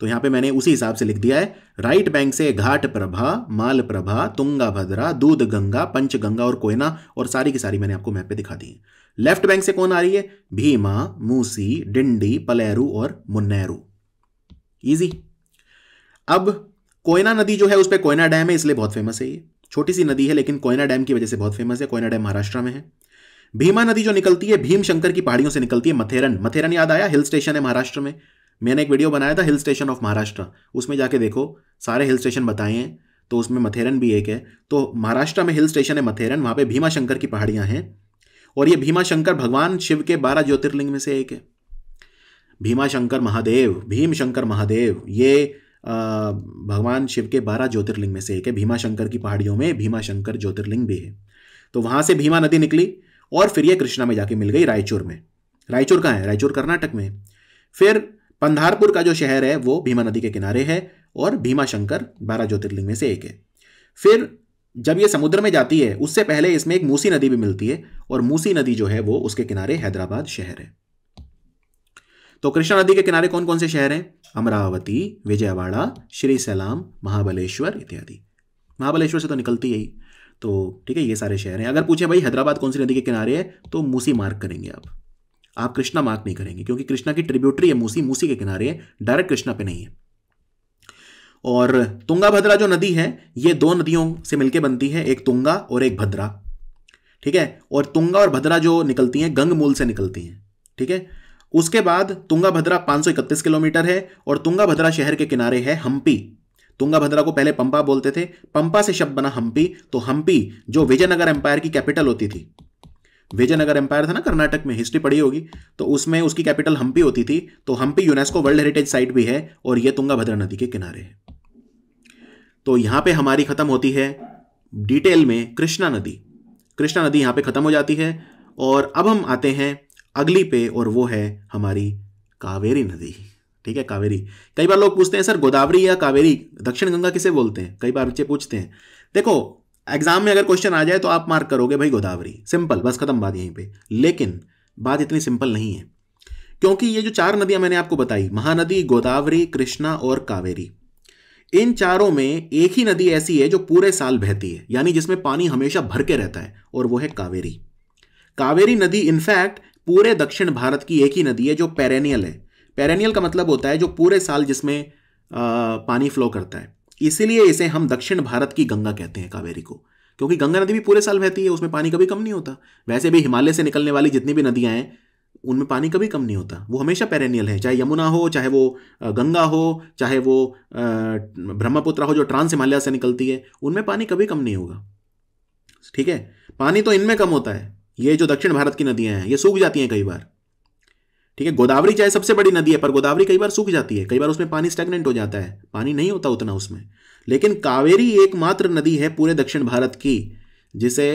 तो यहां पे मैंने उसी हिसाब से लिख दिया है राइट बैंक से घाट प्रभा माल प्रभा तुंगा भद्रा दूध गंगा पंच गंगा और कोयना और सारी की सारी मैंने आपको मैप पे दिखा दी है लेफ्ट बैंक से कौन आ रही है भीमा मूसी डिंडी पलेरू और मुन्नेरू इजी अब कोयना नदी जो है उस पर कोयना डैम है इसलिए बहुत फेमस है ये छोटी सी नदी है लेकिन कोयना डैम की वजह से बहुत फेमस है कोयना डैम महाराष्ट्र में है भीमा नदी जो निकलती है भीम शंकर की पहाड़ियों से निकलती है मथेरन मथेरन याद आया हिल स्टेशन है महाराष्ट्र में मैंने एक वीडियो बनाया था हिल स्टेशन ऑफ महाराष्ट्र उसमें जाके देखो सारे हिल स्टेशन बताए हैं तो उसमें मथेरन भी एक है तो महाराष्ट्र में हिल स्टेशन है मथेरन वहाँ पे भीमा शंकर की पहाड़ियाँ हैं और ये भीमा शंकर भगवान शिव के बारह ज्योतिर्लिंग में से एक है भीमा शंकर महादेव भीम शंकर महादेव ये भगवान शिव के बारह ज्योतिर्लिंग में से एक है भीमा शंकर की पहाड़ियों में भीमा शंकर ज्योतिर्लिंग भी है तो वहाँ से भीमा नदी निकली और फिर ये कृष्णा में जाके मिल गई रायचूर में रायचूर कहाँ है रायचूर कर्नाटक में फिर पंधारपुर का जो शहर है वो भीमा नदी के किनारे है और भीमा शंकर बारह ज्योतिर्लिंग में से एक है फिर जब ये समुद्र में जाती है उससे पहले इसमें एक मूसी नदी भी मिलती है और मूसी नदी जो है वो उसके किनारे हैदराबाद शहर है तो कृष्णा नदी के किनारे कौन कौन से शहर हैं अमरावती विजयवाड़ा श्री सैलाम महाबलेश्वर इत्यादि महाबलेश्वर से तो निकलती ही तो ठीक है ये सारे शहर हैं अगर पूछे भाई हैदराबाद कौन सी नदी के किनारे है तो मूसी मार्क करेंगे आप आप कृष्णा मार्क नहीं करेंगे क्योंकि कृष्णा की ट्रिब्यूटरी है मूसी मूसी के किनारे है डायरेक्ट कृष्णा पे नहीं है और तुंगा भद्रा जो नदी है ये दो नदियों से मिलकर बनती है एक तुंगा और एक भद्रा ठीक है और तुंगा और भद्रा जो निकलती हैं गंग मूल से निकलती हैं ठीक है उसके बाद तुंगाभद्रा 531 किलोमीटर है और तुंगाभद्रा शहर के किनारे है हम्पी तुंगाभद्रा को पहले पंपा बोलते थे पंपा से शब्द बना हम्पी तो हम्पी जो विजयनगर एम्पायर की कैपिटल होती थी विजयनगर एम्पायर था ना कर्नाटक में हिस्ट्री पढ़ी होगी तो उसमें उसकी कैपिटल हम्पी होती थी तो Hampi UNESCO world heritage site भी है और ये तुंगाभद्रा नदी के किनारे है तो यहाँ पे हमारी ख़त्म होती है डिटेल में कृष्णा नदी कृष्णा नदी यहाँ पे ख़त्म हो जाती है और अब हम आते हैं अगली पे और वो है हमारी कावेरी नदी ठीक है कावेरी कई बार लोग पूछते हैं सर गोदावरी या कावेरी दक्षिण गंगा किसे बोलते हैं कई बार बच्चे पूछते हैं देखो एग्जाम में अगर क्वेश्चन आ जाए तो आप मार्क करोगे भाई गोदावरी सिंपल बस खत्म बात यहीं पे लेकिन बात इतनी सिंपल नहीं है क्योंकि ये जो चार नदियां मैंने आपको बताई महानदी गोदावरी कृष्णा और कावेरी इन चारों में एक ही नदी ऐसी है जो पूरे साल बहती है यानी जिसमें पानी हमेशा भर के रहता है और वो है कावेरी कावेरी नदी इनफैक्ट पूरे दक्षिण भारत की एक ही नदी है जो पेरेनियल है पेरेनियल का मतलब होता है जो पूरे साल जिसमें पानी फ्लो करता है इसीलिए इसे हम दक्षिण भारत की गंगा कहते हैं कावेरी को क्योंकि गंगा नदी भी पूरे साल बहती है उसमें पानी कभी कम नहीं होता वैसे भी हिमालय से निकलने वाली जितनी भी नदियाँ हैं उनमें पानी कभी कम नहीं होता वो हमेशा पेरेनियल है चाहे यमुना हो चाहे वो गंगा हो चाहे वो ब्रह्मपुत्र हो जो ट्रांस हिमालय से निकलती है उनमें पानी कभी कम नहीं होगा ठीक है पानी तो इनमें कम होता है ये जो दक्षिण भारत की नदियां हैं ये सूख जाती हैं कई बार ठीक है गोदावरी चाहे सबसे बड़ी नदी है पर गोदावरी कई बार सूख जाती है कई बार उसमें पानी स्टेगनेंट हो जाता है पानी नहीं होता उतना उसमें लेकिन कावेरी एकमात्र नदी है पूरे दक्षिण भारत की जिसे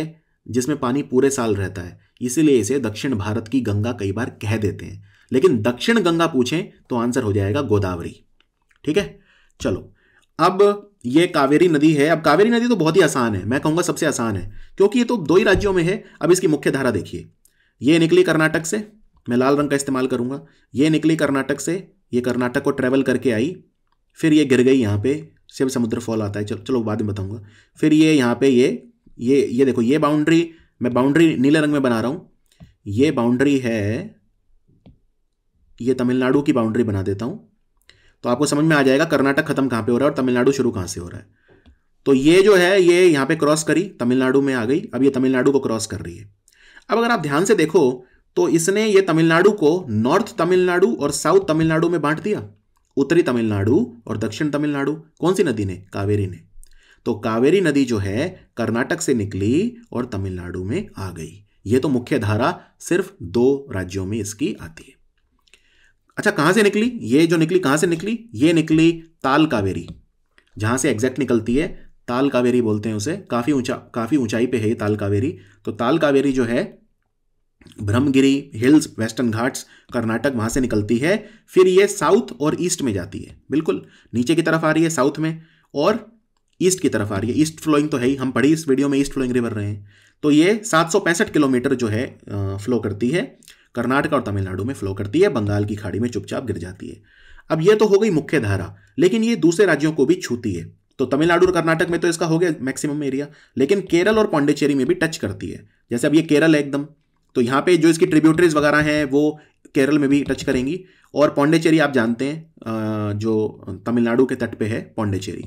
जिसमें पानी पूरे साल रहता है इसीलिए इसे दक्षिण भारत की गंगा कई बार कह देते हैं लेकिन दक्षिण गंगा पूछें तो आंसर हो जाएगा गोदावरी ठीक है चलो अब ये कावेरी नदी है अब कावेरी नदी तो बहुत ही आसान है मैं कहूंगा सबसे आसान है क्योंकि ये तो दो ही राज्यों में है अब इसकी मुख्य धारा देखिए ये निकली कर्नाटक से मैं लाल रंग का इस्तेमाल करूंगा ये निकली कर्नाटक से ये कर्नाटक को ट्रेवल करके आई फिर ये गिर गई यहाँ पे शिव समुद्र फॉल आता है चलो चलो बाद में बताऊंगा फिर ये यहाँ पे ये ये ये देखो ये बाउंड्री मैं बाउंड्री नीले रंग में बना रहा हूँ ये बाउंड्री है ये तमिलनाडु की बाउंड्री बना देता हूँ तो आपको समझ में आ जाएगा कर्नाटक खत्म कहाँ पे हो रहा है और तमिलनाडु शुरू कहाँ से हो रहा है तो ये जो है ये यहाँ पे क्रॉस करी तमिलनाडु में आ गई अब ये तमिलनाडु को क्रॉस कर रही है अब अगर आप ध्यान से देखो तो इसने ये तमिलनाडु को नॉर्थ तमिलनाडु और साउथ तमिलनाडु में बांट दिया उत्तरी तमिलनाडु और दक्षिण तमिलनाडु कौन सी नदी ने कावेरी ने तो कावेरी नदी जो है कर्नाटक से निकली और तमिलनाडु में आ गई ये तो मुख्य धारा सिर्फ दो राज्यों में इसकी आती है अच्छा कहाँ से निकली ये जो निकली कहाँ से निकली ये निकली ताल कावेरी जहां से एग्जैक्ट निकलती है ताल कावेरी बोलते हैं उसे काफ़ी ऊंचा काफ़ी ऊंचाई पे है ये ताल कावेरी तो ताल कावेरी जो है ब्रह्मगिरी हिल्स वेस्टर्न घाट्स कर्नाटक वहां से निकलती है फिर ये साउथ और ईस्ट में जाती है बिल्कुल नीचे की तरफ आ रही है साउथ में और ईस्ट की तरफ आ रही है ईस्ट फ्लोइंग तो है ही हम पढ़ी इस वीडियो में ईस्ट फ्लोइंग रिवर रहे हैं तो ये सात किलोमीटर जो है फ्लो करती है कर्नाटक और तमिलनाडु में फ्लो करती है बंगाल की खाड़ी में चुपचाप गिर जाती है अब ये तो हो गई मुख्य धारा लेकिन ये दूसरे राज्यों को भी छूती है तो तमिलनाडु और कर्नाटक में तो इसका हो गया मैक्सिमम एरिया लेकिन केरल और पांडिचेरी में भी टच करती है जैसे अब ये केरल है एकदम तो यहाँ पे जो इसकी ट्रिब्यूटरीज वगैरह हैं वो केरल में भी टच करेंगी और पांडिचेरी आप जानते हैं जो तमिलनाडु के तट पे है पांडिचेरी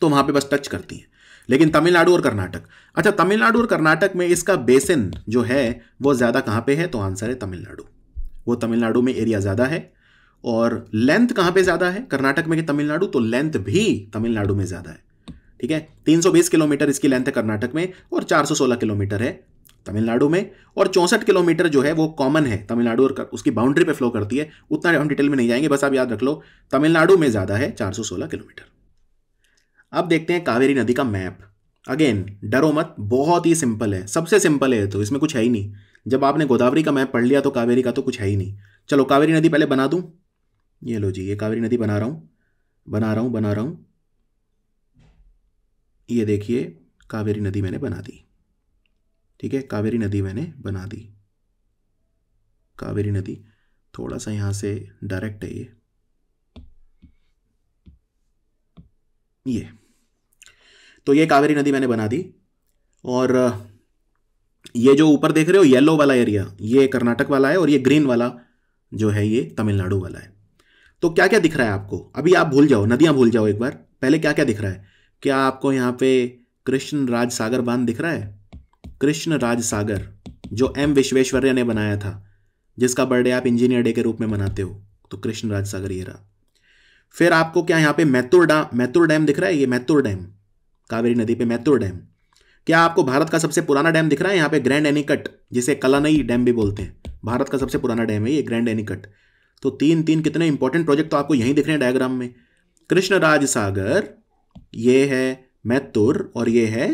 तो वहाँ पे बस टच करती हैं लेकिन तमिलनाडु और कर्नाटक अच्छा तमिलनाडु और कर्नाटक में इसका बेसिन जो है वो ज़्यादा कहाँ पे है तो आंसर है तमिलनाडु वो तमिलनाडु में एरिया ज़्यादा है और लेंथ कहाँ पे ज़्यादा है कर्नाटक में कि तमिलनाडु तो लेंथ भी तमिलनाडु में ज़्यादा है ठीक है 320 किलोमीटर इसकी लेंथ है कर्नाटक में और 416 किलोमीटर है तमिलनाडु में और चौंसठ किलोमीटर जो है वो कॉमन है तमिलनाडु और उसकी बाउंड्री पे फ्लो करती है उतना हम डिटेल में नहीं जाएंगे बस आप याद रख लो तमिलनाडु में ज़्यादा है 416 किलोमीटर अब देखते हैं कावेरी नदी का मैप अगेन डरो मत बहुत ही सिंपल है सबसे सिंपल है तो इसमें कुछ है ही नहीं जब आपने गोदावरी का मैप पढ़ लिया तो कावेरी का तो कुछ है ही नहीं चलो कावेरी नदी पहले बना दूँ ये लो जी ये कावेरी नदी बना रहा हूँ बना रहा हूँ बना रहा हूँ ये देखिए कावेरी नदी मैंने बना दी ठीक है कावेरी नदी मैंने बना दी कावेरी नदी थोड़ा सा यहाँ से डायरेक्ट है ये ये तो ये कावेरी नदी मैंने बना दी और ये जो ऊपर देख रहे हो येलो वाला एरिया ये कर्नाटक वाला है और ये ग्रीन वाला जो है ये तमिलनाडु वाला है तो क्या क्या दिख रहा है आपको अभी आप भूल जाओ नदियाँ भूल जाओ एक बार पहले क्या क्या दिख रहा है क्या आपको यहाँ पे कृष्ण राज सागर बांध दिख रहा है कृष्ण राज सागर जो एम विश्वेश्वर्य ने बनाया था जिसका बर्थडे आप इंजीनियर डे के रूप में मनाते हो तो कृष्ण राज सागर ये रहा फिर आपको क्या यहाँ पे मैतुर डा मैतुर डैम दिख रहा है ये मैतुर डैम कावेरी नदी पे मैत्रो डैम क्या आपको भारत का सबसे पुराना डैम दिख रहा है यहाँ पे ग्रैंड एनिकट जिसे कलानई डैम भी बोलते हैं भारत का सबसे पुराना डैम है ये ग्रैंड एनिकट तो तीन तीन कितने इंपॉर्टेंट प्रोजेक्ट तो आपको यहीं दिख रहे हैं डायग्राम में राज सागर ये है मैतुर और ये है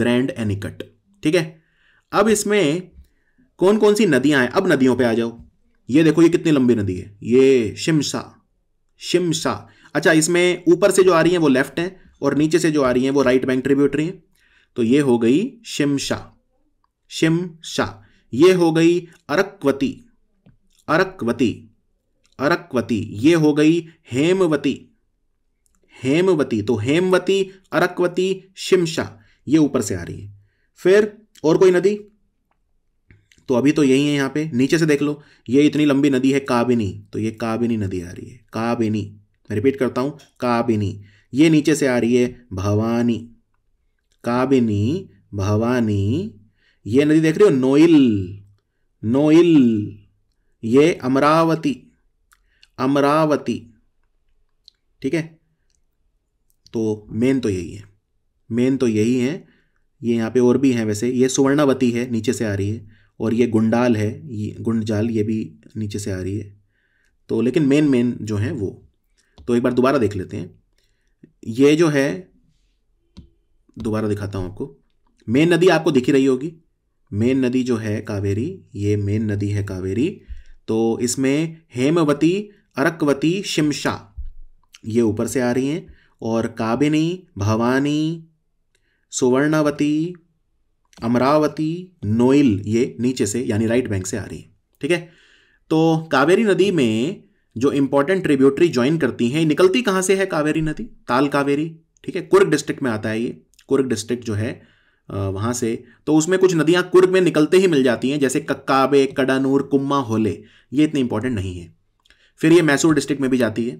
ग्रैंड एनिकट ठीक है अब इसमें कौन कौन सी नदियां हैं अब नदियों पे आ जाओ ये देखो ये कितनी लंबी नदी है ये शिमशा शिमशा अच्छा इसमें ऊपर से जो आ रही है वो लेफ्ट है और नीचे से जो आ रही हैं वो राइट बैंक ट्रिब्यूटरी हैं तो ये हो गई शिमशा शिमशा ये हो गई अरकवती अरकवती अरकवती ये हो गई हेमवती हेमवती तो हेमवती अरकवती शिमशा ये ऊपर से आ रही है फिर और कोई नदी तो अभी तो यही है यहां पे नीचे से देख लो ये इतनी लंबी नदी है काबिनी तो ये काबिनी नदी आ रही है काबिनी मैं रिपीट करता हूं काबिनी ये नीचे से आ रही है भवानी काबिनी भवानी ये नदी देख रहे हो नोइल नोइल ये अमरावती अमरावती ठीक है तो मेन तो यही है मेन तो यही है ये यहाँ पे और भी हैं वैसे ये सुवर्णावती है नीचे से आ रही है और ये गुंडाल है ये गुंडजाल ये भी नीचे से आ रही है तो लेकिन मेन मेन जो है वो तो एक बार दोबारा देख लेते हैं ये जो है दोबारा दिखाता हूं आपको मेन नदी आपको दिखी रही होगी मेन नदी जो है कावेरी ये मेन नदी है कावेरी तो इसमें हेमवती अरकवती शिमशा ये ऊपर से आ रही हैं और काबिनी भवानी सुवर्णावती अमरावती नोइल ये नीचे से यानी राइट बैंक से आ रही है ठीक है तो कावेरी नदी में जो इंपॉर्टेंट ट्रिब्यूटरी ज्वाइन करती हैं निकलती कहाँ से है कावेरी नदी ताल कावेरी ठीक है कुर्ग डिस्ट्रिक्ट में आता है ये कुर्ग डिस्ट्रिक्ट जो है वहाँ से तो उसमें कुछ नदियाँ कुर्ग में निकलते ही मिल जाती हैं जैसे कक्काबे कडानूर कुम्मा होले ये इतनी इंपॉर्टेंट नहीं है फिर ये मैसूर डिस्ट्रिक्ट में भी जाती है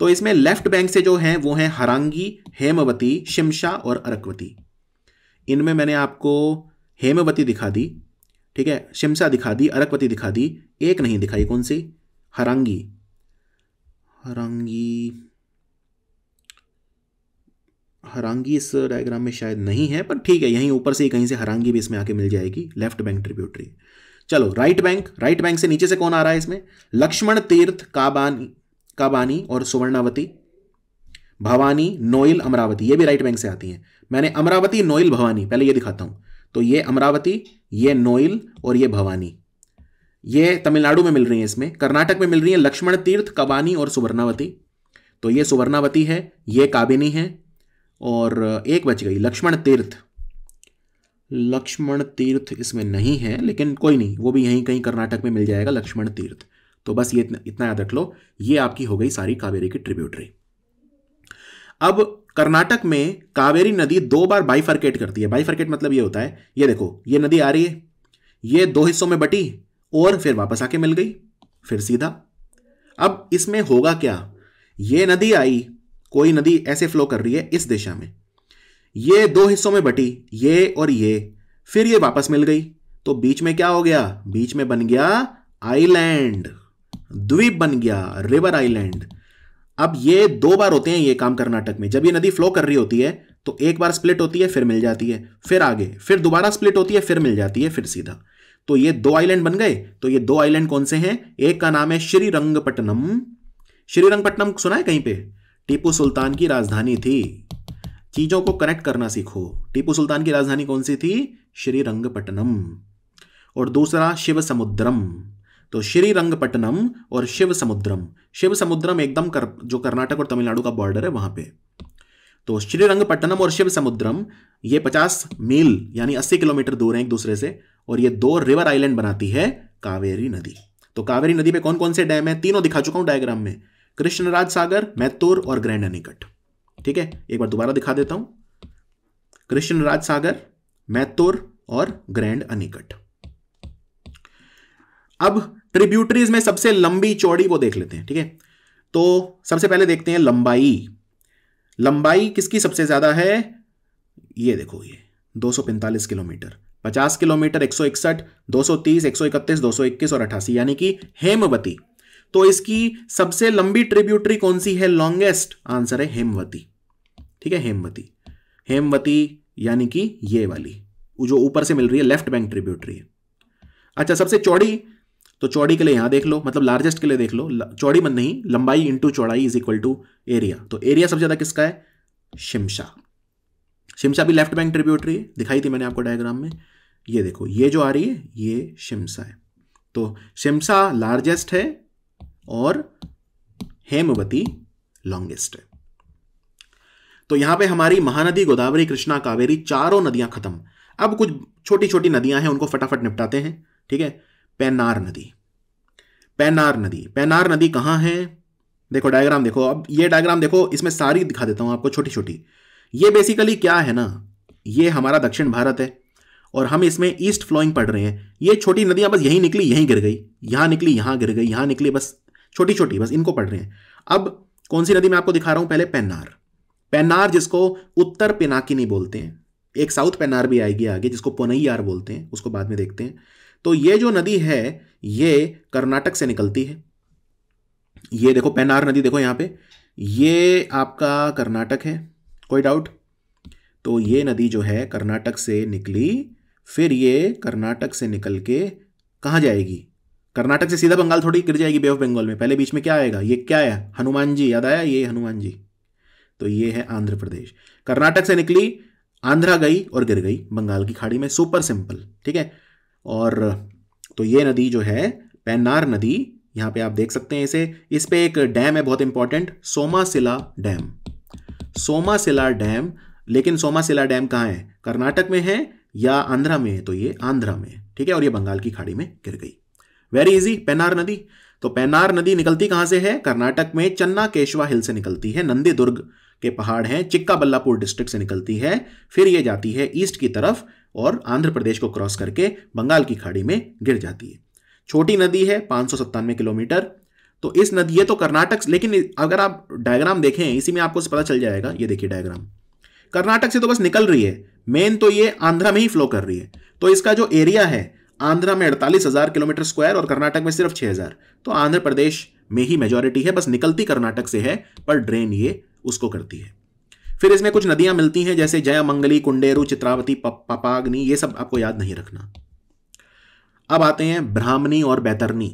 तो इसमें लेफ्ट बैंक से जो हैं वो हैं हरांगी हेमवती शिमशा और अरकवती इनमें मैंने आपको हेमवती दिखा दी ठीक है शिमशा दिखा दी अरकवती दिखा दी एक नहीं दिखाई कौन सी हरांगी हरांगी हरांगी इस डायग्राम में शायद नहीं है पर ठीक है यहीं ऊपर से कहीं से हरांगी भी इसमें आके मिल जाएगी लेफ्ट बैंक ट्रिब्यूटरी चलो राइट बैंक राइट बैंक से नीचे से कौन आ रहा है इसमें लक्ष्मण तीर्थ काबानी काबानी और सुवर्णावती भवानी नोइल अमरावती ये भी राइट बैंक से आती हैं मैंने अमरावती नोइल भवानी पहले ये दिखाता हूं तो ये अमरावती ये नोइल और ये भवानी ये तमिलनाडु में मिल रही है इसमें कर्नाटक में मिल रही है लक्ष्मण तीर्थ कबानी और सुवर्णावती तो ये सुवर्णावती है ये काबिनी है और एक बच गई लक्ष्मण तीर्थ लक्ष्मण तीर्थ इसमें नहीं है लेकिन कोई नहीं वो भी यहीं कहीं कर्नाटक में मिल जाएगा लक्ष्मण तीर्थ तो बस ये इतना, इतना याद रख लो ये आपकी हो गई सारी कावेरी की ट्रिब्यूटरी अब कर्नाटक में कावेरी नदी दो बार बाइफर्केट करती है बाइफर्केट मतलब ये होता है ये देखो ये नदी आ रही है ये दो हिस्सों में बटी और फिर वापस आके मिल गई फिर सीधा अब इसमें होगा क्या ये नदी आई कोई नदी ऐसे फ्लो कर रही है इस दिशा में ये दो हिस्सों में बटी ये और ये फिर ये वापस मिल गई तो बीच में क्या हो गया बीच में बन गया आइलैंड द्वीप बन गया रिवर आइलैंड अब ये दो बार होते हैं ये काम कर्नाटक में जब ये नदी फ्लो कर रही होती है तो एक बार स्प्लिट होती है फिर मिल जाती है फिर आगे फिर दोबारा स्प्लिट होती है फिर मिल जाती है फिर सीधा तो ये दो आइलैंड बन गए तो ये दो आइलैंड कौन से हैं एक का नाम है श्रीरंगपट्टनम श्रीरंगपट्टनम सुना है कहीं पे टीपू सुल्तान की राजधानी थी चीजों को कनेक्ट करना सीखो टीपू सुल्तान की राजधानी कौन सी थी श्रीरंगपट्टनम और दूसरा शिव समुद्रम तो श्रीरंगपट्टनम और शिव समुद्रम शिव समुद्रम एकदम कर, जो कर्नाटक और तमिलनाडु का बॉर्डर है वहां पे तो श्रीरंगपट्टनम और शिव समुद्रम ये 50 मील यानी 80 किलोमीटर दूर हैं एक दूसरे से और ये दो रिवर आइलैंड बनाती है कावेरी नदी तो कावेरी नदी पे कौन कौन से डैम है तीनों दिखा चुका हूं डायग्राम में कृष्णराज सागर मैतूर और ग्रैंड अनिकट ठीक है एक बार दोबारा दिखा देता हूं कृष्णराज सागर मैतूर और ग्रैंड अनिकट अब ट्रिब्यूटरीज में सबसे लंबी चौड़ी वो देख लेते हैं ठीक है तो सबसे पहले देखते हैं लंबाई लंबाई किसकी सबसे ज्यादा है ये देखो ये 245 किलोमीटर पचास किलोमीटर एक सौ इकसठ दो सौ तीस एक सौ इकतीस दो सौ इक्कीस और अठासी यानी कि हेमवती तो इसकी सबसे लंबी ट्रिब्यूटरी कौन सी है लॉन्गेस्ट आंसर है हेमवती ठीक है हेमवती हेमवती यानी कि ये वाली जो ऊपर से मिल रही है लेफ्ट बैंक ट्रिब्यूटरी है अच्छा सबसे चौड़ी तो चौड़ी के लिए यहां देख लो मतलब लार्जेस्ट के लिए देख लो चौड़ी मत नहीं लंबाई इंटू चौड़ाई इज इक्वल टू एरिया तो एरिया सबसे ज़्यादा किसका है शिमशा शिमशा भी लेफ्ट बैंक ट्रिब्यूटरी दिखाई थी मैंने आपको डायग्राम में ये देखो ये जो आ रही है ये शिमसा है तो शिमसा लार्जेस्ट है और हेमवती लॉन्गेस्ट है तो यहां पे हमारी महानदी गोदावरी कृष्णा कावेरी चारों नदियां खत्म अब कुछ छोटी छोटी नदियां हैं उनको फटाफट निपटाते हैं ठीक है पैनार नदी पैनार नदी पैनार नदी कहां है देखो डायग्राम देखो अब ये डायग्राम देखो इसमें सारी दिखा देता हूं आपको छोटी छोटी ये बेसिकली क्या है ना ये हमारा दक्षिण भारत है और हम इसमें ईस्ट फ्लोइंग पढ़ रहे हैं ये छोटी नदियां बस यहीं निकली यहीं गिर गई यहां निकली यहां गिर गई यहां निकली बस छोटी छोटी बस इनको पढ़ रहे हैं अब कौन सी नदी मैं आपको दिखा रहा हूं पहले पेन्नार पेन्नार जिसको उत्तर पिनाकिनी बोलते हैं एक साउथ पेन्नार भी आएगी आगे जिसको पोनैयार बोलते हैं उसको बाद में देखते हैं तो ये जो नदी है ये कर्नाटक से निकलती है ये देखो पेन्नार नदी देखो यहां पे ये आपका कर्नाटक है कोई डाउट तो ये नदी जो है कर्नाटक से निकली फिर ये कर्नाटक से निकल के कहाँ जाएगी कर्नाटक से सीधा बंगाल थोड़ी गिर जाएगी बे ऑफ बंगाल में पहले बीच में क्या आएगा ये क्या है हनुमान जी याद आया ये हनुमान जी तो ये है आंध्र प्रदेश कर्नाटक से निकली आंध्रा गई और गिर गई बंगाल की खाड़ी में सुपर सिंपल ठीक है और तो ये नदी जो है पैनार नदी यहाँ पे आप देख सकते हैं इसे इस पे एक डैम है बहुत important Somasila dam Somasila dam लेकिन सोमासिला डैम कहाँ है कर्नाटक में है या आंध्रा में है तो ये आंध्रा में है ठीक है और ये बंगाल की खाड़ी में गिर गई वेरी इजी पेनार नदी तो पेनार नदी निकलती कहां से है कर्नाटक में चन्ना केशवा हिल से निकलती है नंदी दुर्ग के पहाड़ हैं बल्लापुर डिस्ट्रिक्ट से निकलती है फिर ये जाती है ईस्ट की तरफ और आंध्र प्रदेश को क्रॉस करके बंगाल की खाड़ी में गिर जाती है छोटी नदी है पाँच किलोमीटर तो इस नदी ये तो कर्नाटक लेकिन अगर आप डायग्राम देखें इसी में आपको पता चल जाएगा ये देखिए डायग्राम कर्नाटक से तो बस निकल रही है मेन तो ये आंध्रा में ही फ्लो कर रही है तो इसका जो एरिया है आंध्रा में अड़तालीस हज़ार किलोमीटर स्क्वायर और कर्नाटक में सिर्फ छह हज़ार तो आंध्र प्रदेश में ही मेजोरिटी है बस निकलती कर्नाटक से है पर ड्रेन ये उसको करती है फिर इसमें कुछ नदियां मिलती हैं जैसे जया मंगली कुंडेरू चित्रावती पपाग्नि ये सब आपको याद नहीं रखना अब आते हैं ब्राह्मणी और बैतरनी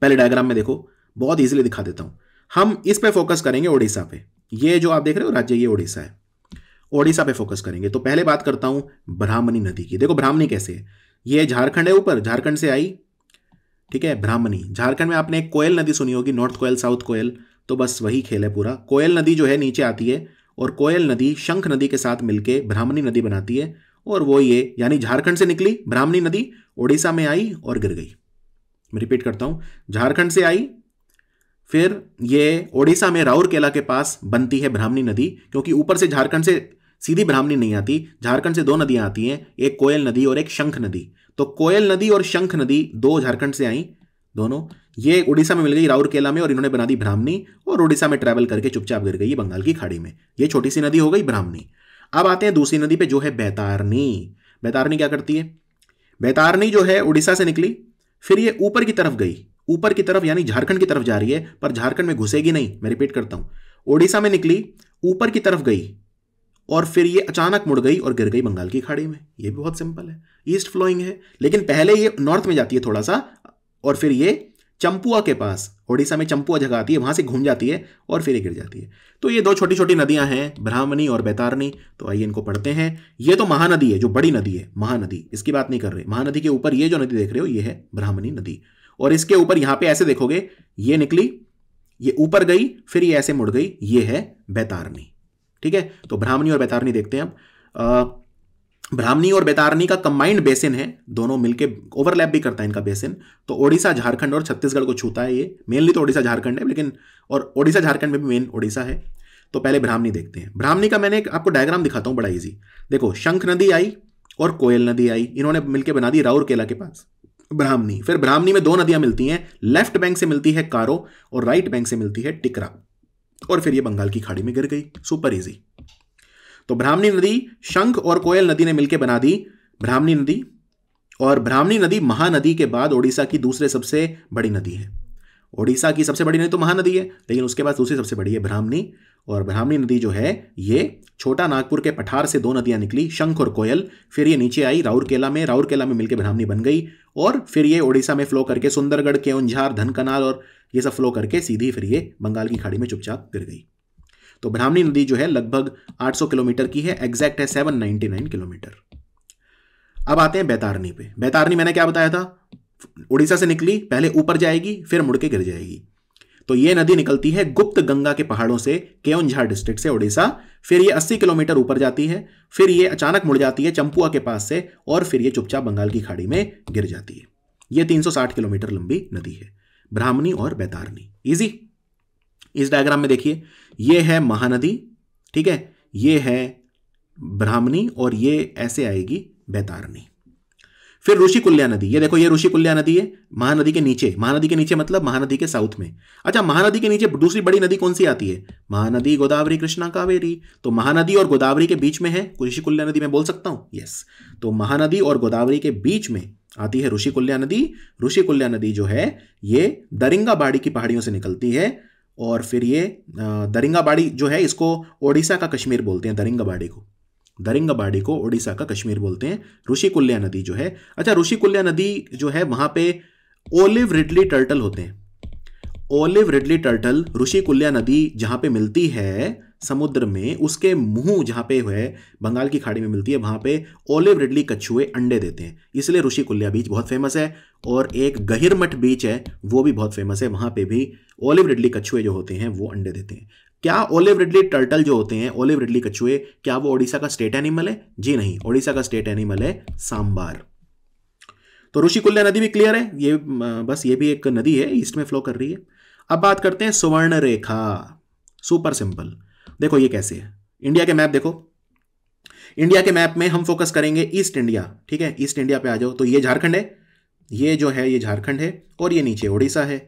पहले डायग्राम में देखो बहुत ईजिली दिखा देता हूं हम इस पर फोकस करेंगे ओडिशा पे ये जो आप देख रहे हो राज्य ये ओडिशा है ओडिशा पे फोकस करेंगे तो पहले बात करता हूं ब्राह्मणी नदी की देखो ब्राह्मणी कैसे है ये झारखंड है ऊपर झारखंड से आई ठीक है ब्राह्मणी झारखंड में आपने एक कोयल नदी सुनी होगी नॉर्थ कोयल साउथ कोयल तो बस वही खेल है पूरा कोयल नदी जो है नीचे आती है और कोयल नदी शंख नदी के साथ मिलकर ब्राह्मणी नदी बनाती है और वो ये यानी झारखंड से निकली ब्राह्मणी नदी ओडिशा में आई और गिर गई मैं रिपीट करता हूं झारखंड से आई फिर ये ओडिशा में राउरकेला के पास बनती है ब्राह्मणी नदी क्योंकि ऊपर से झारखंड से सीधी ब्राह्मणी नहीं आती झारखंड से दो नदियां आती हैं एक कोयल नदी और एक शंख नदी तो कोयल नदी और शंख नदी दो झारखंड से आई दोनों ये उड़ीसा में मिल गई राउरकेला में और इन्होंने बना दी ब्राह्मणी और उड़ीसा में ट्रैवल करके चुपचाप गिर गई बंगाल की खाड़ी में ये छोटी सी नदी हो गई ब्राह्मणी अब आते हैं दूसरी नदी पे जो है बैतारनी बैतारनी क्या करती है बैतारनी जो है उड़ीसा से निकली फिर ये ऊपर की तरफ गई ऊपर की तरफ यानी झारखंड की तरफ जा रही है पर झारखंड में घुसेगी नहीं मैं रिपीट करता हूं उड़ीसा में निकली ऊपर की तरफ गई और फिर ये अचानक मुड़ गई और गिर गई बंगाल की खाड़ी में ये भी बहुत सिंपल है ईस्ट फ्लोइंग है लेकिन पहले ये नॉर्थ में जाती है थोड़ा सा और फिर ये चंपुआ के पास ओडिशा में चंपुआ जगह आती है वहाँ से घूम जाती है और फिर ये गिर जाती है तो ये दो छोटी छोटी नदियाँ हैं ब्राह्मणी और बैतारनी तो आइए इनको पढ़ते हैं ये तो महानदी है जो बड़ी नदी है महानदी इसकी बात नहीं कर रहे महानदी के ऊपर ये जो नदी देख रहे हो ये है ब्राह्मणी नदी और इसके ऊपर यहाँ पे ऐसे देखोगे ये निकली ये ऊपर गई फिर ये ऐसे मुड़ गई ये है बैतारनी ठीक है तो ब्राह्मणी और बैतारणी देखते हैं हम ब्राह्मणी और बैतारणी का कंबाइंड बेसिन है दोनों मिलके ओवरलैप भी करता है इनका बेसिन तो ओडिशा झारखंड और छत्तीसगढ़ को छूता है ये मेनली तो ओडिशा झारखंड है लेकिन और ओडिशा झारखंड में भी मेन ओडिशा है तो पहले ब्राह्मणी देखते हैं ब्राह्मणी का मैंने आपको डायग्राम दिखाता हूँ बड़ा ईजी देखो शंख नदी आई और कोयल नदी आई इन्होंने मिलकर बना दी राउरकेला के पास ब्राह्मणी फिर ब्राह्मणी में दो नदियां मिलती हैं लेफ्ट बैंक से मिलती है कारो और राइट बैंक से मिलती है टिकरा और फिर ये बंगाल की खाड़ी में गिर गई सुपर इजी तो ब्राह्मणी नदी शंख और कोयल नदी ने मिलकर बना दी ब्राह्मणी नदी और ब्राह्मणी नदी महानदी के बाद ओडिशा की दूसरे सबसे बड़ी नदी है ओडिशा की सबसे बड़ी नदी तो महानदी है लेकिन उसके बाद दूसरी सबसे बड़ी है ब्राह्मणी और ब्राह्मणी नदी जो है ये छोटा नागपुर के पठार से दो नदियां निकली शंख और कोयल फिर ये नीचे आई राउरकेला में राउरकेला में मिलकर ब्राह्मणी बन गई और फिर ये ओडिशा में फ्लो करके सुंदरगढ़ के केउंझार धनकनाल और ये सब फ्लो करके सीधी फिर ये बंगाल की खाड़ी में चुपचाप गिर गई तो ब्राह्मणी नदी जो है लगभग 800 किलोमीटर की है एग्जैक्ट है 799 किलोमीटर अब आते हैं बैतारनी पे बैतारनी मैंने क्या बताया था उड़ीसा से निकली पहले ऊपर जाएगी फिर मुड़ के गिर जाएगी तो ये नदी निकलती है गुप्त गंगा के पहाड़ों से केओनझा डिस्ट्रिक्ट से उड़ीसा फिर ये 80 किलोमीटर ऊपर जाती है फिर ये अचानक मुड़ जाती है चंपुआ के पास से और फिर ये चुपचाप बंगाल की खाड़ी में गिर जाती है ये 360 किलोमीटर लंबी नदी है ब्राह्मणी और बैतारनी इजी इस डायग्राम में देखिए ये है महानदी ठीक है ये है ब्राह्मणी और ये ऐसे आएगी बैतारनी फिर ऋषि कुल्या नदी ये देखो ये ऋषि कुल्या नदी है महानदी के नीचे महानदी के नीचे मतलब महानदी के साउथ में अच्छा महानदी के नीचे दूसरी बड़ी नदी कौन सी आती है महानदी गोदावरी कृष्णा कावेरी तो महानदी और गोदावरी के बीच में है ऋषि कुल्या नदी मैं बोल सकता हूँ यस तो महानदी और गोदावरी के बीच में आती है ऋषि कुल्या नदी ऋषि कुल्या नदी जो है ये दरिंगाबाड़ी की पहाड़ियों से निकलती है और फिर ये दरिंगाबाड़ी जो है इसको ओडिशा का कश्मीर बोलते हैं दरिंगाबाड़ी को दरिंगबाड़ी को ओडिशा का कश्मीर बोलते हैं ऋषिकुल्या नदी जो है अच्छा ऋषिकुल्या नदी जो है वहां पे ओलिव रिडली टर्टल होते हैं ओलिव रिडली टर्टल ऋषिकुल्या नदी जहां पे मिलती है समुद्र में उसके मुंह जहां पे है बंगाल की खाड़ी में मिलती है वहां पे ओलिव रिडली कछुए अंडे देते हैं इसलिए ऋषिकुल्या बीच बहुत फेमस है और एक गहिरमठ बीच है वो भी बहुत फेमस है वहां पे भी ओलिव रिडली कछुए जो होते हैं वो अंडे देते हैं क्या ओलिव रिडली टर्टल जो होते हैं ओलिव रिडली कछुए क्या वो ओडिशा का स्टेट एनिमल है जी नहीं ओडिशा का स्टेट एनिमल है सांबार तो ऋषिकुल्या नदी भी क्लियर है ये बस ये भी एक नदी है ईस्ट में फ्लो कर रही है अब बात करते हैं सुवर्ण रेखा सुपर सिंपल देखो ये कैसे है इंडिया के मैप देखो इंडिया के मैप में हम फोकस करेंगे ईस्ट इंडिया ठीक है ईस्ट इंडिया पे आ जाओ तो ये झारखंड है ये जो है ये झारखंड है और ये नीचे ओडिशा है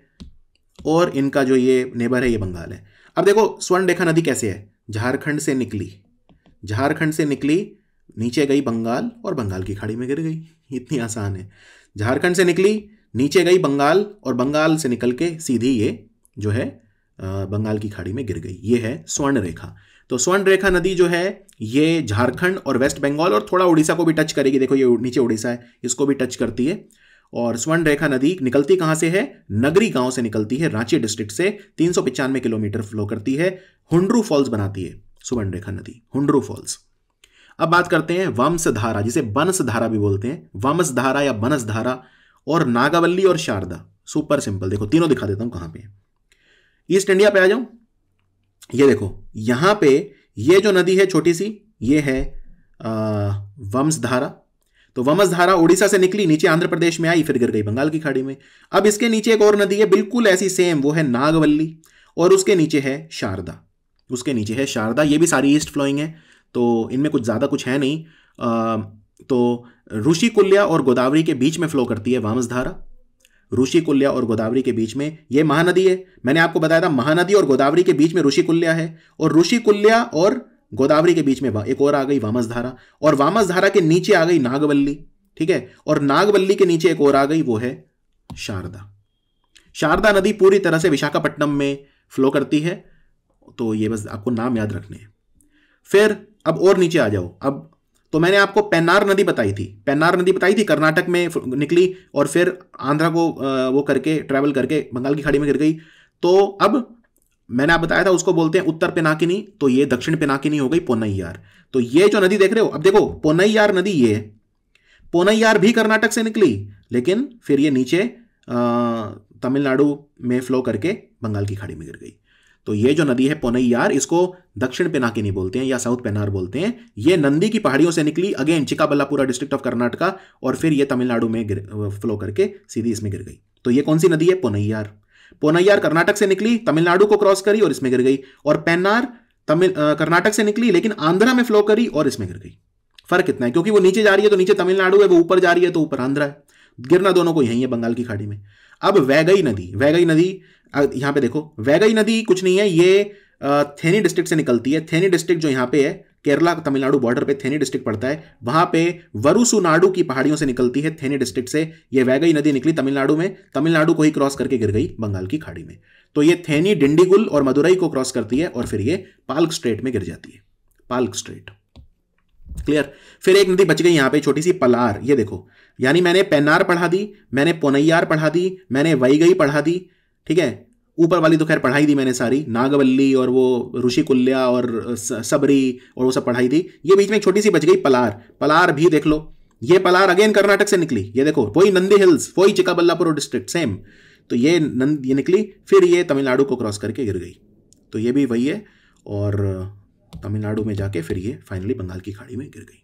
और इनका जो ये नेबर है ये बंगाल है अब देखो रेखा नदी कैसे है झारखंड से निकली झारखंड से निकली नीचे गई बंगाल और बंगाल की खाड़ी में गिर गई इतनी आसान है झारखंड से निकली नीचे गई बंगाल और बंगाल से निकल के सीधी ये जो है बंगाल की खाड़ी में गिर गई ये है स्वर्ण रेखा तो स्वर्ण रेखा नदी जो है ये झारखंड और वेस्ट बंगाल और थोड़ा उड़ीसा को भी टच करेगी देखो ये नीचे उड़ीसा है इसको भी टच करती है और स्वर्ण रेखा नदी निकलती कहां से है नगरी गांव से निकलती है रांची डिस्ट्रिक्ट से तीन किलोमीटर फ्लो करती है हुंड्रू फॉल्स बनाती है सुवर्ण रेखा नदी हुंड्रू फॉल्स अब बात करते हैं धारा जिसे धारा भी बोलते हैं वंश धारा या बनसधारा और नागावल्ली और शारदा सुपर सिंपल देखो तीनों दिखा देता हूं कहां पे ईस्ट इंडिया पे आ जाऊं ये देखो यहां पे ये जो नदी है छोटी सी ये है वंशधारा तो वमस धारा उड़ीसा से निकली नीचे आंध्र प्रदेश में आई फिर गिर गई बंगाल की खाड़ी में अब इसके नीचे एक और नदी है बिल्कुल ऐसी सेम वो है नागवल्ली और उसके नीचे है शारदा उसके नीचे है शारदा ये भी सारी ईस्ट फ्लोइंग है तो इनमें कुछ ज़्यादा कुछ है नहीं आ, तो ऋषिकुल्या और गोदावरी के बीच में फ्लो करती है वामस धारा ऋषिकुल्या और गोदावरी के बीच में ये महानदी है मैंने आपको बताया था महानदी और गोदावरी के बीच में ऋषिकुल्या है और ऋषिकुल्या और गोदावरी के बीच में एक और आ गई वामस धारा और वामस धारा के नीचे आ गई नागवल्ली ठीक है और नागवल्ली के नीचे एक और आ गई वो है शारदा शारदा नदी पूरी तरह से विशाखापट्टनम में फ्लो करती है तो ये बस आपको नाम याद रखने हैं फिर अब और नीचे आ जाओ अब तो मैंने आपको पेन्नार नदी बताई थी पेन्नार नदी बताई थी कर्नाटक में निकली और फिर आंध्रा को वो करके ट्रैवल करके बंगाल की खाड़ी में गिर गई तो अब मैंने आप बताया था उसको बोलते हैं उत्तर पिनाकिनी तो ये दक्षिण पिनाकिनी हो गई पोनैयार तो ये जो नदी देख रहे हो अब देखो पोनैयार नदी ये पोनैयार भी कर्नाटक से निकली लेकिन फिर ये नीचे तमिलनाडु में फ्लो करके बंगाल की खाड़ी में गिर गई तो ये जो नदी है पोनैयार इसको दक्षिण पिनाकिनी बोलते हैं या साउथ पेनार बोलते हैं ये नंदी की पहाड़ियों से निकली again Chikkaballapura district of Karnataka और फिर ये तमिलनाडु में फ्लो करके सीधी इसमें गिर गई तो ये कौन सी नदी है पोनैयार पोनैयार कर्नाटक से निकली तमिलनाडु को क्रॉस करी और इसमें गिर गई और पेन्नार तमिल कर्नाटक से निकली लेकिन आंध्रा में फ्लो करी और इसमें गिर गई फर्क इतना है क्योंकि वो नीचे जा रही है तो नीचे तमिलनाडु है वो ऊपर जा रही है तो ऊपर आंध्रा है गिरना दोनों को यहीं है बंगाल की खाड़ी में अब वैगई नदी वैगई नदी यहां पे देखो वैगई नदी कुछ नहीं है ये थेनी डिस्ट्रिक्ट से निकलती है थेनी डिस्ट्रिक्ट जो यहाँ पे है केरला तमिलनाडु बॉर्डर पे थेनी डिस्ट्रिक्ट पड़ता है वहां पे वरुसुनाडु की पहाड़ियों से निकलती है थेनी डिस्ट्रिक्ट से ये वैगई नदी निकली तमिलनाडु में तमिलनाडु को ही क्रॉस करके गिर गई बंगाल की खाड़ी में तो ये थेनी डिंडीगुल और मदुरई को क्रॉस करती है और फिर ये पाल्क स्ट्रेट में गिर जाती है पाल्क स्ट्रेट क्लियर फिर एक नदी बच गई यहां पे छोटी सी पलार ये देखो यानी मैंने पेनार पढ़ा दी मैंने पोनैयार पढ़ा दी मैंने वैगई पढ़ा दी ठीक है ऊपर वाली तो खैर पढ़ाई थी मैंने सारी नागवल्ली और वो ऋषि कुल्या और सबरी और वो सब पढ़ाई थी ये बीच में एक छोटी सी बच गई पलार पलार भी देख लो ये पलार अगेन कर्नाटक से निकली ये देखो वही नंदी हिल्स वही चिकाबल्लापुर डिस्ट्रिक्ट सेम तो ये नंद ये निकली फिर ये तमिलनाडु को क्रॉस करके गिर गई तो ये भी वही है और तमिलनाडु में जाके फिर ये फाइनली बंगाल की खाड़ी में गिर गई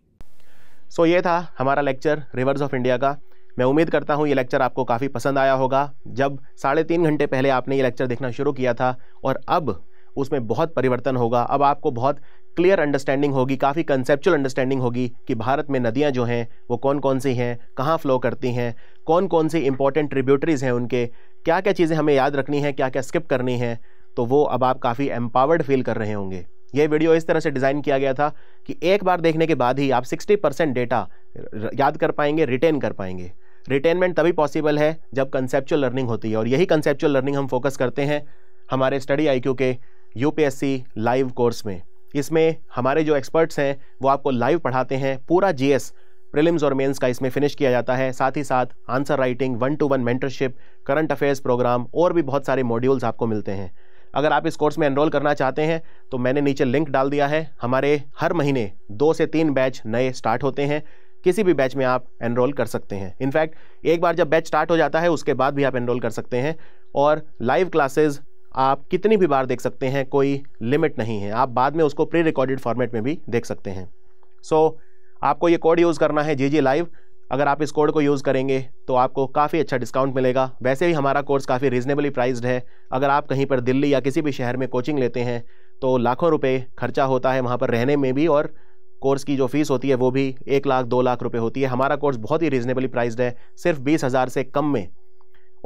सो so, ये था हमारा लेक्चर रिवर्स ऑफ इंडिया का मैं उम्मीद करता हूँ ये लेक्चर आपको काफ़ी पसंद आया होगा जब साढ़े तीन घंटे पहले आपने ये लेक्चर देखना शुरू किया था और अब उसमें बहुत परिवर्तन होगा अब आपको बहुत क्लियर अंडरस्टैंडिंग होगी काफ़ी कंसेप्चुअल अंडरस्टैंडिंग होगी कि भारत में नदियाँ जो हैं वो कौन कौन सी हैं कहाँ फ्लो करती हैं कौन कौन सी इंपॉर्टेंट ट्रिब्यूटरीज़ हैं उनके क्या क्या चीज़ें हमें याद रखनी है क्या क्या स्किप करनी है तो वो अब आप काफ़ी एम्पावर्ड फील कर रहे होंगे ये वीडियो इस तरह से डिज़ाइन किया गया था कि एक बार देखने के बाद ही आप 60 परसेंट डेटा याद कर पाएंगे रिटेन कर पाएंगे रिटेनमेंट तभी पॉसिबल है जब कंसेप्चुअल लर्निंग होती है और यही कंसेप्चुअल लर्निंग हम फोकस करते हैं हमारे स्टडी आई के यू लाइव कोर्स में इसमें हमारे जो एक्सपर्ट्स हैं वो आपको लाइव पढ़ाते हैं पूरा जी प्रिलिम्स और मेंस का इसमें फिनिश किया जाता है साथ ही साथ answer writing one to one mentorship current affairs programme और भी बहुत सारे मॉड्यूल्स आपको मिलते हैं अगर आप इस कोर्स में एनरोल करना चाहते हैं तो मैंने नीचे लिंक डाल दिया है हमारे हर महीने दो से तीन बैच नए स्टार्ट होते हैं किसी भी बैच में आप एनरोल कर सकते हैं इनफैक्ट एक बार जब बैच स्टार्ट हो जाता है उसके बाद भी आप एनरोल कर सकते हैं और लाइव क्लासेज आप कितनी भी बार देख सकते हैं कोई लिमिट नहीं है आप बाद में उसको प्री रिकॉर्डेड फॉर्मेट में भी देख सकते हैं सो so, आपको ये कोड यूज़ करना है जी जी लाइव अगर आप इस कोड को यूज़ करेंगे तो आपको काफ़ी अच्छा डिस्काउंट मिलेगा वैसे भी हमारा कोर्स काफ़ी रिजनेबली प्राइज्ड है अगर आप कहीं पर दिल्ली या किसी भी शहर में कोचिंग लेते हैं तो लाखों रुपए खर्चा होता है वहाँ पर रहने में भी और कोर्स की जो फीस होती है वो भी एक लाख दो लाख रुपये होती है हमारा कोर्स बहुत ही रीजनेबली प्राइज है सिर्फ बीस हज़ार से कम में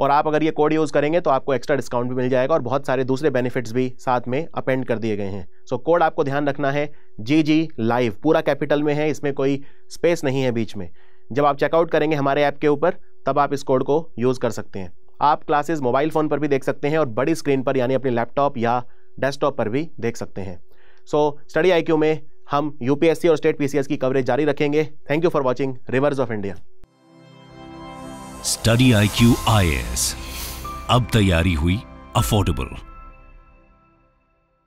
और आप अगर ये कोड यूज़ करेंगे तो आपको एक्स्ट्रा डिस्काउंट भी मिल जाएगा और बहुत सारे दूसरे बेनिफिट्स भी साथ में अपेंड कर दिए गए हैं सो so, कोड आपको ध्यान रखना है जी जी लाइव पूरा कैपिटल में है इसमें कोई स्पेस नहीं है बीच में जब आप चेकआउट करेंगे हमारे ऐप के ऊपर तब आप इस कोड को यूज़ कर सकते हैं आप क्लासेज मोबाइल फ़ोन पर भी देख सकते हैं और बड़ी स्क्रीन पर यानी अपने लैपटॉप या डेस्कटॉप पर भी देख सकते हैं सो स्टडी आई में हम यूपीएससी और स्टेट पीसीएस की कवरेज जारी रखेंगे thank you for watching rivers of India Study I Q I S अब तैयारी हुई अफोर्डेबल